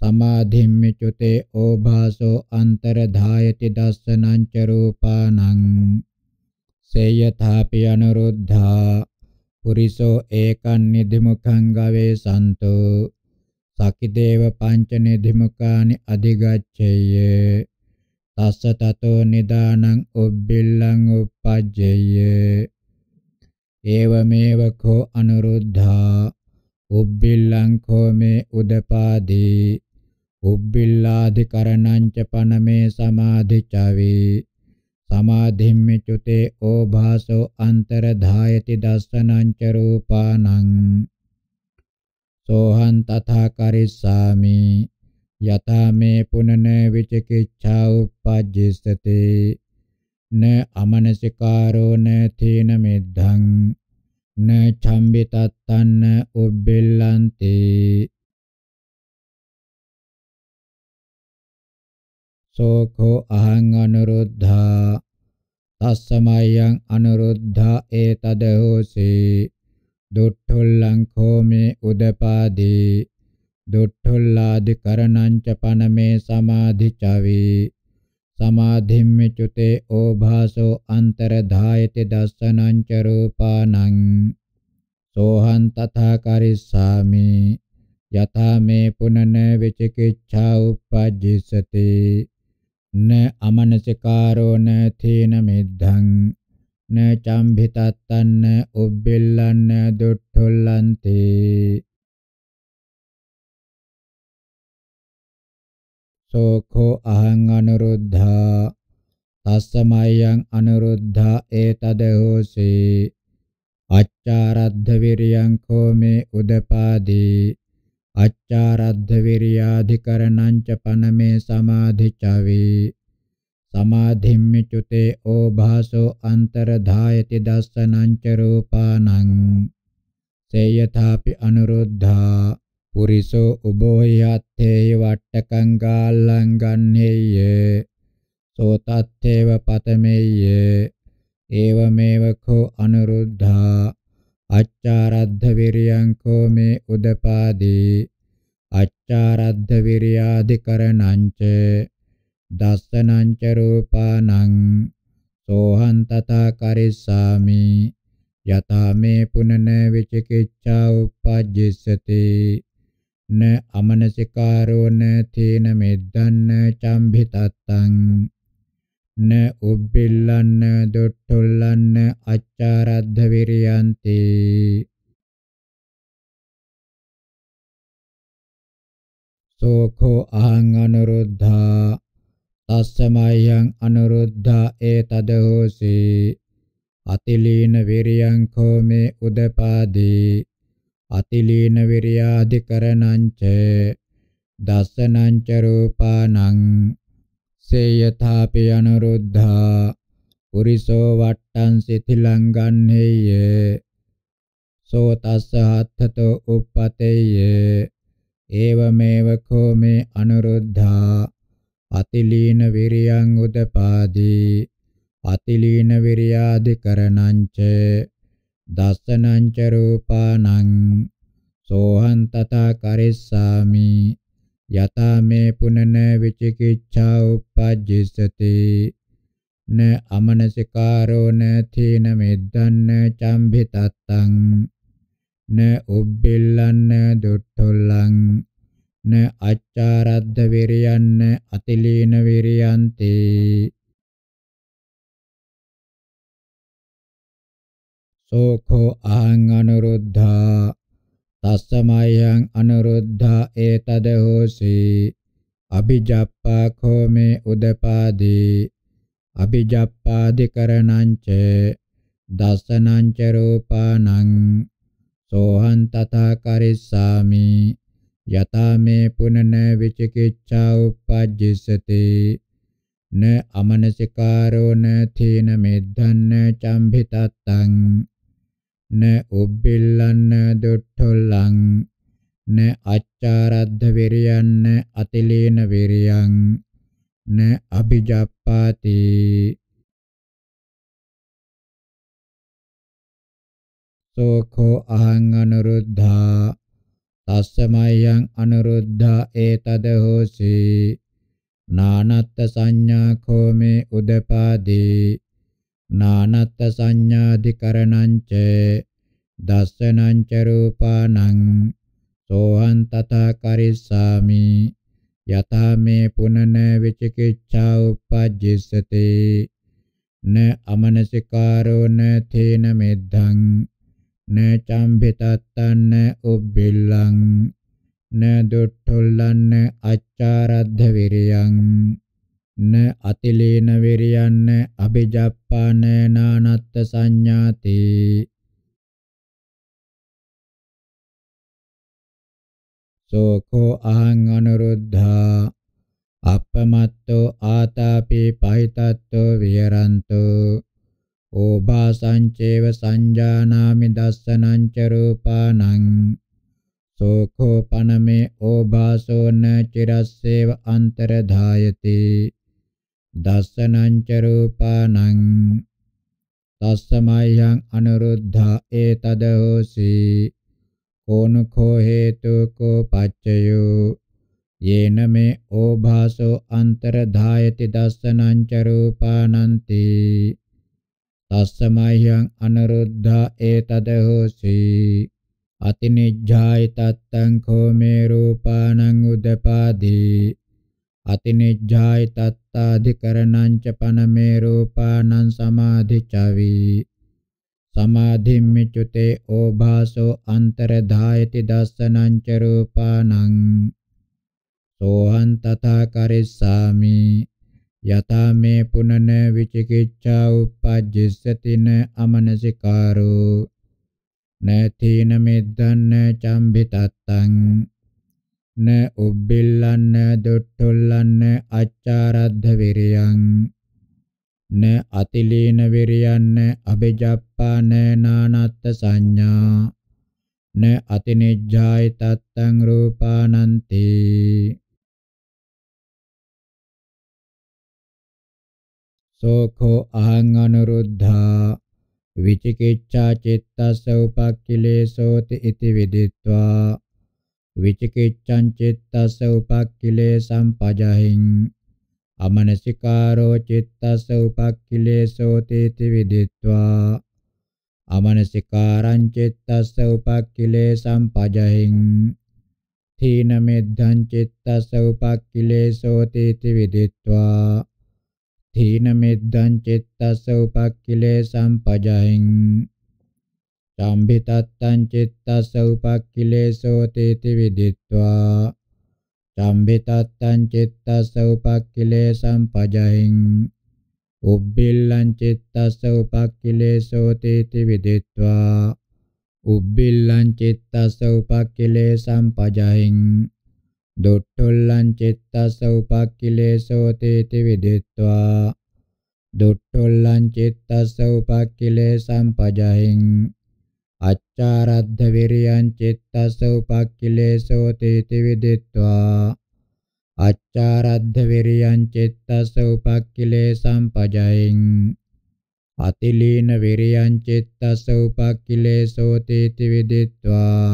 සමාධිම්මි චුතේ ඕභාසෝ අන්තරධායති දස්සනං ච රූපානං සේයථාපි අනුරුද්ධා පුරිසෝ ඒකන් නිදිමුඛං ගවේ සන්තෝ සකිදේව පංචනේ ධිමකානි අධිගච්ඡේය තස්ස තතෝ නිදානං ඔබ්බිල්ලං උපජ්ජේය ඒවමේව කෝ අනුරුද්ධා උබ්බිල්ලං කෝ මේ උදපාදී උබ්බිල්ලාධිකරණං ච පනමේ සමාධිචවි සමාධිම්මි චුතේ ඕභාසෝ අන්තරධායති දස්සනං ච රූපානං සෝහං තථා කරිස්සාමි යතා මේ පුනන විචිකිච්ඡා උපජ්ජිස්සති න අමනසිකාරෝ න තීන මිද්ධං න චම්බිතත්තන්න උබ්බෙල්ලන්ති සෝඛෝ අහං අනුරුද්ධා තස්සමයං අනුරුද්ධා ඒතද හෝසී දුට්ඨුල්ලං කෝමේ උදපාදී දුට්ඨුල්ලාදි කරණංච පනමේ සමාධි චවි සමාධිම්මි චුතේ ඕභාසෝ අන්තරධායති දස්සනංච රූපානං සෝහං තථා කරිස්සාමි යථා මේ පුනන විචිකිච්ඡා උපජ්ජිසති න අමනසිකාරෝ න තීන මිද්ධං න චම්භිතත්තන්න උබ්බෙල්ලන්න දුට්ඨොල්ලන්ති සෝඛෝ අහං අනුරුද්ධා තස්සමයං අනුරුද්ධා ඒතද හෝසී අච්චාරද්ධ විරියං කෝමේ උදපාදී අච්චාරද්ධ විරියාධිකරණං ච පනමේ සමාධිචවි සමාධිම්මිචුතේ ඕභාසෝ අන්තරධායති දස්සනංච රූපානං සේයථාපි අනුරුද්ධා පුරිසෝ උභෝයත්තේ වට්ටකං ගාල්ලං ගන්නේය සෝතත්තේව පතමෙය්‍ය ඒවමේව කෝ අනුරුද්ධා අච්චාරද්ධ විරියං කෝ මේ උදපාදී අච්චාරද්ධ විරියාදි කරණංච දස්සනං ච රූපානං සෝහං තථා කරිස්සාමි යතා මේ පුනන විචිකිච්ඡා උපජ්ජිස්සති න අමනසිකාරෝ න තීන මෙද්දන්න චම්භිතත්තං න උබ්බිල්ලන්න දොට්ටොල්ලන්න අච්චාරද්ධ විරියන්ති සෝඛෝ අහං අනුරුද්ධා තස්සමයං අනුරුද්ධා ඒතද හෝසි අතිලීන විරියං කෝමේ උදපාදී අතිලීන විරියාධිකරණංච දස්සනංච රූපානං සේයථාපි අනුරුද්ධා පුරිසෝ වට්ටං සිතිලං ගන්නේය සෝ තස්ස හත්තතෝ uppateye ඒවමේව කෝමේ අනුරුද්ධා අතිලීන විරියං උදපාදී අතිලීන විරියාදිකරණංච දස්සනංච රූපානං සෝහං තථා කරිස්සාමි යතා මේ පුනන විචිකිච්ඡා උපජ්ජිසති න අමනසිකාරෝ න තීන මිද්දන්න චම්භිතත්තං න උබ්බිල්ලන්න දුට්ඨොල්ලං න අච්චාරද්ද විරියන්න අතිලීන විරියන්ති සෝඛෝ අහං අනුරුද්ධා තස්සමයං අනුරුද්ධා ඒතද හෝසි අභිජප්පා කෝමේ උදපාදී අභිජප්පාදිකරණංච දසනංච රූපානං සෝහං තථා කරිස්සාමි යතා මේ පුනන විචිකිච්ඡා උපජ්ජසති න අමනසිකාරෝ න තීන මෙද්දන්න චම්භිතත්තං න උබ්බිල්ලන්න දුට්ඨොල්ලං න අච්චාරද්ධ විරියන්න අතිලීන විරියං න අභිජප්පාති සෝඛෝ අහං අනුරුද්ධා තස්සමයං අනුරුද්ධා ඒතද හෝසි නානත්ත සංඥා කෝමේ උදපාදී නානත්ත සංඥාධිකරණංච දස්සනංච රූපානං සෝහං තථා කරිස්සාමි යතා මේ පුනන විචිකිච්ඡා උපජ්ජිසති න අමනසිකාරෝ න තේන මෙද්ධං න චම්පිතත්තන්න උබ්බිල්ලං න දුට්ඨුල්ලන්න අච්චාරද්ධ විරියං න අතිලේන විරියන්න අබිජප්පාන නානත්ත් සංඥාති සෝකෝ අහං අනුරුද්ධා අපමත්තෝ ආතාපි පහිතත්තෝ විහරන්තෝ ඕභාසංචේව සංජානාමි දස්සනං ච රූපානං සෝඛෝපනමේ ඕභාසෝන චිරස්සේව අන්තරධායති දස්සනං ච රූපානං තස්සමයං අනුරුද්ධා ඒතද හෝසි කෝනඛෝ හේතුකෝ පච්චයෝ යේන මේ ඕභාසෝ අන්තරධායති දස්සනං ච රූපානන්ති අස්සමයං අනුරුද්ධා ඒතද හෝසි අතිනිජ්ජාය තත්තං කෝ මේ රූපානං උදපාදී අතිනිජ්ජාය තත්තාධිකරණං ච පනමේ රූපානං සමාධිචවි සමාධිම්මිචුතේ ඕභාසෝ අන්තරධායති දස්සනං ච රූපානං සෝහං තථා කරිස්සාමි යතා මේ පුනන විචිකිච්ඡා උපජ්ජසතින අමනසිකාරෝ නථීන මිද්දන්න චම්බිතත්තං න උබ්බිල්ලන්න දොට්ටොල්ලන්න අච්චාරද්ධ විරියං න අතිලීන විරියන්න අබිජප්පාන නානත්ත් සංඥා න අතිනිජ්ජාය තත්තං රූපානන්ති සෝඛෝ අහං අනුරුද්ධා විචිකිච්ඡා චිත්තස්ස උපක්ඛිලේසෝති ඉති විදිත්වා විචිකිච්ඡං චිත්තස්ස උපක්ඛිලේසං පජහින් අමනසිකාරෝ චිත්තස්ස උපක්ඛිලේසෝ තේති විදිත්වා අමනසිකාරං චිත්තස්ස උපක්ඛිලේසං පජහින් තීන මෙද්ධං චිත්තස්ස උපක්ඛිලේසෝ තේති විදිත්වා තීන මෙද්දං චිත්තස්ස උපක්ඛිලේසං පජහින් සම්බිතත්තං චිත්තස්ස උපක්ඛිලේසෝ තේති විදිත්වා සම්බිතත්තං චිත්තස්ස උපක්ඛිලේසං පජහින් උබ්බිල්ලං චිත්තස්ස උපක්ඛිලේසෝ තේති විදිත්වා උබ්බිල්ලං චිත්තස්ස උපක්ඛිලේසං පජහින් දුට්ඨොල්ලං චිත්තස උපක්ඛිලේසෝ තේති විදිත්වා දුට්ඨොල්ලං චිත්තස උපක්ඛිලේසං පජහින් අච්චාරද්ධ විරියං චිත්තස උපක්ඛිලේසෝ තේති විදිත්වා අච්චාරද්ධ විරියං චිත්තස උපක්ඛිලේසං පජහින් අතිලීන විරියං චිත්තස උපක්ඛිලේසෝ තේති විදිත්වා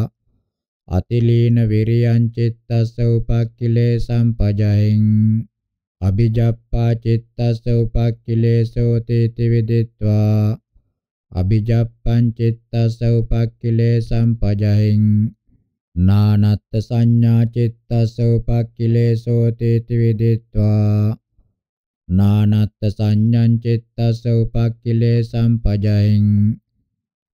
අතිලීන විරියං චිත්තස්ස උපක්ඛිලේසං පජහින් අභිජප්පා චිත්තස්ස උපක්ඛිලේසෝ තේති විදිත්වා අභිජප්පං චිත්තස්ස උපක්ඛිලේසං පජහින් නානත්ත් සංඥා චිත්තස්ස උපක්ඛිලේසෝ තේති විදිත්වා නානත්ත් සංඥං චිත්තස්ස උපක්ඛිලේසං පජහින්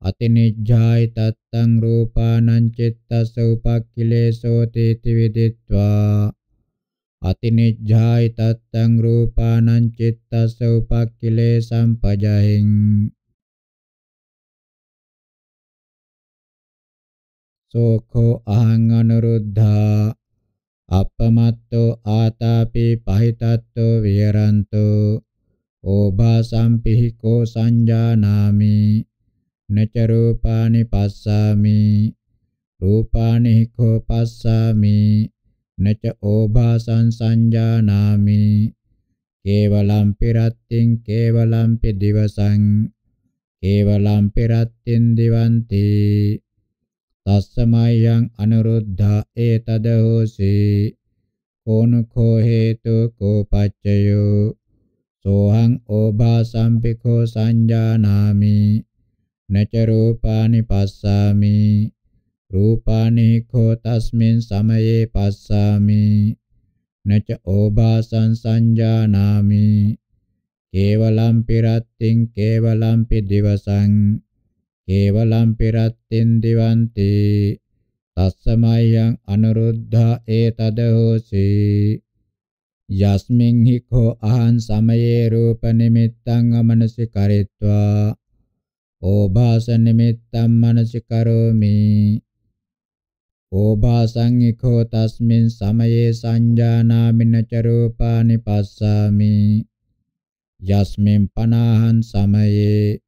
අතිනිජ්ජාය තත්තං රූපානං චිත්තස්ස උපක්ඛිලේසෝ තේති විදිත්වා අතිනිජ්ජාය තත්තං රූපානං චිත්තස්ස උපක්ඛිලේසං පජහින් සෝඛෝ අහං අනුරුද්ධා අපමත්තෝ ආතාපි පහිතත්තෝ විහරන්තෝ ඕභා සම්පිහිකෝ සංජානාමි නච රූපානි පස්සාමි රූපානි කෝ පස්සාමි නච ඕභාසං සංජානාමි කේවලම්පි රත්තින් කේවලම්පි දිවසං කේවලම්පි රත්තින් දිවන්ති තස්සමයං අනුරුද්ධා ඒතද හෝසි කෝනු කෝ හේතු කෝ පච්චයෝ සෝහං ඕභාසම්පි කෝ සංජානාමි නච රූපානි පස්සාමි රූපානි කෝ තස්මින් සමයේ පස්සාමි නච ඕභාසං සංජානාමි කේවලම් පිරත්තිං කේවලම් පිදිවසං කේවලම් පිරත්තින් දිවන්ති තස්සමයං අනුරුද්ධා ඒතද හෝසි යස්මින් හි කෝ අහං සමයේ රූප නිමිත්තං අමනසිකරිත්වා ඕභාස නිමිත්තම් මනසිකරෝමි ඕභාසංඛෝ තස්මින් සමයේ සංජානාමින චරූපානි පස්සාමි යස්මින් පනාහං සමයේ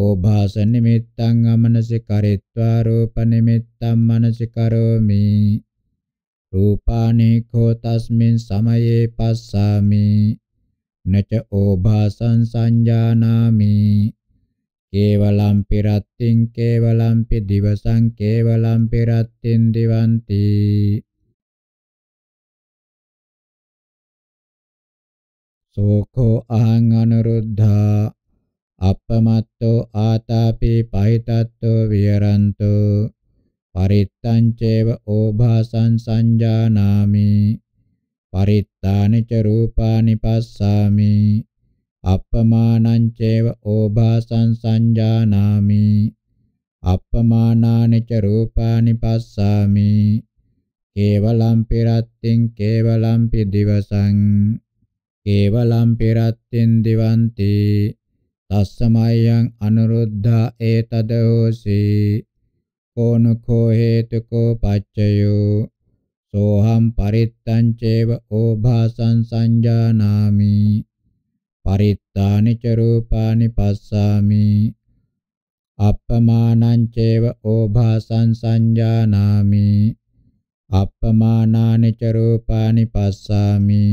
ඕභාස නිමිත්තං අමනසිකරිත්වා රූප නිමිත්තම් මනසිකරෝමි රූපානි කෝ තස්මින් සමයේ පස්සාමි නච ඕභාසං සංජානාමි කේවලම්පි රත්තින් කේවලම්පි දිවසං කේවලම්පි රත්තින් දිවಂತಿ සෝකෝ අහං අනුරුද්ධා අපමත්තෝ ආතාපි පහිතත්තෝ විහරන්තෝ පරිත්තං චේව ඕභාසං සංජානාමි පරිත්තානි ච රූපානි පස්සාමි අප්පමානං චේව ඕභාසං සංජානාමි අප්පමානානි ච රූපානි පස්සාමි කේවලම්පි රත්තින් කේවලම්පි දිවසං කේවලම්පි රත්තින් දිවන්ති තස්සමයං අනුරුද්ධා ඒතද හෝසි කෝනකෝ හේතුකෝ පච්චයෝ සෝහම් පරිත්තං චේව ඕභාසං සංජානාමි පරිත්තානි ච රූපානි පස්සාමි අප්පමානං චේව ඕභාසං සංජානාමි අප්පමානානි ච රූපානි පස්සාමි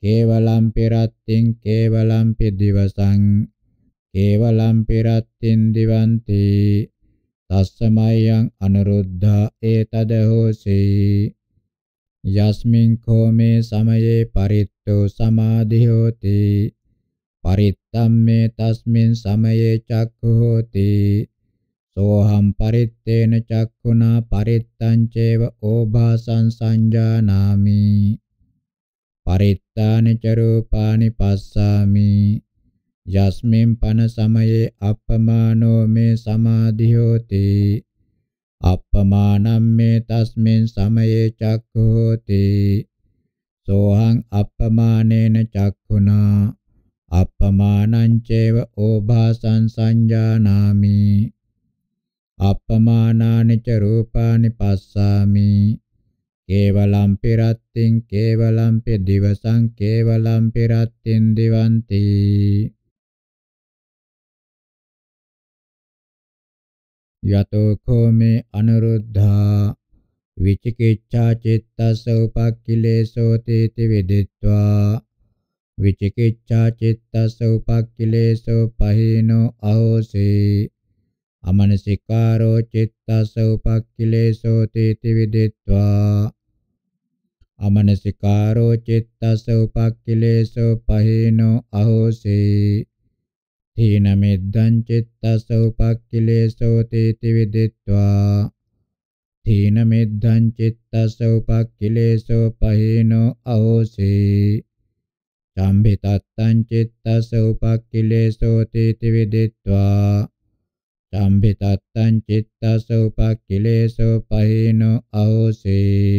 කේවලම්පි රත්තින් කේවලම්පි දිවසං කේවලම්පි රත්තින් දිවන්ති තස්සමයං අනුරුද්ධා ඒතද හෝසී යස්මින් කෝ මේ සමයේ පරිත්තෝ සමාධි හෝති පරිත්තම් මේ තස්මින් සමයේ චක්ඛු හෝති සෝහම් පරිත්තේන චක්ඛුනා පරිත්තං චේව ඕභාසං සංජානාමි පරිත්තාන ච රූපානි පස්සාමි යස්මින් පන සමයේ අපමානෝ මේ සමාධි හෝති අප්පමානම් මේ තස්මින් සමයේ චක්ඛෝති සෝහං අප්පමානේන චක්ඛුනා අප්පමානං චේව ඕභාසං සංජානාමි අප්පමානානි ච රූපානි පස්සාමි කේවලම්පි රත්තින් කේවලම්පි දිවසං කේවලම්පි රත්තින් දිවන්ති යතෝ කෝ මේ අනුරුද්ධා විචිකිච්ඡා චිත්තස උපක්ඛිලේසෝ තේති විදිත්වා විචිකිච්ඡා චිත්තස උපක්ඛිලේසෝ පහේනෝ අහෝසේ අමනසිකාරෝ චිත්තස උපක්ඛිලේසෝ තේති විදිත්වා අමනසිකාරෝ චිත්තස උපක්ඛිලේසෝ පහේනෝ අහෝසේ තීන මිද්දං චිත්තස උපක්ඛිලේසෝ තීති විදිත්වා තීන මිද්දං චිත්තස උපක්ඛිලේසෝ පහේනෝ අහෝසී චම්බිතත්තං චිත්තස උපක්ඛිලේසෝ තීති විදිත්වා චම්බිතත්තං චිත්තස උපක්ඛිලේසෝ පහේනෝ අහෝසී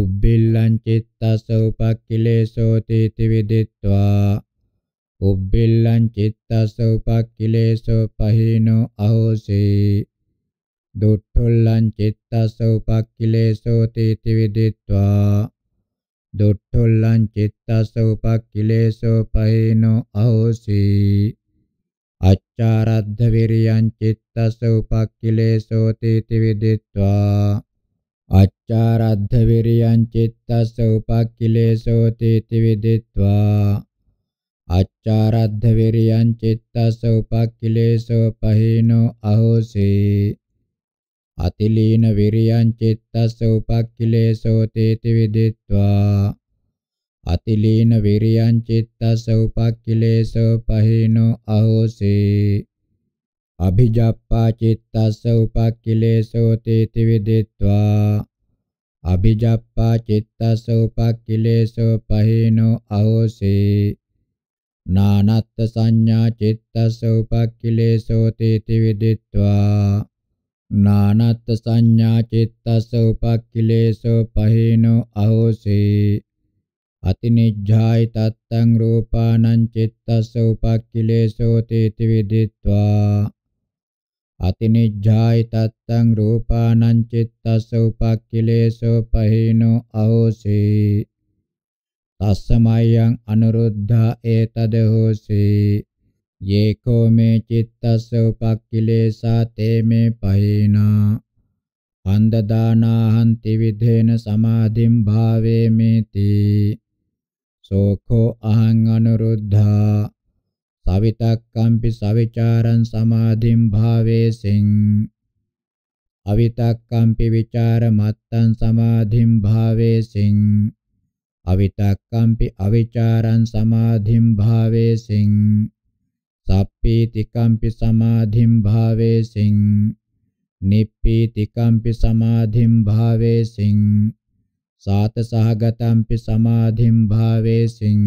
උබ්බිල්ලං චිත්තස උපක්ඛිලේසෝ තීති විදිත්වා උබ්බෙල්ලං චිත්තස්ස උපක්ඛිලේසෝ පහීනෝ අහෝසී දුට්ඨුල්ලං චිත්තස්ස උපක්ඛිලේසෝ තීති විදිත්වා දුට්ඨුල්ලං චිත්තස්ස උපක්ඛිලේසෝ පහීනෝ අහෝසී අච්චාරද්ධ විරියං චිත්තස්ස උපක්ඛිලේසෝ තීති විදිත්වා අච්චාරද්ධ විරියං චිත්තස්ස උපක්ඛිලේසෝ තීති විදිත්වා අච්චාරද්ධ විරියං චිත්තස්ස උපක්ඛිලේසෝ පහේනෝ අහෝසේ අතිලීන විරියං චිත්තස්ස උපක්ඛිලේසෝ තේති විදිත්වා අතිලීන විරියං චිත්තස්ස උපක්ඛිලේසෝ පහේනෝ අහෝසේ අභිජප්පා චිත්තස්ස උපක්ඛිලේසෝ තේති විදිත්වා අභිජප්පා චිත්තස්ස උපක්ඛිලේසෝ පහේනෝ අහෝසේ නානත්ත සංඥා චිත්තස්ස උපක්ඛිලේසෝ තේති විදිත්වා නානත්ත සංඥා චිත්තස්ස උපක්ඛිලේසෝ පහේනෝ අහෝසේ අතිනිජ්ජායි තත්තං රූපානං චිත්තස්ස උපක්ඛිලේසෝ තේති විදිත්වා අතිනිජ්ජායි තත්තං රූපානං චිත්තස්ස උපක්ඛිලේසෝ පහේනෝ අහෝසේ අස්සමයං අනුරුද්ධා ඒතද හෝසි යේකෝ මේ චිත්තස්ස උපක්ඛිලේසා තේමේ පහිනා අන්ද දානාහන්ති විදේන සමාධිම් භාවේ මේති සෝඛෝ අහං අනුරුද්ධා සවිතක්කම්පි සවිචාරං සමාධිම් භාවේසින් අවිතක්කම්පි විචාර මත්තං සමාධිම් භාවේසින් අවිතක්කම්පි අවිචාරං සමාධිම් භාවේසින් සප්පීතිකම්පි සමාධිම් භාවේසින් නිප්පීතිකම්පි සමාධිම් භාවේසින් සාත සහගතම්පි සමාධිම් භාවේසින්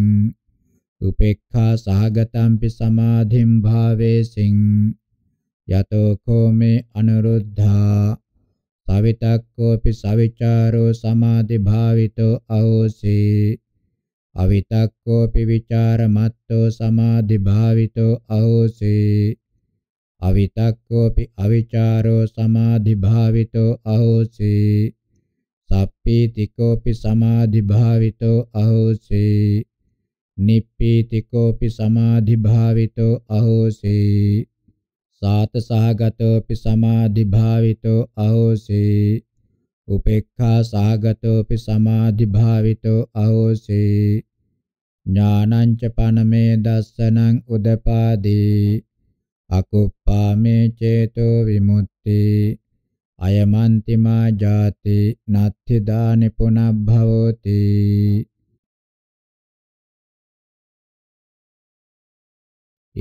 උපේක්ඛා සහගතම්පි සමාධිම් භාවේසින් යතෝ කෝ මේ අනුරුද්ධා සවිතක්කෝපි සවිචාරෝ සමාධි භාවිතෝ අහෝසි අවිතක්කෝපි විචාරමත්තෝ සමාධි භාවිතෝ අහෝසි අවිතක්කෝපි අවිචාරෝ සමාධි භාවිතෝ අහෝසි සප්පීතිකෝපි සමාධි භාවිතෝ අහෝසි නිප්පීතිකෝපි සමාධි භාවිතෝ අහෝසි සාත සහගතෝපි සමාධි භාවිතෝ අහෝසී උපේක්ඛා සහගතෝපි සමාධි භාවිතෝ අහෝසී ඥානං ච පනමේ දස්සනං උදපාදී අකුප්පාමේ චේතෝ විමුක්ති අයමන්තිමා ජාති නත්ථි දානි පුනබ්භවති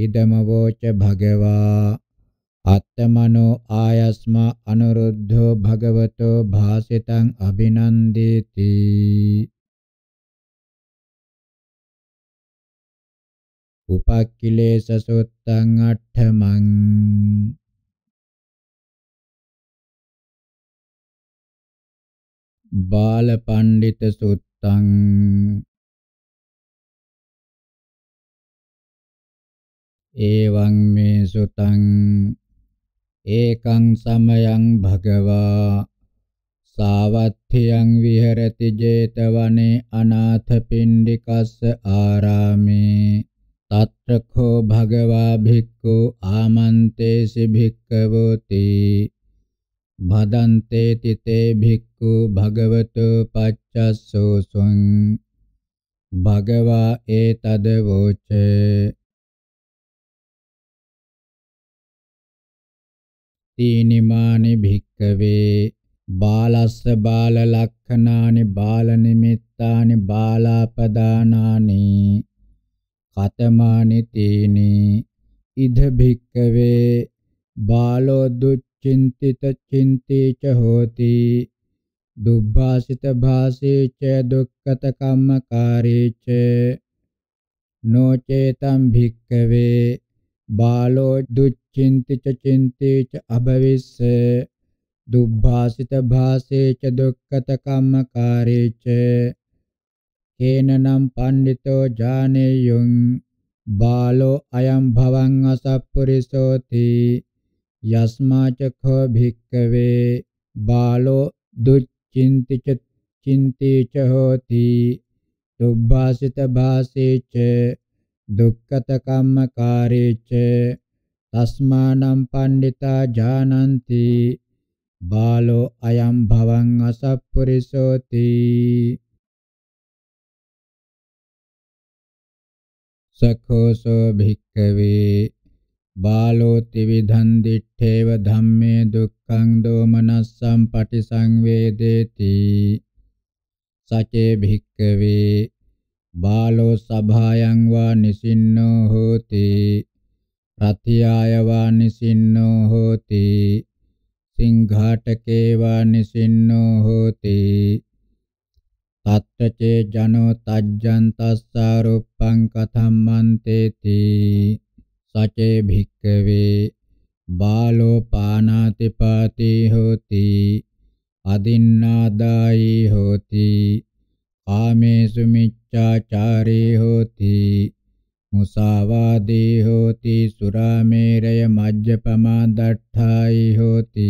ඉදමවෝච භගවා අත්තමනෝ ආයස්මා අනුරුද්ධෝ භගවතෝ භාසිතං අභිනන්දේති උපක්ඛිලේස සුත්තං අට්ඨමං බාල පණ්ඩිත සුත්තං එවං මේ සුතං ඒකං සමයං භගවා සාවත්ථියං විහෙරති 제තවනේ අනාථපිණ්ඩිකස්ස ආරාමේ තත්‍රඛෝ භගවා භික්ඛු ආමන්තේසි භික්ඛවෝති භදන්තේ තිතේ භික්ඛු භගවතු පච්චස්සෝසුං භගවා ඒතද වෝචේ තීනිමානි භික්කවේ බාලස්ස බාල ලක්ඛනානි බාල නිමිත්තානි බාලාපදානානි කතමානි තීනි ඉද භික්කවේ බාලෝ දුච්චින්තිත චින්තේච හෝති දුබ්භාසිත භාසේච දුක්ඛත කම්මකාරේච නොචේතම් භික්කවේ බාලෝ දුච්චින්ති ච චින්තේ ච අභවිස්ස දුබ්භාසිත භාසේ ච දුක්ඛත කම්මකාරේ ච කේනනම් පණ්ඩිතෝ ජානේයුං බාලෝ අයම් භවං අසප්පුරිසෝති යස්මා ච කෝ භික්කවේ බාලෝ දුච්චින්ති ච චින්තේ ච හෝති දුබ්භාසිත භාසේ ච දුක්ඛත කම්මකාරීච තස්මානම් පණ්ඩිතා ජානಂತಿ බාලෝ අයම් භවං අසප්පුරිසෝති සක්ඛෝසෝ භික්ඛවේ බාලෝ ත්‍රිවිධං දිත්තේව ධම්මේ දුක්ඛං දෝමනස්සම් පටිසංවේදේති සචේ භික්ඛවේ බාලෝ සභායං වා නිසින්නෝ හෝති රතියාය වා නිසින්නෝ හෝති සිංඝාටකේ වා නිසින්නෝ හෝති තත්තචේ ජනෝ තජ්ජං තස්සාරුප්පං කතම්මන්තේති සචේ භික්කවේ බාලෝ පානාති පාති හෝති අදින්නාදායි හෝති ආමේසු මිච්ඡාචාරී හෝති මුසාවාදී හෝති සුරාමේරය මජ්ජපමා දට්ඨායි හෝති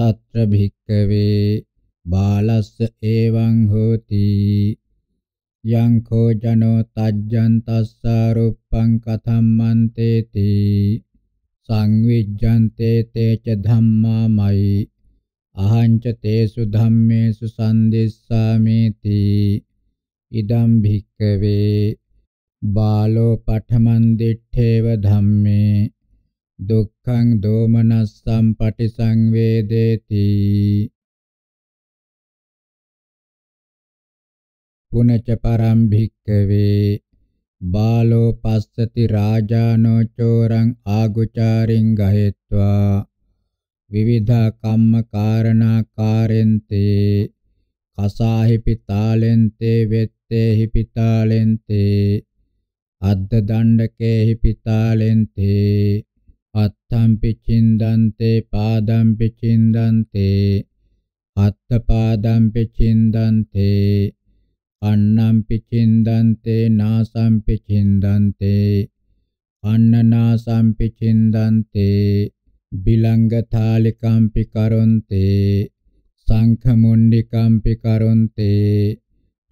తත්‍ර භික්කවේ බාලස්ස එවං හෝති යං කෝ ජනෝ තජ්ජන් තස්සාරුප්පං කතම්මන්තේති සංවිජ්ජන්තේ තේච ධම්මාමයි අහංච තේසු ධම්මේසු සම්දිස්සාමේති ඉදම් භික්කවේ බාලෝ පඨමන් දිත්තේව ධම්මේ දුක්ඛං දෝමනස්සම් පටිසංවේදේති පුනච පරම් භික්කවේ බාලෝ පස්සති රාජානෝ චෝරං ආගුචාරින් ගහෙත්වා විවිධා කම්ම කාරණා කාරෙන්තේ කසාහි පිතාලෙන්තේ වෙත්තේ හිපිතාලෙන්තේ අද්ද දණ්ඩකේ හිපිතාලෙන්තේ අත්තම්පි චින්දන්තේ පාදම්පි චින්දන්තේ අත්ත පාදම්පි චින්දන්තේ අන්නම්පි චින්දන්තේ නාසම්පි චින්දන්තේ අන්නනාසම්පි චින්දන්තේ බිලංගතාලිකම්පි කරොන්තේ සංඛමුණ්ඩිකම්පි කරොන්තේ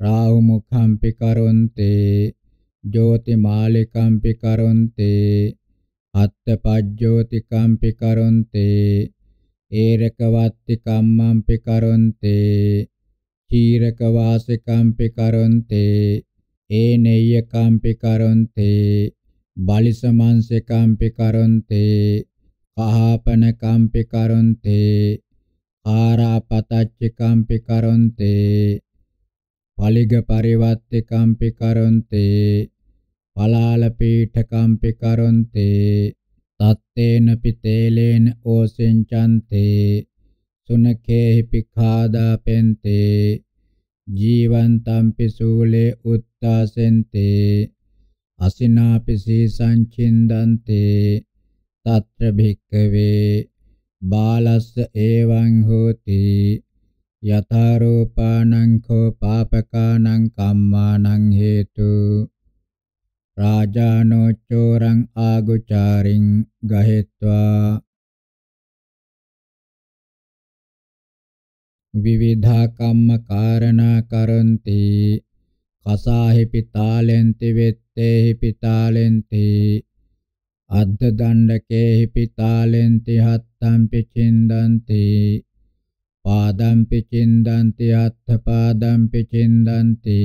රාහුමුඛම්පි කරොන්තේ ජෝතිමාලිකම්පි කරොන්තේ අත්තපජ්ජෝතිකම්පි කරොන්තේ ඒරකවත්ති කම්මම්පි කරොන්තේ චීරක වාසිකම්පි කරොන්තේ ඒනෙය්‍ය කම්පි කරොන්තේ බලිසමංසකම්පි කරොන්තේ කහපන කම්පි කරොන්තේ ආරාපතච්ච කම්පි කරොන්තේ පලිග පරිවත්ති කම්පි කරොන්තේ පලාල පීඨ කම්පි කරොන්තේ තත්තේන පිතේලේන ඕසෙන්චන්තේ සුනකේහි පිඛාදා පෙන්තේ ජීවන්තම් පිසූලේ උත්තාසෙන්තේ අසිනාපි සී සංචින්දන්තේ తత్ర භික්කවේ බාලස්ස එවං හෝති යතරූපානං කෝ පාපකානං කම්මානං හේතු රාජානෝ චෝරං ආගුචාරින් ගහෙත්වා විවිධා කම්ම කාරණා කරන්ති කසාහි පිතාලෙන්ති වෙත්තේහි පිතාලෙන්ති අද්ද දණ්ඩකේහි පිතාලෙන්ති හත්තම්පි චින්දන්ති පාදම්පි චින්දන්ති අත්ථ පාදම්පි චින්දන්ති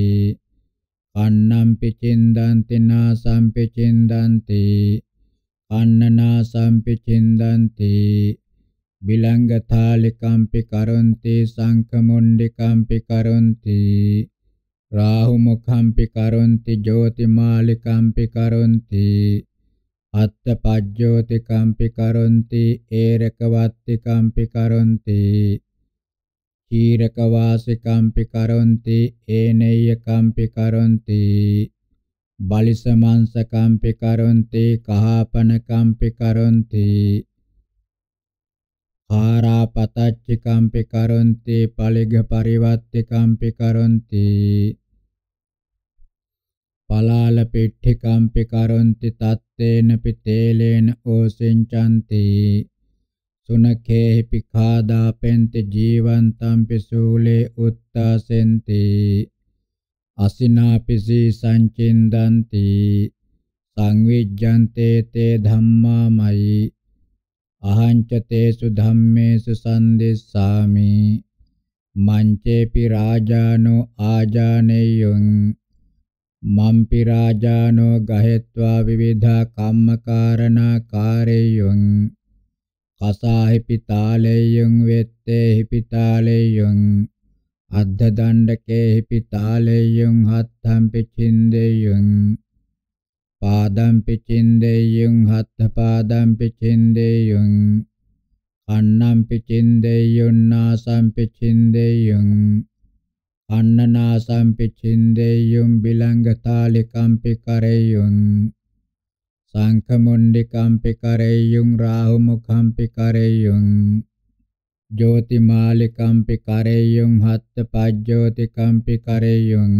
කන්නම්පි චින්දන්ති නාසම්පි චින්දන්ති කන්නනාසම්පි චින්දන්ති බිලංගතාලිකම්පි කරොන්ති සංකමුණ්ඩිකම්පි කරොන්ති රාහු මුඛම්පි කරොන්ති ජෝතිමාලිකම්පි කරොන්ති අත්ත පජ්ජෝති කම්පි කරොන්ති ඒරකවත්ති කම්පි කරොන්ති චීරක වාසි කම්පි කරොන්ති ඒනෙය්‍ය කම්පි කරොන්ති බලිස මංස කම්පි කරොන්ති කහාපන කම්පි කරොන්ති ආරා පතච්ච කම්පි කරොන්ති පලිග පරිවත්ති කම්පි කරොන්ති පලාල පිට්ඨි කම්පි කරොන්ති තත් යත්තේන පිතේලේන ඕසින්චන්ති සුනඛේ පිඛාදා පෙන්ති ජීවන්තම් පිසූලේ උත්තාසෙන්ති අසිනාපිසි සංචින්දන්ති සංවිජ්ජන්තේ තේ ධම්මාමයි අහංච තේසු ධම්මේසු සන්දිස්සාමි මංචේපි රාජානෝ ආජානේයං මම්පි රාජානෝ ගහෙත්වා විවිධා කම්මකාරණා කාරේයං කසාහි පිතාලේයං වෙත්තේහි පිතාලේයං අද්ද දණ්ඩකේහි පිතාලේයං හත්තම්පි චින්දේයං පාදම්පි චින්දේයං හත්ත පාදම්පි චින්දේයං අන්නම්පි චින්දේයං නාසම්පි චින්දේයං annanasampi chindeyum bilangathalikampi kareyum sankhamundikampi kareyum rahumukhampi kareyum jyotimalikampi kareyum hattapajyotikampi kareyum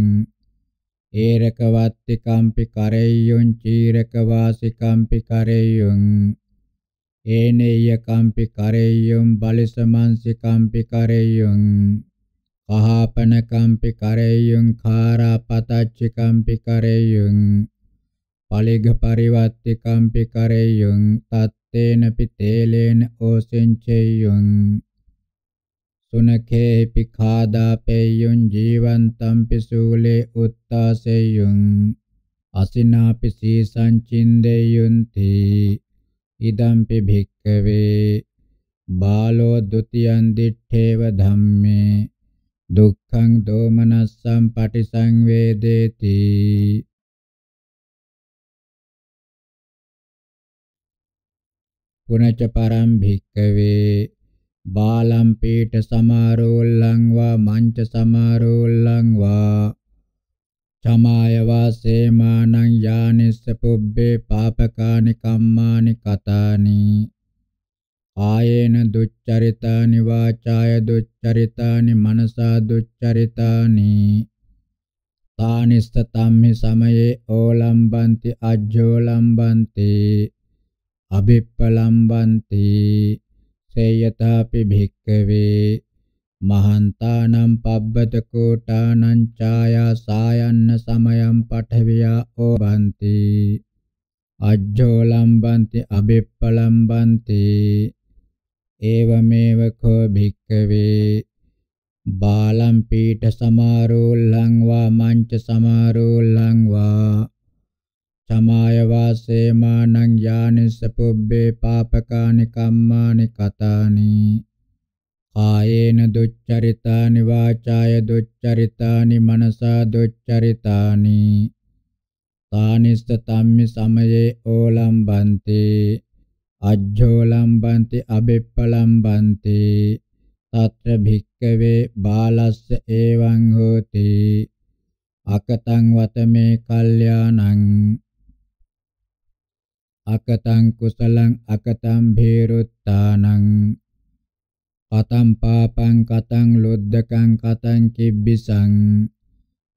erakawattikampi kareyum chirakawasikampi kareyum eneyyakampi kareyum balisamansikampi kareyum පහපනකම්පි කරෙය්‍යං කාරාපතච්ච කම්පි කරෙය්‍යං පලිග පරිවත්ති කම්පි කරෙය්‍යං තත්තේන පිතේලේන ඕසෙන්චෙය්‍යං සුනඛේ පිඛාදාපේයුං ජීවන්තම්පි සූලේ උත්තාසෙය්‍යං අසිනාපි සීසංචින්දේයුන්ති ඉදම්පි භික්කවේ බාලෝ ဒ ුතියං දිත්තේව ධම්මේ දුක්ඛං දෝමනස්සං පටිසංවේදේති පුනච පරම් භික්කවේ බාලම් පීඨ සමාරෝල්ලං වා මංච සමාරෝල්ලං වා චමාය වාසේමානං යානිස්ස පුබ්බේ පාපකානි කම්මානි කතානි ආයේන දුච්චරිතානි වාචාය දුච්චරිතානි මනසා දුච්චරිතානි තානිස්ස තම්හි සමයේ ඕලම්බන්ති අජ්ජෝලම්බන්ති අබිප්පලම්බන්ති සේයතාපි භික්කවේ මහන්තානම් පබ්බත කෝටානං ඡායා සායන්න සමයම් පඨවියා ඕබන්ති අජ්ජෝලම්බන්ති අබිප්පලම්බන්ති ඒවමේව කෝ භික්ඛවේ බාලම් පීඨ සමාරෝල්ලං වා මංච සමාරෝල්ලං වා සමාය වාසේ මානං යානිස පුබ්බේ පාපකානි කම්මානි කතානි කායේන දුච්චරිතානි වාචාය දුච්චරිතානි මනසා දුච්චරිතානි තානිස්ත තම්මි සමයේ ඕලම්බන්තේ අජ්ජෝ ලම්බන්ති අබෙප්පලම්බන්ති తත්‍ර භික්කවේ බාලස්ස එවං හෝති අකතං වතමේ කල්යාණං අකතං කුසලං අකතං භේරුත්තානං පතං පාපං කතං ලොද්දකං කතං කිබ්බිසං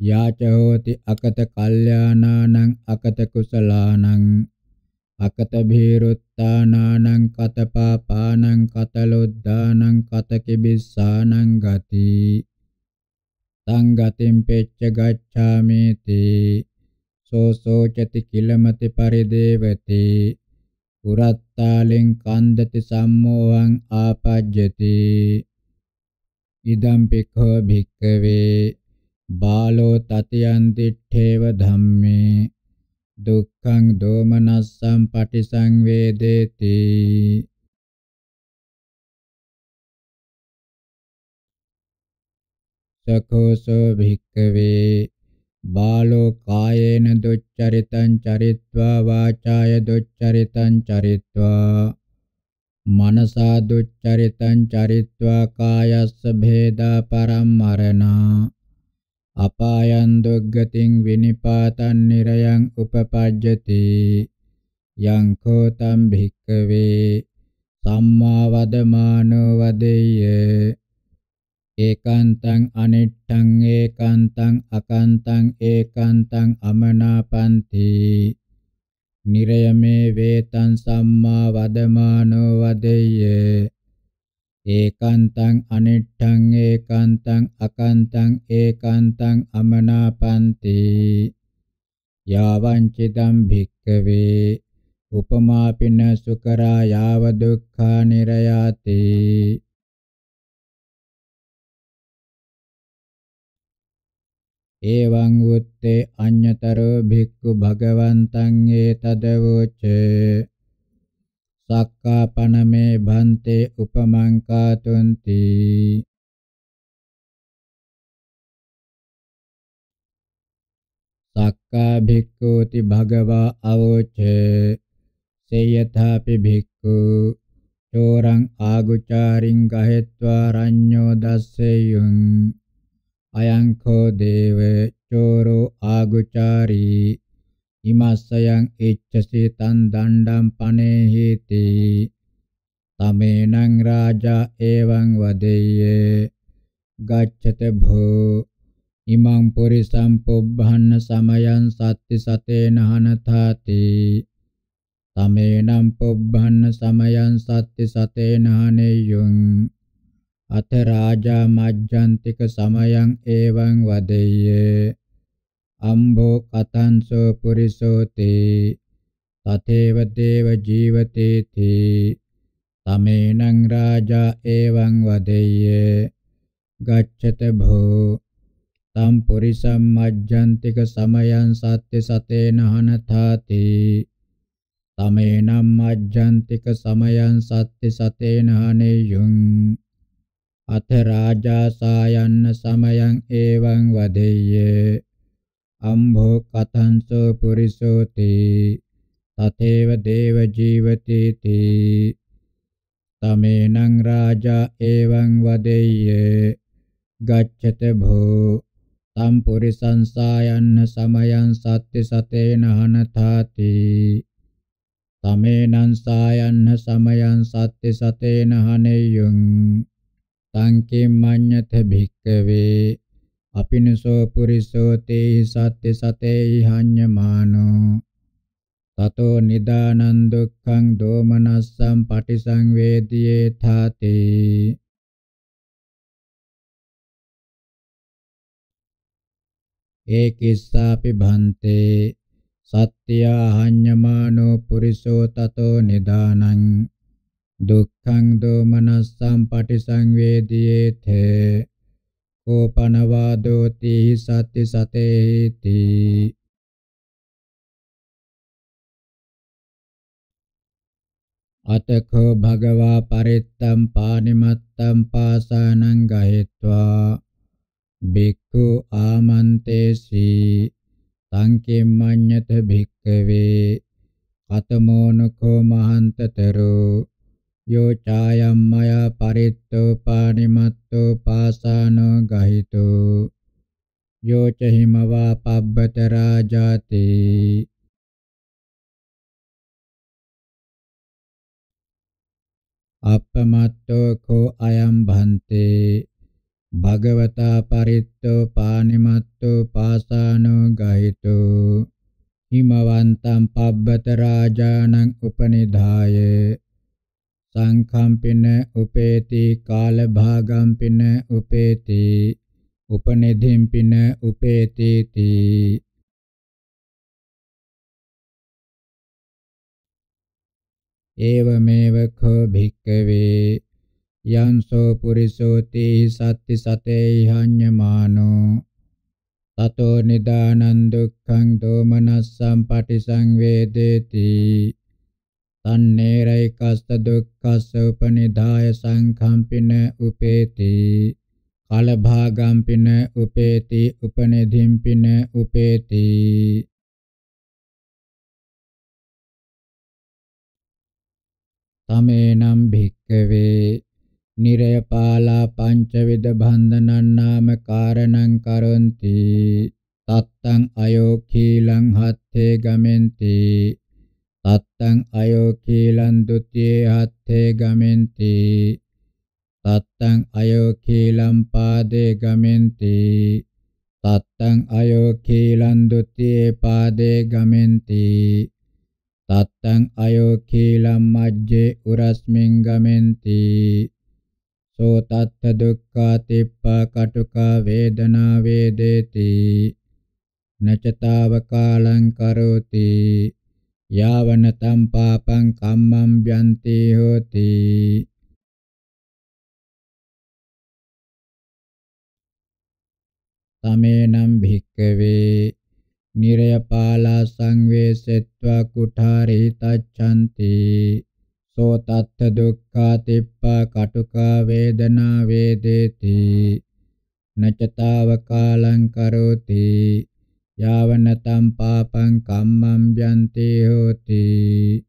යාච හෝති අකත කල්යාණානං අකත කුසලානං අකතභීරුත්තානානං කතපාපානං කතලොද්ධානං කතකිබිස්සානං ගති තං ගතින් පෙච්ච ගච්ඡාමේති සෝසෝචති කිලමති පරිදේවති පුරත්තාලෙන් කන්දති සම්මෝහං ආපජ්ජති ඉදම් පිඛෝ භික්ඛවේ බාලෝ තතියන් දිත්තේව ධම්මේ දුක්ඛං දෝමනස්සං පටිසංවේදේති සකෝසෝ භික්ඛවේ බාලෝ කායේන දුච්චරිතං චරිत्वा වාචාය දුච්චරිතං චරිत्वा මනසා දුච්චරිතං චරිत्वा කායස්ස භේදා පරම්මරණා අපායන් දුග්ගතින් විනිපාතං නිරයන් උපපජ්ජති යං කෝතම් භික්කවේ සම්මා වදමානෝ වදෙය්‍ය ඒකාන්තං අනිට්ඨං ඒකාන්තං අකන්තං ඒකාන්තං අමනාපන්ති නිරයමේ වේතං සම්මා වදමානෝ වදෙය්‍ය ඒකාන්තං අනිට්ඨං ඒකාන්තං අකන්තං ඒකාන්තං අමනාපන්ති යාවං චිදම් භික්ඛවේ උපමාපින සුකරා යාව දුක්ඛා නිරයාති එවං උත්තේ අඤ්‍යතරෝ භික්ඛු භගවන්තං ඒතදවෝච සක්කාපනමේ භන්තේ උපමංකාතුන්ති සක්කා භික්ඛූති භගවා අවෝචේ සේයථාපි භික්ඛු චෝරං ආගුචාරින් ගහෙත්වා රඤ්ඤෝ දස්සෙයුං අයං කෝ දේව චෝරෝ ආගුචාරී ඉමස්සයන් එච්චසේ තන් දණ්ඩම් පනේහිති තමේනං රාජා එවං වදෙය්‍ය ගච්ඡත භෝ ඉමං පුරිසම් පුබ්බහන්න සමයං සත්ති සතේන හනතාති තමේනම් පුබ්බහන්න සමයං සත්ති සතේන හනෙය්‍යං අත රාජා මජ්ජන්තික සමයං එවං වදෙය්‍ය අම්බෝ කතන්සෝ පුරිසෝති තතේව දේව ජීවතේති තමේනං රාජා එවං වදෙය්‍ය ගච්ඡත භෝ තම් පුරිසම් මජ්ජන්තික සමයං සත්‍ය සතේන හනතාති තමේනම් මජ්ජන්තික සමයං සත්‍ය සතේන හනේයුං අත රාජා සායන්න සමයං එවං වදෙය්‍ය අම්භෝ කතංසෝ පුරිසෝති තතේව දේව ජීවති තී තමේනං රාජා එවං වදෙය්‍ය ගච්ඡත භෝ තම් පුරිසංසායන්න සමයං සත්‍ය සතේන හනතාති තමේනං සායන්න සමයං සත්‍ය සතේන හනෙය්‍යං තං කිම්මඤ්ඤත භික්කවේ අපිනසෝ පුරිසෝ තේ සත්‍ය සතේ හඤ්ඤමානෝ තතෝ නිදානං දුක්ඛං දෝමනස්සං පටිසංවේදියේ ථාතේ ඒකිස්සාපි භන්තේ සත්‍යා හඤ්ඤමානෝ පුරිසෝ තතෝ නිදානං දුක්ඛං දෝමනස්සං පටිසංවේදියේ තේ උපනවාදෝති සති සතේති අතකෝ භගවා පරිත්තම් පානිමත්තම් පාසානං ගහෙත්වා බික්ඛු ආමන්තේසි සංකෙම්මඤ්ඤත භික්ඛවේ අතමෝනකෝ මහන්තතරෝ yo chayam maya paritto panimatto pasano gahito yo ca himava pabbata rajati appamatto kho ayam bhante bhagavata paritto panimatto pasano gahito himavantam pabbata rajanam upanidhaye සංඛම්පින උපේති කාලභාගම්පින උපේති උපනිධිම්පින උපේති තී ඒවමේව කෝ භික්කවේ යන්සෝ පුරිසෝති සත්ති සතේ හඤ්ඤමානෝ තතෝ නිදානං දුක්ඛං දෝමනස්සම් පටිසංවේදේති තන්නේරයිකස්ස දුක්ඛස්ස උපනිදාය සංඛම්පින උපේති කලභාගම්පින උපේති උපනෙධිම්පින උපේති තමේනම් භික්කවේ නිරයපාලා පංචවිද බන්ධනං නාම කාරණං කරොන්ති තත්තං අයෝඛීලං හත්තේ ගමෙන්ති තත්තං අයෝ කීලං ဒ ුතියේ හත්තේ ගමෙන්ති තත්තං අයෝ කීලං පාදේ ගමෙන්ති තත්තං අයෝ කීලං ဒ ුතියේ පාදේ ගමෙන්ති තත්තං අයෝ කීලං මජ්ජේ උරස්මින් ගමෙන්ති සෝ තත්ත දුක්ඛා තිප්පා කටුකා වේදනා වේදේති නචතාව කාලං කරෝති යාවනතම් පාපං කම්මං ව්‍යන්ති හෝති තමේනම් භික්කවේ නිරයපාලා සංවේසෙත්වා කුඨාරේ තච්ඡන්ති සෝ තත්ත දුක්ඛා තිප්පා කටුකා වේදනා වේදේති නචතාව කාලං කරෝති yavanatam papam kammam byanti hoti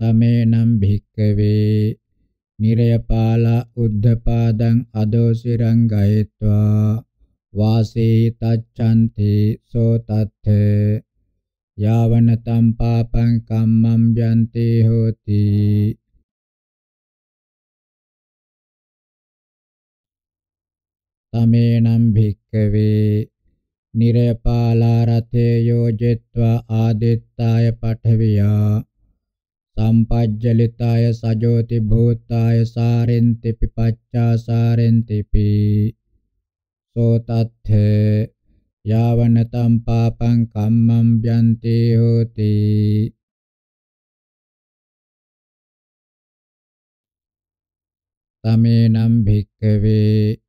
tamenam bhikkave nirayapala uddhapadang adosirang gayitva vāsī taccanti so tatthe yāvanataṁ pāpaṁ kammaṁ yanti hoti තමේනම් භික්කවේ නිරයපාලා රතේ යෝජිත්වා ආදිත්තාය පඨවියා සම්පජ්ජලිතාය සජෝති භූතාය සාරෙන්ති පිපච්චා සාරෙන්ති පි සෝතත්ථ යාවනතම් පාපං කම්මං ව්‍යන්ති හෝති තමේනම් භික්කවේ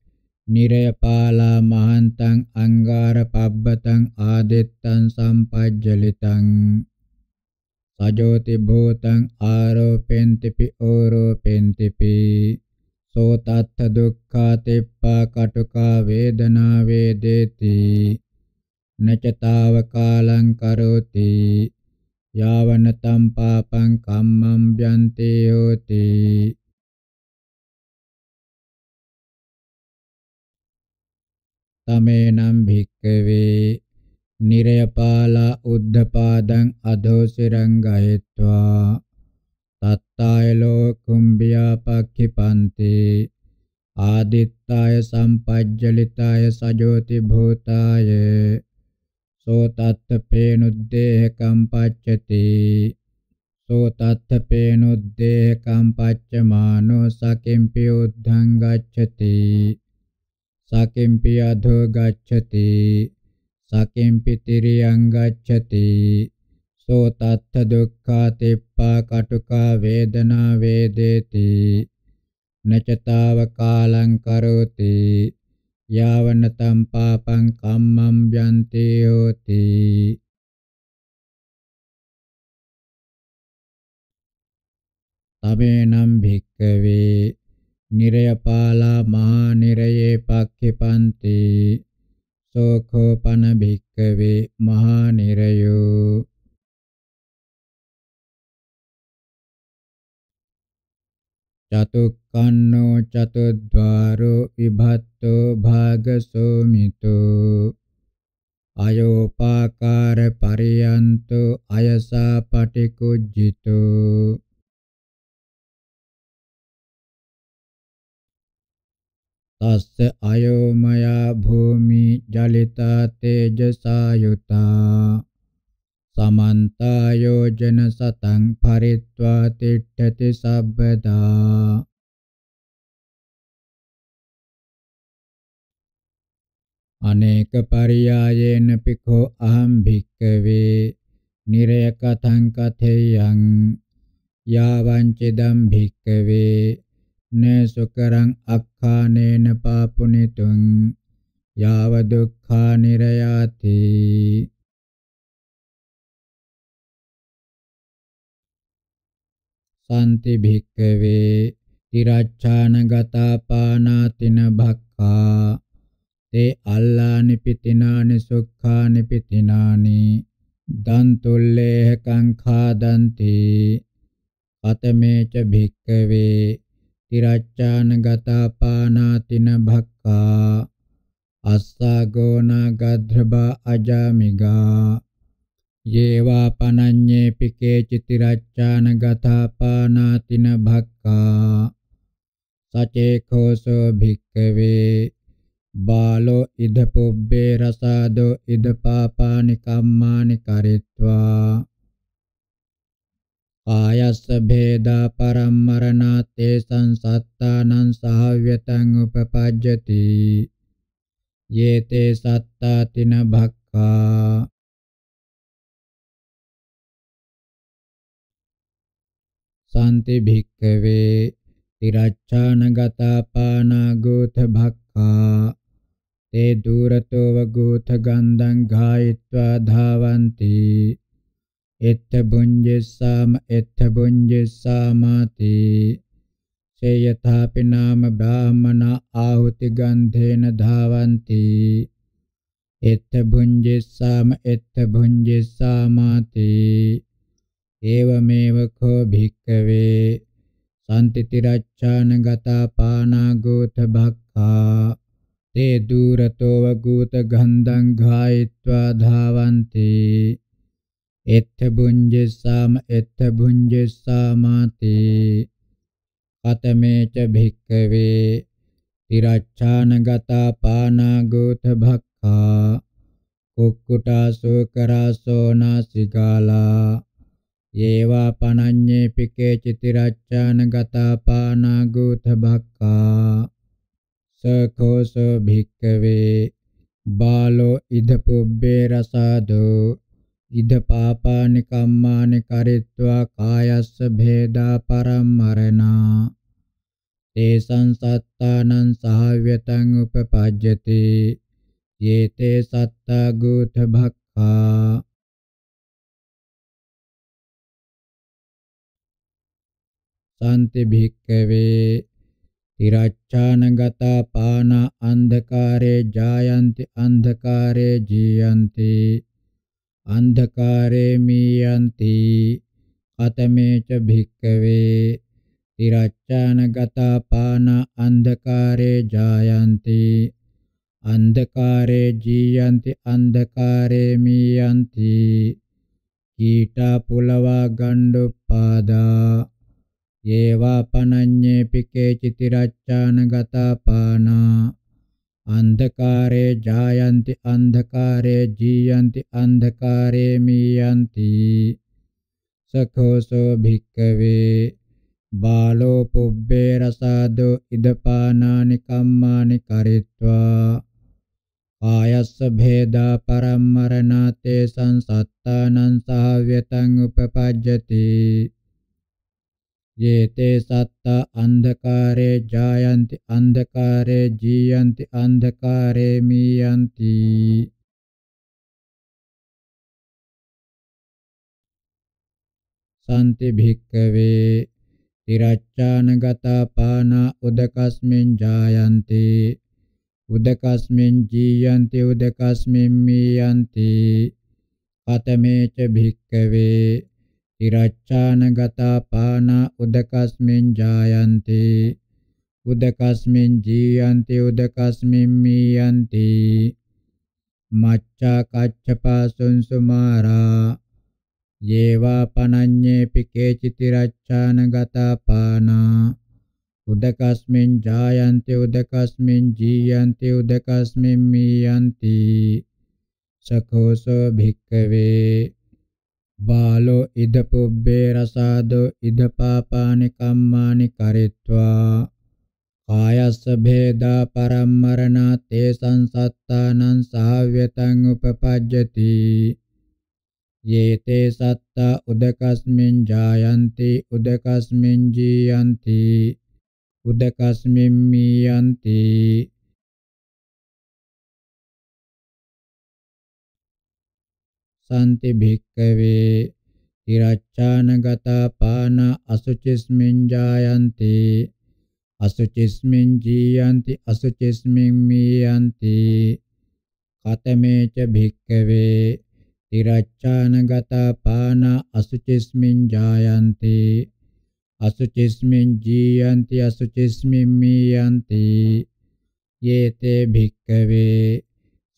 නිරයපාලා මහන්තං අංගාර පබ්බතං ආදෙත්තං සම්පජ්ජලිතං සජෝති භූතං ආරෝපෙන්තිපි ඕරෝපෙන්තිපි සෝතත්ථ දුක්ඛා තෙප්පා කටුකා වේදනා වේදේති නචතාව කාලං කරෝති යාවනතම් පාපං කම්මං භ්‍යන්තේ හෝති තමේනම් භික්කවේ නිරයපාලා උද්ධපාදං අධෝසිරං ගහෙත්වා තත්තාය ලෝකුම්බියා පක්ඛිපන්ති ආදිත්තාය සම්පජ්ජලිතාය සජෝති භූතාය සෝ තත්තපේනුද්දේහකම් පච්චති සෝ තත්තපේනුද්දේහකම් පච්චමානෝ සකිම්පි උද්ධං ගච්ඡති සකෙම්පි අධෝ ගච්ඡති සකෙම්පි තිරියං ගච්ඡති සෝ තත්ථ දුක්ඛා තෙප්පා කටුකා වේදනා වේදේති නචතාව කාලං කරෝති යාවනතම් පාපං කම්මං යන්ති හෝති තමේනම් භික්කවේ නිරයපාලා මහා නිරයේ පක්ඛිපන්ති සෝඛෝපන භික්කවේ මහා නිරයෝ චතුක්කන්නෝ චතුද්වාරෝ විභත්තෝ භාගසෝමිතෝ අයෝපාකාර පරියන්තෝ අයසා පටිකුජ්ජිතෝ තස්ස අයෝමයා භූමි ජලිතා තේජසායුතා සමන්තා යෝජන සතං පරිත්වා තිට්ඨති සබ්බදා අනේක පරියායේන පිඛෝ අහම් භික්කවේ නිරය කතං කතේයං යාවං චිදම් භික්කවේ ne sukarang akkhānena pāpunitun yāva dukkha nirayāti santi bhikkave tiracchāna gatā pānātina bhakkha te allāni pitināni sukkhaani pitināni dantulleh kankhadanti අතමේච භික්කවේ තිරච්ඡාන ගතා පානාතින භක්ඛා අස්සගෝනා ගද්‍රබා අජාමිගා යේවා පනඤ්ඤේ පිකේ චිතිරච්ඡාන ගතා පානාතින භක්ඛා සචේඛෝසෝ භික්ඛවේ බාලෝ ඉද පුබ්බේ රසාදෝ ඉද පාපානි කම්මානි කරිත්වා ආයස්ස භේදා පරම්මරණාතේ සංසත්තානං සහව්‍යතං උපපජ්ජති යේතේ සත්තා තින භක්ඛා සාන්ති භික්ඛවේ තිරච්ඡානගතා පානාගෝත භක්ඛා තේ දුරතෝ වගෝත ගන්ධං ගායित्वा ධාවಂತಿ එත්ත බුඤ්ජස්සාම එත්ත බුඤ්ජස්සාමාති සේ යථාපි නාම බ්‍රාහමනා ආහුති ගන්ධේන ධාවಂತಿ එත්ත භුඤ්ජස්සාම එත්ත භුඤ්ජස්සාමාති ඒවමේව කෝ භික්කවේ සම්තිති රච්ඡාන ගතා පානාගෝත භක්ඛා තේ දුරතෝ වගූත ගන්ධං ඝායत्वा ධාවಂತಿ එත්ථ බුඤ්ජස්සාම එත්ථ බුඤ්ජස්සාමාති අතමේච භික්ඛවේ තිරච්ඡානගතා පානාගෝත භක්ඛා කුක්කුටාසෝ කරාසෝ නාසිකාලා යේවා පනඤ්ඤේ පිකේ චිතිරච්ඡානගතා පානාගෝත භක්ඛා සඛෝසෝ භික්ඛවේ බාලෝ ඉද පුබ්බේ රසාදෝ ඉද පාපානි කම්මානි කරිත්වා කායස්ස භේදා පරම්මරණා තේසං සත්තානං සහව්‍යතං උපපජ්ජති යේතේ සත්තා ගෝත භක්ඛා සාන්ති භික්කවේ තිරච්ඡානගතා පාන අන්ධකාරේ ජායන්ති අන්ධකාරේ ජීයන්ති අන්ධකාරේ මීයන්ති අතමේච භික්කවේ තිරච්ඡානගතා පාන අන්ධකාරේ ජායන්ති අන්ධකාරේ ජීයන්ති අන්ධකාරේ මීයන්ති කීටා පුලවා ගණ්ඩුප්පාදා ඒවා පනඤ්ඤේ පිකේ චිතිරච්ඡානගතා පානා අන්ධකාරේ ජායන්ති අන්ධකාරේ ජීයන්ති අන්ධකාරේ මියන්ති සකෝසෝ භික්කවේ බාලෝ පුබ්බේ රසාදෝ ඉදපානානි කම්මානි කරිත්වා ආයස්ස භේදා පරම්මරණාතේ සංසත්තානං සහව්‍යතං උපපජ්ජති යේතේ සත්තා අන්ධකාරේ ජායන්ති අන්ධකාරේ ජීයන්ති අන්ධකාරේ මීයන්ති සන්ති භික්කවේ තිරච්ඡානගතා පානා උදකස්මින් ජායන්ති උදකස්මින් ජීයන්ති උදකස්මින් මීයන්ති අතමේච භික්කවේ තිරච්ඡානගතා පානා උදකස්මින් ජායන්ති උදකස්මින් ජීයන්ති උදකස්මින් මීයන්ති මච්ඡා කච්චපාසුන් සුමාරා යේවා පනඤ්ඤේ පිකේචි තිරච්ඡානගතා පානා උදකස්මින් ජායන්ති උදකස්මින් ජීයන්ති උදකස්මින් මීයන්ති සකෝසෝ භික්ඛවේ බාලෝ ඉද පුබ්බේ රසාදෝ ඉද පාපානි කම්මානි කරිත්වා කායස්ස භේදා පරම්මරණා තේ සංසත්තානං සාව්‍යතං උපපජ්ජති යේතේ සත්තා උදකස්මින් ජායන්ති උදකස්මින් ජීයන්ති උදකස්මින් මියන්ති සම්ති භික්කවේ තිරච්ඡානගතා පාන අසුචිස්මින් ජායන්ති අසුචිස්මින් ජීයන්ති අසුචිස්මින් මියන්ති කතමේච භික්කවේ තිරච්ඡානගතා පාන අසුචිස්මින් ජායන්ති අසුචිස්මින් ජීයන්ති අසුචිස්මින් මියන්ති යේතේ භික්කවේ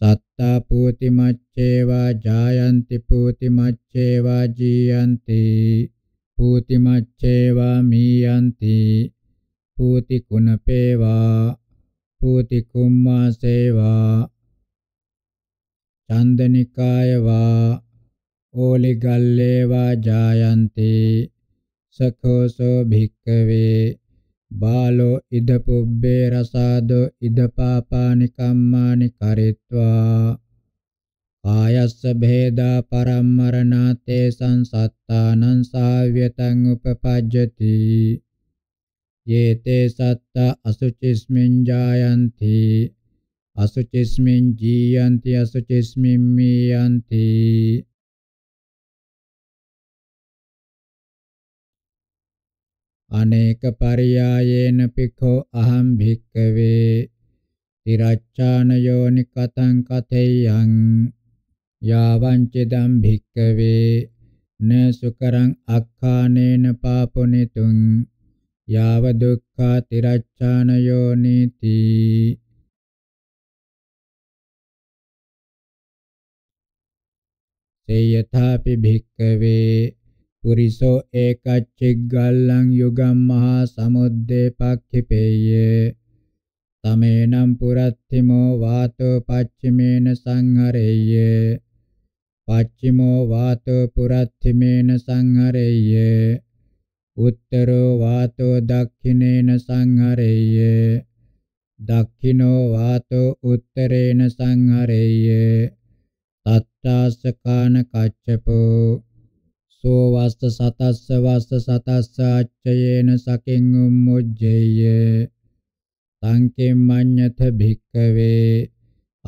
සත්තා පූති මච්චේවා ජායන්ති පූති මච්චේවා ජීයන්ති පූති මච්චේවා මීයන්ති පූති කුණපේවා පූති කුම්මාසේවා චන්දනිකායවා ඕලිගල්ලේවා ජායන්ති සකෝසෝ භික්කවේ බාලෝ ඉද පුබ්බේ රසාදෝ ඉද පාපානි කම්මානි කරිත්වා ආයස්ස භේදා පරම්මරණාතේ සංසත්තානං සාව්‍යතං උපපජ්ජති යේතේ සත්ත අසුචිස්මින් ජායන්ති අසුචිස්මින් ජීයන්ති අසුචිස්මින් මියන්ති අනේක පරියායේන පිඛෝ අහං භික්කවේ තිරච්ඡාන යෝනි කතං කතේයං යාවංචිදම් භික්කවේ න සුකරං අක්ඛානේන පාපුනිතුං යාව දුක්ඛා තිරච්ඡාන යෝනිති සේයථාපි භික්කවේ පුරිසෝ ඒකච්චිග්ගල්ලං යුගම් මහා සමුද්දේ පක්ඛිපේය තමේනම් පුරත්තිමෝ වාතෝ පච්චිමේන සංහරෙය්‍ය පච්චිමෝ වාතෝ පුරත්තිමේන සංහරෙය්‍ය උත්තරෝ වාතෝ දක්ඛිනේන සංහරෙය්‍ය දක්ඛිනෝ වාතෝ උත්තරේන සංහරෙය්‍ය තත්තාසකාන කච්චපෝ සෝ වස්ස සතස්ස වස්ස සතස්ස අච්චයේන සකින් උම්මුජ්ජේය සංකේ මඤ්ඤත භික්කවේ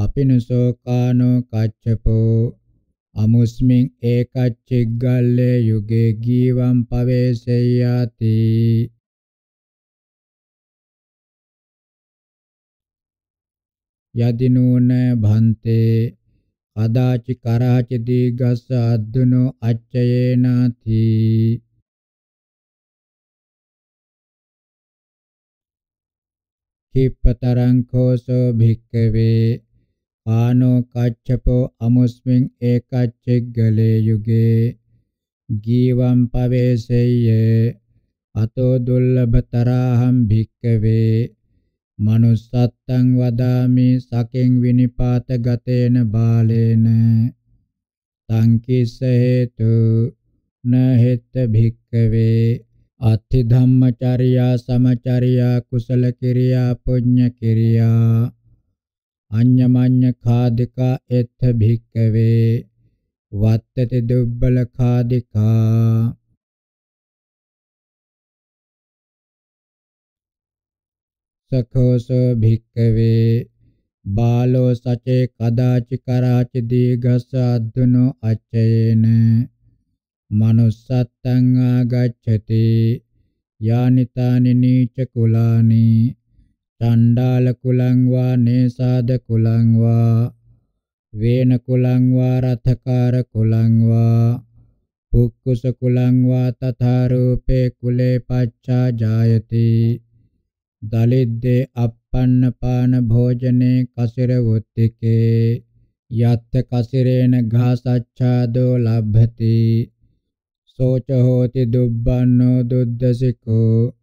අපිනසෝ කානෝ කච්චපෝ අමුස්මින් ඒකච්චිග්ගල්ලේ යුගේ ගීවම් පවේසෙය්‍යාති යදිනෝන භන්තේ අදාචි කරාචි දීගස්ස අද්දුනු අච්චයේනාති කිප්පතරං කෝසෝ භික්කවේ පානෝ කච්චපෝ අමුස්මින් ඒකච්චෙග්ගලේ යුගේ ගීවම් පවේසෙය්‍ය අතෝ දුර්ලභතරාහම් භික්කවේ manussත්තං වදාමි සකෙන් විනිපාත ගතේන බාලේන සංකිස්ස හේතු නහෙත්ත භික්කවේ අත්ථි ධම්මචර්යා සමචර්යා කුසල කිරියා පුඤ්ඤ කිරියා අඤ්ඤමඤ්ඤ khādika එත්ථ භික්කවේ වත්තති දුබ්බල khādika සකෝසෝ භික්කවේ බාලෝ සචේ කදාචි කරාචි දීඝස අද්දුනෝ අච්චයේන manussත්තං ආගච්ඡති යානිතානි නීච කුලානි චණ්ඩාල කුලං වා නේසාද කුලං වා වේන කුලං වා රථකාර කුලං වා පුක්කුස කුලං වා තථා රූපේ කුලේ පච්චා ජායති දලිද්දේ අප්පන්න පාන භෝජනේ කසිර වුත්තිකේ යත්ත කසිරේන ඝාසච්ඡාදෝ ලබ්භති සෝච හෝති දුබ්බන්නෝ දුද්දසිකෝ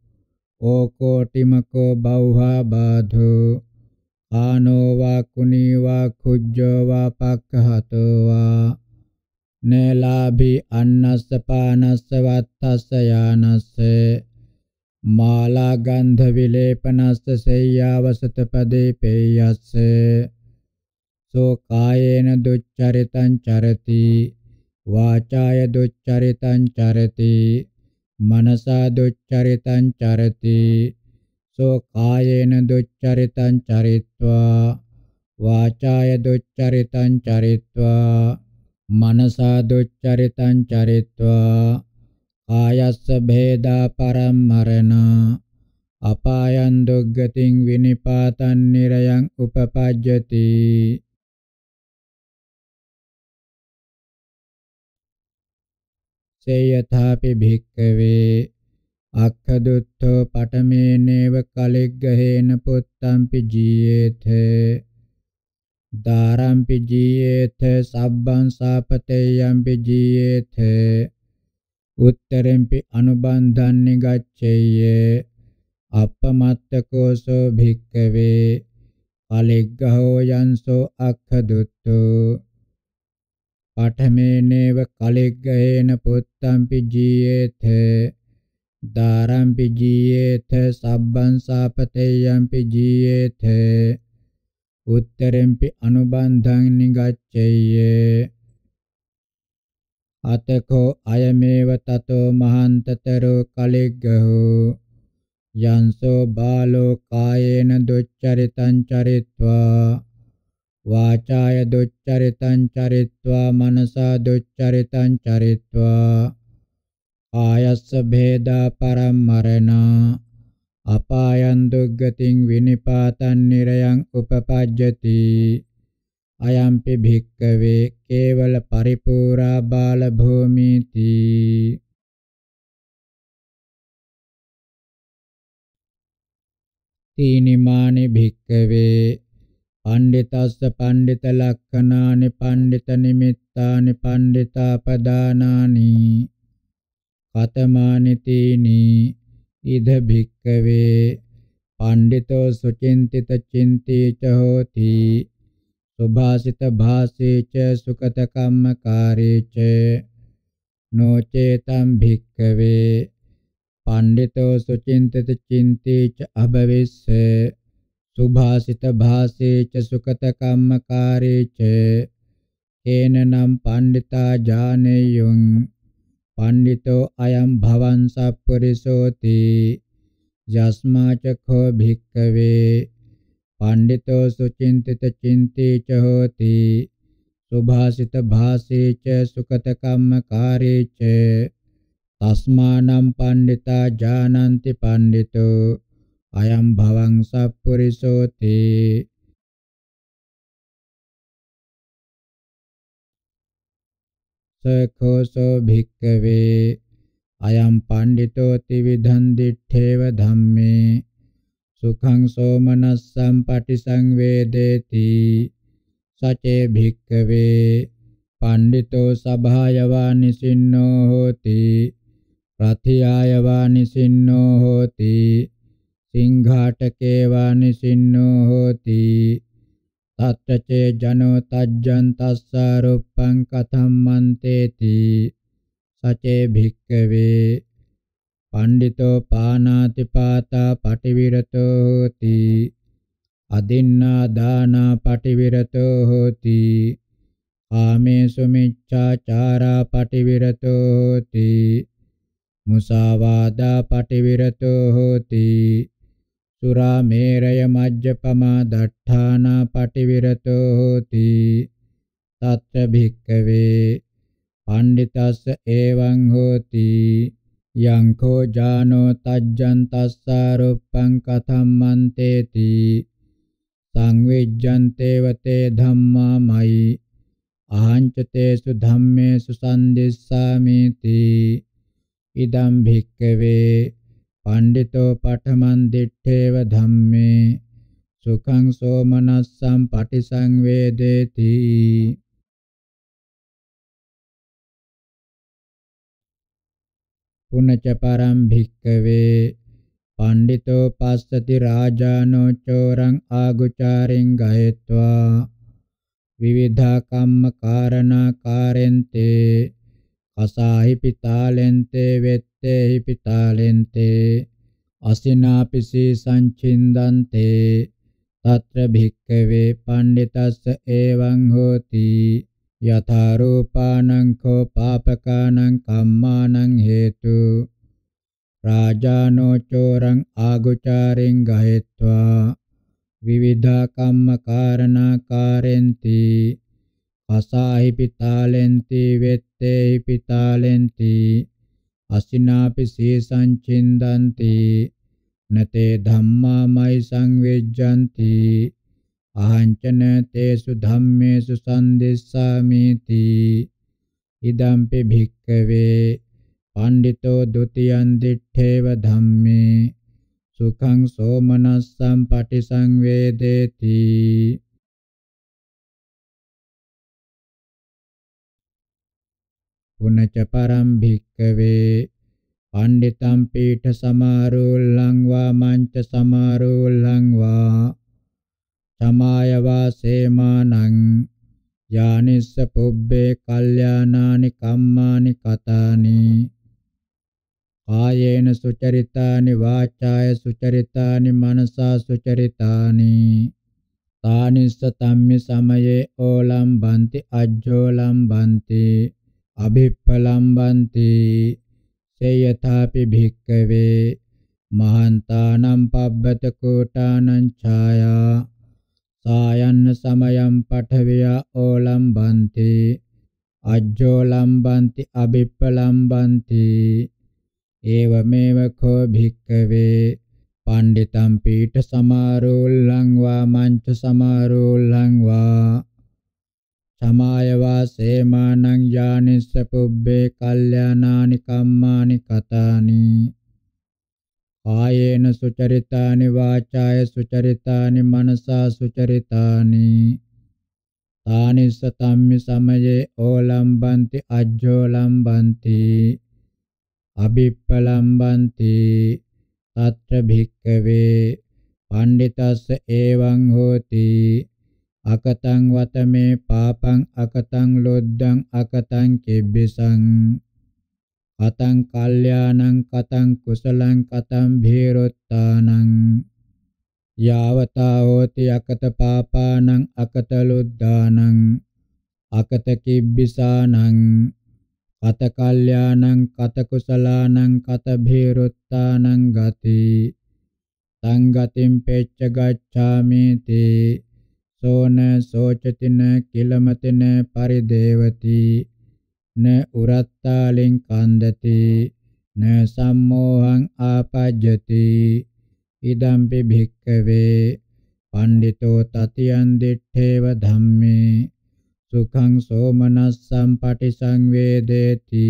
ඕකෝටිමකෝ බෞහා බාධෝ ආනෝ වා කුණී වා කුජ්ජෝ වා පක්ඛහතෝ වා නේලාභි අන්නස්ස පානස්ස වත්තස්ස යානස්ස මාලා ගන්ධ විලේපනස්ස සේයාවසත පදේ පේයස්ස සෝ කායේන දුච්චරිතං චරති වාචාය දුච්චරිතං චරති මනසා දුච්චරිතං චරති සෝ කායේන දුච්චරිතං චරිत्वा වාචාය දුච්චරිතං චරිत्वा මනසා දුච්චරිතං චරිत्वा කායස්ස භේදා පරම්මරණ අපායන් දුග්ගතින් විනිපාතන් නිරයන් උපපජ්ජති සේයථාපි භික්කවේ අක්ඛදුත්තෝ පඨමේනේව කලෙග්ගහේන පුත්තම්පි ජීයේත දාරම්පි ජීයේත සබ්බං සාපතේයම්පි ජීයේත උත්තරෙම්පි අනුබන්ධන්නේ ගච්ඡෙය්‍ය අපමත්තකෝසෝ භික්කවේ පලෙග්ගහෝ යන්සෝ අක්ඛදුත්තෝ පඨමේනේව කලෙග්ගහේන පුත්තම්පි ජීයේත දාරම්පි ජීයේත සබ්බං සාපතේයම්පි ජීයේත උත්තරෙම්පි අනුබන්ධං නිගච්ඡෙය්‍ය අතකෝ අයමේව තතෝ මහන්තතරෝ කලිග්ගහෝ යන්සෝ බාලෝ කායේන දුච්චරිතං චරිत्वा වාචාය දුච්චරිතං චරිत्वा මනසා දුච්චරිතං චරිत्वा ආයස්ස භේදා පරම්මරණා අපායන් දුග්ගතින් විනිපාතන් නිරයන් උපපජ්ජති අයම්පි භික්කවේ කේවල පරිපූරා බාල භූමීති තීනිමානි භික්කවේ පණ්ඩිතස්ස පණ්ඩිත ලක්ඛනානි පණ්ඩිත නිමිත්තානි පණ්ඩිතාපදානානි කතමානි තීනි ඉද භික්කවේ පණ්ඩිතෝ සුචින්තිත චින්තේච හෝති සුභාසිත භාසීච සුකත කම්මකාරීච නොචේතම් භික්ඛවේ පණ්ඩිතෝ සුචින්තිත චින්තිච අභවිස්ස සුභාසිත භාසීච සුකත කම්මකාරීච හේනනම් පණ්ඩිතා ඥානෙයුං පණ්ඩිතෝ අයම් භවං සප්පරිසෝති යස්මාච කෝ භික්ඛවේ පණ්ඩිතෝ සුචින්තිත චින්තේ ච හෝති සුභාසිත භාසේ ච සුකත කම්මකාරේ ච තස්මානම් පණ්ඩිතා ජානන්ති පණ්ඩිතෝ අයම් භවං සප්පුරිසෝති සඛෝසෝ භික්ඛවේ අයම් පණ්ඩිතෝති විධන් දිත්තේව ධම්මේ සුඛං සෝමනස්සම් පටිසංවේදේති සචේ භික්ඛවේ පණ්ඩිතෝ සභායවා නිසින්නෝ හෝති රතියායවා නිසින්නෝ හෝති සිංඝාටකේවා නිසින්නෝ හෝති තත්තචේ ජනෝ තජ්ජන් තස්සාරුප්පං කතම්මන්තේති සචේ භික්ඛවේ පණ්ඩිතෝ පානාති පාතා පටිවිරතෝ හෝති අදින්නා දානා පටිවිරතෝ හෝති ආමේසු මිච්ඡාචාරා පටිවිරතෝ හෝති මුසාවාදා පටිවිරතෝ හෝති සුරා මේරය මජ්ජපමා දට්ඨානා පටිවිරතෝ හෝති තත්ත්‍ය භික්කවේ පණ්ඩිතස්ස එවං හෝති yang ko jano tajjan tassa ruppang kathamman teti සංවිජ්ජන්තේ වතේ ධම්මාමයි අහංච තේසු ධම්මේසු සම්දිස්සාමිති ඉදම් භික්කවේ පණ්ඩිතෝ පඨමන් දිත්තේව ධම්මේ සුඛං සෝමනස්සම් පටිසංවේදේති පුනච පරම් භික්කවේ පණ්ඩිතෝ පස්සති රාජානෝ චෝරං ආගුචාරින් ගයත්වා විවිධා කම්ම කාරණා කාරෙන්තේ කසාහි පිතාලෙන්තේ වෙත්තේහි පිතාලෙන්තේ අසිනාපිසී සංචින්දන්තේ తత్ర භික්කවේ පණ්ඩිතස්ස එවං හෝති යථා රූපානං කෝ පාපකානං කම්මානං හේතු රාජානෝ චෝරං ආගුචාරෙන් ගහෙත්වා විවිධා කම්ම කාරණාකාරෙන්ති අසාහි පිතාලෙන්ති වෙත්තේහි පිතාලෙන්ති අසිනාපි සීසං චින්දන්ති නතේ ධම්මාමයි සංවේජ්ජಂತಿ ආංචන තේසු ධම්මේසු සම්දිස්සාමිති ඉදම්පි භික්කවේ පණ්ඩිතෝ ဒ ුතියං දිත්තේව ධම්මේ සුඛං සෝමනස්සම් පටිසංවේදේති පුනච පරම් භික්කවේ පණ්ඩිතම් පීඨ සමාරෝල්ලං වා මංච සමාරෝල්ලං වා තමාය වාසේමානං යානිස්ස පුබ්බේ කල්යාණානි කම්මානි කතානි කායේන සුචරිතානි වාචාය සුචරිතානි මනසා සුචරිතානි තානිස්ස තම්මි සමයේ ඕලම්බන්ති අජ්ජෝලම්බන්ති අභිප්පලම්බන්ති සේයථාපි භික්කවේ මහන්තානම් පබ්බත කෝටානං ඡායා සායන්න සමයම් පඨවියා ඕලම්බන්ති අජ්ජෝ ලම්බන්ති අබිප්පලම්බන්ති ඒවමේව කෝ භික්කවේ පණ්ඩිතම් පීඨ සමාරෝල්ලං වා මංච සමාරෝල්ලං වා සමාය වාසේ මානං ඥානිස්ස පුබ්බේ කල්යානානි කම්මානි කතානි ආයේන සුචරිතානි වාචාය සුචරිතානි මනසා සුචරිතානි තානි සතම්මි සමයේ ඕලම්බන්ති අජ්ජෝලම්බන්ති අබිප්පලම්බන්ති తත්‍ර භික්කවේ පණ්ඩිතස්ස එවං හෝති අකතං වතමේ පාපං අකතං ලොද්දං අකතං කිබ්බිසං කතං කල්යාණං කතං කුසලං කතං භීරොත්තානං යාවතා හෝති අකත පාපානං අකත ලුද්ධානං අකත කිබ්බිසානං කත කල්යාණං කත කුසලානං කත භීරොත්තානං ගති තං ගතින් පෙච්ච ගච්ඡාමි තේ සෝන සෝචතින කිලමතින පරිදේවති න උරත්තාලින් කන්දති න සම්මෝහං ආපජ්ජති ඉදම්පි භික්කවේ පණ්ඩිතෝ තතියන් දිත්තේව ධම්මේ සුඛං සෝමනස්සම් පටිසංවේදේති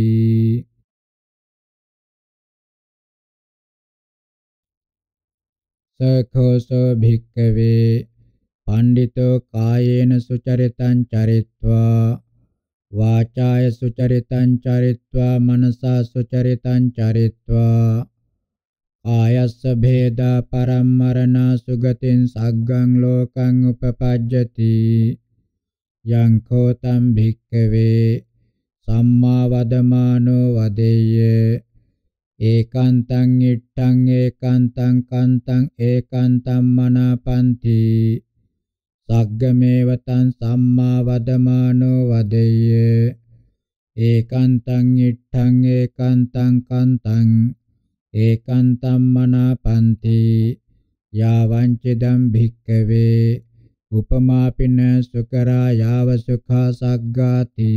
සඛෝසෝ භික්කවේ පණ්ඩිතෝ කායේන සුචරිතං චරිත්වා वाचाय सुचरितं चरित्वा मनसा सुचरितं चरित्वा कायस्स भेद परं मरणं सुगतिं सग्गं लोकं उपपद्यति යං කෝතම් භික්ඛවේ සම්මා වදමානෝ වදෙය්‍ය ඒකාන්තං ඉට්ඨං ඒකාන්තං කන්තං ඒකාන්තං මනාපන්ති සග්ගමේවතං සම්මා වදමානෝ වදෙය්‍ය ඒකාන්තං ඉට්ඨං ඒකාන්තං කන්තං ඒකාන්තම් මනාපන්ති යාවංචිදම් භික්කවේ උපමාපින සුකරා යාව සුඛා සග්ගාති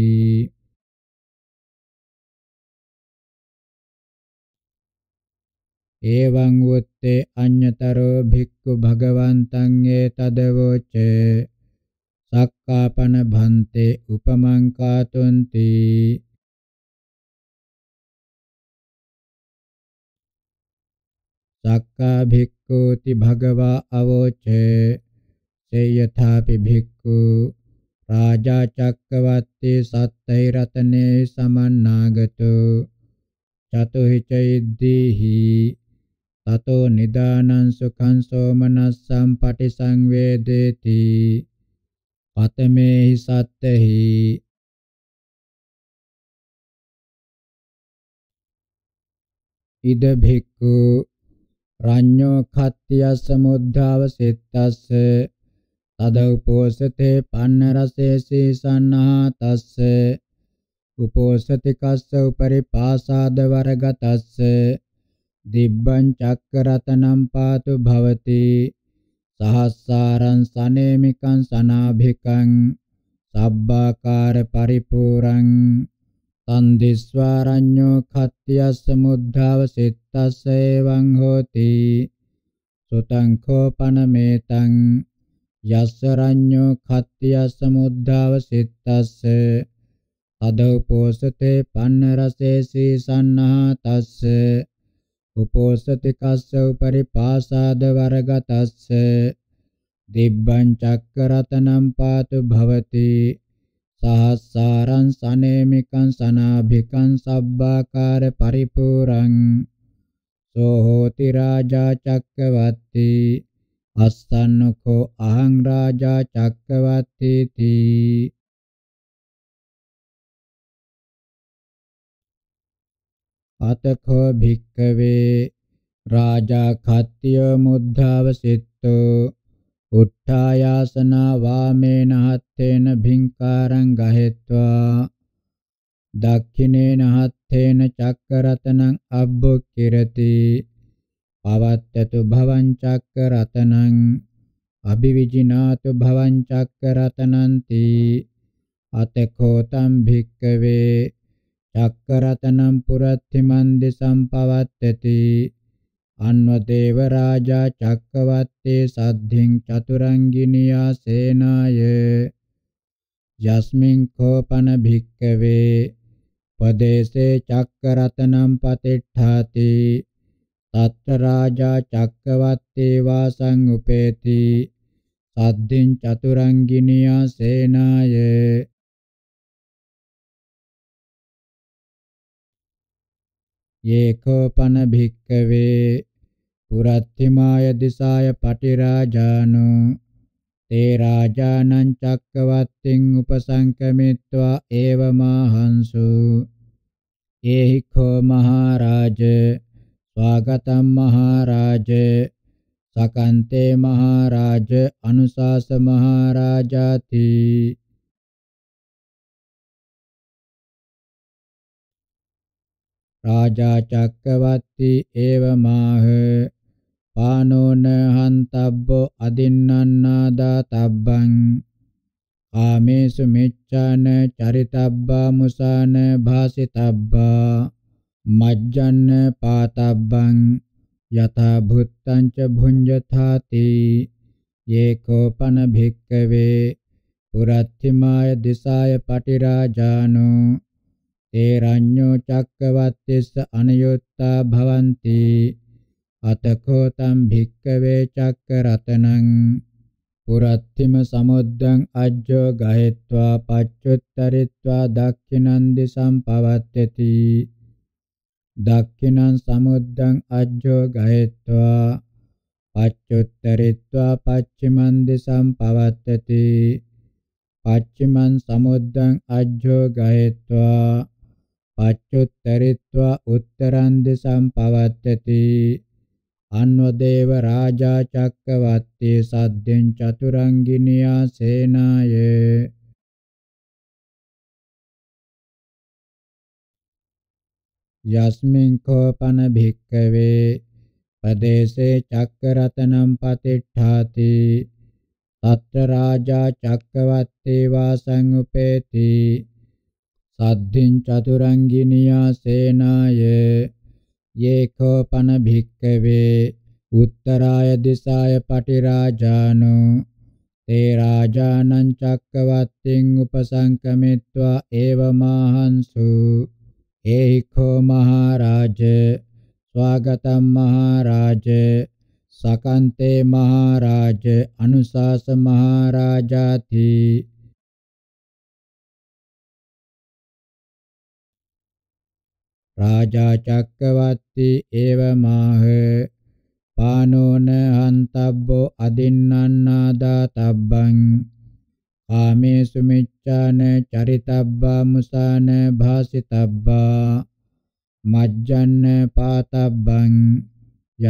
Evaṁ utte aññataro bhikkhu bhagavantaṁ etadavoce sakkāpana bhante upamaṁ kātonti sakkā bhikkhu ti bhagavā avoce seyyathāpi bhikkhu rājā cakkavatti satthay ratane samannāgato catuhi caiddihi තතෝ නිදානං සුඛං සෝමනස්සං පටිසංවේදේති පතමේහි සත්තෙහි ඉද භික්ඛු රඤ්ඤෝ කත්ත්‍ය සමුද්ධාව සිත්තස්ස තද උපෝසතේ පන්න රසේ සීසන්නහතස්ස උපෝසති කස්ස උපරි පාසාද වරගතස්ස දිබ්බං චක්කරතනම් පාතු භවති සහස්සාරං සනේමිකං සනාභිකං සබ්බාකාර පරිපූර්ණං තන්දිස්වාරඤ්ඤෝ කත්තියස්ස මුද්ධාව සිත්තස්ස එවං හෝති සුතං කෝපනමේතං යස්ස රඤ්ඤෝ කත්තියස්ස මුද්ධාව සිත්තස්ස අදෝපෝසතේ පන්න රසේසී සන්නහතස්ස උපෝසති කස්ස උපරිපාසාද වරගතස්ස දිබ්බං චක්කරතනම් පාතු භවති සහස්සාරං සනේමිකං සනාභිකං සබ්බාකාර පරිපූරං සෝ හෝති රාජා චක්කවත්ති අස්සන්නකෝ අහං රාජා චක්කවත්ති තී අතඛෝ භික්ඛවේ රාජා කත්තිය මුද්ධාවසිට්ඨෝ උත්ථායාසන වාමේන හත්තේන භින්කාරං ගහෙත්වා දක්ඛිනේන හත්තේන චක්කරතනං අබ්බොක්කිරති පවත්තතු භවං චක්කරතනං අභිවිජිනාතු භවං චක්කරතනන්ති අතඛෝ තම් භික්ඛවේ චක්කරතනම් පුරත්තිමන්දි සම්පවත්තති අන්වදේව රාජා චක්කවත්තේ සද්ධින් චතුරංගිනියා සේනාය යස්මින් කෝපන භික්කවේ පදේසේ චක්කරතනම් පතිට්ඨාති තත්ත රාජා චක්කවත්තේ වාසං උපේති සද්ධින් චතුරංගිනියා සේනාය යේකෝපන භික්කවේ පුරත්තිමාය දිසාය පටිරාජානු තේ රාජානං චක්කවත්තින් උපසංකමිත්වා ඒවමාහංසු ඒහි කෝ මහරජ ස්වාගතම් මහරජ සකන්තේ මහරජ අනුසාස මහරජාති රාජා චක්කවත්ති ඒවමාහ පානෝන හන්තබ්බෝ අදින්නන්නාදා තබ්බං ආමේසු මෙච්ඡාන චරිතබ්බා මුසාන භාසිතබ්බා මජ්ජන්න පාතබ්බං යතා භුත්තං ච භුඤ්ජථාති යේකෝපන භික්කවේ පුරත්තිමාය දිසාය පටිරාජානෝ තේ රඤ්ඤෝ චක්කවත්තේස අනයොත්තා භවಂತಿ අතකෝ තම් භික්කවේ චක්ක රතනං පුරත්තිම සමුද්දං අජ්ජෝ ගහෙත්වා පච්චුත්තරිත්වා දක්ඛිනං දිසං පවත්තේති දක්ඛිනං සමුද්දං අජ්ජෝ ගහෙත්වා පච්චුත්තරිත්වා පච්චිමන් දිසං පවත්තේති පච්චිමන් සමුද්දං අජ්ජෝ ගහෙත්වා පච්චුත්තරිත්වා උත්තරං දිසං පවත්තති අන්වදේව රාජා චක්කවත්තේ සද්දෙන් චතුරංගිනියා සේනාය යස්මින් කෝපන භික්කවේ පදේසේ චක්කරතනම් පතිට්ඨාති తత్ర రాజా చక్రవర్తి వాసంగుపేతి සද්ධින් චතුරංගිනියා සේනාය ඒකෝපන භික්කවේ උත්තරාය දිසාය පටිරාජානෝ තේ රාජානං චක්කවත්තින් උපසංකමිත්වා ඒවමාහංසු ඒහිඛෝ මහරජ ස්වාගතම් මහරජ සකන්තේ මහරජ අනුසාස මහරජාති රාජා චක්කවත්ති ඒවමාහ පානෝන හන්තබ්බෝ අදින්නන්නා දාතබ්බං කාමේසු මිච්ඡාන චරිතබ්බා මුසාන භාසිතබ්බා මජ්ජන්න පාතබ්බං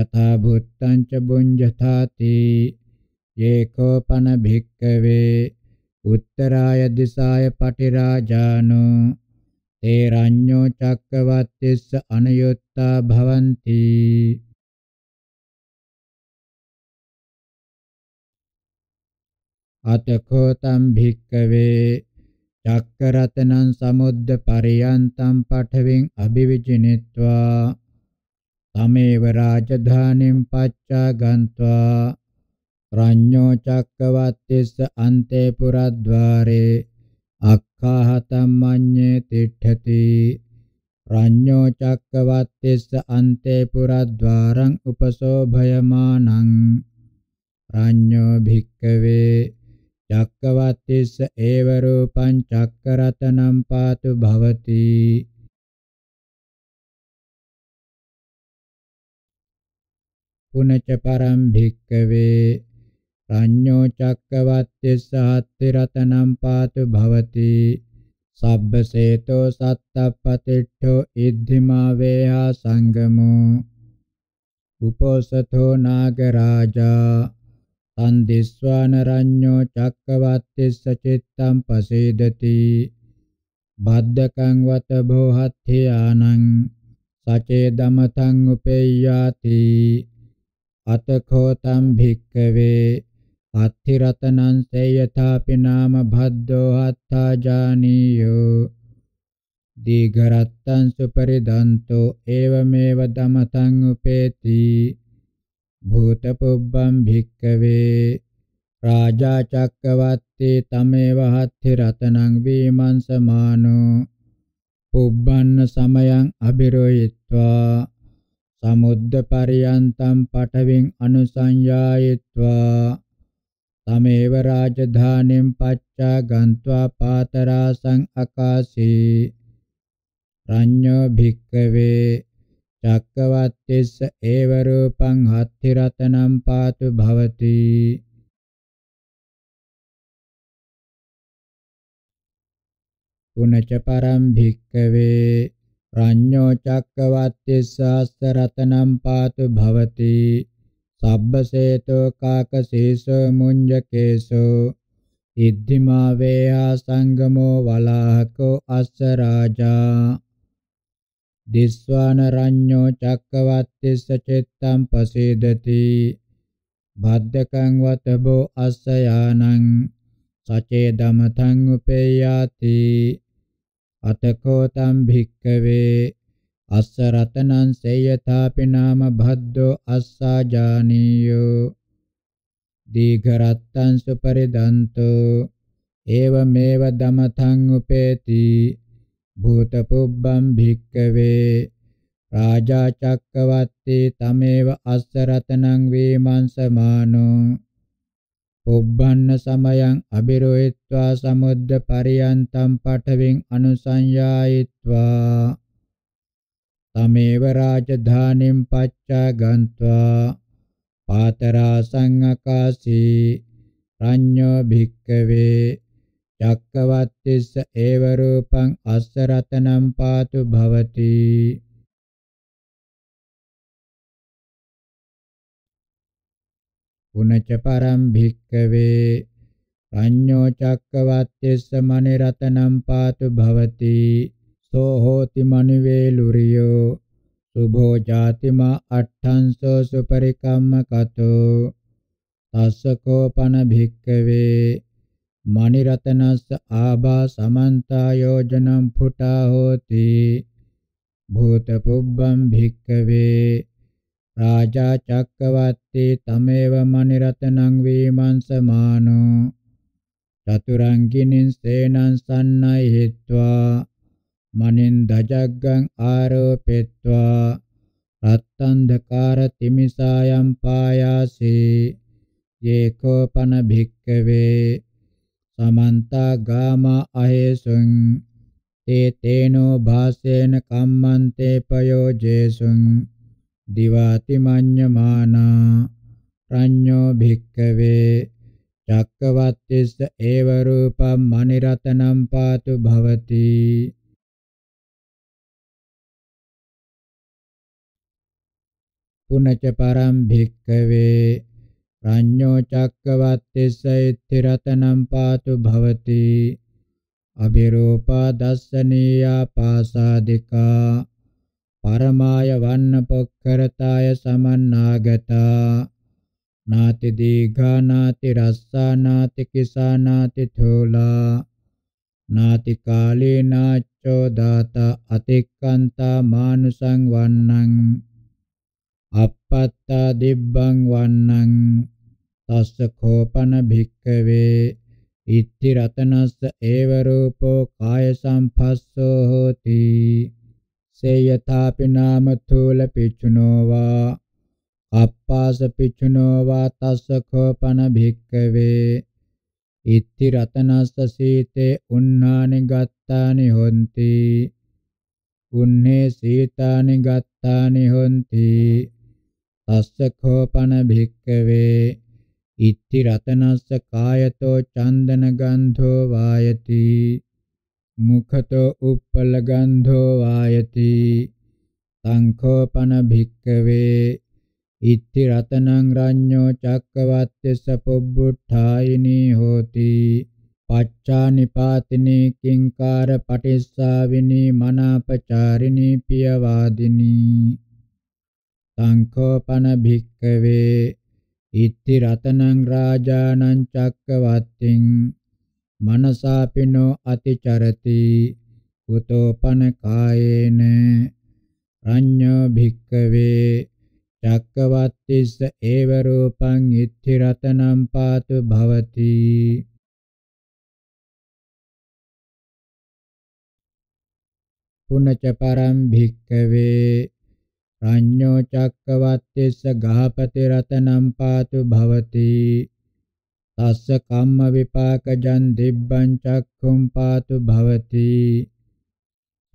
යථා භුත්තං ච බුඤ්ජතාති ඒකෝ පන භික්කවේ උත්තරාය දිසාය පටිරාජානෝ තේ රඤ්ඤෝ චක්කවත්තිස්ස අනයොත්තා භවಂತಿ අතකෝ තම් භික්කවේ චක්කරතනං සමුද්ද පරියන්තම් පඨවෙන් අභිවිජිනිත්වා තමේව රාජධානිම් පච්චා ගන්त्वा රඤ්ඤෝ චක්කවත්තිස්ස අන්තේ පුරද්්වාරේ කාහතම් මඤ්ඤේ තිට්ඨති රඤ්ඤෝ චක්කවත්තිස්ස අන්තේ පුරද්වාරං උපසෝභයමානං රඤ්ඤෝ භික්කවේ චක්කවත්තිස්ස ඒව රූපං චක්කරතනම් පාතු භවති පුනච පරම් භික්කවේ රඤ්ඤෝ චක්කවත්තෙස්ස හත්ති රතනම් පාතු භවති සබ්බසේතෝ සත්තප්පතිට්ඨෝ ඉද්ධිමා වේහා සංගමෝ උපෝසතෝ නාගරාජා තන්දිස්වාන රඤ්ඤෝ චක්කවත්තෙස්ස චිත්තම් පසේදති බද්දකං වත භෝහත්ථි ආනං සචේදමතං උපේයාති අතඛෝ තම් භික්ඛවේ අත්ථිරතනං සේයථාපි නාම භද්දෝ අත්ථා ජානීයෝ දීඝරත්තං සුපරිදන්තෝ එවමෙව දමතං උපේති භූතපුබ්බං භික්කවේ රාජා චක්කවත්තේ තමේව හත්ථිරතනං වීමං සමානෝ පුබ්බන්න සමයං අබිරෝයිත්වා සමුද්ද පරියන්තම් පටවින් අනුසංයායිත්වා तमेव राजधानीं पच्चा गन्त्वा पातरासं अकाशी प्रज्ञो भिक्खवे චක්කවත්තිස්ස ඒව රූපං හත්ති රතනම් පාතු භවති පුනච පරම් භික්කවේ ප්‍රඥෝ චක්කවත්තිස්ස අස්ස රතනම් පාතු භවති සබ්බසේතෝ කාකසීසෝ මුඤ්ජකේසෝ ඉද්ධිමා වේයා සංගමෝ වලාහකෝ අස්ස රාජා දිස්වාන රඤ්ඤෝ චක්කවත්තිස්ස චිත්තම් පසීදති භද්දකං වතබෝ අස්ස යානං සචේදමතං උපේයාති අතකෝ තම් භික්කවේ අස්ස රතනං සේයථාපි නාම භද්දෝ අස්සා ජානීයෝ දීඝ රත්තං සුපරිදන්තෝ එවමෙව දමතං උපේති භූත පුබ්බං භික්කවේ රාජා චක්කවත්තේ තමේව අස්ස රතනං වේමංසමානෝ පුබ්බන්න සමයං අබිරෝහිත්වා සමුද්ද පරියන්තම් පඨවින් අනුසංයායිත්වා तमेव राजधानीं पच्च गन्त्वा पातरासङ्गकाशी रञ्यो भिक्कवे චක්කවත්තිස්ස ඒව රූපං අස්ස රතනම් පාතු භවති පුනච පරම් භික්කවේ රඤ්ඤෝ චක්කවත්තිස්ස මනි රතනම් පාතු භවති සෝ හෝති මනිවේලුරියෝ සුභෝ ජාතිම අට්ඨංසෝ සුපරිකම්මකතෝ තස්සකෝපන භික්කවේ මනිරතනස්ස ආභා සමන්තා යෝජනම් පුටා හෝති භූත පුබ්බම් භික්කවේ රාජා චක්කවත්තේ තමේව මනිරතනං වීමංසමානෝ චතුරංගිනින් සේනං සන්නයි හිත්වා මනෙන් දජග්ගං ආරෝපෙත්වා රත්තන්ධකාර තිමිසායම් පායාසේ ඒකෝපන භික්කවේ සමන්ත ගාම අහේසුං තේ තේනෝ භාසේන කම්මන්තේ පයෝජේසුං දිවාති මඤ්ඤමානා ප්‍රඤ්ඤෝ භික්කවේ චක්කවත්තිස්ස ඒව රූපම් මනිරතනම් පාතු භවති පුනච පරම් භික්ඛවේ රඤ්ඤෝ චක්කවත්තේස ඉත්‍තිරතනම් පාතු භවති අභිරූපා දස්සනීයා පාසාදිකා පරමාය වන්න පොක්කරතාය සමන්නාගතා නාති දීඝා නාති රස්සා නාති කිසා නාති තෝලා නාති කාලේ නාච්චෝ දාත අතික්කන්තා මානුසං වන්නං අප්පත්තා දිබ්බං වන්නං තස්ස කෝපන භික්කවේ ඉත්‍ති රතනස්ස ඒව රූපෝ කාය සම්පස්සෝ හෝති සේයථාපි නාම තුල පිච්චුනෝ වා අප්පාස පිච්චුනෝ වා තස්ස කෝපන භික්කවේ ඉත්‍ති රතනස්ස සීතේ උන්නානි ගත්තානි හොಂತಿ උන්නේ සීතානි ගත්තානි හොಂತಿ තස්ස කෝපන භික්කවේ ඉති රතනස්ස කායතෝ චන්දන ගන්ධෝ වායති මුඛතෝ උප්පල ගන්ධෝ වායති සංඛෝපන භික්කවේ ඉති රතනං රඤ්ඤෝ චක්කවත්තේ සපොබ්බුඨායිනී හෝති පච්චානිපාතිනී කිංකාර පටිස්සාවිනී මනාපචාරිනී පියවාදිනී සංකෝපන භික්කවේ ඉති රතනං රාජානං චක්කවත්තිං මනසාපිනෝ අතිචරති කුතෝපන කායේන රඤ්ඤෝ භික්කවේ චක්කවත්තිස්ස ඒව රූපං ඉති රතනං පාතු භවති පුනච පරම් භික්කවේ රඤ්ඤෝ චක්කවත්තේස ගහපති රතනම් පාතු භවති තස්ස කම්ම විපාකජන් දිබ්බං චක්ඛුම් පාතු භවති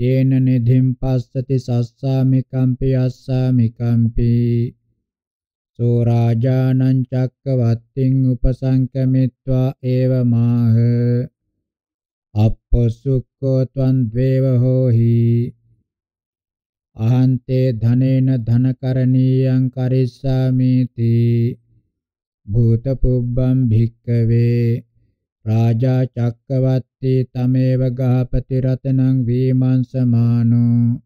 යේන නිධිම් පස්සති සස්සාමි කම්පි අස්සාමි කම්පි සෝ රාජානං චක්කවත්තිං උපසංකමිත්වා ඒව මාහ අප්පොසුක්කෝ ත්වං ද්වේව හෝහි අහන්තේ ධනේන ධනකරණීයං කරිස්සාමිති භූත පුබ්බම් භික්කවේ රාජා චක්කවත්ති තමේව ගහපති රතනං වීමංසමානෝ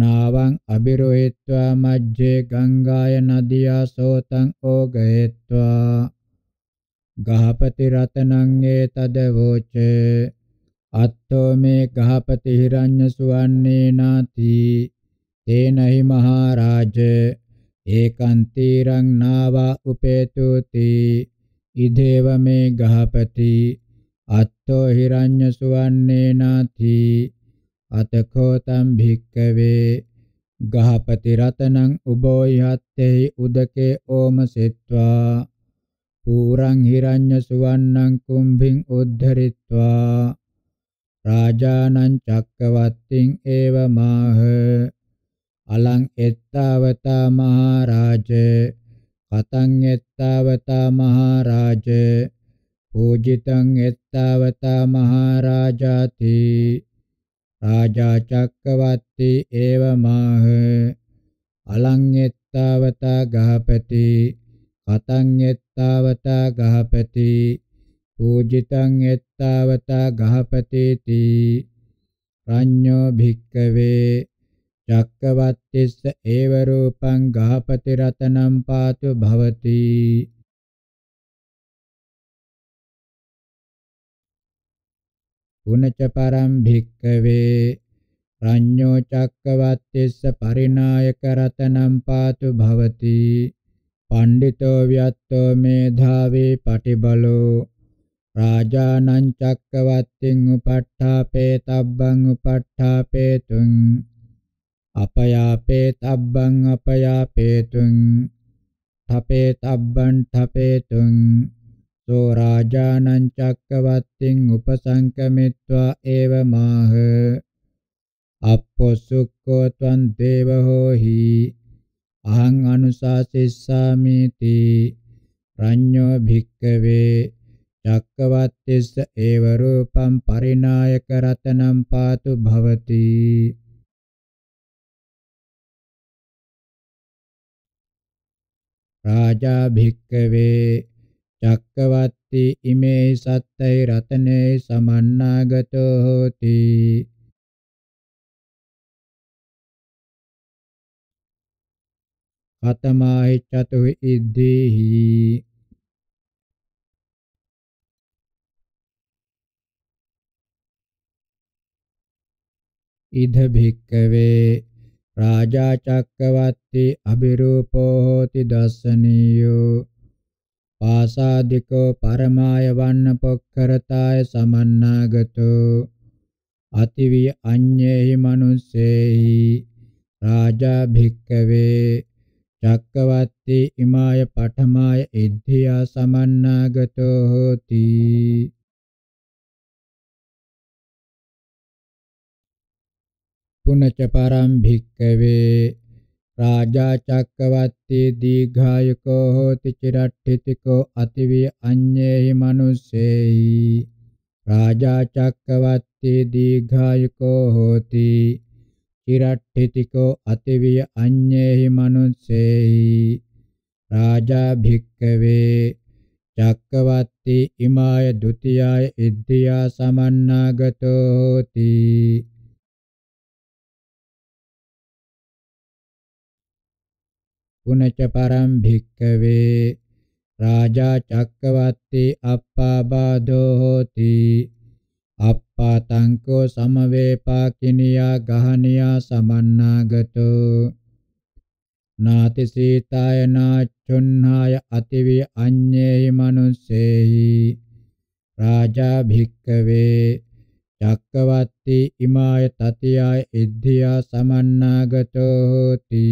නාවං අබිරෝහිත්වා මජ්ජේ ගංගාය නදියා සෝතං ඕගයetva ගහපති රතනං ඒතදවෝචේ අත්තෝ මේ ගහපති හිරඤ්ඤ සුවන්නේ නාති තේනහි මහරජ ඒකං තීරං නාවා උපේතුති ඉදේව මේ ගහපති අත්තෝ හිරඤ්ඤ සුවන්නේ නාති අතකෝ තම් භික්කවේ ගහපති රතනං උබෝ යත්තේ උදකේ ඕමසෙත්වා පුරං හිරඤ්ඤ සුවන්නං කුම්භින් උද්ධරිත්වා රාජානං චක්කවත්තින් ඒව මාහ අලං එත්තාවතා මහරජ කතං එත්තාවතා මහරජ පූජිතං එත්තාවතා මහරජාති රාජා චක්කවත්ති ඒව මාහ අලං එත්තාවතා ගහපති කතං එත්තාවතා ගහපති පූජිතං එත්තාවතා ගහපතේති රඤ්ඤෝ භික්කවේ චක්කවත්තිස්ස ඒව රූපං ගහපති රතනම් පාතු භවති පුනච පරම් භික්කවේ රඤ්ඤෝ චක්කවත්තිස්ස පරිනායක රතනම් පාතු භවති පණ්ඩිතෝ ව්‍යත්තෝ මේධාවේ පටිබලෝ රාජානං චක්කවත්තිං උපට්ඨාපේ තබ්බං උපට්ඨාපේතුං අපයාපේ තබ්බං අපයාපේතුං තපේ තබ්බං තපේතුං සෝ රාජානං චක්කවත්තිං උපසංකමිත්වා ඒව මාහ අප්පොසුක්කෝ ත්වං දේවහෝහි අහං අනුශාසිස්සාමි තී රඤ්ඤෝ භික්කවේ චක්කවත්තිස්ස ඒව රූපම් පරිණායක රතනම් පාතු භවති රාජා භික්කවේ චක්කවත්ති ඉමේ සත්තේ රතනේ සමන්නාගතෝ හෝති අතමයි චතු ඉද්දීහි ඉද භික්කවේ රාජා චක්කවත්ති අබිරූපෝ හෝති දස්සනියෝ පාසාදිකෝ පරමාය වන්න පොක්කරතාය සමන්නාගතෝ අතිවි අඤ්ඤේහි මනුස්සේහි රාජා භික්කවේ චක්කවත්ති ඉමාය පඨමාය ඉද්ධියා සමන්නාගතෝ හෝති පුනච පරම් භික්කවේ රාජා චක්කවත්තේ දීඝායකෝ හෝති චිරට්ඨිතිකෝ අතිවිය අඤ්ඤේහි මනුස්සේහි රාජා චක්කවත්තේ දීඝායකෝ හෝති චිරට්ඨිතිකෝ අතිවිය අඤ්ඤේහි මනුස්සේහි රාජා භික්කවේ චක්කවත්තේ ඉමාය ဒ ුතියාය ඉද්ධියා සමන්නාගතෝ හෝති පුනච පරම් භික්කවේ රාජා චක්කවත්ති අප්පාබාධෝ හෝති අප්පාතංකෝ සමවේපාකිනියා ගහනියා සමන්නාගතෝ නාති සීතාය නාචුන්හාය අතිවි අඤ්ඤේහි මනුස්සේහි රාජා භික්කවේ චක්කවත්ති ඉමාය තතියාය ඉද්ධියා සමන්නාගතෝ හෝති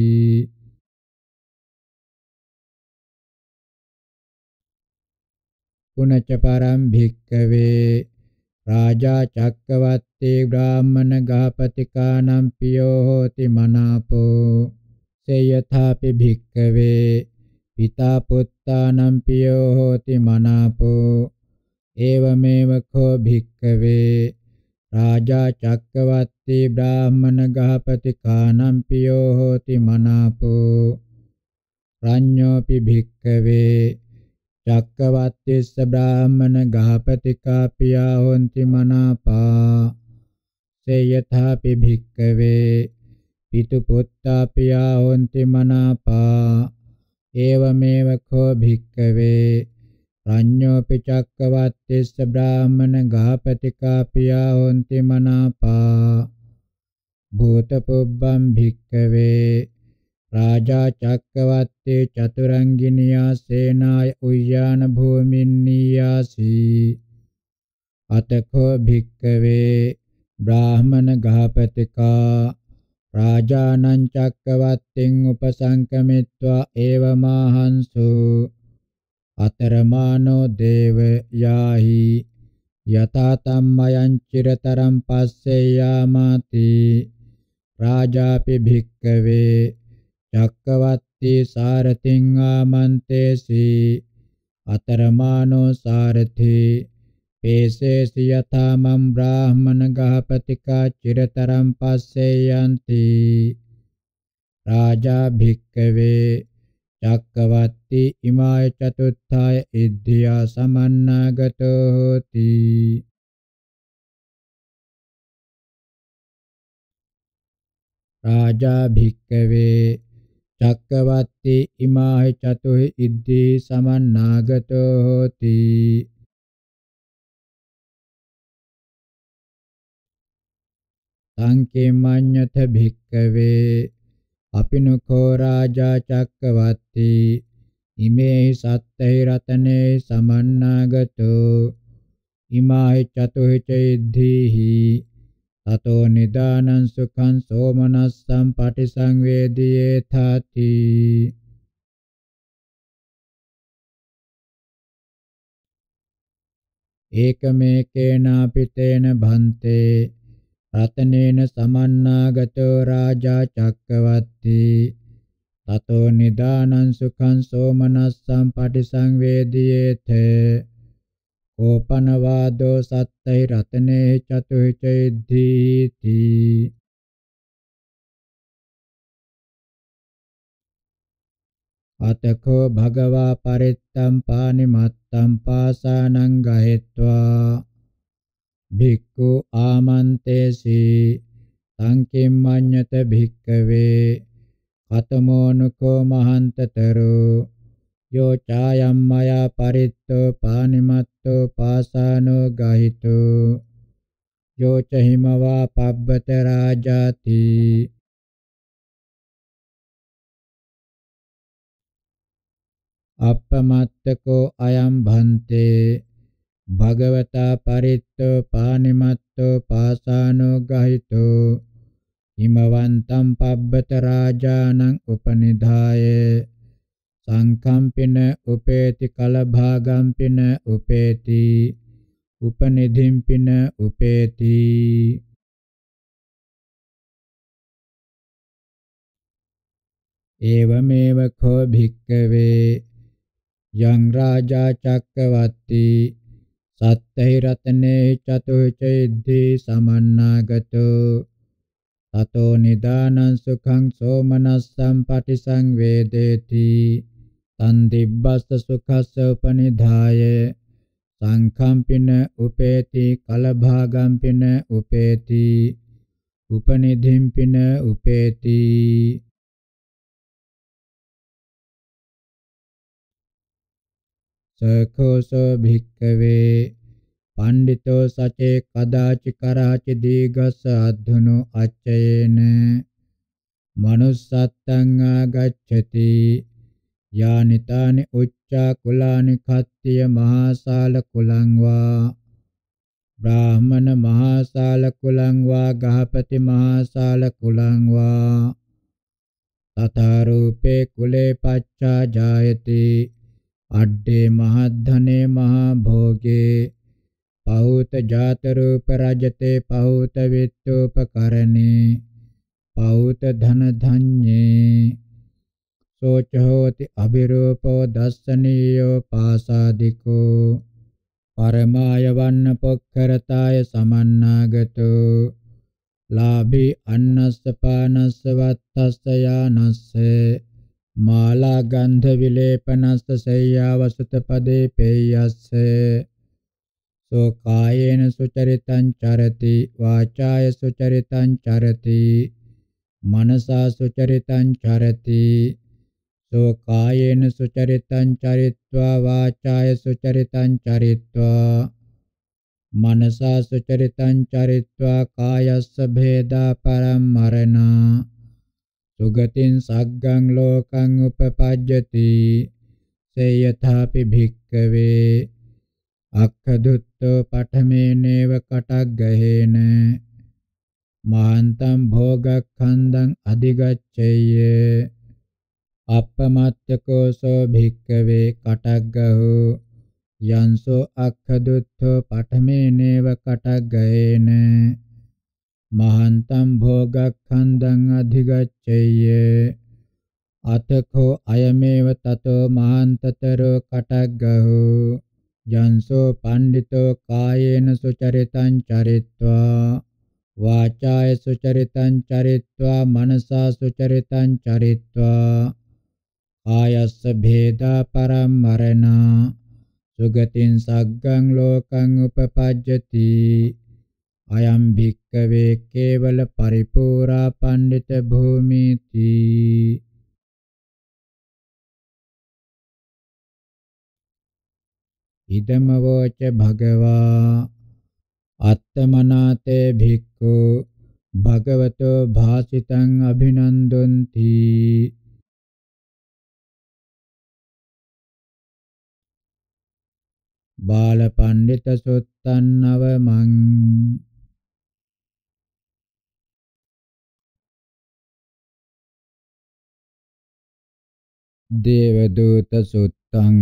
පුනච්ච පරම් භික්කවේ රාජා චක්කවත්තේ බ්‍රාහ්මණ ගාපතිකානම් පියෝ හෝති මනාපෝ සේයථාපි භික්කවේ පිතා පුත්තානම් පියෝ හෝති මනාපෝ ඒවමේව කෝ භික්කවේ රාජා චක්කවත්තේ බ්‍රාහ්මණ ගාපතිකානම් පියෝ හෝති මනාපෝ රඤ්ඤෝපි භික්කවේ චක්කවත්තේස බ්‍රාහමන ගාපතිකා පියා හොන්ති මනාපා සේයථාපි භික්කවේ පිතු පුත්තා පියා හොන්ති මනාපා ඒවමේව කෝ භික්කවේ රඤ්ඤෝපි චක්කවත්තේස බ්‍රාහමන ගාපතිකා පියා හොන්ති මනාපා භූත පුබ්බම් භික්කවේ රාජා චක්කවත්තේ චතුරංගිනියා සේනාය උය්‍යාන භූමින්නියාසී අතකෝ භික්කවේ බ්‍රාහමන ගහපතිකා රාජානං චක්කවත්තින් උපසංකමිත්වා ඒවමාහංසු අතරමානෝ දේව යාහි යතා තම්මයං චිරතරම් පස්සේ යාමාති රාජාපි භික්කවේ චක්කවත්ති සාරතිං ආමන්තේසි අතරමානෝ සාරති පේසේසි යතමම් බ්‍රාහමන ගහපතිකා චිරතරම් පස්සේ යන්ති රාජා භික්කවේ චක්කවත්ති ඉමාය චතුත්ථය ඉද්ධියා සමන්නාගතෝ හෝති රාජා භික්කවේ චක්කවත්ති ඉමාහි චතුහි ඉද්දී සමන්නාගතෝ හෝති සංකේමඤ්ඤත භික්කවේ අපිනකෝ රාජා චක්කවත්ති ඉමේහි සත්තේ රතනේ සමන්නාගතෝ ඉමාහි චතුහි චෛද්ධීහි අතෝ නිදානං සුඛං සෝමනස්සං පටිසංවේදියේ තාති ඒකමේකේනාපිතේන භන්තේ රතනේන සමන්නාගතෝ රාජා චක්කවත්ති තතෝ නිදානං සුඛං සෝමනස්සං පටිසංවේදියේ තේ ඕපනවාදෝ සත්තයි රතනේ චතුචෛද්ධීති අතකෝ භගවා පරිත්තම් පානිමත්තම් පාසානං ගහෙත්වා භික්ඛු ආමන්තේසි තං කිම්මඤ්ඤත භික්ඛවේ කතමෝනුකෝ මහන්තතරෝ यो चायं मया परित्तो पानिमत्तो पासानो गहितो यो च हिमवा पब्बतराजाति අපමත්තකෝ අයම් භන්තේ භගවතා පරිත්තෝ පානිමත්තෝ පාසානෝ ගහිතෝ හිමවන්තම් පබ්බත රාජානං උපනිධායේ සංකම්පින උපේති කලභාගම්පින උපේති උපනිධිම්පින උපේති එවමෙව කෝ භික්කවේ යං රාජා චක්කවත්ති සත්තහි රතනේ චතුචෛද්දි සමන්නාගතෝ තතෝ නිදානං සුඛං සෝමනස්සම් පටිසංවේදේති සම්දිබ්බස්ස සුඛස්ස උපනිධාය සංඛම්පින උපේති කලභාගම්පින උපේති උපනිධිම්පින උපේති සකෝසෝ භික්කවේ පණ්ඩිතෝ සචේ කදාචි කරාචි දීගස අද්දුනු අච්චයේන manussත්තං ආගච්ඡති යානිතානි උච්චා කුලානි කත්තිය මහාසාල කුලං වා බ්‍රාහමන මහාසාල කුලං වා ගහපති මහාසාල කුලං වා තථා රූපේ කුලේ පච්චා ජායති අඩේ මහද්ධනේ මහා භෝගේ පහූත ජාත රූප රජතේ පහූත විත්තෝපකරණේ පහූත ධන ධඤ්ඤේ සෝච හෝති අබිරූපෝ දස්සනීයෝ පාසාදිකෝ පරමාය වන්න පොක්කරතාය සමන්නාගතෝ ලාභී අන්නස්ස පානස්ස වත්තස්ස යානස්ස මාලා ගන්ධ විලේපනස්ස සය්‍යාවසත පදේ පේයස්ස සෝ කායේන සුචරිතං චරති වාචාය සුචරිතං චරති මනසා සුචරිතං චරති සෝ කායේන සුචරිතං චරිත්වා වාචාය සුචරිතං චරිත්වා මනසා සුචරිතං චරිත්වා කායස්ස භේදා පරම්මරණ සුගතින් සග්ගං ලෝකං උපපජ්ජති සේයථාපි භික්කවේ අක්ඛදුත්තෝ පඨමේනේව කටග්ගහේන මහන්තං භෝගක්ඛන්දං අධිගච්ඡේය අපමත්‍යකෝසෝ භික්කවේ කටග්ගහෝ යන්සෝ අක්ඛදුත්තෝ පඨමේ නේව කටග්ගයේන මහන්තම් භෝගක්ඛන්දං අධිගච්ඡය්‍ය අතකෝ අයමේව තතෝ මහන්තතරෝ කටග්ගහෝ යන්සෝ පණ්ඩිතෝ කායේන සුචරිතං චරිත්වා වාචාය සුචරිතං චරිත්වා මනසා සුචරිතං චරිත්වා ආයස්ස භේදා පරම්මරණා සුගතින් සග්ගං ලෝකං උපපජ්ජති අයම් භික්කවේ කේවල පරිපූරා පණ්ඩිත භූමීති ඉදම වෝච භගවා අත්තමනාතේ භික්ඛු භගවතෝ භාසිතං අභිනන්දොන්ති බාල පණ්ඩිත සොත්තන්නව මං දේව දූත සොත්තං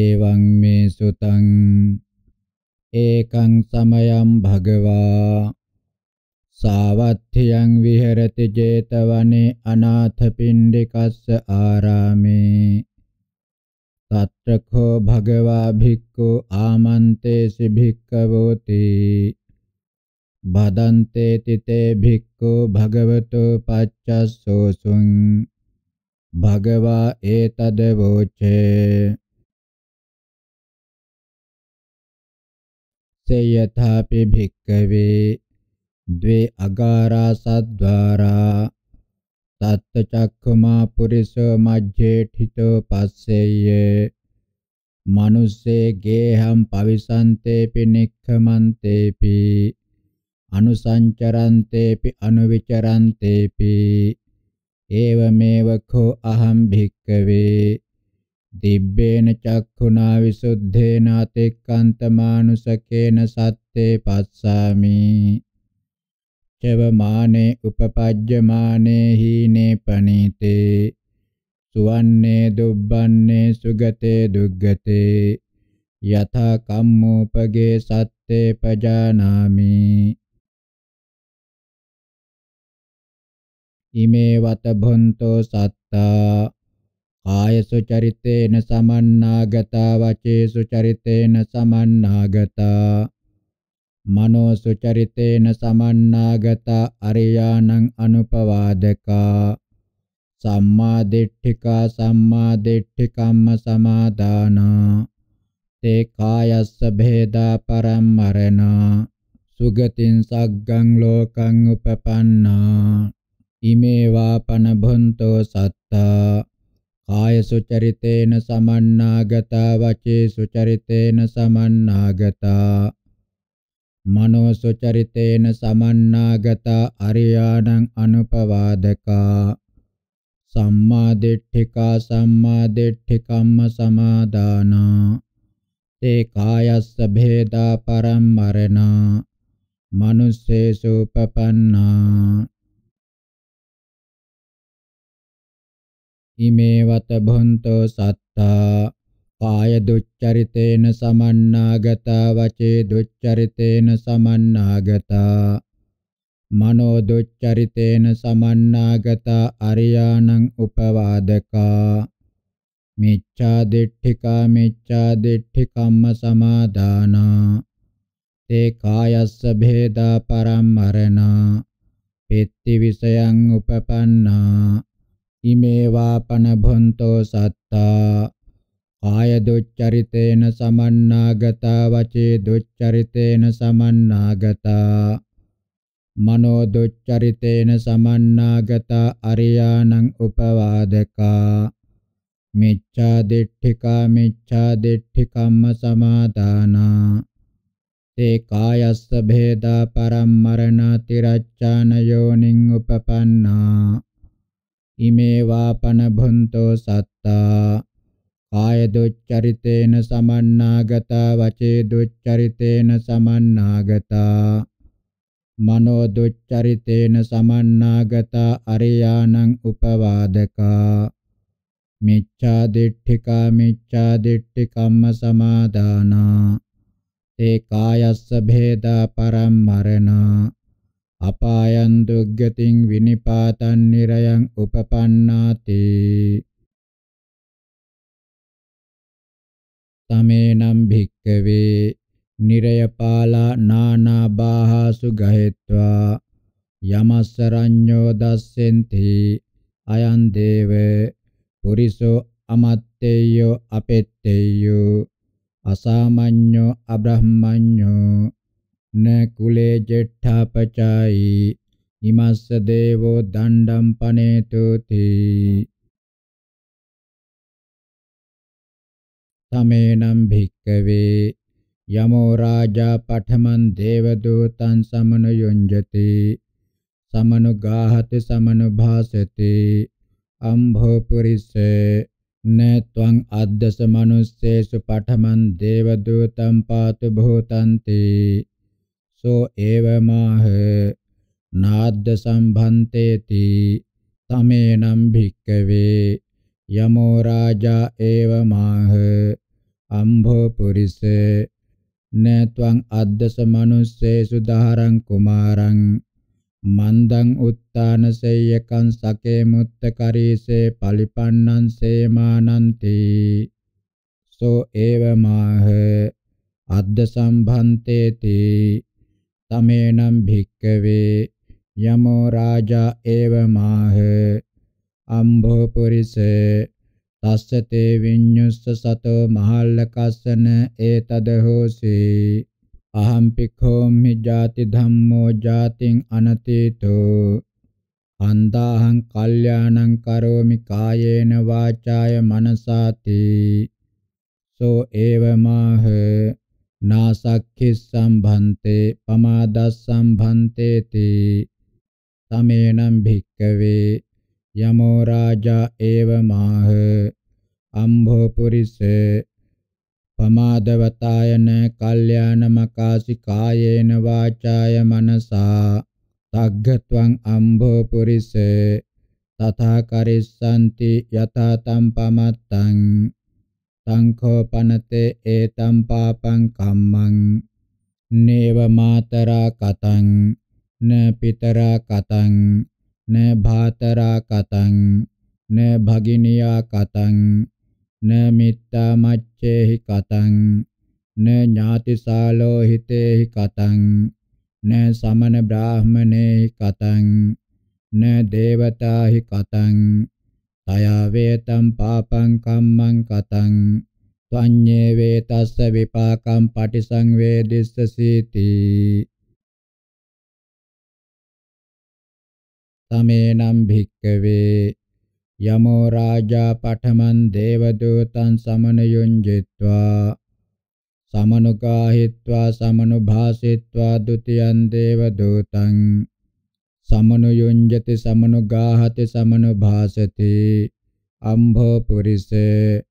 එවං මේ සුතං ඒකං සමයං භගවා සාවත්තියං විහෙරති 제තවනේ අනාථපිණ්ඩිකස්ස ආරාමේ තත්‍රකෝ භගවා භික්ඛු ආමන්තේසි භික්ඛවෝති බදන්තේ තිතේ භික්ඛු භගවතෝ පච්චස්සෝසුං භගවා ඒතද වෝචේ සේයථාපි භික්ඛවේ द्वे अगारा सद्वारा සත්තචක්ඛමා පුරිස මජ්ජේඨිතෝ පස්සෙය්‍ය මනුස්සේ ගේහම් පවිසන්තේපි නික්ඛමන්තේපි අනුසංචරන්තේපි අනුවිචරන්තේපි ඒවමේව කෝ අහම් භික්කවේ දිබ්බේන චක්ඛුනා විසුද්ධේන අතික්කන්ත මානුසකේන සත්තේ පස්සාමි චව මානේ උපපජ්ජමානේ හීනේ පනිතේ සුවන්නේ දුබ්බන්නේ සුගතේ දුග්ගතේ යථා කම්මෝපගේ සත්තේ පජානාමි ඉමේ වත භොන්තෝ සත්තා කායසු චරිතේන සමන්නාගතා වචේසු චරිතේන සමන්නාගතා මනෝ සුචරිතේන සමන්නාගත අරියාණං අනුපවාදකා සම්මා දිට්ඨිකා සම්මා දිට්ඨිකම්ම සමාදානා තේ කායස්ස භේදා පරම්මරණ සුගතින් සග්ගං ලෝකං උපපන්නා ඉමේ වාපන භොන්තෝ සත්තා කාය සුචරිතේන සමන්නාගතා වචේ සුචරිතේන සමන්නාගතා මනෝ සුචරිතේන සමන්නාගත අරියාණං අනුපවාදකා සම්මා දිට්ඨිකා සම්මා දිට්ඨිකම්ම සමාදානා තේ කායස්ස භේදා පරම්මරණා මනුස්සේසු පපන්නා ඉමේ වත භොන්තෝ සත්තා කාය දුච්චරිතේන සමන්නාගතා වචේ දුච්චරිතේන සමන්නාගතා මනෝ දුච්චරිතේන සමන්නාගතා අරියාණං උපවාදකා මිච්ඡා දිට්ඨිකා මිච්ඡා දිට්ඨි කම්ම සමාදානා තේ කායස්ස භේදා පරම්මරණා පෙත්ති විසයන් උපපන්නා ඉමේ වාපන භොන්තෝ සත්තා කාය දුච්චරිතේන සමන්නාගතා වචේ දුච්චරිතේන සමන්නාගතා මනෝ දුච්චරිතේන සමන්නාගතා අරියාණං උපවාදකා මිච්ඡා දිට්ඨිකා මිච්ඡා දිට්ඨිකම්ම සමාදානා තේ කායස්ස භේදා පරම්මරණ තිරච්ඡාන යෝනින් උපපන්නා ඉමේ වාපන භුන්තෝ සත්තා කාය දුච්චරිතේන සමන්නාගතා වචේ දුච්චරිතේන සමන්නාගතා මනෝ දුච්චරිතේන සමන්නාගතා අරියාණං උපවාදකා මිච්ඡා දිට්ඨිකා මිච්ඡා දිට්ඨි කම්ම සමාදානා තේ කායස්ස භේදා පරම්මරණා අපායන් දුග්ගතින් විනිපාතන් නිරයන් උපපන්නාති තමේනම් භික්කවේ නිරයපාලා නානාබාහසු ගහෙත්වා යමස්සරඤ්ඤෝ දස්සෙන්ති අයං දේව පුරිසෝ අමත්තේයෝ අපෙත්තේයෝ අසාමඤ්ඤෝ අබ්‍රහ්මඤ්ඤෝ න කුලේ ජෙට්ඨාපචායි ඉමස්ස දේවෝ දණ්ඩම් පනේතෝති තමේනම් භික්කවේ යමෝ රාජා පඨමන් දේවදූතං සමනුයුංජති සමනුගාහති සමනුභාසති අම්භෝ පුරිස්සේ නත්වං අද්දස මනුස්සේසු පඨමන් දේවදූතං පාතු භූතන්ති සෝ ඒවමාහ නාද්ද සම්භන්තේති තමේනම් භික්කවේ යමෝ රාජා ඒව මාහ අම්භෝ පුරිසේ නත්වං අද්දස මනුස්සේසු දහරං කුමාරං මන්දං උත්තානසේයකං සකේ මුත්ත කරීසේ පලිපන්නං සේමානන්ති සෝ ඒව මාහ අද්ද සම්භන්තේති තමේනම් භික්කවේ යමෝ රාජා ඒව මාහ අම්බෝ පුරිසේ තස්සතේ විඤ්ඤුස්ස සතෝ මහල්ලකස්සන ඒතද හෝසි අහම් පිඛෝමි ජාති ධම්මෝ ජාතින් අනතීතෝ අන්දාහං කල්යාණං කරෝමි කායේන වාචාය මනසාති සෝ ඒවමාහ නාසක්ඛි සම්භන්තේ පමාදස් සම්භන්තේති තමේනම් භික්කවේ යමෝ රාජා ඒව මාහ අම්භෝ පුරිස පමාදවතායන කල්යාණ මකාසි කායේන වාචාය මනසා තග්ගත්වං අම්භෝ පුරිස තථා කරිස්සanti යතා තම් පමත්තං සංඛෝපනතේ ඒතම් පාපං කම්මං නේව මාතරා කතං න පිතරා කතං න භාතරා කතං න භගිනියා කතං න මිත්තා මච්ඡේහි කතං න ඥාතිසාලෝ හිතේහි කතං න සමන බ්‍රාහමනේහි කතං න දේවතාහි කතං තයා වේතම් පාපං කම්මං කතං ත්වඤ්ඤේ වේතස්ස විපාකම් පටිසංවේදිස්ස සීති තමේනම් භික්කවේ යමෝ රාජා පඨමන් දේවදූතං සමනයුංජිත්වා සමනුගාහිත්වා සමනුභාසිත්වා ဒ ුතියං දේවදූතං සමනුයුංජති සමනුගාහති සමනුභාසති අම්භෝ පුරිසේ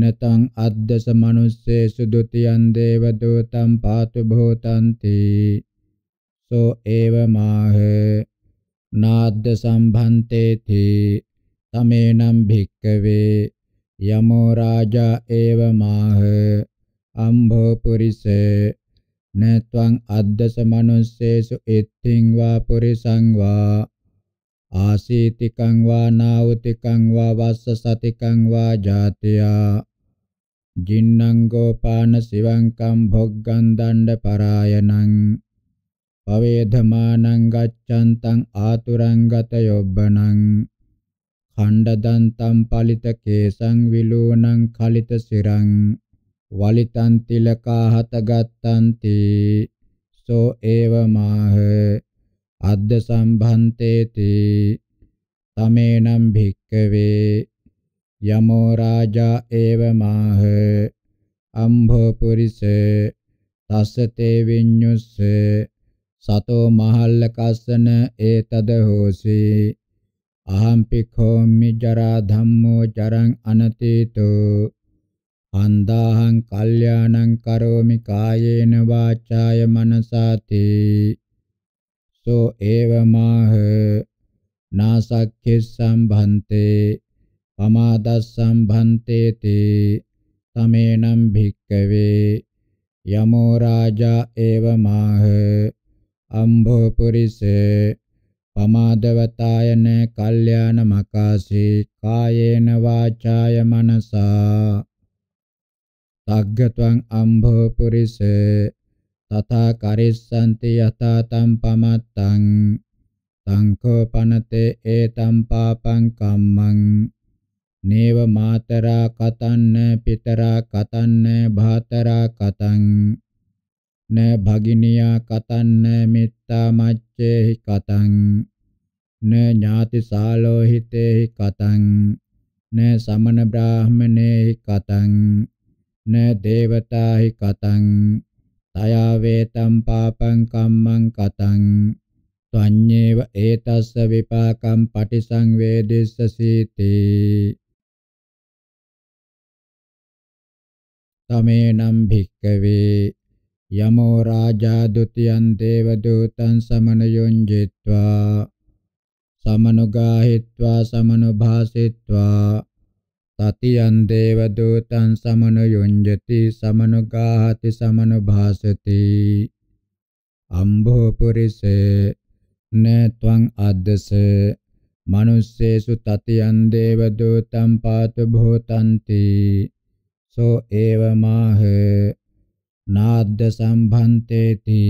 නතං අද්දස මනුස්සේසු ဒ ුතියං දේවදූතං පාතු භූතಂತಿ සෝ ඒව මාහ නාද්ද සම්භන්තේති තමේනම් භික්කවේ යමෝ රාජා ඒව මාහ අම්භෝ පුරිසේ නත්වං අද්දස මනුස්සේසු ඉත්තිං වා පුරිසං වා ආසීතිකං වා නාවතිකං වා වස්ස සතිකං වා ජාතියා ජින්නං ගෝපාන සිවං කම් භොග්ගං දණ්ඩ පරායනං පවේධමානං ගච්ඡන්තං ආතුරං ගත යොබ්බනං ඛණ්ඩදන්තං පලිත කේසං විලූණං කලිත සිරං වලිතං තිලකා හතගත්තන්ති සෝ ඒව මාහ අද්ද සම්භන්තේති තමේනම් භික්කවේ යමෝ රාජා ඒව මාහ අම්භෝ පුරිස තස්සතේ විඤ්ඤුස්ස සතෝ මහල්ල කස්සන ඒතද හෝසි අහම් පිඛෝ මිජරා ධම්මෝ චරං අනතීතෝ හන්දාහං කල්යාණං කරෝමි කායේන වාචාය මනසාති සෝ ඒවමාහ නාසක්ඛේ සම්භන්තේ පමාදස් සම්භන්තේ තේ තමේනම් භික්කවේ යමෝ රාජා ඒවමාහ අම්භෝ පුරිසේ පමාදවතායන කල්යාණ මකාසී කායේන වාචාය මනසා තග්ගත්වං අම්භෝ පුරිසේ තථා කරිස්සන්ති යතා තම් පමත්තං සංකෝපනතේ ඒතම් පාපං කම්මං නේව මාතරා කතන්න පිතරා කතන්න භාතරා කතං න භගිනියා කතන්න මිත්තා මච්චේහි කතං න ඥාති සාලෝහිතේහි කතං න සමන බ්‍රාහමනේහි කතං න දේවතාහි කතං තයා වේතම් පාපං කම්මං කතං ත්වඤ්ඤේව ඒතස්ස විපාකම් පටිසංවේදිස්සසීති තමේනම් භික්කවේ යමෝ රාජා ဒ ුතියං දේව දූතං සමනයොංජිත්වා සමනුගාහිත්වා සමනුභාසිත්වා තතියං දේව දූතං සමනුයොංජති සමනුගාහති සමනුභාසති අම්භෝ පුරිසේ න ත්වං අද්දස මනුස්සේසු තතියං දේව දූතං පාතු භූතಂತಿ සෝ ඒවමාහ නාද්ද සම්භන්තේති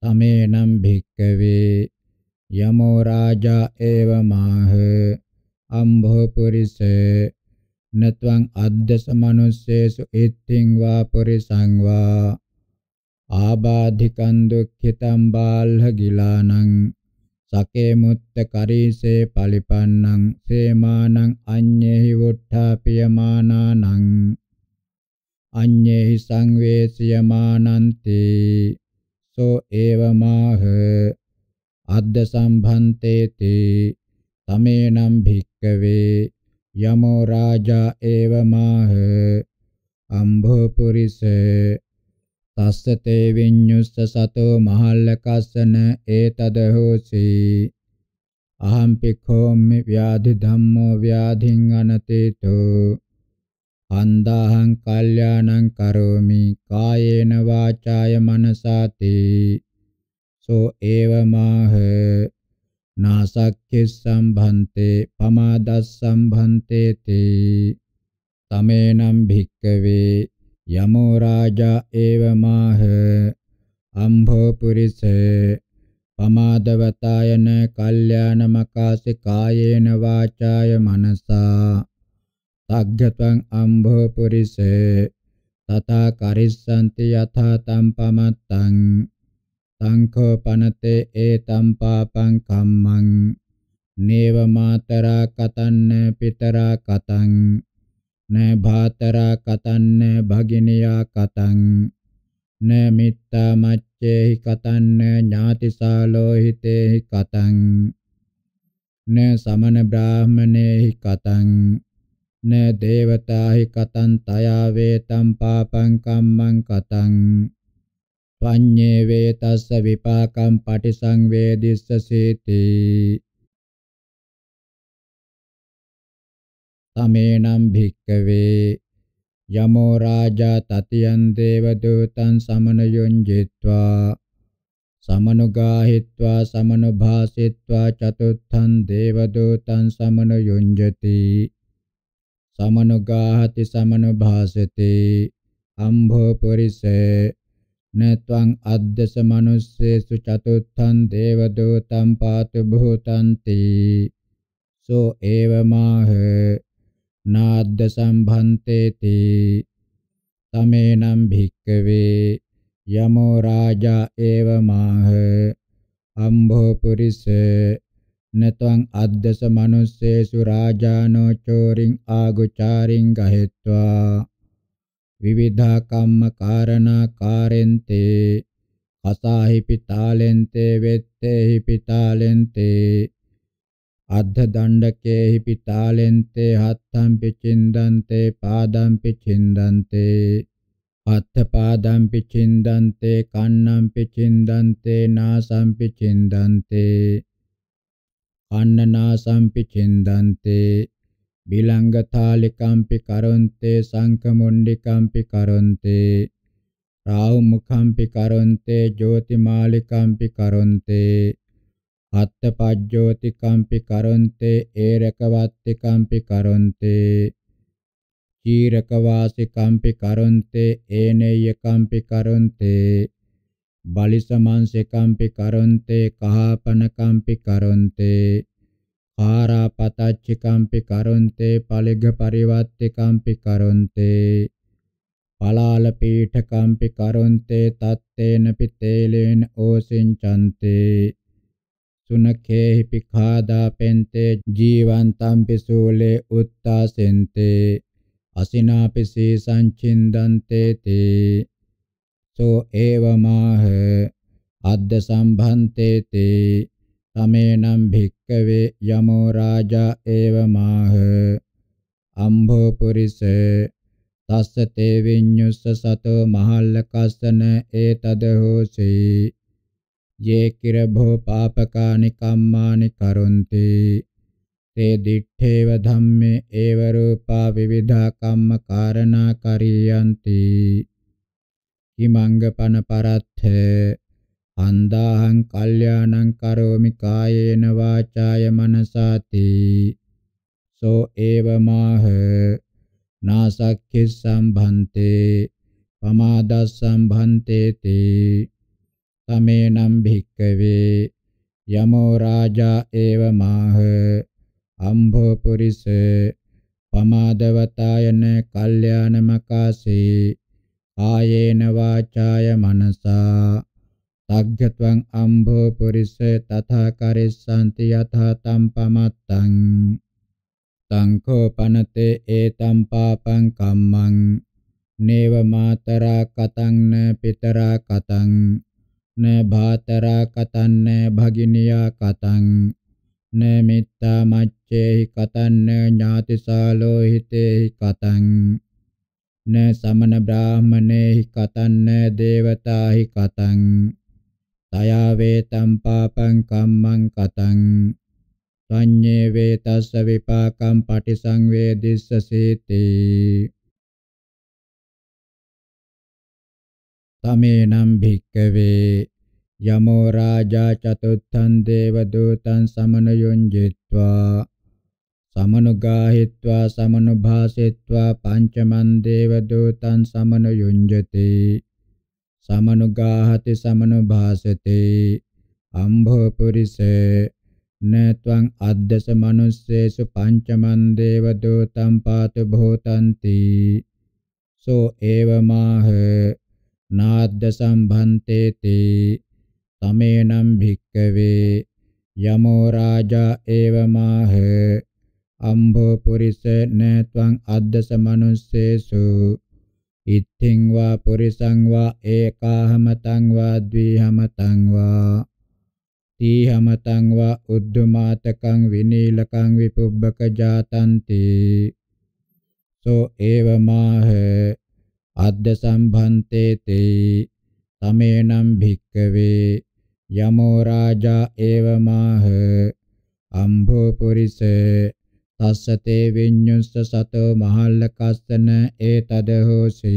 තමේනම් භික්කවේ යමෝ රාජා ඒව මාහ අම්භෝ පුරිස නත්වං අද්දස මනුස්සේසු ඉත්තිං වා පුරිසං වා ආබාධිකං දුක්ඛිතං බාල්හ ගිලානං සකේ මුත්ත කරීසේ පලිපන්නං සේමානං අඤ්ඤේහි වොට්ඨා පියමානානං අඤ්ඤේහි සංවේසියමානන්ති සෝ ඒවමාහ අද්ද සම්භන්තේති තමේනම් භික්කවේ යමෝ රාජා ඒවමාහ අම්භෝ පුරිස තස්සතේ විඤ්ඤුස්ස සතෝ මහල්ලකස්සන ඒතද හෝසි අහම්පි කෝම්මි ව්‍යාධි ධම්මෝ ව්‍යාධින් අනතේතෝ අන්දාහං කල්යාණං කරෝමි කායේන වාචාය මනසාති සෝ ඒවමාහ නාසක්ඛි සම්භන්තේ පමාදස් සම්භන්තේ තේ තමේනම් භික්කවේ යමෝ රාජා ඒවමාහ අම්භෝ පුරිස පමාදවතායන කල්යාණමකාසේ කායේන වාචාය මනසා තග්ගතං අම්භෝ පුරිසේ තථා කරිස්සanti යථා තම්පමත්තං සංඛපනතේ ඒතම් පාපං කම්මං නේව මාතරා කතන්න පිතරා කතං න භාතරා කතන්න භගිනියා කතං න මිත්තා මච්චේහි කතන්න ඥාතිසාලෝහිතේහි කතං න සමන බ්‍රාහමනේහි කතං න දේවතාහි කතං තයා වේතම් පාපං කම්මං කතං පඤ්ඤේ වේතස්ස විපාකම් පටිසංවේදිස්ස සීති තමේනම් භික්කවේ යමෝ රාජා තතියන් දේව දූතං සමනයොංජිත්වා සමනුගාහිත්වා සමනුභාසිත්වා චතුත්ථං දේව දූතං සමනයොංජති සමනුගාහති සමනුභාසති අම්භෝ පුරිසේ නත්වං අද්දස මනුස්සේසු චතුත්ථං දේවදූතං පාතු භූතಂತಿ සෝ ඒවමාහ නාද්ද සම්භන්තේති තමේනම් භික්කවේ යමෝ රාජා ඒවමාහ අම්භෝ පුරිසේ නැතං අද්දස මනුස්සේසු රාජානෝ චෝරින් ආගුචාරින් ගහෙත්වා විවිධා කම්ම කාරණා කාරෙන්තේ කසාහි පිතාලෙන්තේ වෙත්තේහි පිතාලෙන්තේ අද්ධ දණ්ඩකේහි පිතාලෙන්තේ හත්තම්පි චින්දන්තේ පාදම්පි චින්දන්තේ අත්ථ පාදම්පි චින්දන්තේ කන්නම්පි චින්දන්තේ නාසම්පි චින්දන්තේ අන්නනාසම්පි චින්දන්තේ බිලංගතාලිකම්පි කරොන්තේ සංකමුණ්ඩිකම්පි කරොන්තේ රාහුමුඛම්පි කරොන්තේ ජෝතිමාලිකම්පි කරොන්තේ අත්තපජ්ජෝතිකම්පි කරොන්තේ ඒරකවත්තිකම්පි කරොන්තේ චීරකවාසිකම්පි කරොන්තේ ඒනෙය්‍යකම්පි කරොන්තේ බලිසමන්සේ කම්පි කරොන්තේ කහාපන කම්පි කරොන්තේ ආරාපතච්ච කම්පි කරොන්තේ පලිග පරිවත්ති කම්පි කරොන්තේ පලාල පීඨ කම්පි කරොන්තේ තත්තේන පිතේලේන ඕසින්චන්තේ සුනඛේහි පිඛාදා පෙන්තේ ජීවන්තම් පිසූලේ උත්තාසෙන්තේ අසිනාපිසී සංචින්දන්තේ තේ චෝ ඒවමාහ අද්ද සම්භන්තේති තමේනම් භික්කවේ යමෝ රාජා ඒවමාහ අම්භෝ පුරිස තස්ස තේ විඤ්ඤුස්ස සතෝ මහල්ල කස්සන ඒතද හෝසී යේ කිරභෝ පාපකානි කම්මානි කරොන්ති තේ දිත්තේව ධම්මේ ඒව රූපා විවිධා කම්ම කාරණා කරියන්ති හිමංගපන පරත්ථ අන්දාහං කල්යාණං කරෝමි කායේන වාචාය මනසාති සෝ ඒවමාහ නාසක්ඛි සම්භන්තේ පමාදස් සම්භන්තේ තේ තමේනම් භික්කවේ යමෝ රාජා ඒවමාහ අම්භෝ පුරිස පමාදවතායන කල්යාණමකාසේ ආයේන වාචාය මනසා තග්ගත්වං අම්භෝ පුරිස තථා කරිස්සanti යථා තම් පමත්තං සංඛෝපනතේ ඒතම් පාපං කම්මං නේව මාතරා කතං න පිතරා කතං න භාතරා කතං න භගිනියා කතං න මිත්තා මච්චේහි කතං න ඥාතිසාලෝහිතේහි කතං න සමන බ්‍රාහමනේහි කතං න දේවතාහි කතං තයා වේතම් පාපං කම්මං කතං සංඤේ වේතස්ස විපාකම් පටිසංවේදිස්ස සීතේ තමේනම් භික්කවේ යමෝ රාජා චතුත්ථං දේව දූතං සමනයොං ජිත්වා සමනුගාහිත්වා සමනුභාසෙත්වා පංචමන් දේව දූතං සමනුයුඤ්ජති සමනුගාහති සමනුභාසති අම්භෝ පුරිසේ නත්වං අද්දස මනුස්සේසු පංචමන් දේව දූතං පාතු භූතಂತಿ සෝ ඒවමාහ නාද්ද සම්භන්තේති තමේනම් භික්කවේ යමෝ රාජා ඒවමාහ අම්භෝ පුරිස නේත්වං අද්දස මනුස්සේසු ඉත්තිං වා පුරිසං වා ඒකාහමතං වා ද්විහමතං වා තීහමතං වා උද්ධමාතකං විනීලකං විපුබ්බක ජාතන්ති සෝ ඒවමාහ අද්ද සම්භන්තේ තේ තමේනම් භික්කවේ යමෝ රාජා ඒවමාහ අම්භෝ පුරිසේ තස්සතේ විඤ්ඤුස්ස සතෝ මහල්ලකස්සන ඒතද හෝසි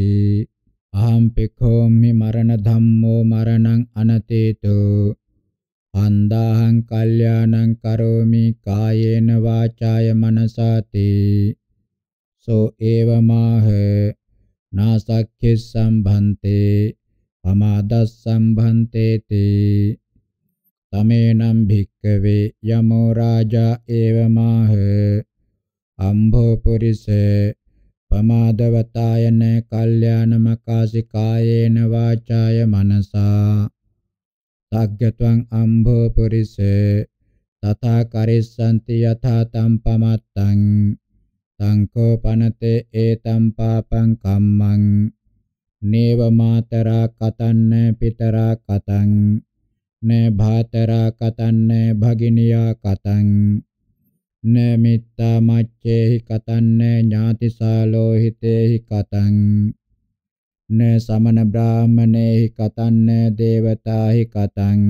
අහම් පිඛෝමි මරණ ධම්මෝ මරණං අනතේතෝ අන්දාහං කල්යාණං කරෝමි කායේන වාචාය මනසාති සෝ ඒවමාහ නාසක්ඛි සම්භන්තේ අමාදස් සම්භන්තේති තමේනම් භික්කවේ යමෝ රාජා ඒවමාහ අම්භෝ පුරිස පමාදවතායන කල්යාණමකාසිකායේන වාචාය මනසා සග්ගත්වං අම්භෝ පුරිස තථා කරිස්සන්ති යථා තම් පමත්තං සංකෝපනතේ ඒතම් පාපං කම්මං නේව මාතරා කතන්න පිතරා කතං න භාතරා කතන්න භගිනියා කතං න මිත්තා මච්චේහි කතන්න ඥාතිසාලෝ හිතේහි කතං න සමන බ්‍රාහමනේහි කතන්න දේවතාහි කතං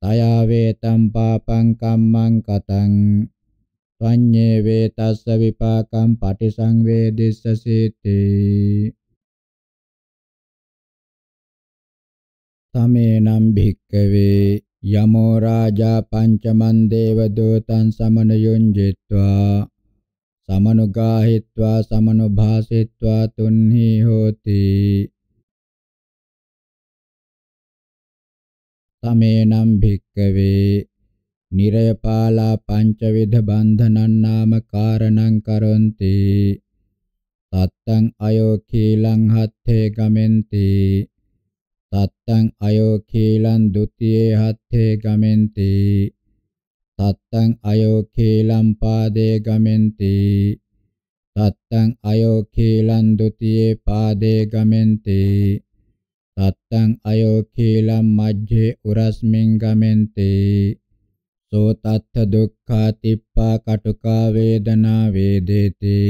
තයා වේතම් පාපං කම්මං කතං පඤ්ඤේ වේතස්ස විපාකම් පටිසංවේදිස්ස සීතේ තමේනම් භික්කවේ යමෝ රාජා පංචමන් දේව දූතං සමනයුංජිත්වා සමනුගාහිත්වා සමනුභාසිත්වා තුන්හි හෝති තමේනම් භික්කවේ නිරයපාලා පංචවිධ බන්ධනං නාම කාරණං කරොන්ති තත්තං අයෝ කීලං හත්තේ ගමෙන්ති තත්තං අයෝ කීලං ဒ ුතියේ හත්තේ ගමෙන්ති තත්තං අයෝ කීලං පාදේ ගමෙන්ති තත්තං අයෝ කීලං ဒ ුතියේ පාදේ ගමෙන්ති තත්තං අයෝ කීලං මජ්ජේ උරස්මින් ගමෙන්ති සෝ තත්ත දුක්ඛා තිප්පා කටුකා වේදනා වේදේති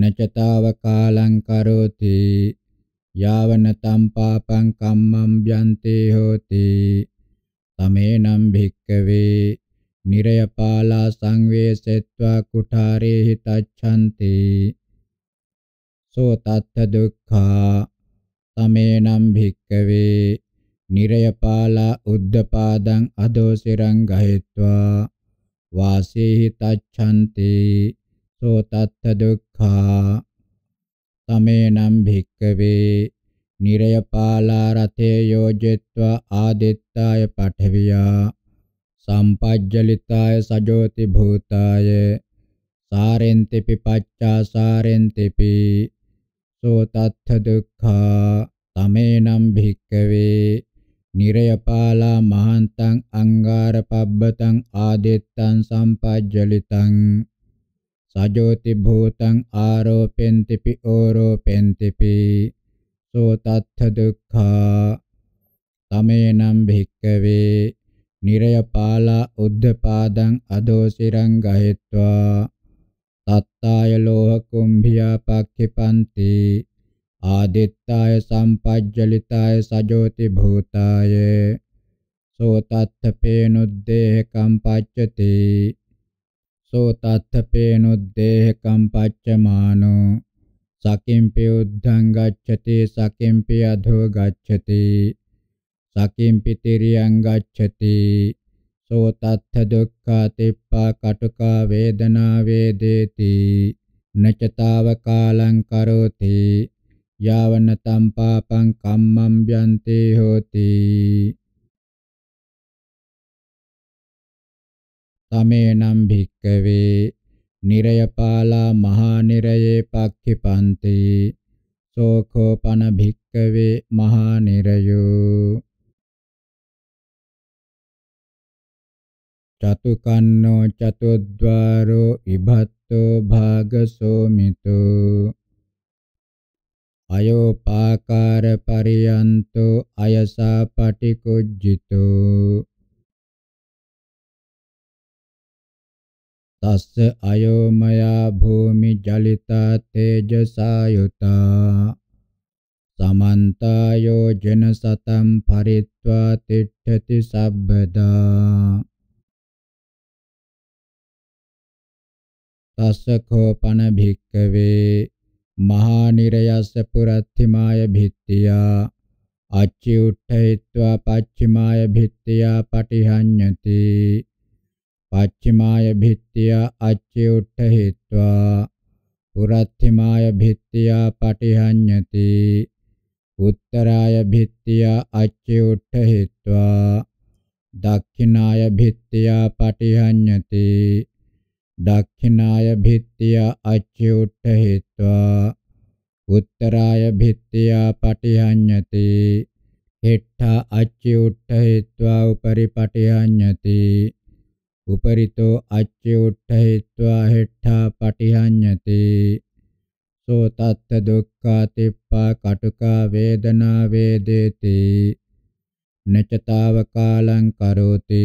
නචතාව කාලං කරෝති යවනතම් පාපං කම්මං භ්‍යන්තේ හෝති තමේනම් භික්කවේ නිරයපාලා සංවේසෙත්වා කුඨාරේ හිතච්ඡන්ති සෝ තත්ත දුක්ඛා තමේනම් භික්කවේ නිරයපාලා උද්දපාදං අදෝසිරං ගහෙත්වා වාසේහි තච්ඡන්ති සෝ තත්ත දුක්ඛා තමේනම් භික්කවේ නිරයපාලා රතේ යෝජෙත්වා ආදිත්තාය පඨවියා සම්පජ්ජලිතාය සජෝති භූතාය සාරෙන්ති පිපච්චා සාරෙන්ති පි සෝ තත්ථ දුක්ඛා තමේනම් භික්කවේ නිරයපාලා මහන්තං අංගාර පබ්බතං ආදිත්තං සම්පජ්ජලිතං සජෝති භූතං ආරෝපෙන්තිපි ඕරෝපෙන්තිපි සෝ තත්ථ දුක්ඛා තමේනම් භික්කවේ නිරයපාලා උද්ධපාදං අදෝසිරං ගහෙත්වා තත්තාය ලෝහ කුම්භියා පක්ඛිපන්ති ආදිත්තාය සම්පජ්ජලිතාය සජෝති භූතාය සෝ තත්ථ පේනුද්දේහ කම්පච්චති සෝ තත්ථපේනුද්දේහකම් පච්චමානෝ සකිම්පි උද්ධං ගච්ඡති සකිම්පි අධෝ ගච්ඡති සකිම්පි තිරියං ගච්ඡති සෝ තත්ථ දුක්ඛා තිප්පා කටුකා වේදනා වේදේති නචතාව කාලං කරෝති යාවන තම්පාපං කම්මම් යන්තේ හෝති තමේනම් භික්කවේ නිරයපාලා මහා නිරයේ පක්ඛිපන්ති සෝඛෝපන භික්කවේ මහා නිරයෝ චතුකන්නෝ චතුද්්වාරෝ විභත්තෝ භාගසෝමිතෝ අයෝපාකාර පරියන්තෝ අයසා පටිකුජ්ජිතෝ තස්ස අයෝමයා භූමි ජලිතා තේජසායුතා සමන්තායෝ ජන සතම් පරිත්වා තිට්ඨති සබ්බදා තස්ස කෝපන භික්කවේ මහා නිරයස්ස පුරත්තිමාය භිත්‍තියා අච්චි උට්ඨයිत्वा පච්චිමාය භිත්‍තියා පටිහඤ්ඤති පච්චිමාය භිත්‍තිය අච්චයුට්ඨ හේत्वा පුරත්ථිමාය භිත්‍තිය පටිහඤ්ඤති උත්තරාය භිත්‍තිය අච්චයුට්ඨ හේत्वा දක්ඛිනාය භිත්‍තිය පටිහඤ්ඤති දක්ඛිනාය භිත්‍තිය අච්චයුට්ඨ හේत्वा උත්තරාය භිත්‍තිය පටිහඤ්ඤති හෙට්ඨ අච්චයුට්ඨ හේत्वा උපරි පටිහඤ්ඤති උපරිතෝ අච්චුට්ඨහිत्वा හෙට්ඨා පටිහඤ්ඤති සෝ තත්ත දුක්ඛා තිප්පා කටුකා වේදනා වේදේති නචතාව කාලං කරෝති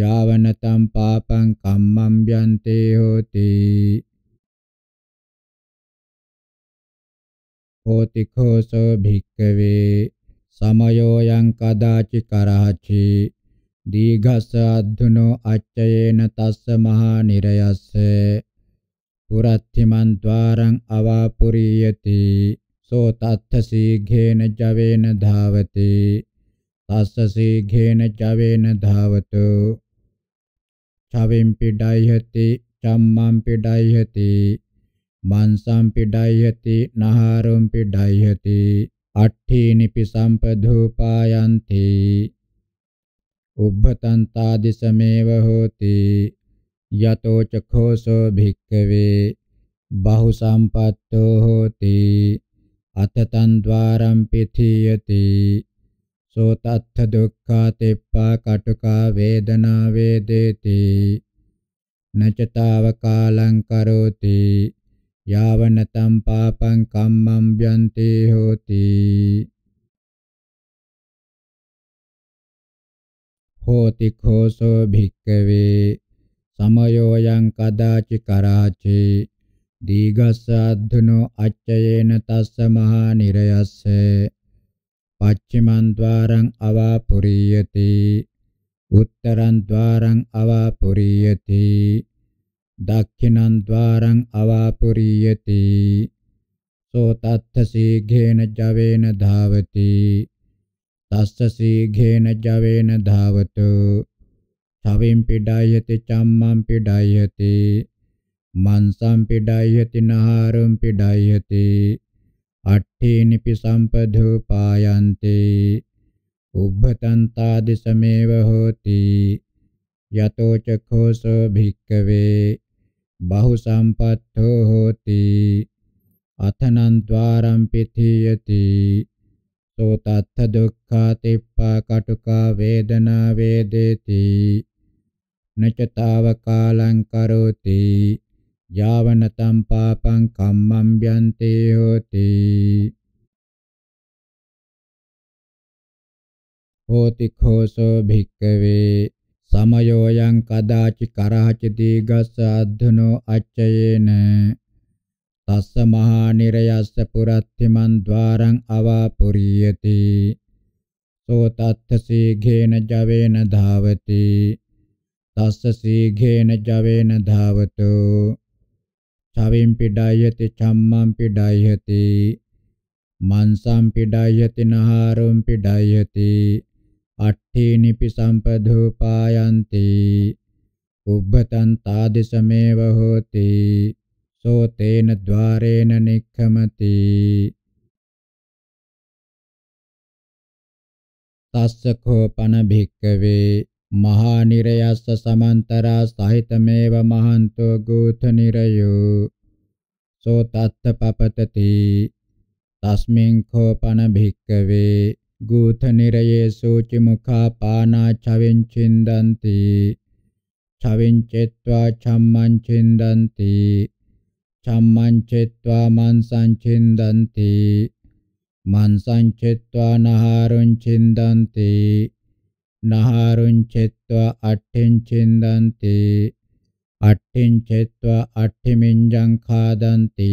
යාවනතම් පාපං කම්මම් යන්තේ හෝති හෝති කෝසෝ භික්ඛවේ සමයෝයන් කදාචි කරහචි දීඝස අද්දුනෝ අච්චයේන තස්ස මහා නිරයස්ස පුරත්තිමන් ద్వාරං අවාපුරියති සෝ තත්ථ සීඝේන ජවේන ධාවති තස්ස සීඝේන ජවේන ධාවතු ඡවෙම් පිඩයිහති චම්මම් පිඩයිහති මන්සම් පිඩයිහති නහාරම් පිඩයිහති අට්ඨීනිපි සම්පදූපායන්ති උබ්බතන්තාදිසමේව හෝති යතෝ චඛෝසෝ භික්ඛවේ බහු සම්පත්තෝ හෝති අතතන් ద్వාරම් පිතියති සෝ තත්ථ දුක්ඛා තෙප්පා කටුකා වේදනා වේදේති නචතාව කාලං කරෝති යාවනතම් පාපං කම්මං ව්‍යන්ති හෝති හෝති ඛෝසෝ භික්කවේ සමයෝයන් කදාචි කරාචි දීගස්සාද්ධනෝ අච්චයේන තස්ස මහා නිරයස්ස පච්චිමන් ద్వාරං අවාපුරියති උත්තරං ద్వාරං අවාපුරියති දක්ඛිනං ద్వාරං අවාපුරියති සෝ තත්ථ සීඝේන ජවේන ධාවති තස්ස සීඝේන ජවේන ධාවතු තවින් පිඩායති චම්මං පිඩායති මන්සං පිඩායති නහාරං පිඩායති අට්ඨේනිපි සම්පදෝ පායන්ති උබ්බතන්තා දිසමේව හෝති යතෝ චක්ඛෝසෝ භික්කවේ බහු සම්පත්තෝ හෝති අතනන් ద్వාරම් පිතියති සෝ තත්ථ දුක්ඛා තිප්පා කටුකා වේදනා වේදේති නචතාව කාලං කරෝති යාවනතම් පාපං කම්මං බ්‍යන්තේ හෝති හෝති ඛෝසෝ භික්කවේ සමයෝයන් කදාචි කරහච දීගස්ස අද්ධනෝ අච්චයේන තස්ස මහා නිරයස්ස පුරත්තිමන් ద్వාරං අවාපුරියති සෝ තත්ථ සීඝේන ජවේන ධාවති තස්ස සීඝේන ජවේන ධාවතු චවින් පිඩායති චම්මං පිඩායති මන්සං පිඩායති නහාරං පිඩායති අට්ඨේ නිපි සම්පදෝපායන්ති උබ්බතං තාදිසමේව හෝති සෝ තේන ద్వාරේන නික්ඛමති තස්සඛෝ පන භික්කවේ මහා නිරයස්ස සමන්තරා සහිතමේව මහන්තෝ ගෝථ නිරයෝ සෝ තත්ත පපතති තස්මින් කෝ පන භික්කවේ ගූත නිරයේ සූචි මුඛා පානා චවෙන් චින්දන්ති චවෙන් චෙත්වා චම්මං චින්දන්ති චම්මං චෙත්වා මන්සං චින්දන්ති මන්සං චෙත්වා නහාරුං චින්දන්ති නහාරුං චෙත්වා අට්ඨින් චින්දන්ති අට්ඨින් චෙත්වා අට්ඨිමින්ජං ඛාදන්ති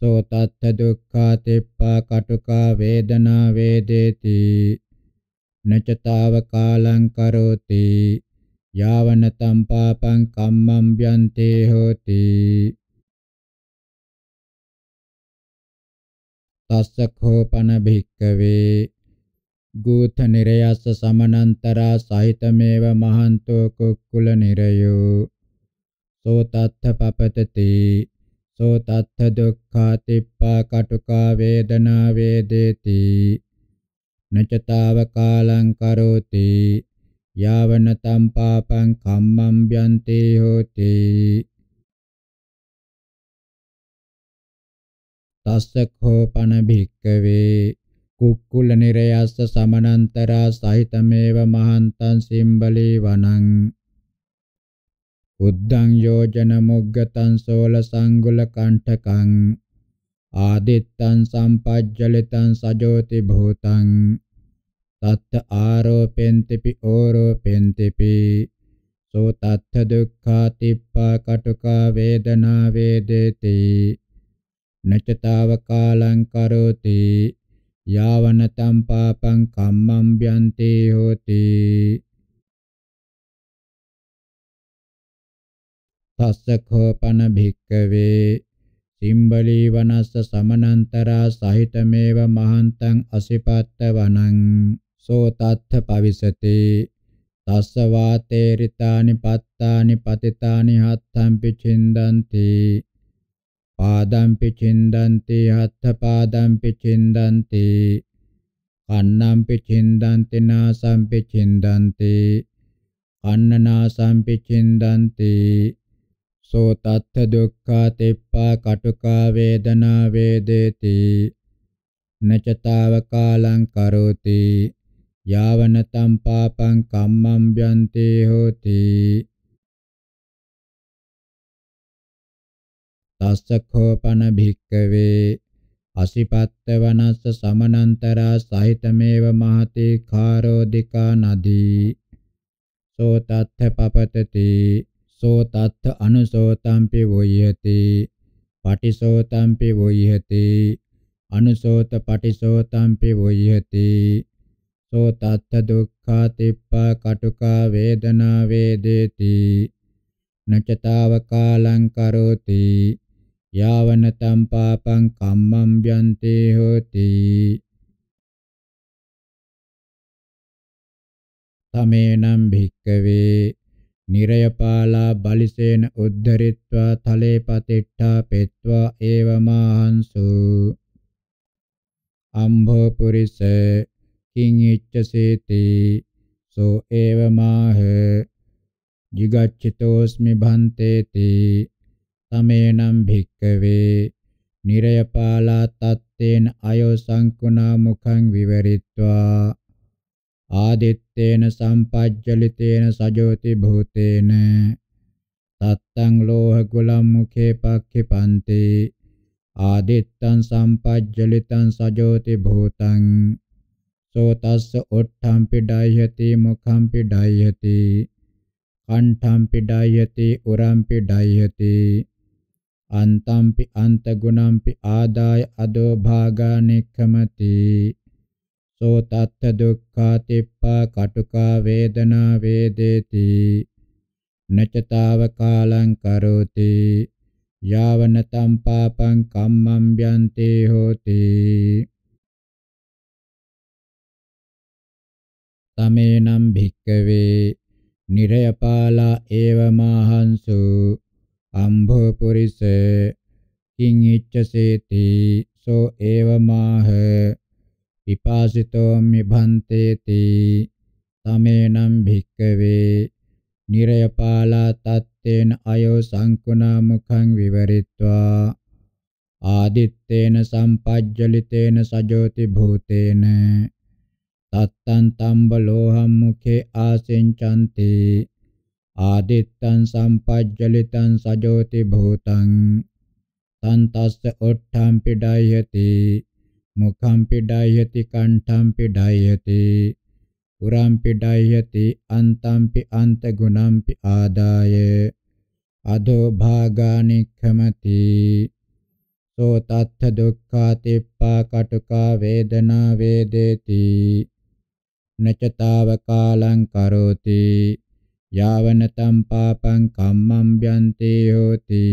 සෝ තත්ත දුක්ඛා තෙප්පා කටුකා වේදනා වේදේති නචතාව කාලං කරෝති යාවනතම් පාපං කම්මං ව්‍යන්තේ හෝති තස්සඛෝපන භික්කවේ ගූත නිරයස්ස සමනන්තරා සහිතමේව මහන්තෝ කුක්කුල නිරයෝ සෝ තත්ථ පපතති සෝ තත්ථ දුක්ඛා තිප්පා කටුකා වේදනා වේදේති නචතාව කාලං කරෝති යාවන තම් පාපං කම්මං බ්‍යන්තේ හෝති තස්සකෝ පන භික්කවේ කුක්කුල නිරයස්ස සමනන්තරා සහිතමේව මහන්තං සිම්බලී වනං උද්දං යෝජන මොග්ගතං සෝල සංගුල කණ්ඨකං ආදිත්තං සම්පජ්ජලිතං සජෝති භූතං තත් ආරෝපෙන්තිපි ඕරෝපෙන්තිපි සෝ තත්ථ දුක්ඛා තිප්පා කටුකා වේදනා වේදේති නචතාව කාලං කරෝති යාවනතම් පාපං කම්මං බ්‍යන්තේ හෝති තස්සඛෝපන භික්කවේ සිම්බලී වනස්ස සමනන්තරා සහිතමේව මහන්තං අසිපත්ත වනං සෝ තත්ථ පවිසති තස්ස වාතේ රිතානි පත්තානි පතිතානි හත්තම්පි චින්දන්ති පාදම්පි චින්දන්ති අත්ථ පාදම්පි චින්දන්ති කන්නම්පි චින්දන්ති නාසම්පි චින්දන්ති කන්නනාසම්පි චින්දන්ති සෝ තත්ථ දුක්ඛා තෙප්පා කටුකා වේදනා වේදේති නචතාව කාලං කරෝති යාවනතම් පාපං කම්මං ව්‍යන්තේ හෝති තස්සඛෝපන භික්කවේ අසිපත්ත වනස්ස සමනන්තරා සහිතමේව මහතේ කාරෝධිකා නදී සෝ තත්ථ පපතති සෝ තත්ථ අනුසෝතම්පි වොයති පටිසෝතම්පි වොයති අනුසෝත පටිසෝතම්පි වොයති සෝ තත්ථ දුක්ඛා තිප්පා කටුකා වේදනා වේදේති නචතාව කාලං කරෝති යාවනතම් පාපං කම්මං ව්‍යන්තේ හෝති තමේනම් භික්කවේ නිරයපාලා බලිසේන උද්ධරිත්වා තලේ පතිට්ඨා පෙත්වා ඒවමාහංසු අම්භෝ පුරිස කිං ඉච්ඡසේති සෝ ඒවමාහ jigacchitosmi bhanteeti තමේනම් භික්කවේ නිරයපාලා තත්තේන අයෝ සංකුණා මුඛං විවරිත්වා ආදිත්තේන සම්පජ්ජලිතේන සජෝති භූතේන තත්තං ලෝහ කුලම් මුඛේ පක්ඛිපන්තේ ආදිත්තං සම්පජ්ජලිතං සජෝති භූතං සෝ තස්ස ඔට්ඨම් පිඩායති මුඛම් පිඩායති කණ්ඨම් පිඩායති උරම් පිඩායති අන්තම්පි අන්තගුණම්පි ආදාය අදෝ භාගා නෙක්ඛමති සෝ තත්ත දුක්ඛා තිප්පා කටුකා වේදනා වේදේති නචතාව කාලං කරෝති යාවනතම් පාපං කම්මං බ්‍යන්තේ හෝති තමේනම් භික්කවේ නිරයපාලා ඒවමාහංසු අම්භෝ පුරිස කිං ඉච්ඡසේති සෝ ඒවමාහ විපාසිතෝ මිභන්තේති තමේනම් භික්කවේ නිරයපාලා තත්තේන අයෝ සංකුණා මුඛං විවරිත්වා ආදිත්තේන සම්පජ්ජලිතේන සජෝති භූතේන තත්තං තම්බ ලෝහම් මුඛේ ආසෙන්චන්ති ආදිත්තං සම්පජ්ජලිතං සජෝති භූතං තන්තස්ස ඔට්ඨම් පිඩායති මුඛම් පිඩායති කණ්ඨම් පිඩායති පුරම් පිඩායති අන්තම්පි අන්ත ගුණම්පි ආදාය අදෝ භාගානික්ඛමති සෝ තත්ථ දුක්ඛා තිප්පා කටුකා වේදනා වේදේති නචතාව කාලං කරෝති යාවනතම් පාපං කම්මං බ්‍යන්තේ හෝති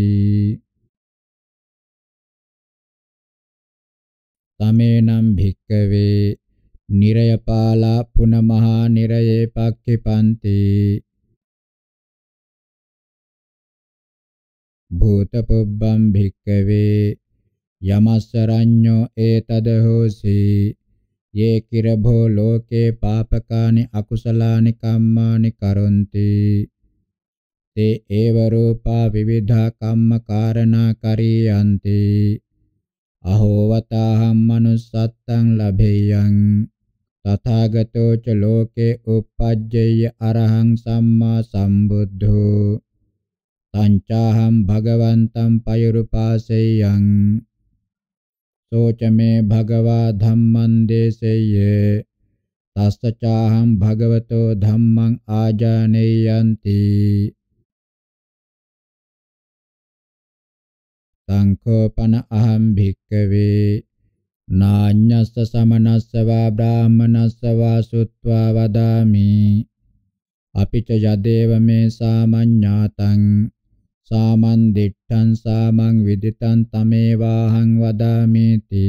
තමේනම් භික්කවේ නිරයපාලා පුනමහා නිරයේ පක්ඛිපන්ති භූතපොබ්බම් භික්කවේ යමස්සරඤ්ඤෝ ඒතද හෝසී ये किरभो लोके पापकानि अकुशलानि कर्माणि करन्ति ते एव रूपा विविधा कर्मकारणा करीयन्ति अहोवताहं मनुस्सत्तं लभेयं तथागतो च लोके उपज्यय अरहं सम्मा सम्बुद्धो तञ्चाहं भगवन्तं पयुरुपासेयं තෝච මේ භගවා ධම්මං දේසෙය්‍ය තස්සචාහං භගවතෝ ධම්මං ආජානෙයන්ති සංකෝපන අහම් භික්කවේ නාඤ්ඤස්ස සමනස්ස වා බ්‍රාහමනස්ස වා සුත්වා වදාමි අපිච යදේව මේ සාමඤ්ඤාතං සාමන් දිට්ඨං සාමං විදිතං තමේවාහං වදාමේති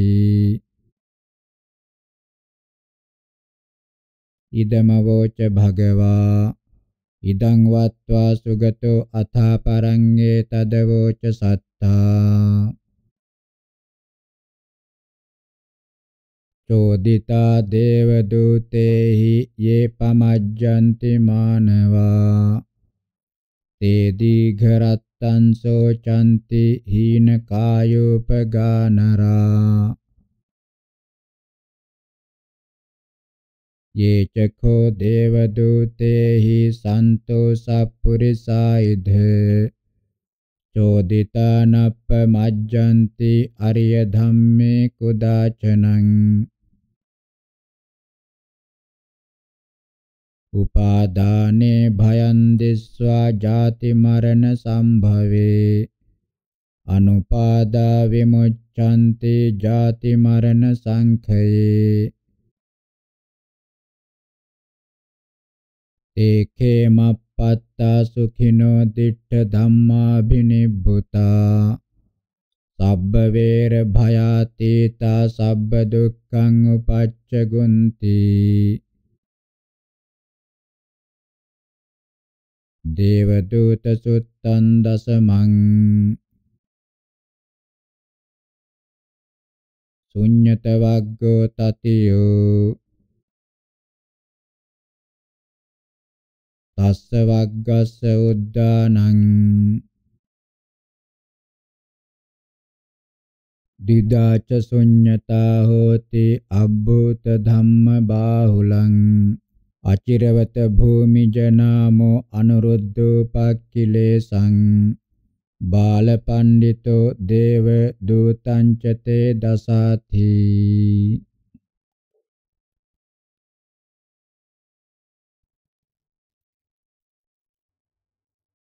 ඉදමවෝච භගවා ඉදං වත්වා සුගතෝ අථා පරංගේ තදවෝච සත්තා චෝදිතා දේව දූතේහි යේ පමජ්ජන්ති මානවා තේ දීඝරත් තන්සෝ චන්ති හීන කායෝපගානරා ये चखो देवदूते हि सन्तो सपुरिसायुध चोदितानप्पमज्जन्ति अर्यधम्मे कुदाचनम् උපාදානේ භයං දිස්වා ජාති මරණ සම්භවේ අනුපාදා විමුච්ඡන්ති ජාති මරණ සංඛයේ ඒකේ මප්පත්තා සුඛිනෝ දිට්ඨ ධම්මා බිනිබ්බුතා සබ්බ වේර භයාතීතා සබ්බ දුක්ඛං උපච්චගුන්ති දේවදූත සුත්තං දසමං ශුඤ්ඤත වග්ගෝ තතියෝ තස්ස වග්ගස්ස උද්දානං දිදාච ශුඤ්ඤතා හෝති අබ්බූත ධම්ම බාහුලං අචිරවත භූමිජ නාමෝ අනුරුද්ධෝපක්ඛිලේසං බාලපඬිතෝ දේව දූතං චතේ දසාති